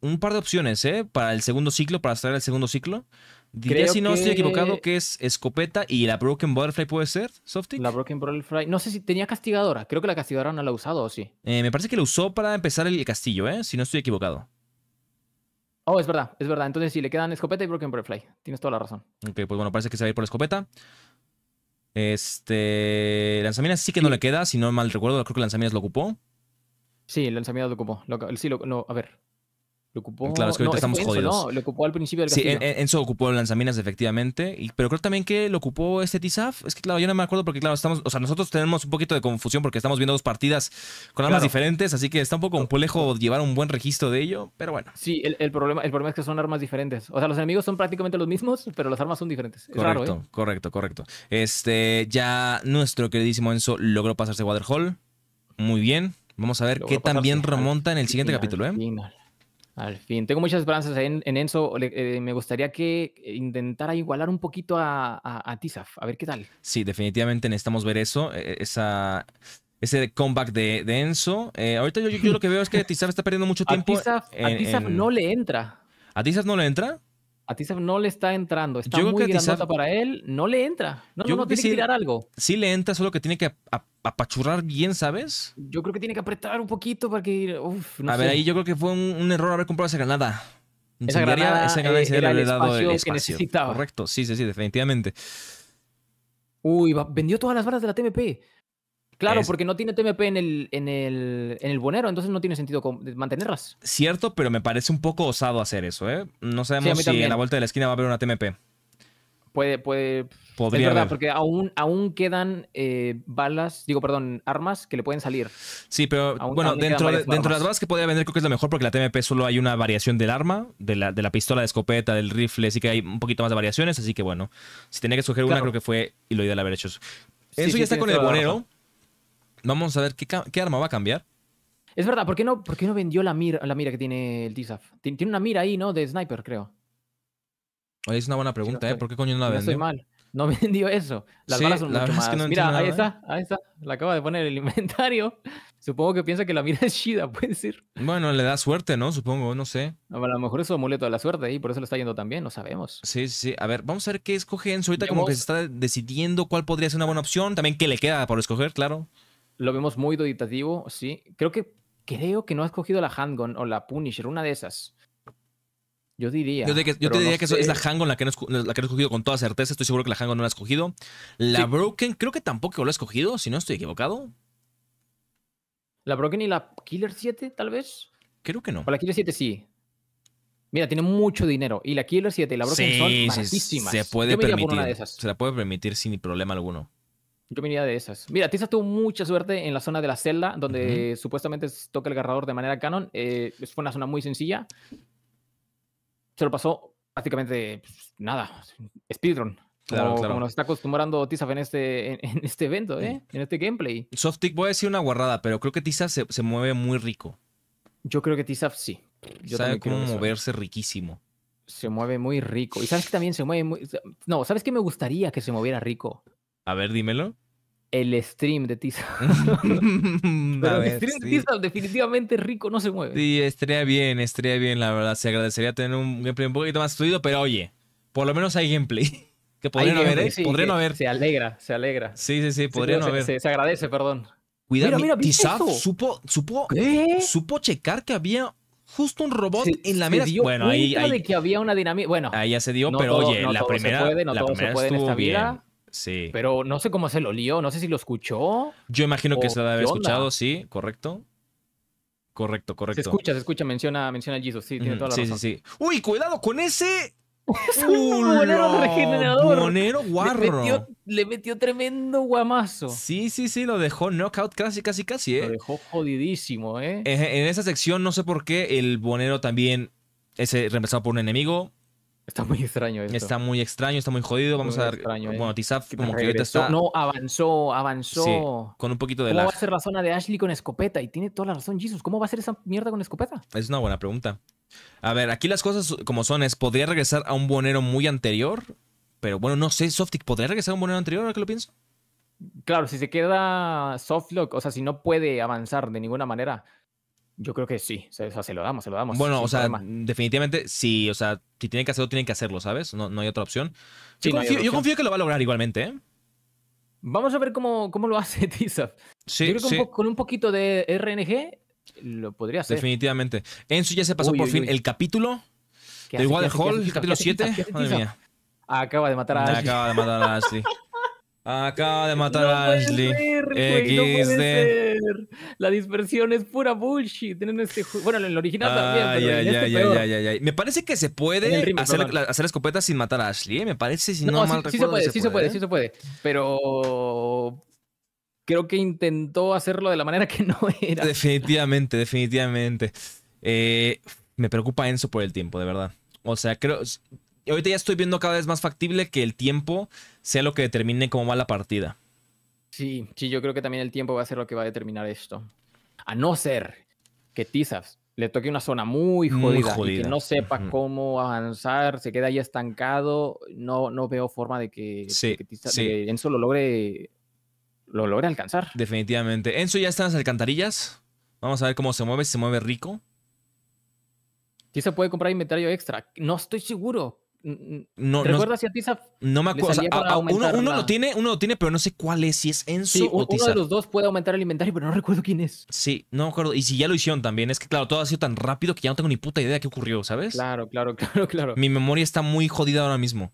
un par de opciones, ¿eh? Para el segundo ciclo, para extraer el segundo ciclo. Diría, si no estoy equivocado, que es escopeta y la Broken Butterfly puede ser, Softy. La Broken Butterfly. No sé si tenía castigadora. Creo que la castigadora no la ha usado o sí. Eh, me parece que la usó para empezar el castillo, ¿eh? Si no estoy equivocado. Oh, es verdad, es verdad. Entonces sí, le quedan escopeta y Broken Butterfly. Tienes toda la razón. Ok, pues bueno, parece que se va a ir por la escopeta. Este. Lanzaminas sí que no le queda, si no mal recuerdo, creo que Lanzaminas lo ocupó. Sí, Lanzaminas lo ocupó. sí, lo, no, a ver. Lo ocupó. Ah, claro, es que ahorita estamos jodidos. no, lo ocupó al principio del Sí, Enzo ocupó lanzaminas, efectivamente. Y, pero creo también que lo ocupó este Tizaf. Es que, claro, yo no me acuerdo porque, claro, estamos. O sea, nosotros tenemos un poquito de confusión porque estamos viendo dos partidas con armas diferentes. Así que está un poco complejo llevar un buen registro de ello. Pero bueno. Sí, el, problema, el problema es que son armas diferentes. O sea, los enemigos son prácticamente los mismos, pero las armas son diferentes. Es correcto, raro, ¿eh? correcto, correcto. Este, ya nuestro queridísimo Enzo logró pasarse Waterhole. Muy bien. Vamos a ver qué también remonta en el siguiente capítulo, ¿eh? Al fin, tengo muchas esperanzas en, Enzo. Eh, me gustaría que intentara igualar un poquito a, a, a Tizaf, a ver qué tal. Sí, definitivamente necesitamos ver eso, e, ese comeback de, de Enzo. Eh, ahorita yo, lo que veo es que Tizaf está perdiendo mucho tiempo. A Tizaf, no le entra. ¿A Tizaf no le entra? A Tizaf no le está entrando. Está yo muy creo grandota para él. No le entra. No, no, tiene que, tirar algo. Sí le entra, solo que tiene que apachurrar bien, ¿sabes? Yo creo que tiene que apretar un poquito para que... Uf, no a ver, ahí yo creo que fue un, error haber comprado esa granada. Esa granada, esa granada y era el espacio dado el espacio. que necesitaba. Correcto, sí, sí, sí, definitivamente. Uy, vendió todas las balas de la TMP. Claro, porque no tiene TMP en el, en, en el bonero, entonces no tiene sentido mantenerlas. Cierto, pero me parece un poco osado hacer eso, ¿eh? No sabemos si en la vuelta de la esquina va a haber una TMP. Puede, puede. Podría es verdad, porque aún, aún quedan eh, balas, digo, perdón, armas que le pueden salir. Sí, pero bueno, dentro, de, dentro las balas que podría vender, creo que es lo mejor porque la TMP solo hay una variación del arma, de la, de la pistola de escopeta, del rifle, así que hay un poquito más de variaciones, así que bueno, si tenía que sugerir una, creo que fue y lo ideal haber hecho. Eso Eso ya está con el bonero vamos a ver qué, arma va a cambiar. Es verdad, ¿por qué no, vendió la mira, que tiene el TSAF? Tiene, una mira ahí, ¿no? De sniper, creo. es una buena pregunta, ¿eh? ¿Por qué coño no la vendió? No No vendió eso. Las balas son la mira, ahí está, ¿eh? ahí está. La acaba de poner el inventario. Supongo que piensa que la mira es chida, puede ser. Bueno, le da suerte, ¿no? Supongo, no sé. A lo mejor es su amuleto de la suerte y por eso lo está yendo tan bien, no sabemos. Sí, sí. A ver, vamos a ver qué escoge Ahorita como que se está decidiendo cuál podría ser una buena opción. También qué le queda por escoger, claro. Lo vemos muy duditativo, sí. Creo que creo que no has cogido la handgun o la Punisher, una de esas. Yo diría. Yo, te diría que es la handgun la que, no la que escogido con toda certeza. Estoy seguro que la handgun no la has escogido. La Broken, creo que tampoco la has escogido, si no estoy equivocado. ¿La Broken y la Killer 7, tal vez? Creo que no. O la Killer 7 sí. Mira, tiene mucho dinero. Y la Killer 7 y la Broken son Se puede permitir. Se la puede permitir sin problema alguno. Yo me iría de esas. Mira, Tisa tuvo mucha suerte en la zona de la celda, donde supuestamente toca el agarrador de manera canon. Eh, fue una zona muy sencilla. Se lo pasó prácticamente pues, nada. Speedrun. como, nos está acostumbrando Tizaf en este, en, este evento, ¿eh? en este gameplay. Softic, voy a decir una guarrada, pero creo que Tizaf se, mueve muy rico. Yo creo que Tizaf sí. Sabe cómo moverse riquísimo. Se mueve muy rico. Y sabes que también se mueve muy. No, ¿sabes qué me gustaría que se moviera rico? A ver, dímelo. El stream de Tiza. Pero el stream de Tiza definitivamente rico no se mueve. Sí, estrella bien, estrella bien, la verdad. Se agradecería tener un gameplay un poquito más fluido, pero oye, por lo menos hay gameplay. Que podrían haber, eh. haber. Se alegra, se alegra. Sí, sí, sí, podrían haber. Se, agradece, perdón. Cuidado, mira, supo, supo, supo checar que había justo un robot en la mesa. bueno, ahí, ahí de que había una dinámica. Bueno, ahí ya se dio, pero oye, la primera, la primera estuvo Sí. Pero no sé cómo se lo lió, no sé si lo escuchó. Yo imagino que se lo haber escuchado, sí, correcto. Correcto, correcto. Se escucha, se escucha, menciona, menciona a Jesus, sí, tiene toda la razón. Sí, sí, Uy, cuidado con ese. es un regenerador. ¡Bonero guarro. Le metió, tremendo guamazo. Sí, sí, sí, lo dejó knockout casi, casi, casi, ¿eh? Lo dejó jodidísimo, ¿eh? En, en esa sección, no sé por qué, el bonero también es reemplazado por un enemigo. Está muy extraño esto. Está muy extraño, está muy jodido. Vamos a ver, eh. bueno, como que ahorita está. No, avanzó, avanzó. con un poquito de ¿Cómo va a ser la zona de Ashley con escopeta? Y tiene toda la razón, Jesus. ¿Cómo va a ser esa mierda con escopeta? Es una buena pregunta. A ver, aquí las cosas como son es: ¿podría regresar a un bonero muy anterior? Pero bueno, no sé, Softic, ¿podría regresar a un bonero anterior ahora que lo pienso? Claro, si se queda Softlock, o sea, si no puede avanzar de ninguna manera, yo creo que sí, o sea, se lo damos, se lo damos. Bueno, o sea, definitivamente sí, o sea, si tienen que hacerlo, tienen que hacerlo, ¿sabes? No, no hay otra opción. yo, confío, que lo va a lograr igualmente, ¿eh? Vamos a ver cómo, cómo lo hace Tizap. Sí, yo creo que con un poquito de RNG lo podría hacer. Definitivamente. Enzo ya se pasó por fin el capítulo Hall, el capítulo 7. Madre Acaba de matar a Ashley. Acaba de matar a Ashley. Acaba de matar a Ashley. ser. La dispersión es pura bullshit. Tienen este bueno, en el original también. Me parece que se puede hacer, escopetas sin matar a Ashley. ¿eh? Me parece, si no, mal sí, Sí se puede, se puede, ¿eh? sí se puede. Pero creo que intentó hacerlo de la manera que no era. Definitivamente, definitivamente. Eh, me preocupa Enzo por el tiempo, de verdad. O sea, creo. Ahorita ya estoy viendo cada vez más factible que el tiempo sea lo que determine cómo va la partida. Sí, sí, yo creo que también el tiempo va a ser lo que va a determinar esto. A no ser que Tizas le toque una zona muy jodida, Y que no sepa cómo avanzar, se queda ahí estancado, no, no veo forma de que, Enzo lo logre, lo logre alcanzar. Definitivamente. Enzo ya está en las alcantarillas. Vamos a ver cómo se mueve, si se mueve rico. Tizas puede comprar inventario extra. No estoy seguro no, ¿Recuerdas si a No me acuerdo. uno, lo tiene, uno lo tiene, pero no sé cuál es, si es Enzo sí, Uno de los dos puede aumentar el inventario, pero no recuerdo quién es. Sí, no me acuerdo. Y si ya lo hicieron también, es que claro, todo ha sido tan rápido que ya no tengo ni puta idea de qué ocurrió, ¿sabes? Claro, claro, claro, claro. Mi memoria está muy jodida ahora mismo.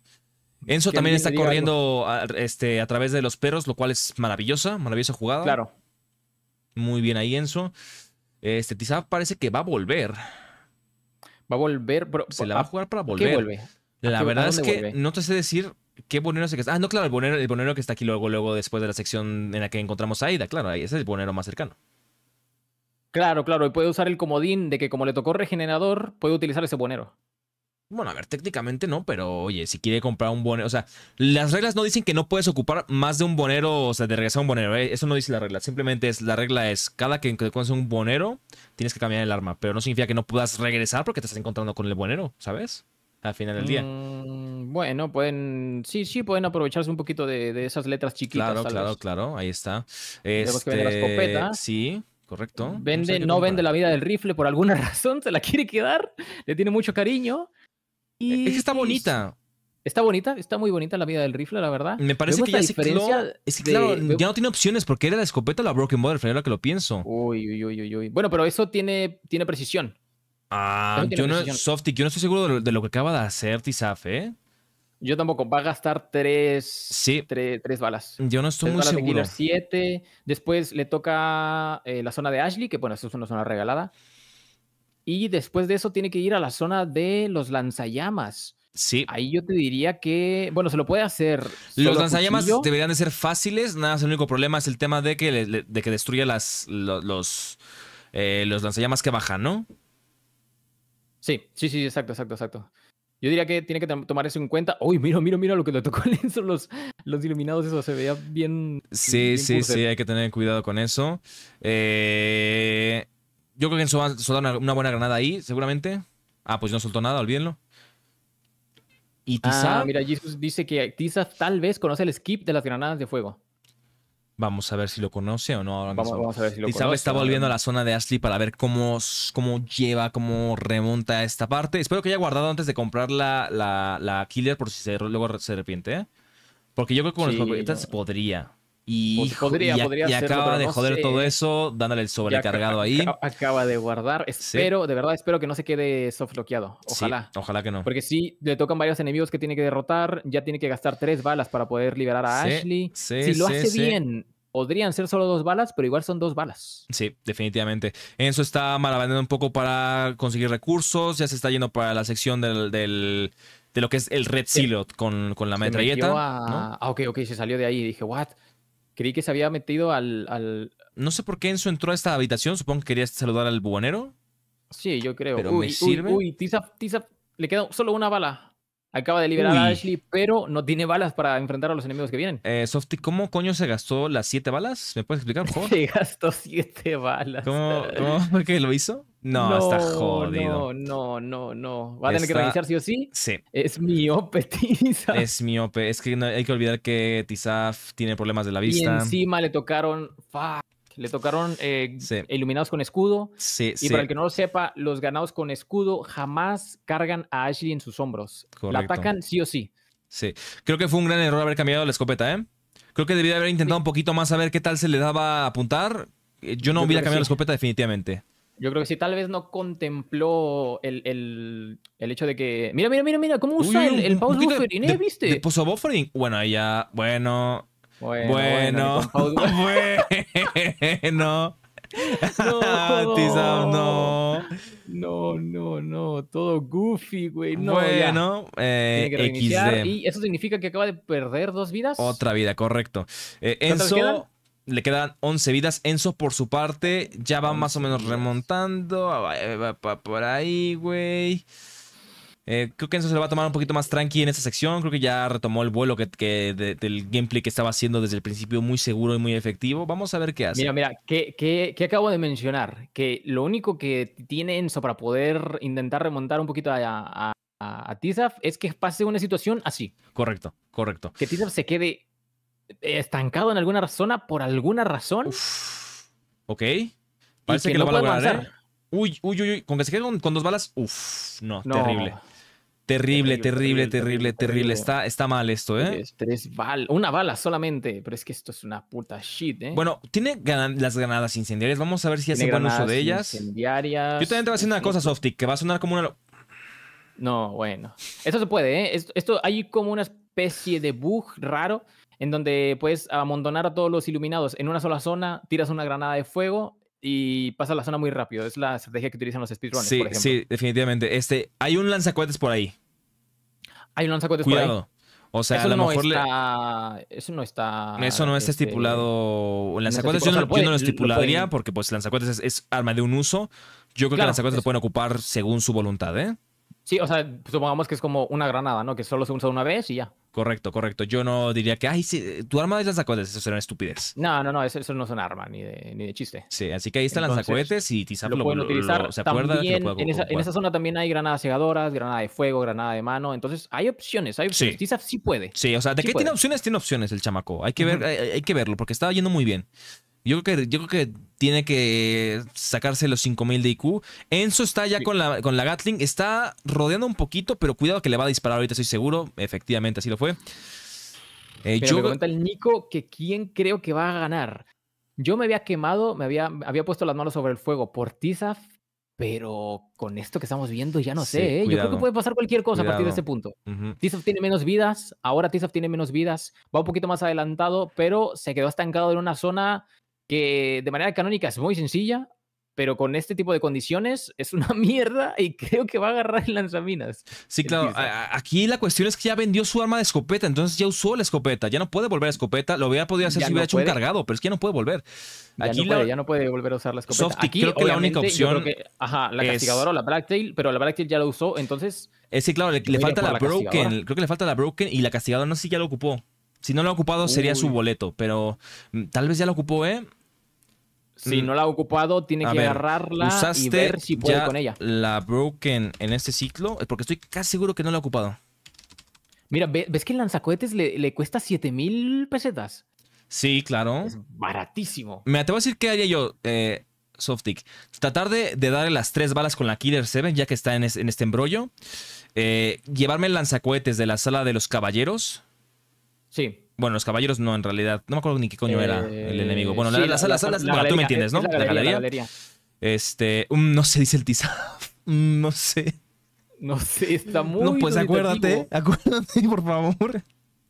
Enzo también está corriendo a, este, a través de los perros, lo cual es maravillosa, maravillosa jugada. Claro. Muy bien ahí, Enzo. Este parece que va a volver. Va a volver, pero. Se la ah, va a jugar para volver. ¿Qué vuelve? La verdad es que no te sé decir qué bonero se que Ah, no, claro, el bonero, el bonero que está aquí luego, luego después de la sección en la que encontramos a Aida, claro, ese es el bonero más cercano. Claro, claro, y puede usar el comodín de que como le tocó regenerador, puede utilizar ese bonero. Bueno, a ver, técnicamente no, pero oye, si quiere comprar un bonero, o sea, las reglas no dicen que no puedes ocupar más de un bonero, o sea, de regresar a un bonero, eh, eso no dice la regla, simplemente es, la regla es, cada que encuentres un bonero, tienes que cambiar el arma, pero no significa que no puedas regresar porque te estás encontrando con el bonero, ¿sabes? al final del día. Mm, bueno, pueden, sí, sí, pueden aprovecharse un poquito de, esas letras chiquitas. Claro, claro, claro, ahí está. Este, que Sí, correcto. Vende, no, vende la vida del rifle por alguna razón, se la quiere quedar, le tiene mucho cariño. Y... E, es que está bonita. Está bonita, está muy bonita la vida del rifle, la verdad. Me parece que ya se Es no tiene opciones porque era la escopeta la Broken Model, ahora que lo pienso. Uy, uy, uy, uy, uy. Bueno, pero eso tiene, tiene precisión. Ah, yo no, Softy, yo no estoy seguro de lo, que acaba de hacer Tizaf, ¿eh? Yo tampoco. Va a gastar tres, sí. balas. Yo no estoy muy seguro. siete. Después le toca eh, la zona de Ashley, que bueno, eso es una zona regalada. Y después de eso tiene que ir a la zona de los lanzallamas. Sí. Ahí yo te diría que, bueno, se lo puede hacer. Los lanzallamas deberían de ser fáciles, nada, el único problema es el tema de que, de que destruya las, los, eh, los lanzallamas que bajan, ¿no? Sí, sí, sí, exacto, exacto, exacto. Yo diría que tiene que tomar eso en cuenta. Uy, mira, mira, mira lo que le tocó al los, los iluminados, eso se veía bien. Sí, sí, sí, hay que tener cuidado con eso. Eh, yo creo que Enzo va a soltar una, buena granada ahí, seguramente. Ah, pues no soltó nada, olvídenlo. Y Ah, mira, Jesus dice que Tiza tal vez conoce el skip de las granadas de fuego. Vamos a ver si lo conoce o no. vamos, está volviendo a la zona de Ashley para ver cómo, cómo lleva, cómo remonta esta parte. Espero que haya guardado antes de comprar la, la, Killer por si se, luego se arrepiente. ¿eh? Porque yo creo que con sí, los podría. Y pues, podría, acaba de joder todo eso, dándole el sobrecargado ahí. Acaba de guardar. Espero, de verdad, espero que no se quede softloqueado. Ojalá. ojalá que no. Porque si le tocan varios enemigos que tiene que derrotar. Ya tiene que gastar tres balas para poder liberar a Ashley. si lo hace bien, podrían ser solo dos balas, pero igual son dos balas. Sí, definitivamente. eso está malabandando un poco para conseguir recursos, ya se está yendo para la sección del, de lo que es el Red Silot con, con, la metralleta. Ah, ok, ok, se salió de ahí y dije, ¿what? Creí que se había metido al, No sé por qué Enzo entró a esta habitación. Supongo que querías saludar al bubonero Sí, yo creo. Pero me sirve. Uy, tiza, tiza. le queda solo una bala. Acaba de liberar a Ashley, pero no tiene balas para enfrentar a los enemigos que vienen. Eh, Softy, ¿cómo coño se gastó las siete balas? ¿Me puedes explicar, por favor? Se gastó siete balas. ¿Cómo? ¿Por qué lo hizo? No, está jodido. No, no, no, no. Va a tener que revisar sí o sí. Sí. Es miope, Tizaf. Es miope. Es que hay que olvidar que Tizaf tiene problemas de la vista. Y encima le tocaron. Fuck. Le tocaron eh, iluminados con escudo. Sí, y para el que no lo sepa, los ganados con escudo jamás cargan a Ashley en sus hombros. La atacan sí o sí. Sí. Creo que fue un gran error haber cambiado la escopeta, ¿eh? Creo que debía haber intentado un poquito más a ver qué tal se le daba a apuntar. Eh, yo no hubiera cambiado la escopeta definitivamente. Yo creo que sí, tal vez no contempló el, el, el hecho de que. Mira, mira, mira, mira, cómo usa el, el pause buffering, ¿eh? ¿Viste? De, puso buffering. Bueno, ahí ya. Bueno. Bueno. Bueno. no. no. No, no, Todo goofy, güey. No, bueno, eh, Y eso significa que acaba de perder dos vidas. Otra vida, correcto. Eh, Enzo le quedan 11 vidas. Enzo, por su parte, ya va más o menos remontando. Ah, eh, va por ahí, güey. Eh, creo que Enzo se lo va a tomar un poquito más tranqui en esta sección. Creo que ya retomó el vuelo que, del gameplay que estaba haciendo desde el principio, muy seguro y muy efectivo. Vamos a ver qué hace. Mira, mira, que, acabo de mencionar? Que lo único que tiene Enzo para poder intentar remontar un poquito a, a, a Tizaf es que pase una situación así. Correcto, correcto. Que Tizaf se quede estancado en alguna zona por alguna razón. Ok. Parece que, lo va a lograr. ¿eh? Uy, uy, uy, Con que se con, dos balas. Uff no, terrible. Terrible, terrible, terrible, terrible, Está, está mal esto, ¿eh? Tres, balas. Una bala solamente. Pero es que esto es una puta shit, ¿eh? Bueno, tiene las granadas incendiarias. Vamos a ver si hacen buen uso de ellas. Incendiarias. Yo también te voy a decir una cosa, softy que va a sonar como una. No, bueno. Esto se puede, ¿eh? esto hay como una especie de bug raro en donde puedes amontonar a todos los iluminados en una sola zona, tiras una granada de fuego y pasa la zona muy rápido. Es la estrategia que utilizan los speedrunners, por ejemplo. Sí, definitivamente. Este, hay un lanzacohetes por ahí. Hay un lanzacohetes por ahí. O sea, eso a lo mejor Eso no está... Eso no está estipulado... Yo, no, lo estipularía porque pues lanzacohetes es, es, arma de un uso. Yo creo que lanzacohetes lo pueden ocupar según su voluntad, ¿eh? Sí, o sea, supongamos que es como una granada, ¿no? Que solo se usa una vez y ya. Correcto, correcto. Yo no diría que, ay, tu arma es lanzacohetes, eso será una estupidez. No, no, no, eso, no son arma ni de, ni de chiste. Sí, así que ahí está lanzacohetes y quizás lo, puede utilizar. se acuerda en, esa, zona también hay granadas cegadoras, granada de fuego, granada de mano. Entonces hay opciones, hay opciones. Sí. Tiza sí puede. Sí, o sea, ¿de qué tiene opciones? Tiene opciones el chamaco. Hay que, ver, hay, que verlo, porque estaba yendo muy bien. Yo creo que, tiene que sacarse los 5000 de IQ. Enzo está ya con, la, con la Gatling. Está rodeando un poquito, pero cuidado que le va a disparar ahorita, estoy seguro. Efectivamente, así lo fue. Eh, yo... me pregunta el Nico que quién creo que va a ganar. Yo me había quemado, me había, había puesto las manos sobre el fuego por Tizaf. pero con esto que estamos viendo ya no sé. ¿eh? Yo creo que puede pasar cualquier cosa a partir de ese punto. Tisaf tiene menos vidas, ahora Tizaf tiene menos vidas, va un poquito más adelantado, pero se quedó estancado en una zona que de manera canónica es muy sencilla, pero con este tipo de condiciones es una mierda y creo que va a agarrar en lanzaminas. Sí, claro. Aquí la cuestión es que ya vendió su arma de escopeta, entonces ya usó la escopeta, ya no puede volver a escopeta. Lo hubiera podido hacer si hubiera hecho un cargado, pero es que ya no puede volver. Aquí no puede, ya no puede volver a usar la escopeta. creo que la única opción. ajá, la castigadora o la blacktail, pero la blacktail ya la usó, entonces. Sí, claro, le, falta la, broken. Creo que le falta la broken y la castigadora no sé si ya la ocupó. Si no lo ha ocupado, sería su boleto, pero mm, tal vez ya lo ocupó, ¿eh? Si mm. no la ha ocupado, tiene que agarrarla y ver si puede con ella. La Broken en este ciclo, porque estoy casi seguro que no la ha ocupado. Mira, ¿ves que el lanzacohetes le, cuesta 7000 pesetas? Sí, claro. Es baratísimo. Me atrevo a decir qué haría yo, eh, Softic. Tratar de, darle las tres balas con la Killer 7, ya que está en, este embrollo. Eh, llevarme el lanzacohetes de la sala de los caballeros Sí. Bueno, los caballeros no, en realidad. No me acuerdo ni qué coño era el eh, enemigo. Bueno, sí, la, la, sala, la sala, bueno, tú me entiendes, ¿no? La galería, Este, um, no sé, dice el tiza. Mm, no sé. No sé, está muy. No, pues acuérdate, acuérdate, por favor.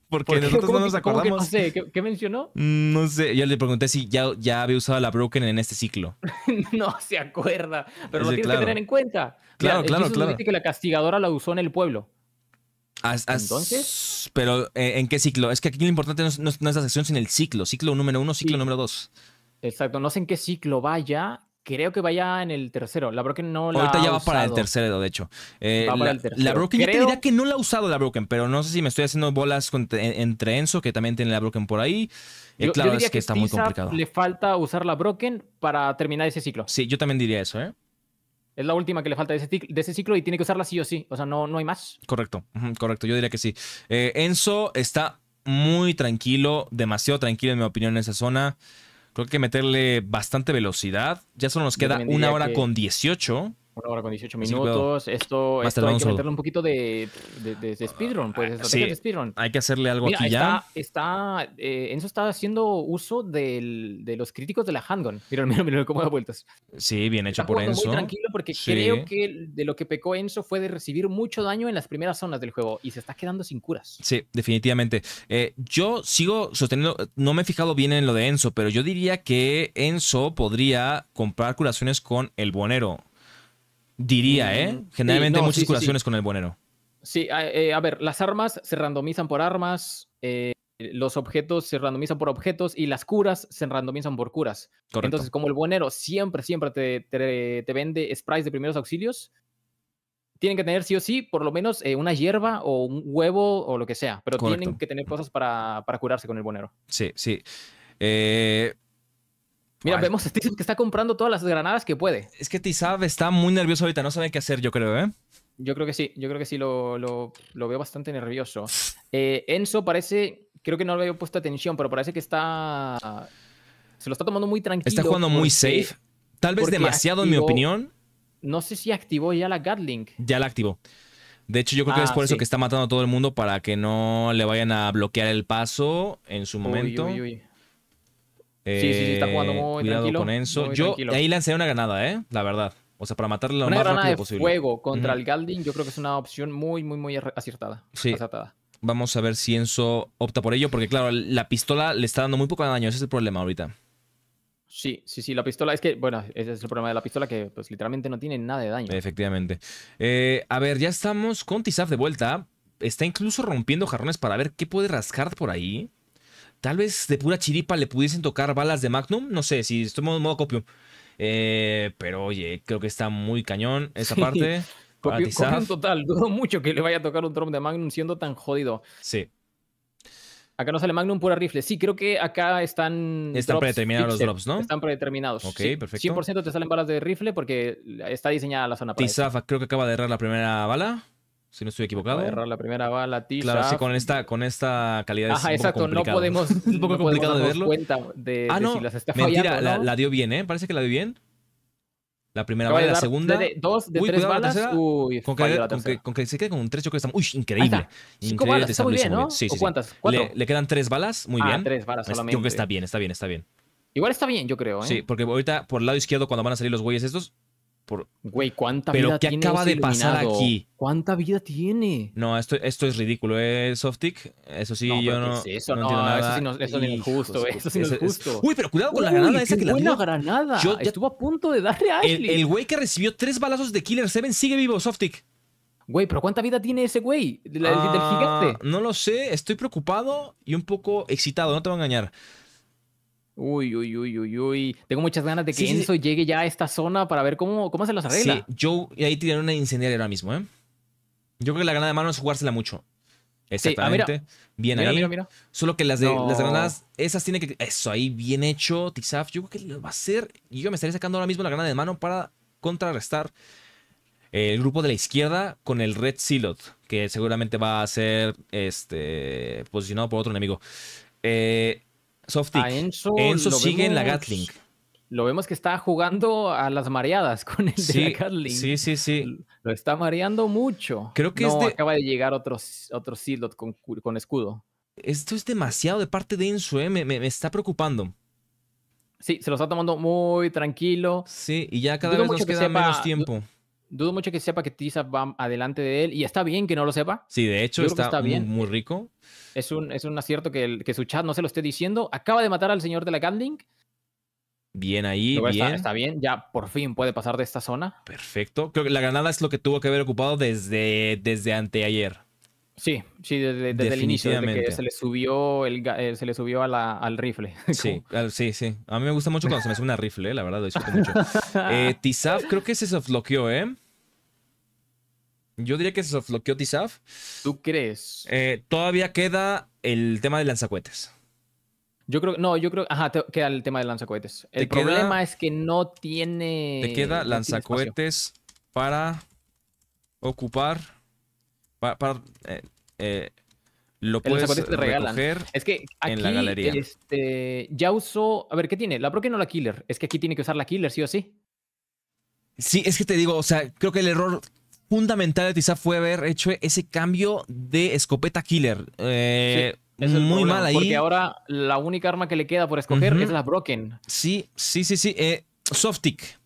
Porque nosotros no nos acordamos. no sé, ¿qué, mencionó? Mm, no sé, yo le pregunté si ya, había usado la Broken en este ciclo. no se acuerda, pero lo tienes que tener en cuenta. Claro, claro, claro. Dice que la castigadora la usó en el pueblo. Entonces. Pero, eh, ¿en qué ciclo? Es que aquí lo importante no es, la sección, sino el ciclo. Ciclo número uno, ciclo número dos. Exacto, no sé en qué ciclo vaya. Creo que vaya en el tercero. La Broken no la Ahorita ya va para el tercero, de hecho. Eh, la, Broken, yo te diría que no la ha usado la Broken, pero no sé si me estoy haciendo bolas entre Enzo, que también tiene la Broken por ahí. Eh, yo, claro, es que, está muy complicado. Le falta usar la Broken para terminar ese ciclo. Sí, yo también diría eso, ¿eh? Es la última que le falta de ese, ciclo y tiene que usarla sí o sí. O sea, no, no hay más. Correcto, correcto. Yo diría que sí. Eh, Enzo está muy tranquilo, demasiado tranquilo en mi opinión en esa zona. Creo que meterle bastante velocidad. Ya solo nos queda una hora con 18. Ahora con 18 minutos. Esto, esto hay que meterle un poquito de, de, speedrun, pues, ah, sí, de Hay que hacerle algo aquí ya. Está, eh, Enzo está haciendo uso de los críticos de la handgun. Mira, mira, mira cómo da vueltas. Sí, bien hecho por Enzo. Muy tranquilo porque creo que de lo que pecó Enzo fue de recibir mucho daño en las primeras zonas del juego y se está quedando sin curas. Sí, definitivamente. Eh, yo sigo sosteniendo, no me he fijado bien en lo de Enzo, pero yo diría que Enzo podría comprar curaciones con el bonero. Diría, ¿eh? Generalmente hay muchas curaciones con el buenero. Sí, eh, a, ver, las armas se randomizan por armas, eh, los objetos se randomizan por objetos y las curas se randomizan por curas. Entonces, como el buenero siempre, siempre te, vende sprites de primeros auxilios, tienen que tener sí o sí por lo menos eh, una hierba o un huevo o lo que sea, pero tienen que tener cosas para, para curarse con el buenero. Sí, sí. Eh, Mira, vemos a que está comprando todas las granadas que puede. Es que Tizab está muy nervioso ahorita, no sabe qué hacer, yo creo, ¿eh? Yo creo que sí, yo creo que sí, lo, lo, lo veo bastante nervioso. Eh, Enzo parece, creo que no le había puesto atención, pero parece que está... Se lo está tomando muy tranquilo. Está jugando muy safe. Tal vez demasiado, en mi opinión. No sé si activó ya la Gatling. Ya la activó. De hecho, yo creo que es ah, por eso que está matando a todo el mundo para que no le vayan a bloquear el paso en su uy, momento. Uy, uy sí, sí, sí, está jugando muy eh, tranquilo. con Enzo. Yo ahí lancé una ganada ¿eh? La verdad. O sea, para matarle lo más rápido de posible. fuego contra el Galdin, yo creo que es una opción muy, muy, muy acertada Sí. Acertada. Vamos a ver si Enzo opta por ello, porque claro, la pistola le está dando muy poco daño. Ese es el problema ahorita. Sí, sí, sí, la pistola es que, bueno, ese es el problema de la pistola que pues literalmente no tiene nada de daño. Efectivamente. Eh, a ver, ya estamos con Tizaf de vuelta. Está incluso rompiendo jarrones para ver qué puede rascar por ahí. Tal vez de pura chiripa le pudiesen tocar balas de Magnum. No sé, si estoy en modo copio eh, pero oye, creo que está muy cañón esa parte. Copium, ah, total. Dudo mucho que le vaya a tocar un Trump de Magnum siendo tan jodido. Sí. Acá no sale Magnum, pura rifle. Sí, creo que acá están. Están predeterminados los drops, ¿no? Están predeterminados. Ok, perfecto. 100% te salen balas de rifle porque está diseñada la zona para. creo que acaba de errar la primera bala si no estoy equivocado. Errar la primera bala, tiza. Claro, sí, con esta, con esta calidad Ajá, es un exacto, no podemos. un poco complicado de verlo. ah, no, si las está mentira, la, la, dio bien, ¿eh? Parece que la dio bien. La primera bala y la segunda. dos de tres balas. Uy, con, que, con, que, con, se quede con un tres que Estamos... Uy, increíble. Cinco increíble balas, está muy bien, ¿no? Sí, sí, cuántas? Le, quedan tres balas, muy ah, bien. tres balas solamente. Yo creo que está bien, está bien, está bien. Igual está bien, yo creo, ¿eh? Sí, porque ahorita por el lado izquierdo, cuando van a salir los güeyes estos, Güey, ¿cuánta Pero vida ¿qué acaba de pasar aquí? ¿Cuánta vida tiene? No, esto, esto es ridículo, ¿eh, Softic? Eso sí, yo no, eso? no, nada. Eh, eso, es injusto, Eso es Uy, pero cuidado con la granada esa que la buena granada! Yo ya... Estuvo a punto de darle a Ashley. El güey que recibió tres balazos de Killer 7 sigue vivo, Softic. Güey, pero ¿cuánta vida tiene ese güey? del ah, gigante. No lo sé, estoy preocupado y un poco excitado, no te voy a engañar. Uy, uy, uy, uy, uy. Tengo muchas ganas de que eso Enzo llegue ya a esta zona para ver cómo, cómo se los arregla. Sí, yo ahí tienen una incendiaria ahora mismo, ¿eh? Yo creo que la granada de mano es jugársela mucho. Ah, Exactamente. Bien ahí. Solo que las las granadas, esas tiene que. Eso, ahí bien hecho. Tizaf, yo creo que lo va a hacer. Y yo me estaría sacando ahora mismo la granada de mano para contrarrestar el grupo de la izquierda con el Red Silot, que seguramente va a ser este, posicionado por otro enemigo. Eh, Enzo, sigue en la Gatling. Lo vemos que está jugando a las mareadas con el de Gatling. Sí, sí, sí. Lo está mareando mucho. Creo que acaba de llegar otro, otro Silot con, con, escudo. Esto es demasiado de parte de Enzo, ¿eh? me, me, está preocupando. Sí, se lo está tomando muy tranquilo. Sí, y ya cada vez nos queda menos tiempo dudo mucho que sepa que Tizav va adelante de él y está bien que no lo sepa. Sí, de hecho está, Muy, rico. Es un, es un acierto que, su chat no se lo esté diciendo. Acaba de matar al señor de la Gatling. Bien ahí, bien. Está, bien, ya por fin puede pasar de esta zona. Perfecto. Creo que la ganada es lo que tuvo que haber ocupado desde, desde anteayer. Sí, sí, desde, el inicio, desde que se le subió, el, eh, se le subió al rifle. Sí, sí, sí. A mí me gusta mucho cuando se me sube una rifle, eh, la verdad, lo disfruto mucho. Eh, creo que se desbloqueó, ¿eh? Yo diría que se sofloqueó Tizaf. ¿Tú crees? Eh, todavía queda el tema de lanzacohetes. Yo creo, no, yo creo, ajá, queda el tema de lanzacohetes. El problema es que no tiene. Te queda lanzacohetes para ocupar, para, eh, eh, lo puedes te Es que aquí, en la galería. Este, ya usó, a ver, ¿qué tiene? La Pro que no la Killer. Es que aquí tiene que usar la Killer, sí o sí. Sí, es que te digo, o sea, creo que el error fundamental quizá fue haber hecho ese cambio de escopeta killer. Eh, es muy mal ahí. Porque ahora la única arma que le queda por escoger es la Broken. Sí, sí, sí, sí. Eh, Softic.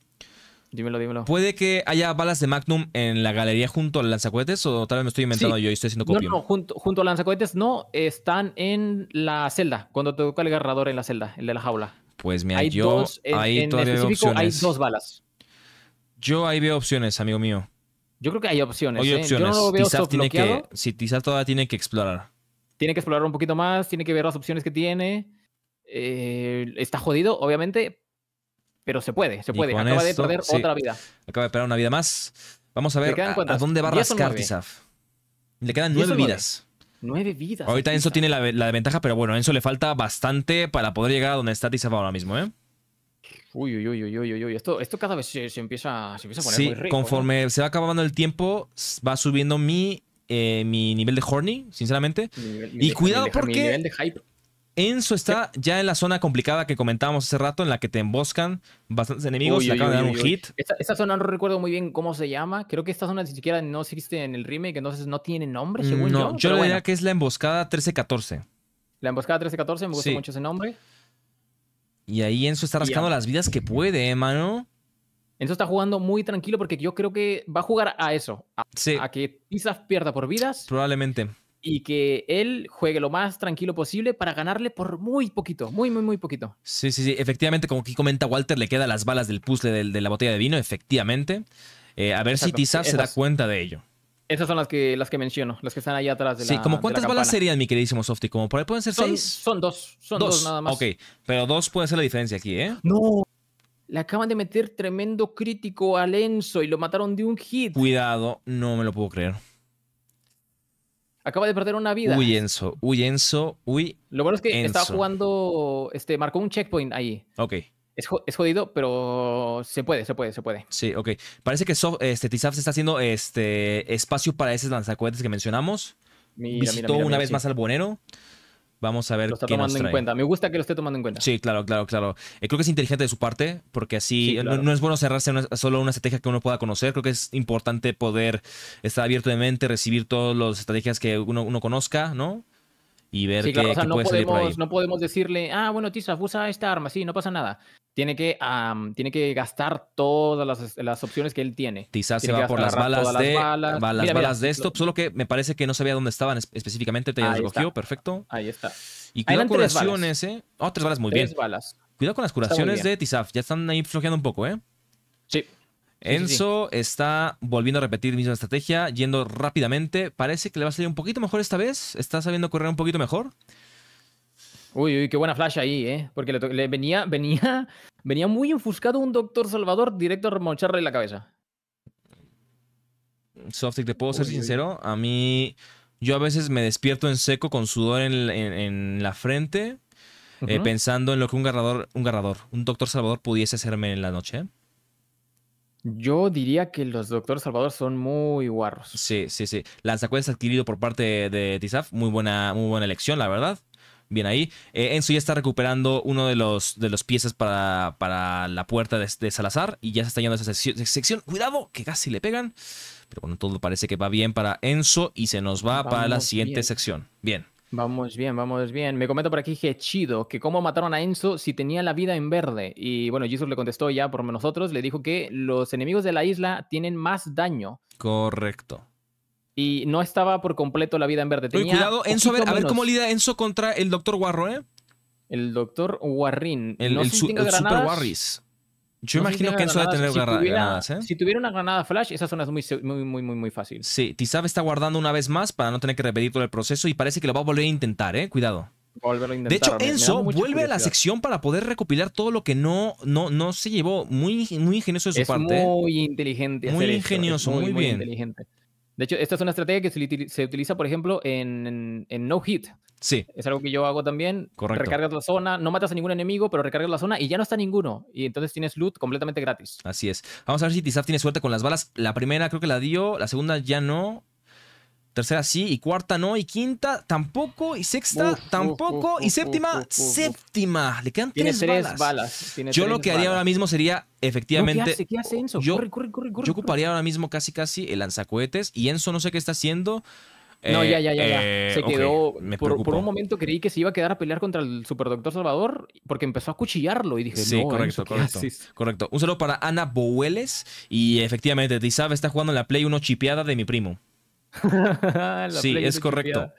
Dímelo, dímelo. ¿Puede que haya balas de Magnum en la galería junto al lanzacohetes? ¿O tal vez me estoy inventando yo y estoy haciendo copio. No, no, junto, junto al lanzacohetes no. Están en la celda. Cuando te toca el agarrador en la celda, el de la jaula. Pues mira, hay yo. Dos, hay dos balas. Yo ahí veo opciones, amigo mío. Yo creo que hay opciones. Hay ¿eh? opciones. TISAF tiene que, todavía tiene que explorar. Tiene que explorar un poquito más, tiene que ver las opciones que tiene. Eh, está jodido, obviamente, pero se puede, se puede. Acaba de perder otra vida. Acaba de perder una vida más. Vamos a ver a, dónde va a rascar Tisaf. Le quedan nueve vidas. Nueve vidas. Ahorita Enzo tiene la, ventaja, pero bueno, a Enzo le falta bastante para poder llegar a donde está Tisaf ahora mismo, ¿eh? Uy, uy, uy, uy, uy, uy. Esto, esto cada vez se, empieza, se empieza a poner sí, muy rico, conforme se va acabando el tiempo, va subiendo mi, eh, mi nivel de horny, sinceramente. y cuidado porque mi nivel de hype. Enzo está ya en la zona complicada que comentábamos hace rato, en la que te emboscan bastantes enemigos y acaban de dar un hit. Esta, zona no recuerdo muy bien cómo se llama. Creo que esta zona ni siquiera no existe en el remake, entonces no tiene nombre, según no, yo. Yo le diría que es la emboscada 1314. La emboscada 1314, me gusta mucho ese nombre. Y ahí Enzo está rascando las vidas que puede, ¿eh, mano. Enzo está jugando muy tranquilo porque yo creo que va a jugar a eso. A, que Tizaf pierda por vidas. Probablemente. Y que él juegue lo más tranquilo posible para ganarle por muy poquito, muy, muy, muy poquito. Sí, sí, sí. Efectivamente, como aquí comenta Walter, le quedan las balas del puzzle de, la botella de vino, efectivamente. Eh, a ver si Tizaf se da cuenta de ello. Esas son las que, las que menciono, las que están allá atrás de sí, la. Sí, como cuántas balas serían, mi queridísimo Softy, como por ahí pueden ser seis. Son dos, son dos. nada más. Ok, pero dos puede ser la diferencia aquí, ¿eh? No. Le acaban de meter tremendo crítico a Enzo y lo mataron de un hit. Cuidado, no me lo puedo creer. Acaba de perder una vida. Uy, Enzo, uy, Enzo, uy. Lo bueno es que estaba jugando, este, marcó un checkpoint ahí. Ok. Es, jodido, pero se puede, se puede, se puede. Sí, ok. Parece que t este, Tizaf se está haciendo este espacio para esos lanzacohetes que mencionamos. Visitó una vez más al bonero. Vamos a ver. Lo está tomando en cuenta. Me gusta que lo esté tomando en cuenta. Sí, claro, claro, claro. Eh, creo que es inteligente de su parte, porque así no, es bueno cerrarse solo solo una estrategia que uno pueda conocer. Creo que es importante poder estar abierto de mente, recibir todas las estrategias que uno, uno conozca, ¿no? y ver no puede podemos, salir No podemos decirle, ah, bueno, Tisaf, usa esta arma, sí, no pasa nada. Tiene que, tiene que gastar todas las, opciones que él tiene. Tisaf se va por las balas de, balas, balas de esto, solo que me parece que no sabía dónde estaban específicamente, te las recogió, perfecto. Ahí está. Y cuidado con curaciones, ¿eh? Oh, tres balas, muy bien. Balas. Cuidado con las curaciones de Tisaf, ya están ahí flojeando un poco, ¿eh? Sí. Enzo está volviendo a repetir la misma estrategia, yendo rápidamente. Parece que le va a salir un poquito mejor esta vez. Está sabiendo correr un poquito mejor. Uy, uy, qué buena flash ahí, ¿eh? Porque le, venía, venía, venía muy enfuscado un Doctor Salvador directo a remocharle la cabeza. Softic, te puedo ser sincero. A mí, yo a veces me despierto en seco con sudor en, la frente, eh, pensando en lo que un garrador, un garrador, un Doctor Salvador pudiese hacerme en la noche. Yo diría que los Doctores Salvador son muy guarros. Sí, sí, sí. Lanzacuetes adquirido por parte de Tizaf, muy buena, muy buena elección, la verdad. Bien ahí. Eh, Enzo ya está recuperando uno de los, de los piezas para, para la puerta de, Salazar y ya se está yendo a esa sección, Cuidado, que casi le pegan. Pero bueno, todo parece que va bien para Enzo y se nos va para la siguiente sección. Bien. Vamos bien, vamos bien. Me comento por aquí que chido, que cómo mataron a Enzo si tenía la vida en verde. Y bueno, Jesus le contestó ya por nosotros, le dijo que los enemigos de la isla tienen más daño. Correcto. Y no estaba por completo la vida en verde. Tenía cuidado, Enzo, a ver, cómo lida Enzo contra el Doctor Warro, ¿eh? El Doctor Warrin. El, Super Warris. Yo imagino que Enzo debe tener granadas, ¿eh? Si tuviera una granada flash, esa zona es muy, muy, muy, muy, fácil. Sí, Tizab está guardando una vez más para no tener que repetir todo el proceso y parece que lo va a volver a intentar, ¿eh? Cuidado. De hecho, Enzo vuelve a la sección para poder recopilar todo lo que no, no, no se llevó. Muy, muy ingenioso de su es parte. ¿eh? Muy inteligente. Muy ingenioso, muy, bien. Inteligente. De hecho, esta es una estrategia que se, utiliza, por ejemplo, en no hit. Sí. Es algo que yo hago también. Recargas la zona, no matas a ningún enemigo, pero recargas la zona y ya no está ninguno. Y entonces tienes loot completamente gratis. Así es. Vamos a ver si Tizaf tiene suerte con las balas. La primera creo que la dio, la segunda ya no. Tercera sí, y cuarta no, y quinta tampoco, y sexta tampoco, y séptima, séptima. Le quedan tres, tres balas. yo lo que haría ahora mismo sería, efectivamente. yo ocuparía ahora mismo casi casi el lanzacohetes, y Enzo no sé qué está haciendo. No, ya, ya, ya, ya. Eh, se quedó. por, un momento creí que se iba a quedar a pelear contra el Super superdoctor Salvador porque empezó a cuchillarlo y dije, no, correcto, correcto, correcto. Un saludo para Ana Boueles, y efectivamente, Tizab está jugando en la Play 1 chipeada de mi primo. sí, es correcto.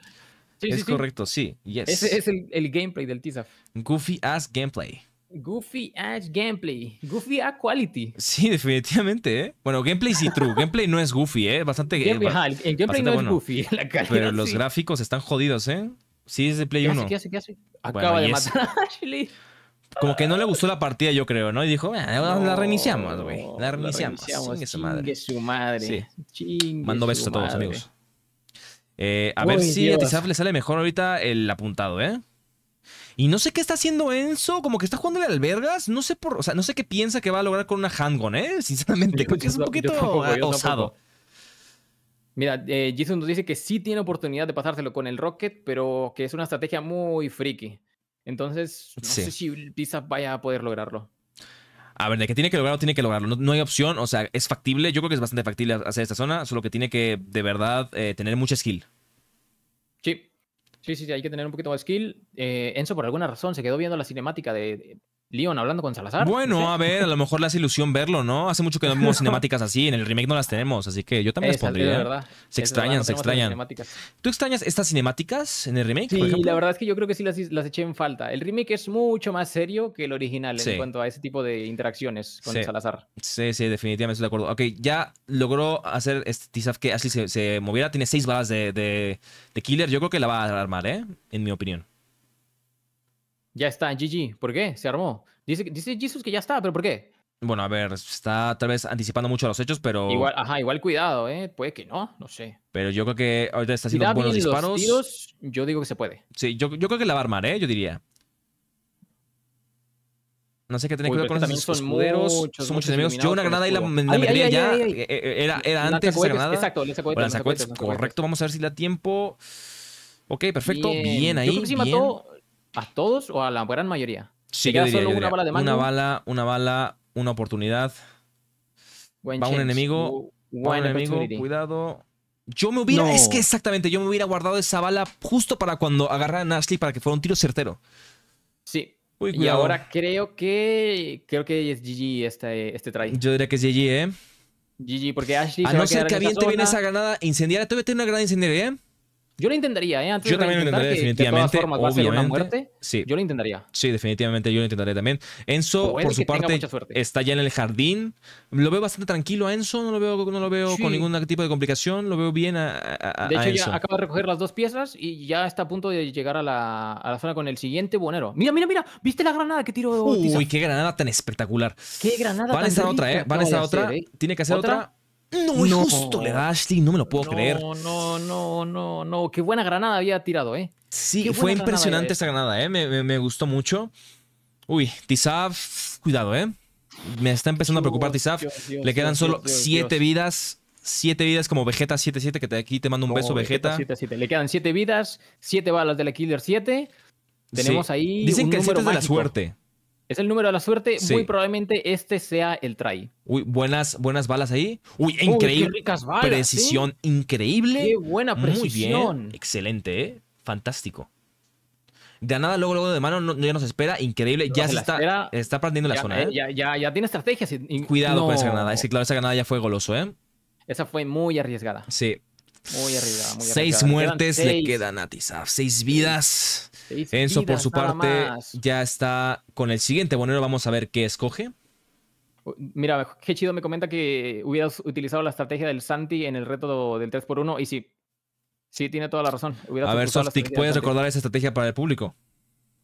es correcto, sí. Yes. Ese es el, el gameplay del Tizab. Goofy ass gameplay. Goofy as Gameplay. Goofy a Quality. Sí, definitivamente, ¿eh? Bueno, gameplay sí true. Gameplay no es goofy, ¿eh? Bastante. Gameplay, eh, el, gameplay no es goofy. La calidad, Pero los gráficos están jodidos, ¿eh? Sí, es de Play 1. ¿Qué hace? ¿Qué hace? Acaba de matar a Ashley. Como que no le gustó la partida, yo creo, ¿no? Y dijo, ahora la reiniciamos, güey. La reiniciamos. su madre. Chingue su madre. Mando besos a todos, amigos. Eh, a ver si a Tizaf le sale mejor ahorita el apuntado, ¿eh? Y no sé qué está haciendo Enzo, como que está jugando en albergas. No sé por, o sea, no sé qué piensa que va a lograr con una handgun, ¿eh? Sinceramente, es un poquito osado. Mira, eh, Jason nos dice que sí tiene oportunidad de pasárselo con el Rocket, pero que es una estrategia muy friki. Entonces, no sé si Pizza vaya a poder lograrlo. A ver, de que tiene que lograrlo, tiene que lograrlo. No, hay opción, o sea, es factible. Yo creo que es bastante factible hacer esta zona, solo que tiene que, de verdad, eh, tener mucha skill. Sí, hay que tener un poquito de skill. en eh, Enzo, por alguna razón, se quedó viendo la cinemática de, Leon hablando con Salazar. Bueno, a ver, a lo mejor le hace ilusión verlo, ¿no? Hace mucho que no vemos cinemáticas así, en el remake no las tenemos, así que yo también las pondría. Verdad, se extrañan, se extrañan. ¿Tú extrañas estas cinemáticas en el remake? Sí, la verdad es que yo creo que sí las, eché en falta. El remake es mucho más serio que el original en cuanto a ese tipo de interacciones con Salazar. Sí, sí, definitivamente estoy de acuerdo. Ok, ya logró hacer este que Así se, moviera, tiene seis balas de killer, yo creo que la va a armar, ¿eh? En mi opinión. Ya está, GG. ¿Por qué? Se armó. Dice, dice Jesus que ya está, pero ¿por qué? Bueno, a ver, está tal vez anticipando mucho a los hechos, pero. Igual, ajá, igual cuidado, ¿eh? Puede que no, no sé. Pero yo creo que ahorita está haciendo si buenos disparos. Los tiros, yo digo que se puede. Sí, yo, yo, creo que la va a armar, ¿eh? Yo diría. No sé qué tiene que ver con los escuderos. Son muchos, son muchos enemigos. Yo una granada y la, metí ya. Eh, eh, era, era antes esa granada. Exacto, le sacó Correcto, vamos a ver si le da tiempo. Ok, perfecto. Bien, ahí. Yo bien. mató ¿A todos o a la gran mayoría? Sí, yo una bala de Una bala, una bala, una oportunidad. va un enemigo. enemigo, cuidado. Yo me hubiera. Es que exactamente, yo me hubiera guardado esa bala justo para cuando agarraran a Ashley para que fuera un tiro certero. Sí. y ahora creo que. Creo que es GG este, este try. Yo diría que es GG, ¿eh? GG, porque Ashley. A no ser que aviente bien esa granada incendiaria. Todavía tiene una granada incendiaria, ¿eh? Yo lo intentaría, ¿eh? yo también lo intentaría, definitivamente. De formas, obviamente, una muerte, sí. Yo lo intentaría. Sí, definitivamente, yo lo intentaré también. Enzo, por su parte, está ya en el jardín. Lo veo bastante tranquilo a Enzo, no lo veo, no lo veo con ningún tipo de complicación, lo veo bien a, a De hecho, ya acaba de recoger las dos piezas y ya está a punto de llegar a la, a la zona con el siguiente buonero. Mira, mira, mira, ¿viste la granada que tiró? Uy, qué granada tan espectacular. Qué granada Van a estar otra, ¿eh? Van a estar otra. ¿eh? Tiene que hacer otra no, justo, le da no me lo puedo no, creer. No, no, no, no, qué buena granada había tirado, ¿eh? Sí, fue impresionante esa granada, ¿eh? Me, gustó mucho. Uy, Tisaf, cuidado, ¿eh? Me está empezando a preocupar Tisaf. le quedan solo siete vidas. Siete vidas como Vegeta 77, que te, aquí te mando un beso, Vegeta. Le quedan siete vidas, siete balas del Killer 7. Tenemos ahí. Dicen un que el es de la suerte. Es el número de la suerte. Muy probablemente este sea el try. Uy, buenas, buenas balas ahí. Uy, increíble. ¿eh? precisión increíble. Qué buena precisión. Muy bien. Excelente, ¿eh? Fantástico. De nada, luego, luego de mano, no, ya nos espera. Increíble. ya se, está, está la zona, eh, ¿eh? Ya, ya, ya tiene estrategias. Cuidado con esa ganada. Es claro, esa ganada ya fue goloso, ¿eh? Esa fue muy arriesgada. Sí. Muy arriesgada. Seis muertes le quedan a Seis vidas. Enzo, por su parte, ya está con el siguiente bonero. Vamos a ver qué escoge. Mira, qué chido me comenta que hubieras utilizado la estrategia del Santi en el reto del 3x1. Y sí, sí, tiene toda la razón. a ver, Softic, ¿puedes recordar esa estrategia para el público?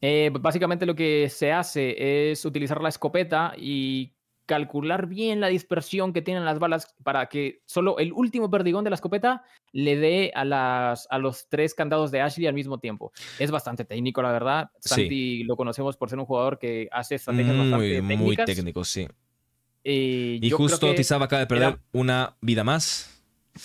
Eh, básicamente lo que se hace es utilizar la escopeta y calcular bien la dispersión que tienen las balas para que solo el último perdigón de la escopeta le dé a, las, a los tres candados de Ashley al mismo tiempo. Es bastante técnico, la verdad. Santi lo conocemos por ser un jugador que hace estrategias bastante Muy técnico, sí. Eh, y justo Tizaba acaba de perder una vida más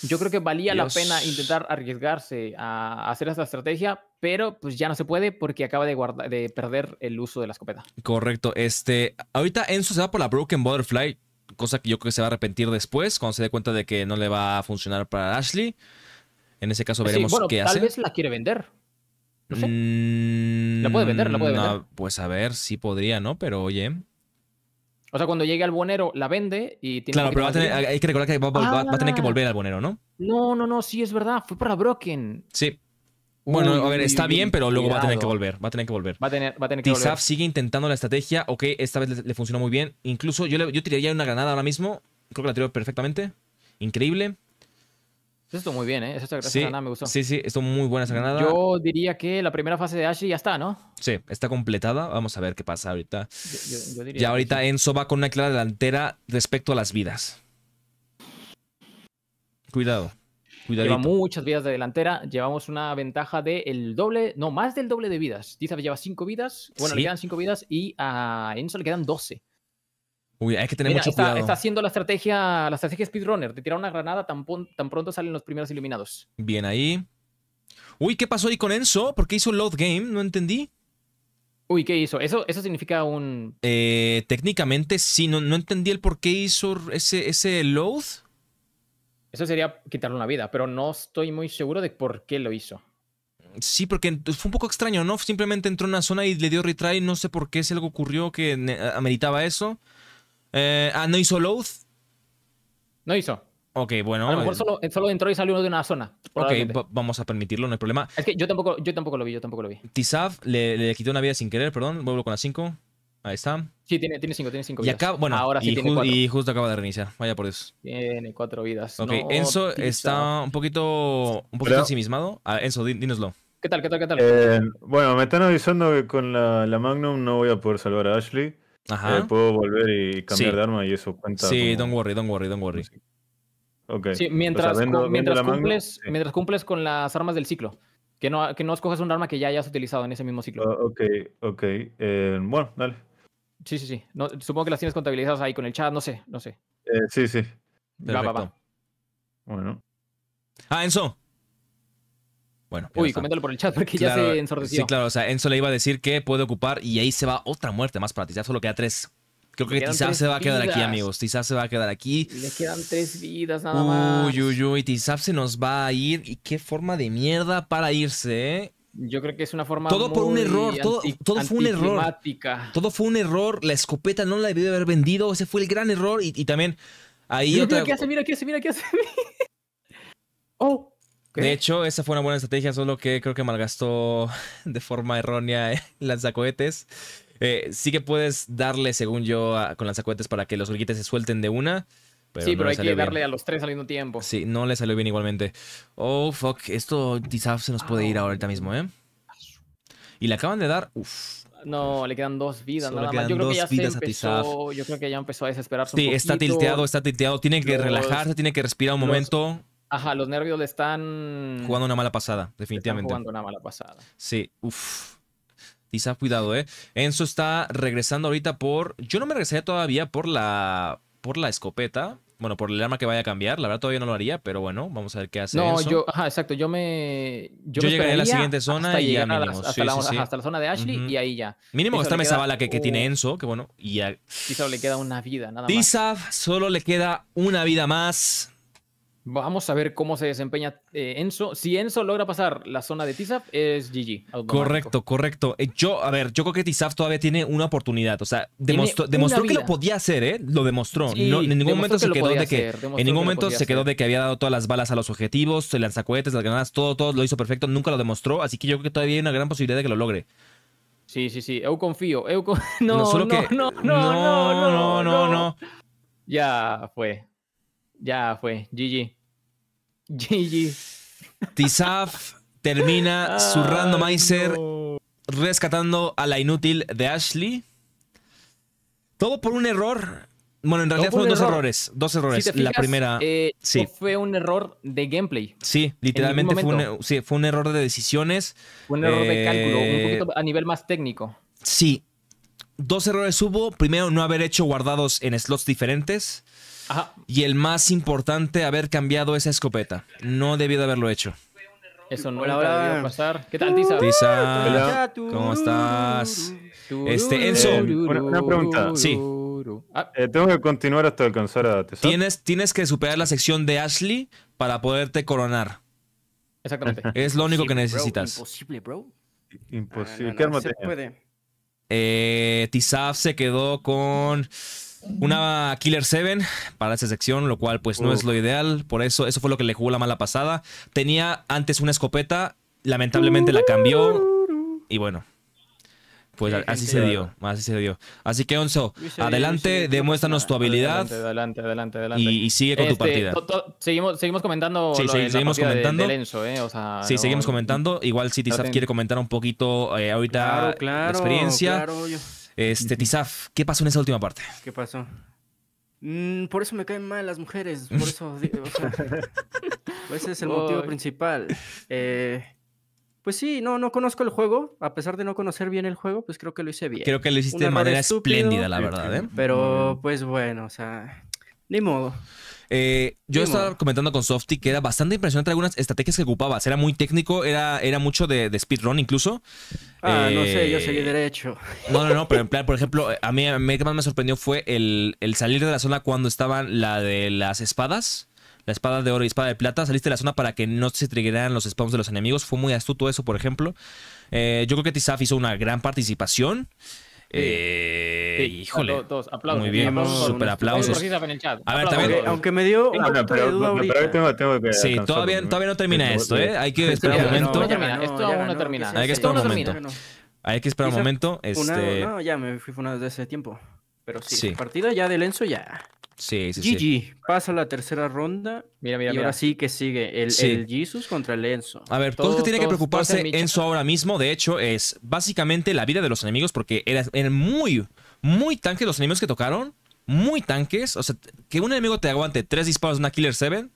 yo creo que valía la pena intentar arriesgarse a hacer esta estrategia, pero pues ya no se puede porque acaba de, perder el uso de la escopeta. Correcto. Este, ahorita Enzo se va por la Broken Butterfly, cosa que yo creo que se va a arrepentir después cuando se dé cuenta de que no le va a funcionar para Ashley. En ese caso veremos qué tal hace. Tal vez la quiere vender. No sé. Mm, la puede vender, la puede vender. Pues a ver, sí podría, ¿no? Pero oye. O sea, cuando llegue al bonero, la vende y tiene Claro, pero va tener, hay que recordar que va, a ah, tener que ah. volver al bonero, ¿no? No, no, no, sí, es verdad. Fue para Broken. Sí. Bueno, a ver, está bien, pero luego va a tener que volver. Va a tener que volver. Va a tener, que sigue intentando la estrategia. Ok, esta vez le, funcionó muy bien. Incluso yo, yo tiraría una granada ahora mismo. Creo que la tiró perfectamente. Increíble. Esto estuvo muy bien, ¿eh? Esa granada me gustó. Sí, sí, estuvo muy buena esa granada. Yo diría que la primera fase de Ashley ya está, ¿no? Sí, está completada. Vamos a ver qué pasa ahorita. Yo, ya ahorita Enzo va con una clara delantera respecto a las vidas. Cuidado. Lleva muchas vidas de delantera. Llevamos una ventaja del el doble, no, más del doble de vidas. que lleva cinco vidas. Bueno, le quedan cinco vidas y a Enzo le quedan 12. Uy, hay que tener mucho está, cuidado. Está haciendo la estrategia, la estrategia speedrunner. Te tira una granada, tan, tan pronto salen los primeros iluminados. Bien ahí. Uy, ¿qué pasó ahí con Enzo? ¿Por qué hizo load game? No entendí. Uy, ¿qué hizo? ¿Eso, eso significa un...? Eh, técnicamente sí, no, entendí el por qué hizo ese, ese load. Eso sería quitarle una vida, pero no estoy muy seguro de por qué lo hizo. Sí, porque fue un poco extraño, ¿no? Simplemente entró en una zona y le dio retry, no sé por qué, si algo ocurrió que ameritaba eso. Eh, ah, ¿no hizo Loath? No hizo. Ok, bueno. A lo mejor eh, eh, solo, entró y salió uno de una zona. Ok, vamos a permitirlo, no hay problema. Es que yo tampoco, yo tampoco lo vi, yo tampoco lo vi. Tisav le, le quitó una vida sin querer, perdón. Vuelvo con la 5. Ahí está. Sí, tiene 5, tiene 5 tiene vidas. Y acá, bueno, y, justo acaba de reiniciar. Vaya por Dios. Tiene 4 vidas. Ok, Enzo está un poquito, un poquito ensimismado. Ah, Enzo, dínoslo. ¿Qué tal, qué tal, qué tal? bueno, me están avisando que con la, la Magnum no voy a poder salvar a Ashley. Ajá. puedo volver y cambiar de arma y eso cuenta. Sí, don't worry, don't worry, don't worry. Sí, mientras, mientras, cumples, mientras cumples con las armas del ciclo. Que no, que no escoges un arma que ya hayas utilizado en ese mismo ciclo. Ah, ok, ok. Eh, bueno, dale. Sí, sí, sí. supongo que las tienes contabilizadas ahí con el chat, no sé, no sé. Eh, sí, sí. Va, va, va. Bueno. Ah, Enzo. Bueno, Uy, por el chat porque ya se ensordeció. Sí, claro, o sea, Enzo le iba a decir que puede ocupar y ahí se va otra muerte más para ti. solo queda tres. Creo que Tizap se va a quedar aquí, amigos. Tizap se va a quedar aquí. Le quedan tres vidas nada más. Uy, uy, uy. Tizaf se nos va a ir. ¿Y qué forma de mierda para irse, eh? Yo creo que es una forma. Todo por un error. todo, todo fue un error. Todo fue un error. La escopeta no la debió haber vendido. Ese fue el gran error. Y, también. Ahí mira hace, mira qué hace, mira qué hace. oh, de hecho, esa fue una buena estrategia, solo que creo que malgastó de forma errónea el eh, lanzacohetes. Eh, sí que puedes darle, según yo, con lanzacohetes para que los orquites se suelten de una. sí, pero hay que darle a los tres al mismo tiempo. Sí, no le salió bien igualmente. Oh, fuck, esto quizás se nos puede ir ahorita mismo, ¿eh? Y le acaban de dar, uff, no, le quedan dos vidas. Le nada más. Yo creo que ya Yo creo que ya empezó a desesperarse. Sí, está tilteado, está tilteado. Tiene que relajarse, tiene que respirar un momento. Ajá, los nervios le están. Jugando una mala pasada, definitivamente. jugando una mala pasada. Sí, uff. Quizás cuidado, ¿eh? Enzo está regresando ahorita por. Yo no me regresaría todavía por la. Por la escopeta. Bueno, por el arma que vaya a cambiar. La verdad todavía no lo haría, pero bueno, vamos a ver qué hace. No, yo. Ajá, exacto. Yo me. Yo, a la siguiente zona y ya mínimo. hasta, la, zona de Ashley y ahí ya. Mínimo gastarme esa bala que, tiene Enzo, que bueno. Y ya. le queda una vida, nada más. Tizaf solo le queda una vida más. Vamos a ver cómo se desempeña eh, Enzo. Si Enzo logra pasar la zona de Tizaf, es GG. Correcto, correcto. Eh, yo, a ver, yo creo que Tizaf todavía tiene una oportunidad. O sea, demostró, que lo podía hacer, ¿eh? Lo demostró. en ningún momento se quedó de que. en ningún momento se quedó de que había dado todas las balas a los objetivos, el lanzacohetes, las granadas, todo, todo lo hizo perfecto. Nunca lo demostró. Así que yo creo que todavía hay una gran posibilidad de que lo logre. Sí, sí, sí. Eu confío. no, no, no, no, no, no, no. Ya fue. Ya fue, GG. GG. Tizaf termina ah, su randomizer rescatando a la inútil de Ashley. Todo por un error. Bueno, en realidad fueron dos errores. Dos errores. la primera. Eh, sí. Fue un error de gameplay. Sí, literalmente fue un, fue un, error de decisiones. Fue un error de eh, cálculo, un poquito a nivel más técnico. Sí. Dos errores hubo. Primero, no haber hecho guardados en slots diferentes. Y el más importante, haber cambiado esa escopeta. No debió de haberlo hecho. Eso no hora de pasar. ¿Qué tal, Tisa? ¿cómo estás? Este, Enzo. Eh, una, pregunta. Sí. Ah. Eh, tengo que continuar hasta alcanzar a Tisa. Tienes, tienes que superar la sección de Ashley para poderte coronar. Exactamente. Es lo único que necesitas. imposible, bro. Imposible. Ah, ¿Qué arma Eh, se quedó con una Killer 7 para esa sección, lo cual pues no es lo ideal, por eso eso fue lo que le jugó la mala pasada. Tenía antes una escopeta, lamentablemente la cambió y bueno, pues así se dio, así se dio. Así que Onzo, adelante, demuéstranos tu habilidad. Adelante, adelante, adelante. Y, sigue con tu este, partida. seguimos, seguimos comentando. seguimos comentando. eh, sí, seguimos comentando. Igual City quiere comentar un poquito eh, ahorita la experiencia. Claro, este, Tizaf, ¿qué pasó en esa última parte? ¿Qué pasó? Mm, por eso me caen mal las mujeres. Por eso. O sea, ese es el motivo principal. Eh, pues sí, no, no conozco el juego. A pesar de no conocer bien el juego, pues creo que lo hice bien. Creo que lo hiciste de manera espléndida, la verdad. ¿eh? Pero, pues bueno, o sea, ni modo. Eh, yo estaba comentando con Softy que era bastante impresionante algunas estrategias que ocupabas. Era muy técnico, era, era mucho de, speedrun incluso. Ah, no sé, yo eh, seguí derecho. No, no, no, pero en plan, por ejemplo, a mí, lo que más me sorprendió fue el, salir de la zona cuando estaban la de las espadas la espada de oro y espada de plata, saliste de la zona para que no se triggeran los spawns de los enemigos. Fue muy astuto eso, por ejemplo. Eh, yo creo que Tizaf hizo una gran participación. Eh, sí, híjole. Todos, todos, aplausos, muy bien, aplausos, super aplausos. A ver, también. Aunque, aunque me dio. no, pero, duda no, pero tengo, tengo que sí, todavía, todavía no termina esto, ¿eh? Hay que esperar un momento. Esto aún no termina. Hay que esperar un momento. Hay que esperar un momento. Este... No, ya me fui una vez de ese tiempo. Pero sí, partida ya de Lenzo ya. Sí, sí, GG pasa la tercera ronda. Mira, mira, mira. ahora sí que sigue el, Jesus contra el Enzo. A ver, todo, lo que tiene que preocuparse Enzo ahora mismo, de hecho, es básicamente la vida de los enemigos, porque eran, muy, muy tanques los enemigos que tocaron. Muy tanques. O sea, que un enemigo te aguante tres disparos de una Killer 7.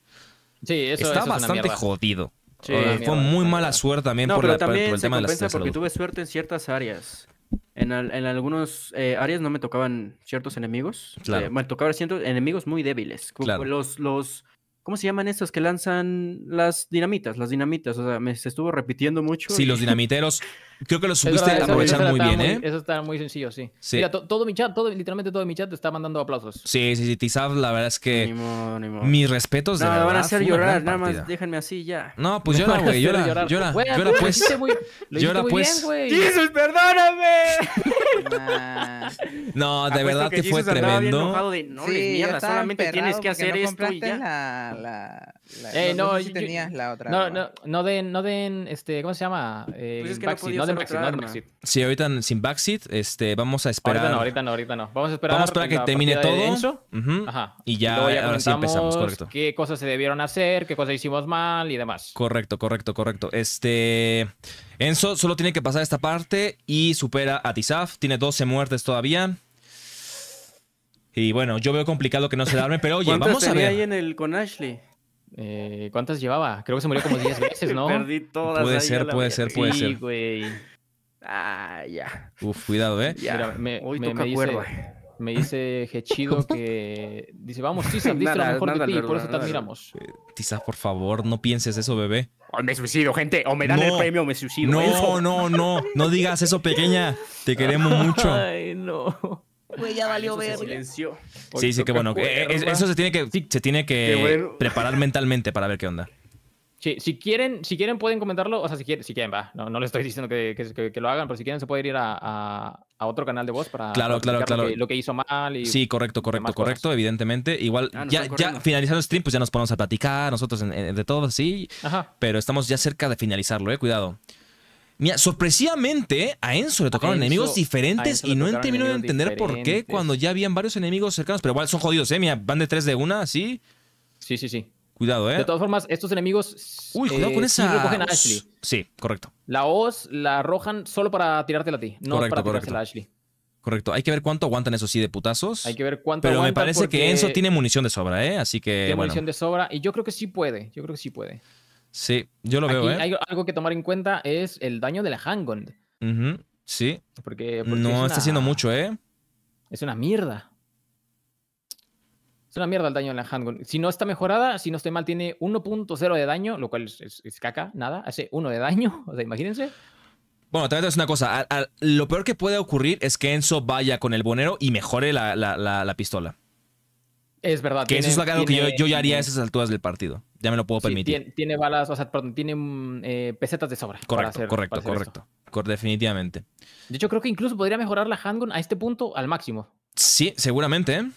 Sí, eso, está bastante jodido. fue muy mala suerte también por, el tema de las porque tuve suerte en ciertas áreas. En, en algunos eh, áreas no me tocaban ciertos enemigos. Claro. Eh, me tocaban ciertos enemigos muy débiles. Los, los, ¿Cómo se llaman estos que lanzan las dinamitas? Las dinamitas, o sea, me se estuvo repitiendo mucho. Sí, los dinamiteros. Creo que los supiste aprovechar muy bien, ¿eh? Eso está muy sencillo, sí. Mira, todo mi chat, todo, literalmente todo mi chat te está mandando aplausos. Sí, sí, sí. Tizab, la verdad es que. Mis respetos de no, verdad, van a hacer llorar, nada más déjenme así ya. No, pues llora, güey, llora, llora. Llora, pues. pues. Llora, pues. Bien, Jesús, perdóname. No, de verdad que, fue tremendo. De, no, sí, mierda, solamente tienes que hacer esto y ya. La, eh, no, la otra. No, no, no den, no den, este, ¿cómo se llama? Eh, pues es eh, que backseat, no, den backseat, no den backseat. Sí, ahorita sin backseat, este, vamos a esperar. Ahorita no, ahorita no, ahorita no. Vamos a esperar. Vamos a esperar que termine todo. Uh -huh. Ajá. Y ya, ahora sí empezamos, correcto. Qué cosas se debieron hacer, qué cosas hicimos mal y demás. Correcto, correcto, correcto. Este. Enzo solo tiene que pasar esta parte y supera a Tizaf. Tiene 12 muertes todavía. Y bueno, yo veo complicado que no se darme pero oye, vamos a ver. ahí en el con Ashley? Eh, ¿Cuántas llevaba? Creo que se murió como 10 veces, ¿no? Perdí todas. Puede ser, puede ser, puede ser. Ah, ya. Uf, cuidado, ¿eh? Mira, me, Hoy me me dice chido que dice, vamos, Tiza dice lo mejor de ti, por eso te admiramos. Eh, por favor, no pienses eso, bebé. Oh, me suicido, gente, o me dan el premio o me suicido. No, no, no, no digas eso, pequeña. Te ah. queremos mucho. Ay, no. Güey, ya ah, valió Sí, sí, qué bueno. Eh, eso se tiene que, se tiene que preparar mentalmente para ver qué onda si quieren, si quieren pueden comentarlo, o sea, si quieren, si quieren va, no, no les estoy diciendo que, lo hagan, pero si quieren se puede ir a, otro canal de voz para claro, claro, claro. Lo, que, hizo mal. sí, correcto, correcto, correcto, evidentemente. Igual, ah, ya, ya, finalizando el stream, pues ya nos ponemos a platicar, nosotros de todo, sí, pero estamos ya cerca de finalizarlo, eh, cuidado. Mira, sorpresivamente a Enzo le tocaron enemigos diferentes y no terminado de entender por qué cuando ya habían varios enemigos cercanos, pero igual son jodidos, ¿eh? Mira, van de tres de una, sí. Sí, sí, sí. Cuidado, ¿eh? De todas formas, estos enemigos. Uy, cuidado eh, con esa. Sí, Ashley. Sí, correcto. La Oz, la arrojan solo para tirártela a ti, no para tirársela a Ashley. Correcto. Hay que ver cuánto aguantan esos sí de putazos. Hay que ver cuánto Pero me parece que Enzo tiene munición de sobra, ¿eh? Así que. Tiene munición de sobra y yo creo que sí puede. Yo creo que sí puede. Sí, yo lo veo, ¿eh? Hay algo que tomar en cuenta es el daño de la handgun. Sí. Porque, no está haciendo mucho, ¿eh? Es una mierda. Es una mierda el daño en la handgun. Si no está mejorada, si no estoy mal, tiene 1.0 de daño, lo cual es, caca, nada. Hace 1 de daño, o sea, imagínense. Bueno, también es una cosa. lo peor que puede ocurrir es que Enzo vaya con el bonero y mejore la, pistola. Es verdad. Que eso es algo que yo, ya haría a esas alturas del partido. Ya me lo puedo permitir. tiene, balas, o sea, perdón, tiene mm, eh, pesetas de sobra. Correcto, correcto, correcto. Definitivamente. De hecho, creo que incluso podría mejorar la handgun a este punto al máximo. Sí, seguramente, ¿eh?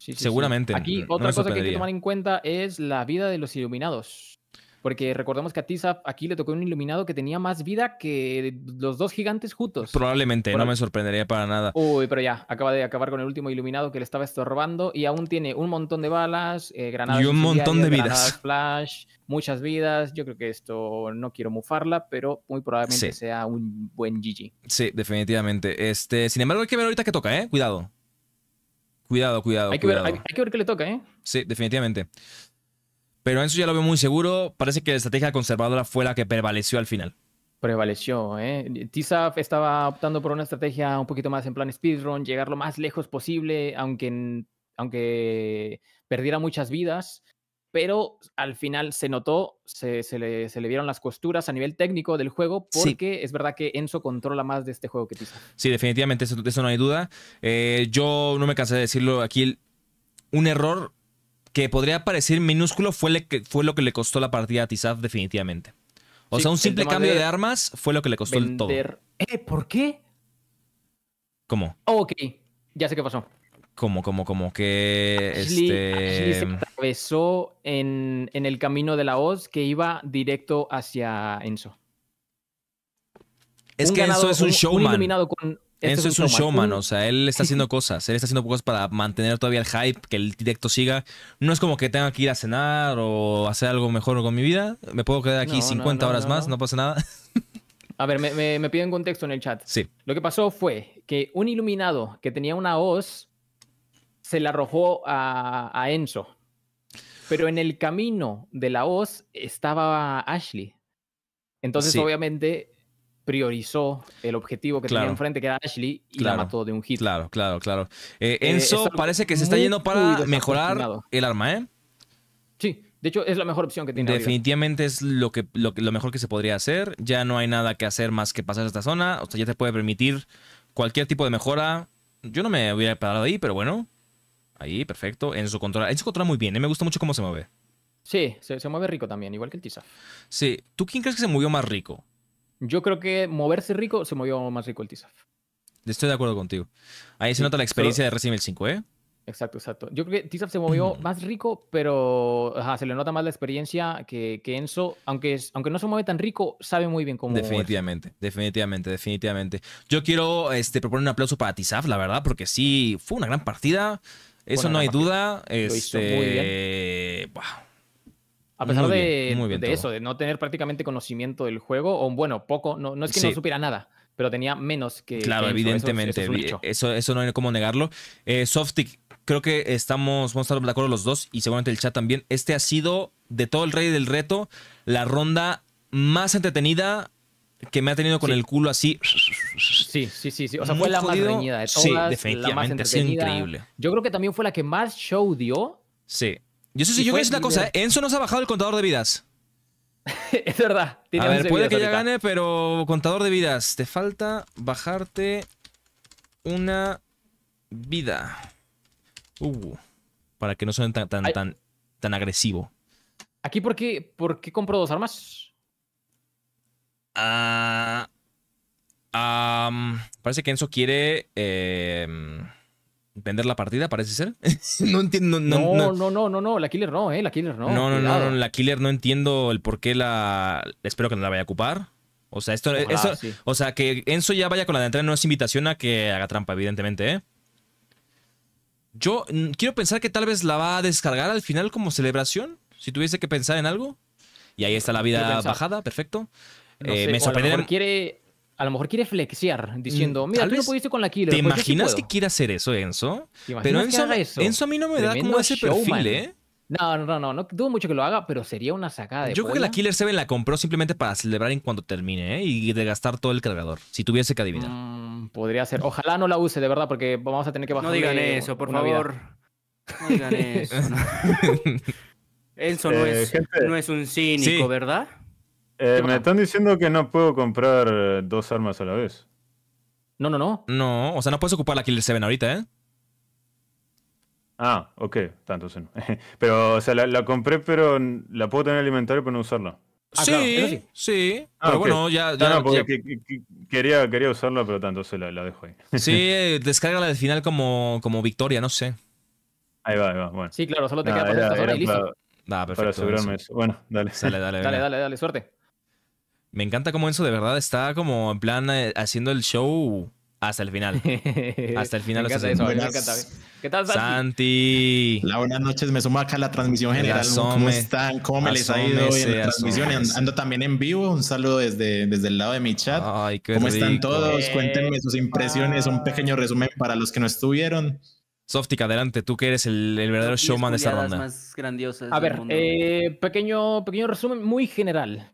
Seguramente. Aquí otra cosa que hay que tomar en cuenta es la vida de los iluminados. Porque recordemos que a Tizap aquí le tocó un iluminado que tenía más vida que los dos gigantes juntos. Probablemente, no me sorprendería para nada. Uy, pero ya, acaba de acabar con el último iluminado que le estaba estorbando y aún tiene un montón de balas, eh, granadas. Y un montón de vidas. Flash, muchas vidas. Yo creo que esto no quiero mufarla, pero muy probablemente sea un buen GG. Sí, definitivamente. Este, sin embargo, hay que ver ahorita que toca, ¿eh? Cuidado. Cuidado, cuidado. Hay que, Ver, hay, que ver qué le toca, ¿eh? Sí, definitivamente. Pero eso ya lo veo muy seguro. Parece que la estrategia conservadora fue la que prevaleció al final. Prevaleció, ¿eh? Tizaf estaba optando por una estrategia un poquito más en plan speedrun, llegar lo más lejos posible, aunque, aunque perdiera muchas vidas pero al final se notó, se, se, le, se, le, vieron las costuras a nivel técnico del juego, porque es verdad que Enzo controla más de este juego que Tiza. Sí, definitivamente, eso, eso no hay duda. Eh, yo no me cansé de decirlo aquí, un error que podría parecer minúsculo fue, fue lo que le costó la partida a Tizaf definitivamente. O sea, un simple cambio de, armas fue lo que le costó el todo. ¿Eh? ¿Por qué? ¿Cómo? ok, ya sé qué pasó. ¿Cómo, cómo, cómo? Que... este atravesó en, el camino de la Oz que iba directo hacia Enzo. Es que Enzo es un, showman. Enzo es un, showman, o sea, él está haciendo cosas, él está haciendo cosas para mantener todavía el hype, que el directo siga. No es como que tenga que ir a cenar o hacer algo mejor con mi vida. Me puedo quedar aquí 50 horas más, no pasa nada. A ver, me, me, en piden contexto en el chat. Sí. Lo que pasó fue que un iluminado que tenía una Oz se la arrojó a, a Enzo. Pero en el camino de la voz estaba Ashley. Entonces, obviamente, priorizó el objetivo que tenía enfrente, que era Ashley, y la mató de un hit. Claro, claro, claro. Eh, eh, Enzo parece que se está yendo para mejorar el arma, ¿eh? Sí. De hecho, es la mejor opción que tiene. Definitivamente es lo, que, lo, lo, mejor que se podría hacer. Ya no hay nada que hacer más que pasar a esta zona. O sea, ya te puede permitir cualquier tipo de mejora. Yo no me hubiera parado ahí, pero bueno. Ahí, perfecto. Enzo controla. Enzo controla muy bien. ¿eh? Me gusta mucho cómo se mueve. Sí, se, mueve rico también, igual que el Tizaf. Sí. ¿Tú quién crees que se movió más rico? Yo creo que moverse rico se movió más rico el Tizaf. Estoy de acuerdo contigo. Ahí se nota la experiencia de Resident Evil 5, ¿eh? Exacto, exacto. Yo creo que Tizaf se movió más rico, pero se le nota más la experiencia que, que Enzo, aunque, es, aunque no se mueve tan rico, sabe muy bien cómo Definitivamente, definitivamente, definitivamente. Yo quiero este, proponer un aplauso para Tizaf, la verdad, porque sí, fue una gran partida. Eso no hay duda. muy este, bien. A pesar de, eso, de no tener prácticamente conocimiento del juego, o bueno, poco, no, es que no supiera nada, pero tenía menos que. Claro, evidentemente. Eso, eso, no hay como negarlo. Eh, Softic, creo que estamos, vamos a estar de acuerdo los dos y seguramente el chat también. Este ha sido, de todo el rey del reto, la ronda más entretenida que me ha tenido con el culo así Sí, sí, sí. O sea, fue la más reñida de Sí, definitivamente. Ha increíble. Yo creo que también fue la que más show dio. Sí. Yo sé, si yo voy una cosa. ¿eh? Enzo nos ha bajado el contador de vidas. es verdad. a ver, puede que ya gane, pero contador de vidas. Te falta bajarte una vida. Uh, para que no suene tan, tan, tan, agresivo. ¿Aquí por qué, por compro dos armas? Ah parece que Enzo quiere em, vender la partida, parece ser. no entiendo. No no no, no, no, la killer no, eh, la killer no. No, no, no, la killer no entiendo el por qué la. Espero que no la vaya a ocupar. O sea, esto, o sea, que Enzo ya vaya con la de entrada no es invitación a que haga trampa, evidentemente, ¿eh? Yo mm, quiero pensar que tal vez la va a descargar al final como celebración, si tuviese que pensar en algo. Y ahí está la vida bajada, perfecto. Eh, me sorprenderá a lo mejor quiere flexear, diciendo, mira, mm, tú no pudiste con la Killer. ¿Te pues imaginas que quiera hacer eso, Enzo? Pero Enzo, eso? Enzo a mí no me da como ese perfil, ¿eh? No, no, no, no, dudo mucho que lo haga, pero sería una sacada de Yo creo que la Killer seven la compró simplemente para celebrar en cuanto termine, ¿eh? Y de gastar todo el cargador, si tuviese que adivinar. Mm, podría ser. Ojalá no la use, de verdad, porque vamos a tener que bajar. No digan eso, por favor. No digan eso. Enzo no, es, eh, no es un cínico, ¿verdad? Eh, me están diciendo que no puedo comprar eh, dos armas a la vez. No, no, no. No, o sea, no puedes ocupar la Killer seven ahorita, ¿eh? Ah, ok, tanto no. pero, o sea, la, compré, pero la puedo tener en el inventario, pero no usarla. Ah, sí, sí, ah, pero bueno, ya. ya, no, quería, quería usarla, pero tanto se la, dejo ahí. sí, descárgala al final como, como victoria, no sé. Ahí va, ahí va, bueno. Sí, claro, solo te queda para esta listo. Para, perfecto, para asegurarme eso. Bueno, dale. Dale, dale, dale, dale, dale, suerte. Me encanta cómo Enzo de verdad está como en plan eh, haciendo el show hasta el final. Hasta el final. me encanta buenas... ¿Qué tal, Santi? la buenas noches. Me sumo acá a la transmisión general. ¿Cómo están? ¿Cómo les ha ido hoy en la transmisión? Ando también en vivo. Un saludo desde, desde el lado de mi chat. ¿Cómo están todos? Cuéntenme sus impresiones. Un pequeño resumen para los que no estuvieron. Softica, adelante, tú que eres el, el verdadero showman de esta ronda. Más grandiosas a ver, eh, pequeño, pequeño resumen muy general.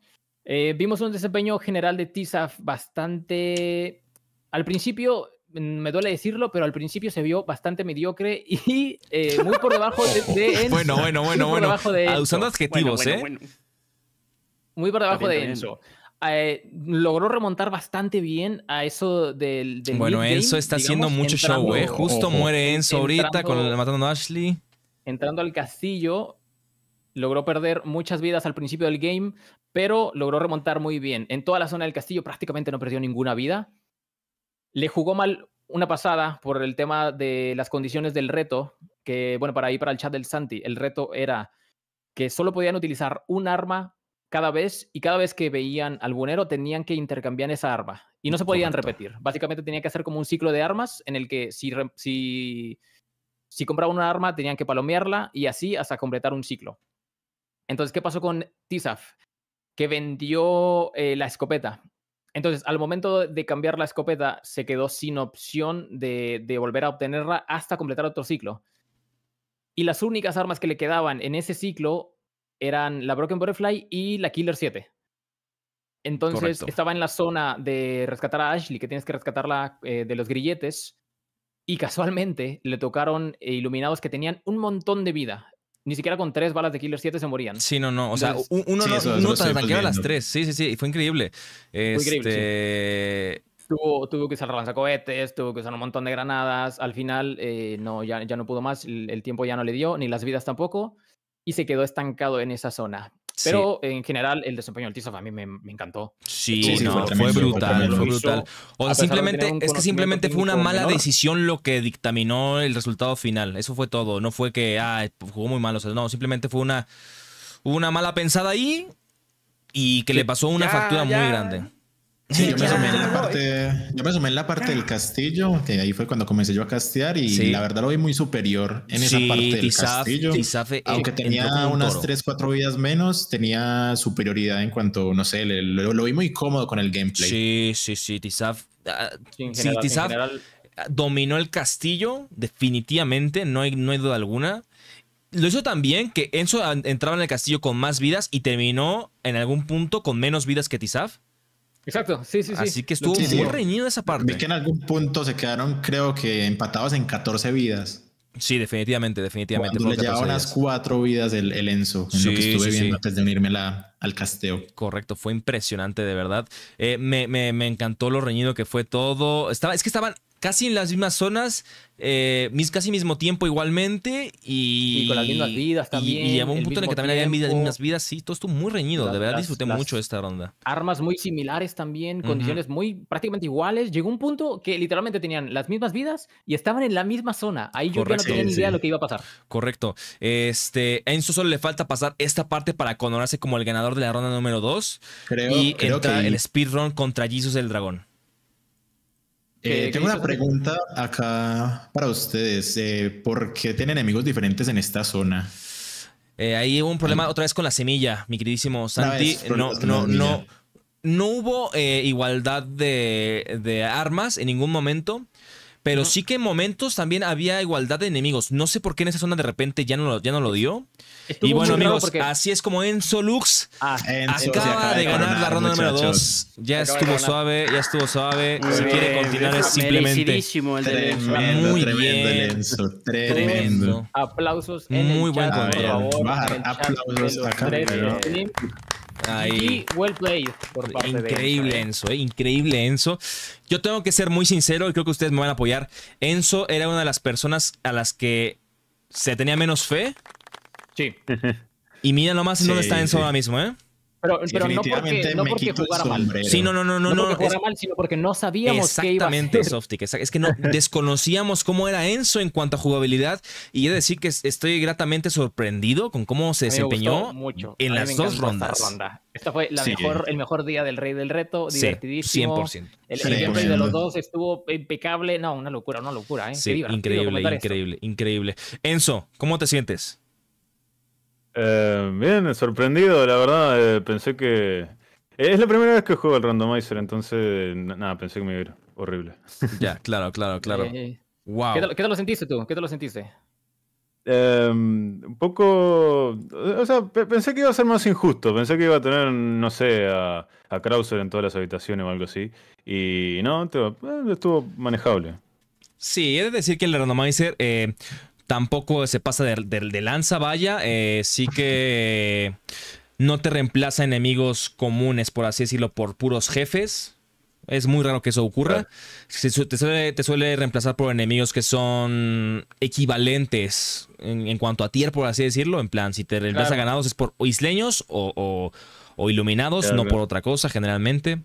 Eh, vimos un desempeño general de Tisaf bastante. Al principio, mm, me duele decirlo, pero al principio se vio bastante mediocre y muy por debajo de. Enzo. Bueno, bueno, bueno, bueno. usando adjetivos, ¿eh? Muy por debajo de Enzo. ¿eh? Eh, logró remontar bastante bien a eso del. bueno, Enzo está haciendo mucho show, ¿eh? Justo muere Enzo ahorita con, matando a Ashley. Entrando al castillo, logró perder muchas vidas al principio del game, pero logró remontar muy bien. En toda la zona del castillo prácticamente no perdió ninguna vida. Le jugó mal una pasada por el tema de las condiciones del reto, que bueno, para ir para el chat del Santi, el reto era que solo podían utilizar un arma cada vez y cada vez que veían al buñero, tenían que intercambiar esa arma y no se podían repetir. Básicamente tenía que hacer como un ciclo de armas en el que si, si, si compraban una arma tenían que palomearla y así hasta completar un ciclo. Entonces, ¿qué pasó con TISAF? Que vendió eh, la escopeta. Entonces, al momento de cambiar la escopeta, se quedó sin opción de, volver a obtenerla hasta completar otro ciclo. Y las únicas armas que le quedaban en ese ciclo eran la Broken Butterfly y la Killer 7. Entonces estaba en la zona de rescatar a Ashley, que tienes que rescatarla eh, de los grilletes. Y casualmente le tocaron eh, iluminados que tenían un montón de vida ni siquiera con tres balas de Killer 7 se morían. Sí, no, no. O sea, uno, no eso, uno, las tres. Sí, sí, sí. Fue increíble. Fue increíble. Este, tuvo, tuvo, que usar lanzacohetes, tuvo que usar un montón de granadas. Al final, eh, no, ya, ya no pudo más. el, tiempo ya no le dio, ni las vidas tampoco. Y se quedó estancado en esa zona. Pero en general, el desempeño del Tizof a mí me, encantó. Sí, fue, brutal, O simplemente, es que simplemente fue una mala decisión lo que dictaminó el resultado final. Eso fue todo. No fue que, ah, jugó muy mal. no, simplemente fue una, una mala pensada ahí y que le pasó una factura muy grande yo me, sumé en la parte, yo la parte del castillo, que ahí fue cuando comencé yo a castear y la verdad lo vi muy superior en esa parte del castillo. Eh, aunque tenía unas 3, 4 vidas menos, tenía superioridad en cuanto, no sé, lo, vi muy cómodo con el gameplay. Sí, sí, sí, Tizaf. Ah, sí, dominó el castillo, definitivamente, no hay, no hay duda alguna lo hizo también que Enzo entraba en el castillo con más vidas y terminó en algún punto con menos vidas que Tizaf. Exacto, sí, sí, sí. Así que estuvo muy reñido esa parte. Vi que en algún punto se quedaron, creo que empatados en 14 vidas. Sí, definitivamente, definitivamente. Cuando le llevaba unas cuatro vidas el, el Enzo, en lo que estuve viendo antes de unirme al casteo. Correcto, fue impresionante, de verdad. Eh, me, me, me, encantó lo reñido que fue todo. Estaba, es que estaban casi en las mismas zonas, eh, mis, casi mismo tiempo igualmente y, con las mismas vidas también. Y, llegó un punto en el que también había mismas vidas, sí, todo estuvo muy reñido, de verdad disfruté mucho esta ronda. Armas muy similares también, condiciones muy prácticamente iguales. Llegó un punto que literalmente tenían las mismas vidas y estaban en la misma zona. Ahí yo ya no tenía ni idea de lo que iba a pasar. Correcto. Este, a Enzo solo le falta pasar esta parte para coronarse como el ganador de la ronda número 2 y entra el speedrun contra Jesus el dragón. Eh, tengo una pregunta acá para ustedes. Eh, ¿Por qué tienen enemigos diferentes en esta zona? Eh, ahí hubo un problema otra vez con la semilla, mi queridísimo Santi. No, no, hubo igualdad de, armas en ningún momento. Pero sí que en momentos también había igualdad de enemigos. No sé por qué en esa zona de repente ya no, ya no lo dio. y bueno, amigos, así es como Enzo Lux ah, acaba, de ganar, la ronda número 2. Ya estuvo suave, ya estuvo suave. si quiere continuar es simplemente. El tremendo, muy tremendo, bien. Enzo, tremendo. Aplausos en Muy buen chat, Bajar, aplausos acá increíble Enzo, eh, increíble Enzo. Yo tengo que ser muy sincero y creo que ustedes me van a apoyar. Enzo era una de las personas a las que se tenía menos fe. Sí. Y mira nomás en dónde está Enzo ahora mismo, ¿eh? Pero, no porque, no porque jugara mal. Sí, no, sino porque no sabíamos qué iba a Exactamente, Softic. Es que no, desconocíamos cómo era Enzo en cuanto a jugabilidad. Y he decir que estoy gratamente sorprendido con cómo se desempeñó en las dos rondas. Este fue el mejor día del Rey del Reto, divertidísimo. 100%. El, de los dos estuvo impecable. No, una locura, una locura. ¿eh? increíble, increíble, increíble, increíble. Enzo, ¿cómo te sientes? Eh, bien, sorprendido, la verdad. Eh, pensé que. Eh, es la primera vez que juego al randomizer, entonces. Nada, pensé que me iba a ir horrible. Ya, claro, claro, claro. wow. ¿Qué te lo sentiste tú? ¿Qué te lo sentiste? Em, un poco. O sea, pensé que iba a ser más injusto. Pensé que iba a tener, no sé, a, a Krauser en todas las habitaciones o algo así. Y no, estuvo manejable. Sí, es decir que el randomizer tampoco se pasa de, lanza, vaya. Eh, sí que no te reemplaza enemigos comunes, por así decirlo, por puros jefes. Es muy raro que eso ocurra. te, suele, reemplazar por enemigos que son equivalentes en, cuanto a tier, por así decirlo. En plan, si te reemplaza ganados es por isleños o, iluminados, no por otra cosa generalmente.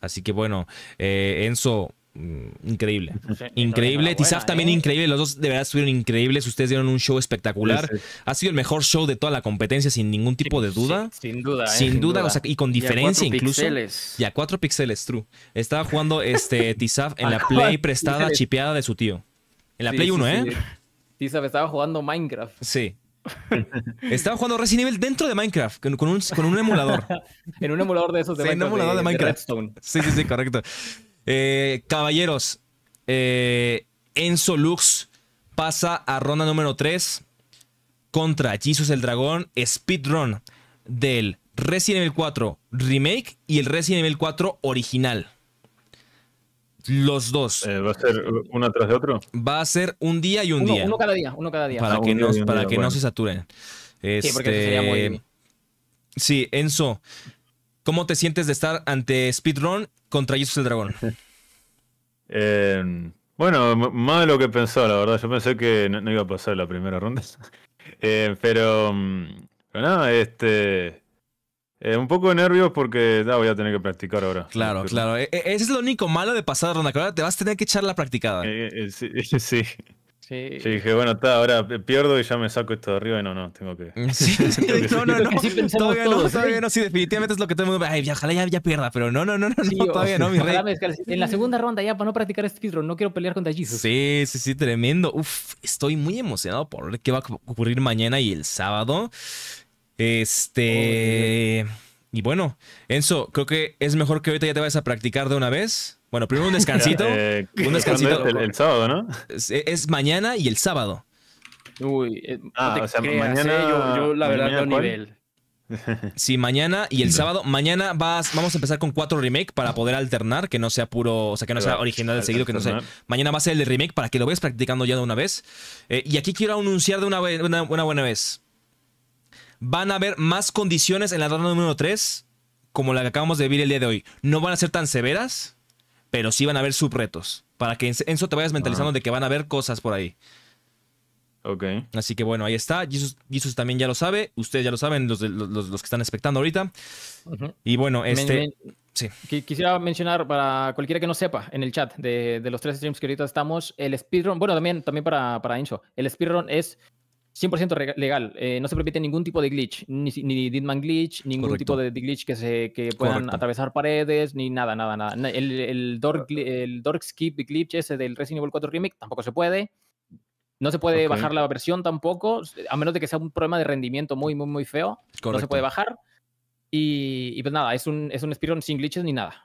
Así que bueno, eh, Enzo, Mm, increíble. increíble. Tizaf también ¿eh? increíble. Los dos de verdad estuvieron increíbles. Ustedes dieron un show espectacular. Ha sido el mejor show de toda la competencia, sin ningún tipo de duda. sin duda. ¿eh? Sin, duda, y con diferencia incluso. ya Y cuatro píxeles, true. Estaba jugando este Tizaf en la Play prestada, chipeada de su tío. En la Play 1, ¿eh? Tizaf estaba jugando Minecraft. Sí. Estaba jugando Resident Evil dentro de Minecraft, con un, emulador. en un emulador de esos de Minecraft. En un emulador de, Minecraft. sí, sí, sí, correcto. Eh, caballeros, eh, Enzo Lux pasa a ronda número 3 contra Jesus el Dragón, speedrun del Resident Evil 4 Remake y el Resident Evil 4 original. Los dos. Eh, ¿Va a ser uno tras de otro? Va a ser un día y un día. Uno cada día, uno cada día. Para ah, que, no, se saturen. sí, porque sería este, muy... Sí, Enzo, ¿cómo te sientes de estar ante Speedrun contra Jesus el Dragón? Eh, bueno, más de lo que pensaba, la verdad. Yo pensé que no, iba a pasar la primera ronda. Eh, pero, mm, pero nada, este. Eh, un poco de nervios porque voy a tener que practicar ahora. Claro, este, claro. E, e, ese es lo único malo de pasar la ronda, que ahora te vas a tener que echar la practicada. sí. sí. Sí. Sí dije, bueno, está, ahora pierdo y ya me saco esto de arriba y no, no, tengo que. Sí, tengo no, no, no. Sí todavía todos, no, ¿eh? todavía no. Sí, definitivamente es lo que todo el mundo. Ay, ojalá ya, ya, pierda, pero no, no, no, no, todavía no, mi rey. En la segunda ronda ya para no practicar este speedrun, no quiero pelear contra Jesus. Sí, sí, sí, tremendo. Uf, estoy muy emocionado por ver qué va a ocurrir mañana y el sábado. Este. y bueno, Enzo, creo que es mejor que ahorita ya te vayas a practicar de una vez. Bueno, primero un descansito. un eh, descansito. El, sábado, ¿no? Es, mañana y el sábado. Uy, eh, ah, o sea, mañana. Eh, yo, la verdad, no nivel. Sí, mañana y el sábado. Mañana vas, vamos a empezar con cuatro remake para poder alternar, que no sea puro, o sea, que no sea original seguido, que no sea. Mañana va a ser el remake para que lo veas practicando ya de una vez. y aquí quiero anunciar de una, buena vez. Van a haber más condiciones en la ronda número 3, como la que acabamos de vivir el día de hoy. No van a ser tan severas, pero sí van a haber subretos. Para que eso te vayas mentalizando de que van a haber cosas por ahí. Ok. Así que bueno, ahí está. Jesus, también ya lo sabe. Ustedes ya lo saben, los, que están expectando ahorita. Y bueno, este. sí. Quisiera mencionar para cualquiera que no sepa en el chat de, los tres streams que ahorita estamos, el speedrun. Bueno, también, también para, para Enzo. El speedrun es 100% legal, eh, no se permite ningún tipo de glitch, ni, ni Deadman glitch, ningún tipo de, glitch que, se, que puedan atravesar paredes, ni nada, nada, nada. El, el, dork, el skip glitch ese del Resident Evil 4 Remake tampoco se puede. No se puede bajar la versión tampoco, a menos de que sea un problema de rendimiento muy, muy, muy feo. No se puede bajar. Y, pues nada, es un, es un sin glitches ni nada.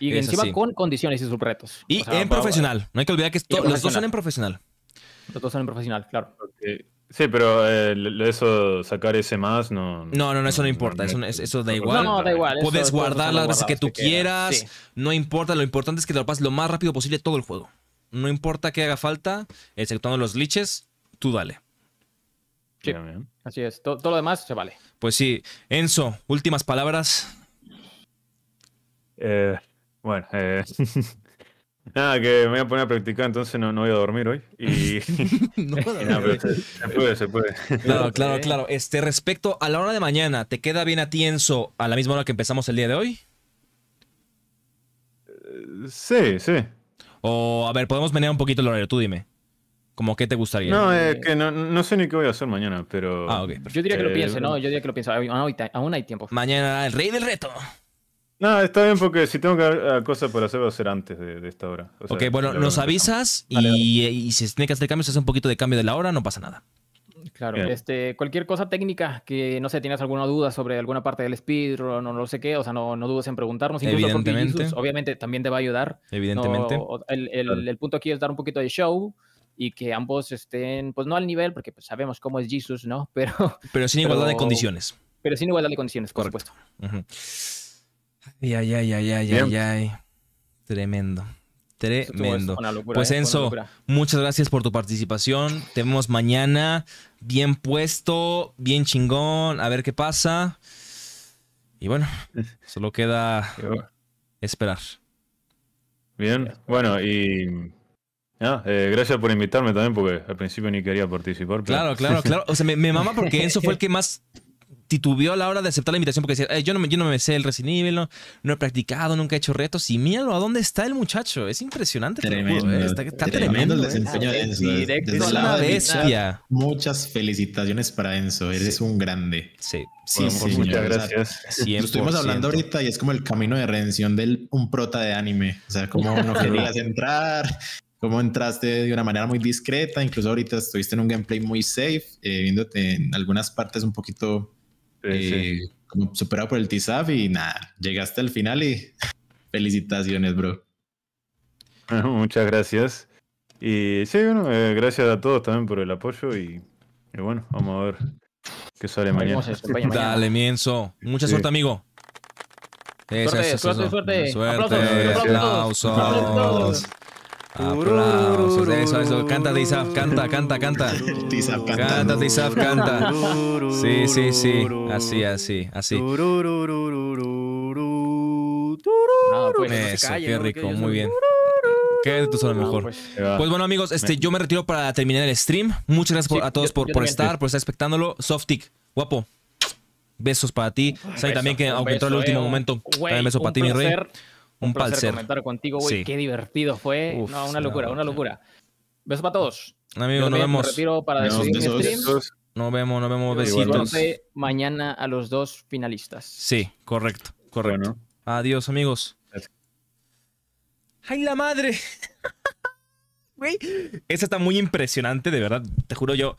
Y encima con condiciones y sus retos Y en profesional. No hay que olvidar que esto, los dos son en profesional. Los dos son en profesional, claro. Sí, pero eh, eso, sacar ese más, no. No, no, no eso no importa. Eso, da igual. No, no, da igual. Puedes guardar las veces que tú quieras. No importa. Lo importante es que te lo pases lo más rápido posible todo el juego. No importa qué haga falta, exceptuando los glitches, tú dale. Sí, así es. Todo, lo demás se vale. Pues sí. Enzo, últimas palabras. Eh, bueno, eh. Nada, que me voy a poner a practicar, entonces no, voy a dormir hoy. Y... no, puedo nada, se, puede, se puede. Claro, claro, claro. Este, respecto a la hora de mañana, ¿te queda bien a a la misma hora que empezamos el día de hoy? Eh, sí, sí. O, a ver, podemos menear un poquito el horario, tú dime. cómo qué te gustaría. No, que no, sé ni qué voy a hacer mañana, pero. Ah, ok Yo diría que lo piense, eh, ¿no? Yo diría que lo piense. aún hay tiempo. Mañana, el rey del reto. No, está bien porque si tengo que hacer ah, cosas por hacer, a ser antes de, esta hora. O ok, bueno, nos avisas y, eh, si tienes que hacer cambios, haces un poquito de cambio de la hora, no pasa nada. Claro, este, cualquier cosa técnica que, no sé, tienes alguna duda sobre alguna parte del speedrun o no sé qué, o sea, no, dudes en preguntarnos. Evidentemente. obviamente, también te va a ayudar. Evidentemente. el, punto aquí es dar un poquito de show y que ambos estén, pues no al nivel, porque pues, sabemos cómo es Jesus, ¿no? Pero, pero sin igualdad de condiciones. Pero sin igualdad de condiciones, por supuesto. Uh Ay, ay, ay, ay, ay, ay, ay. Tremendo. Tremendo. pues eh, Enzo, muchas gracias por tu participación. Te vemos mañana. Bien puesto, bien chingón. A ver qué pasa. Y bueno, solo queda esperar. Bien, bueno, y eh, gracias por invitarme también, porque al principio ni quería participar. Claro, claro, claro. O sea, me, mama porque Enzo fue el que más titubeó a la hora de aceptar la invitación porque yo, no me, yo no me sé el Resident no, he practicado, nunca he hecho retos. Y míralo a dónde está el muchacho. Es impresionante. Tremendo, ¿eh? está, tremendo. El ¿eh? desempeño de Enzo. la bestia. Muchas felicitaciones para Enzo. Eres un grande. Sí. Sí, sí muchas gracias. estuvimos hablando ahorita y es como el camino de redención de un prota de anime. O sea, como no querías entrar, cómo entraste de una manera muy discreta. Incluso ahorita estuviste en un gameplay muy safe, eh, viéndote en algunas partes un poquito como superado por el TISAF y nada, llegaste al final y felicitaciones, bro. muchas gracias. Y sí, bueno, eh, gracias a todos también por el apoyo y, bueno, vamos a ver qué sale mañana. Dale, Mienzo. Mucha suerte, amigo. suerte, suerte, suerte, Aplausos. Aplausos. Eso, eso. Canta, Tizaf, canta, canta, canta. Tizaf, canta. Canta, Tizaf, canta. Sí, sí, sí. Así, así, así. Ah, pues, no, pues, eso, qué rico, muy bien. Quédate tú solo mejor. pues, bueno, amigos, este, yo me retiro para terminar el stream. Muchas gracias a todos por, por estar, por estar expectándolo. Softic, guapo. Besos para ti. Sai también que aunque entró el último eh. momento. beso para ti, mi rey. Un, placer comentar contigo, güey. Qué divertido fue. una locura, una locura. Besos para todos. Amigos, nos vemos. retiro nos, Nos vemos, nos vemos. Mañana a los dos finalistas. Sí, correcto, correcto. Adiós, amigos. ¡Ay, la madre! Güey. Esa está muy impresionante, de verdad. Te juro yo.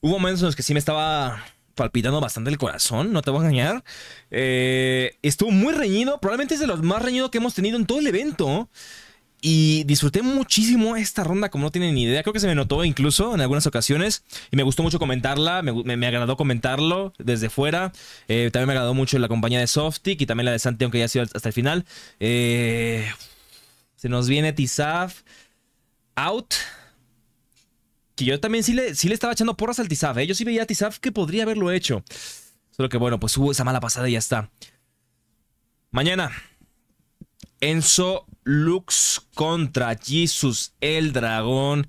Hubo momentos en los que sí me estaba palpitando bastante el corazón, no te voy a engañar. Eh, estuvo muy reñido, probablemente es de los más reñidos que hemos tenido en todo el evento. Y disfruté muchísimo esta ronda, como no tienen ni idea. Creo que se me notó incluso en algunas ocasiones. Y me gustó mucho comentarla. Me, agradó comentarlo desde fuera. Eh, también me agradó mucho la compañía de Softic y también la de Santi, aunque ya ha sido hasta el final. Eh, se nos viene Tizaf out que yo también sí le, estaba echando porras al Tizaf, ¿eh? Yo sí veía a Tizaf que podría haberlo hecho. Solo que bueno, pues hubo esa mala pasada y ya está. Mañana, Enzo Lux contra Jesus el Dragón.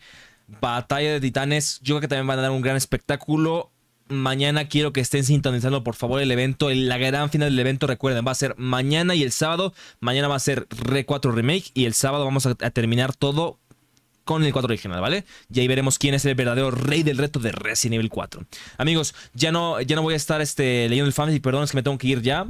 Batalla de Titanes. Yo creo que también van a dar un gran espectáculo. Mañana quiero que estén sintonizando, por favor, el evento. La gran final del evento, recuerden, va a ser mañana y el sábado. Mañana va a ser Re 4 Remake. Y el sábado vamos a terminar todo con el 4 original, ¿vale? Y ahí veremos quién es el verdadero rey del reto de Resident Evil 4. Amigos, ya no, ya no voy a estar este, leyendo el fanfic. perdón, es que me tengo que ir ya.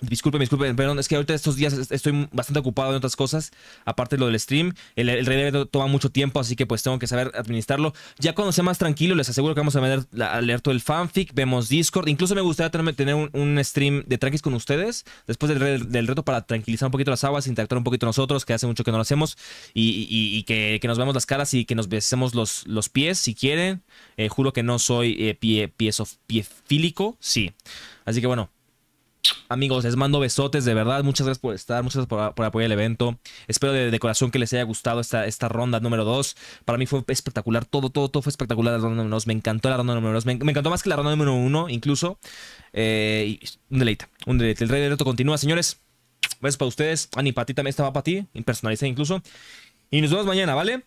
Disculpe, disculpe, perdón, es que ahorita estos días estoy bastante ocupado en otras cosas, aparte de lo del stream. El, el toma mucho tiempo, así que pues tengo que saber administrarlo. Ya cuando sea más tranquilo, les aseguro que vamos a, ver, la leer el fanfic, vemos Discord. Incluso me gustaría tener, un, stream de tranquis con ustedes, después del, reto, para tranquilizar un poquito las aguas, interactuar un poquito nosotros, que hace mucho que no lo hacemos, y, que, nos vemos las caras y que nos besemos los, los pies, si quieren. Eh, juro que no soy eh, pie, pie fílico, sí. Así que bueno, Amigos, les mando besotes, de verdad. Muchas gracias por estar, muchas gracias por, apoyar el evento. Espero de, corazón que les haya gustado esta, esta ronda número 2. Para mí fue espectacular, todo, todo, todo fue espectacular la ronda número 2. Me encantó la ronda número 2, me, encantó más que la ronda número 1, incluso. Eh, un deleite, un deleite. El Rey del Reto continúa, señores. Besos para ustedes. Ani, también, estaba para ti, Impersonalizada incluso. Y nos vemos mañana, ¿vale?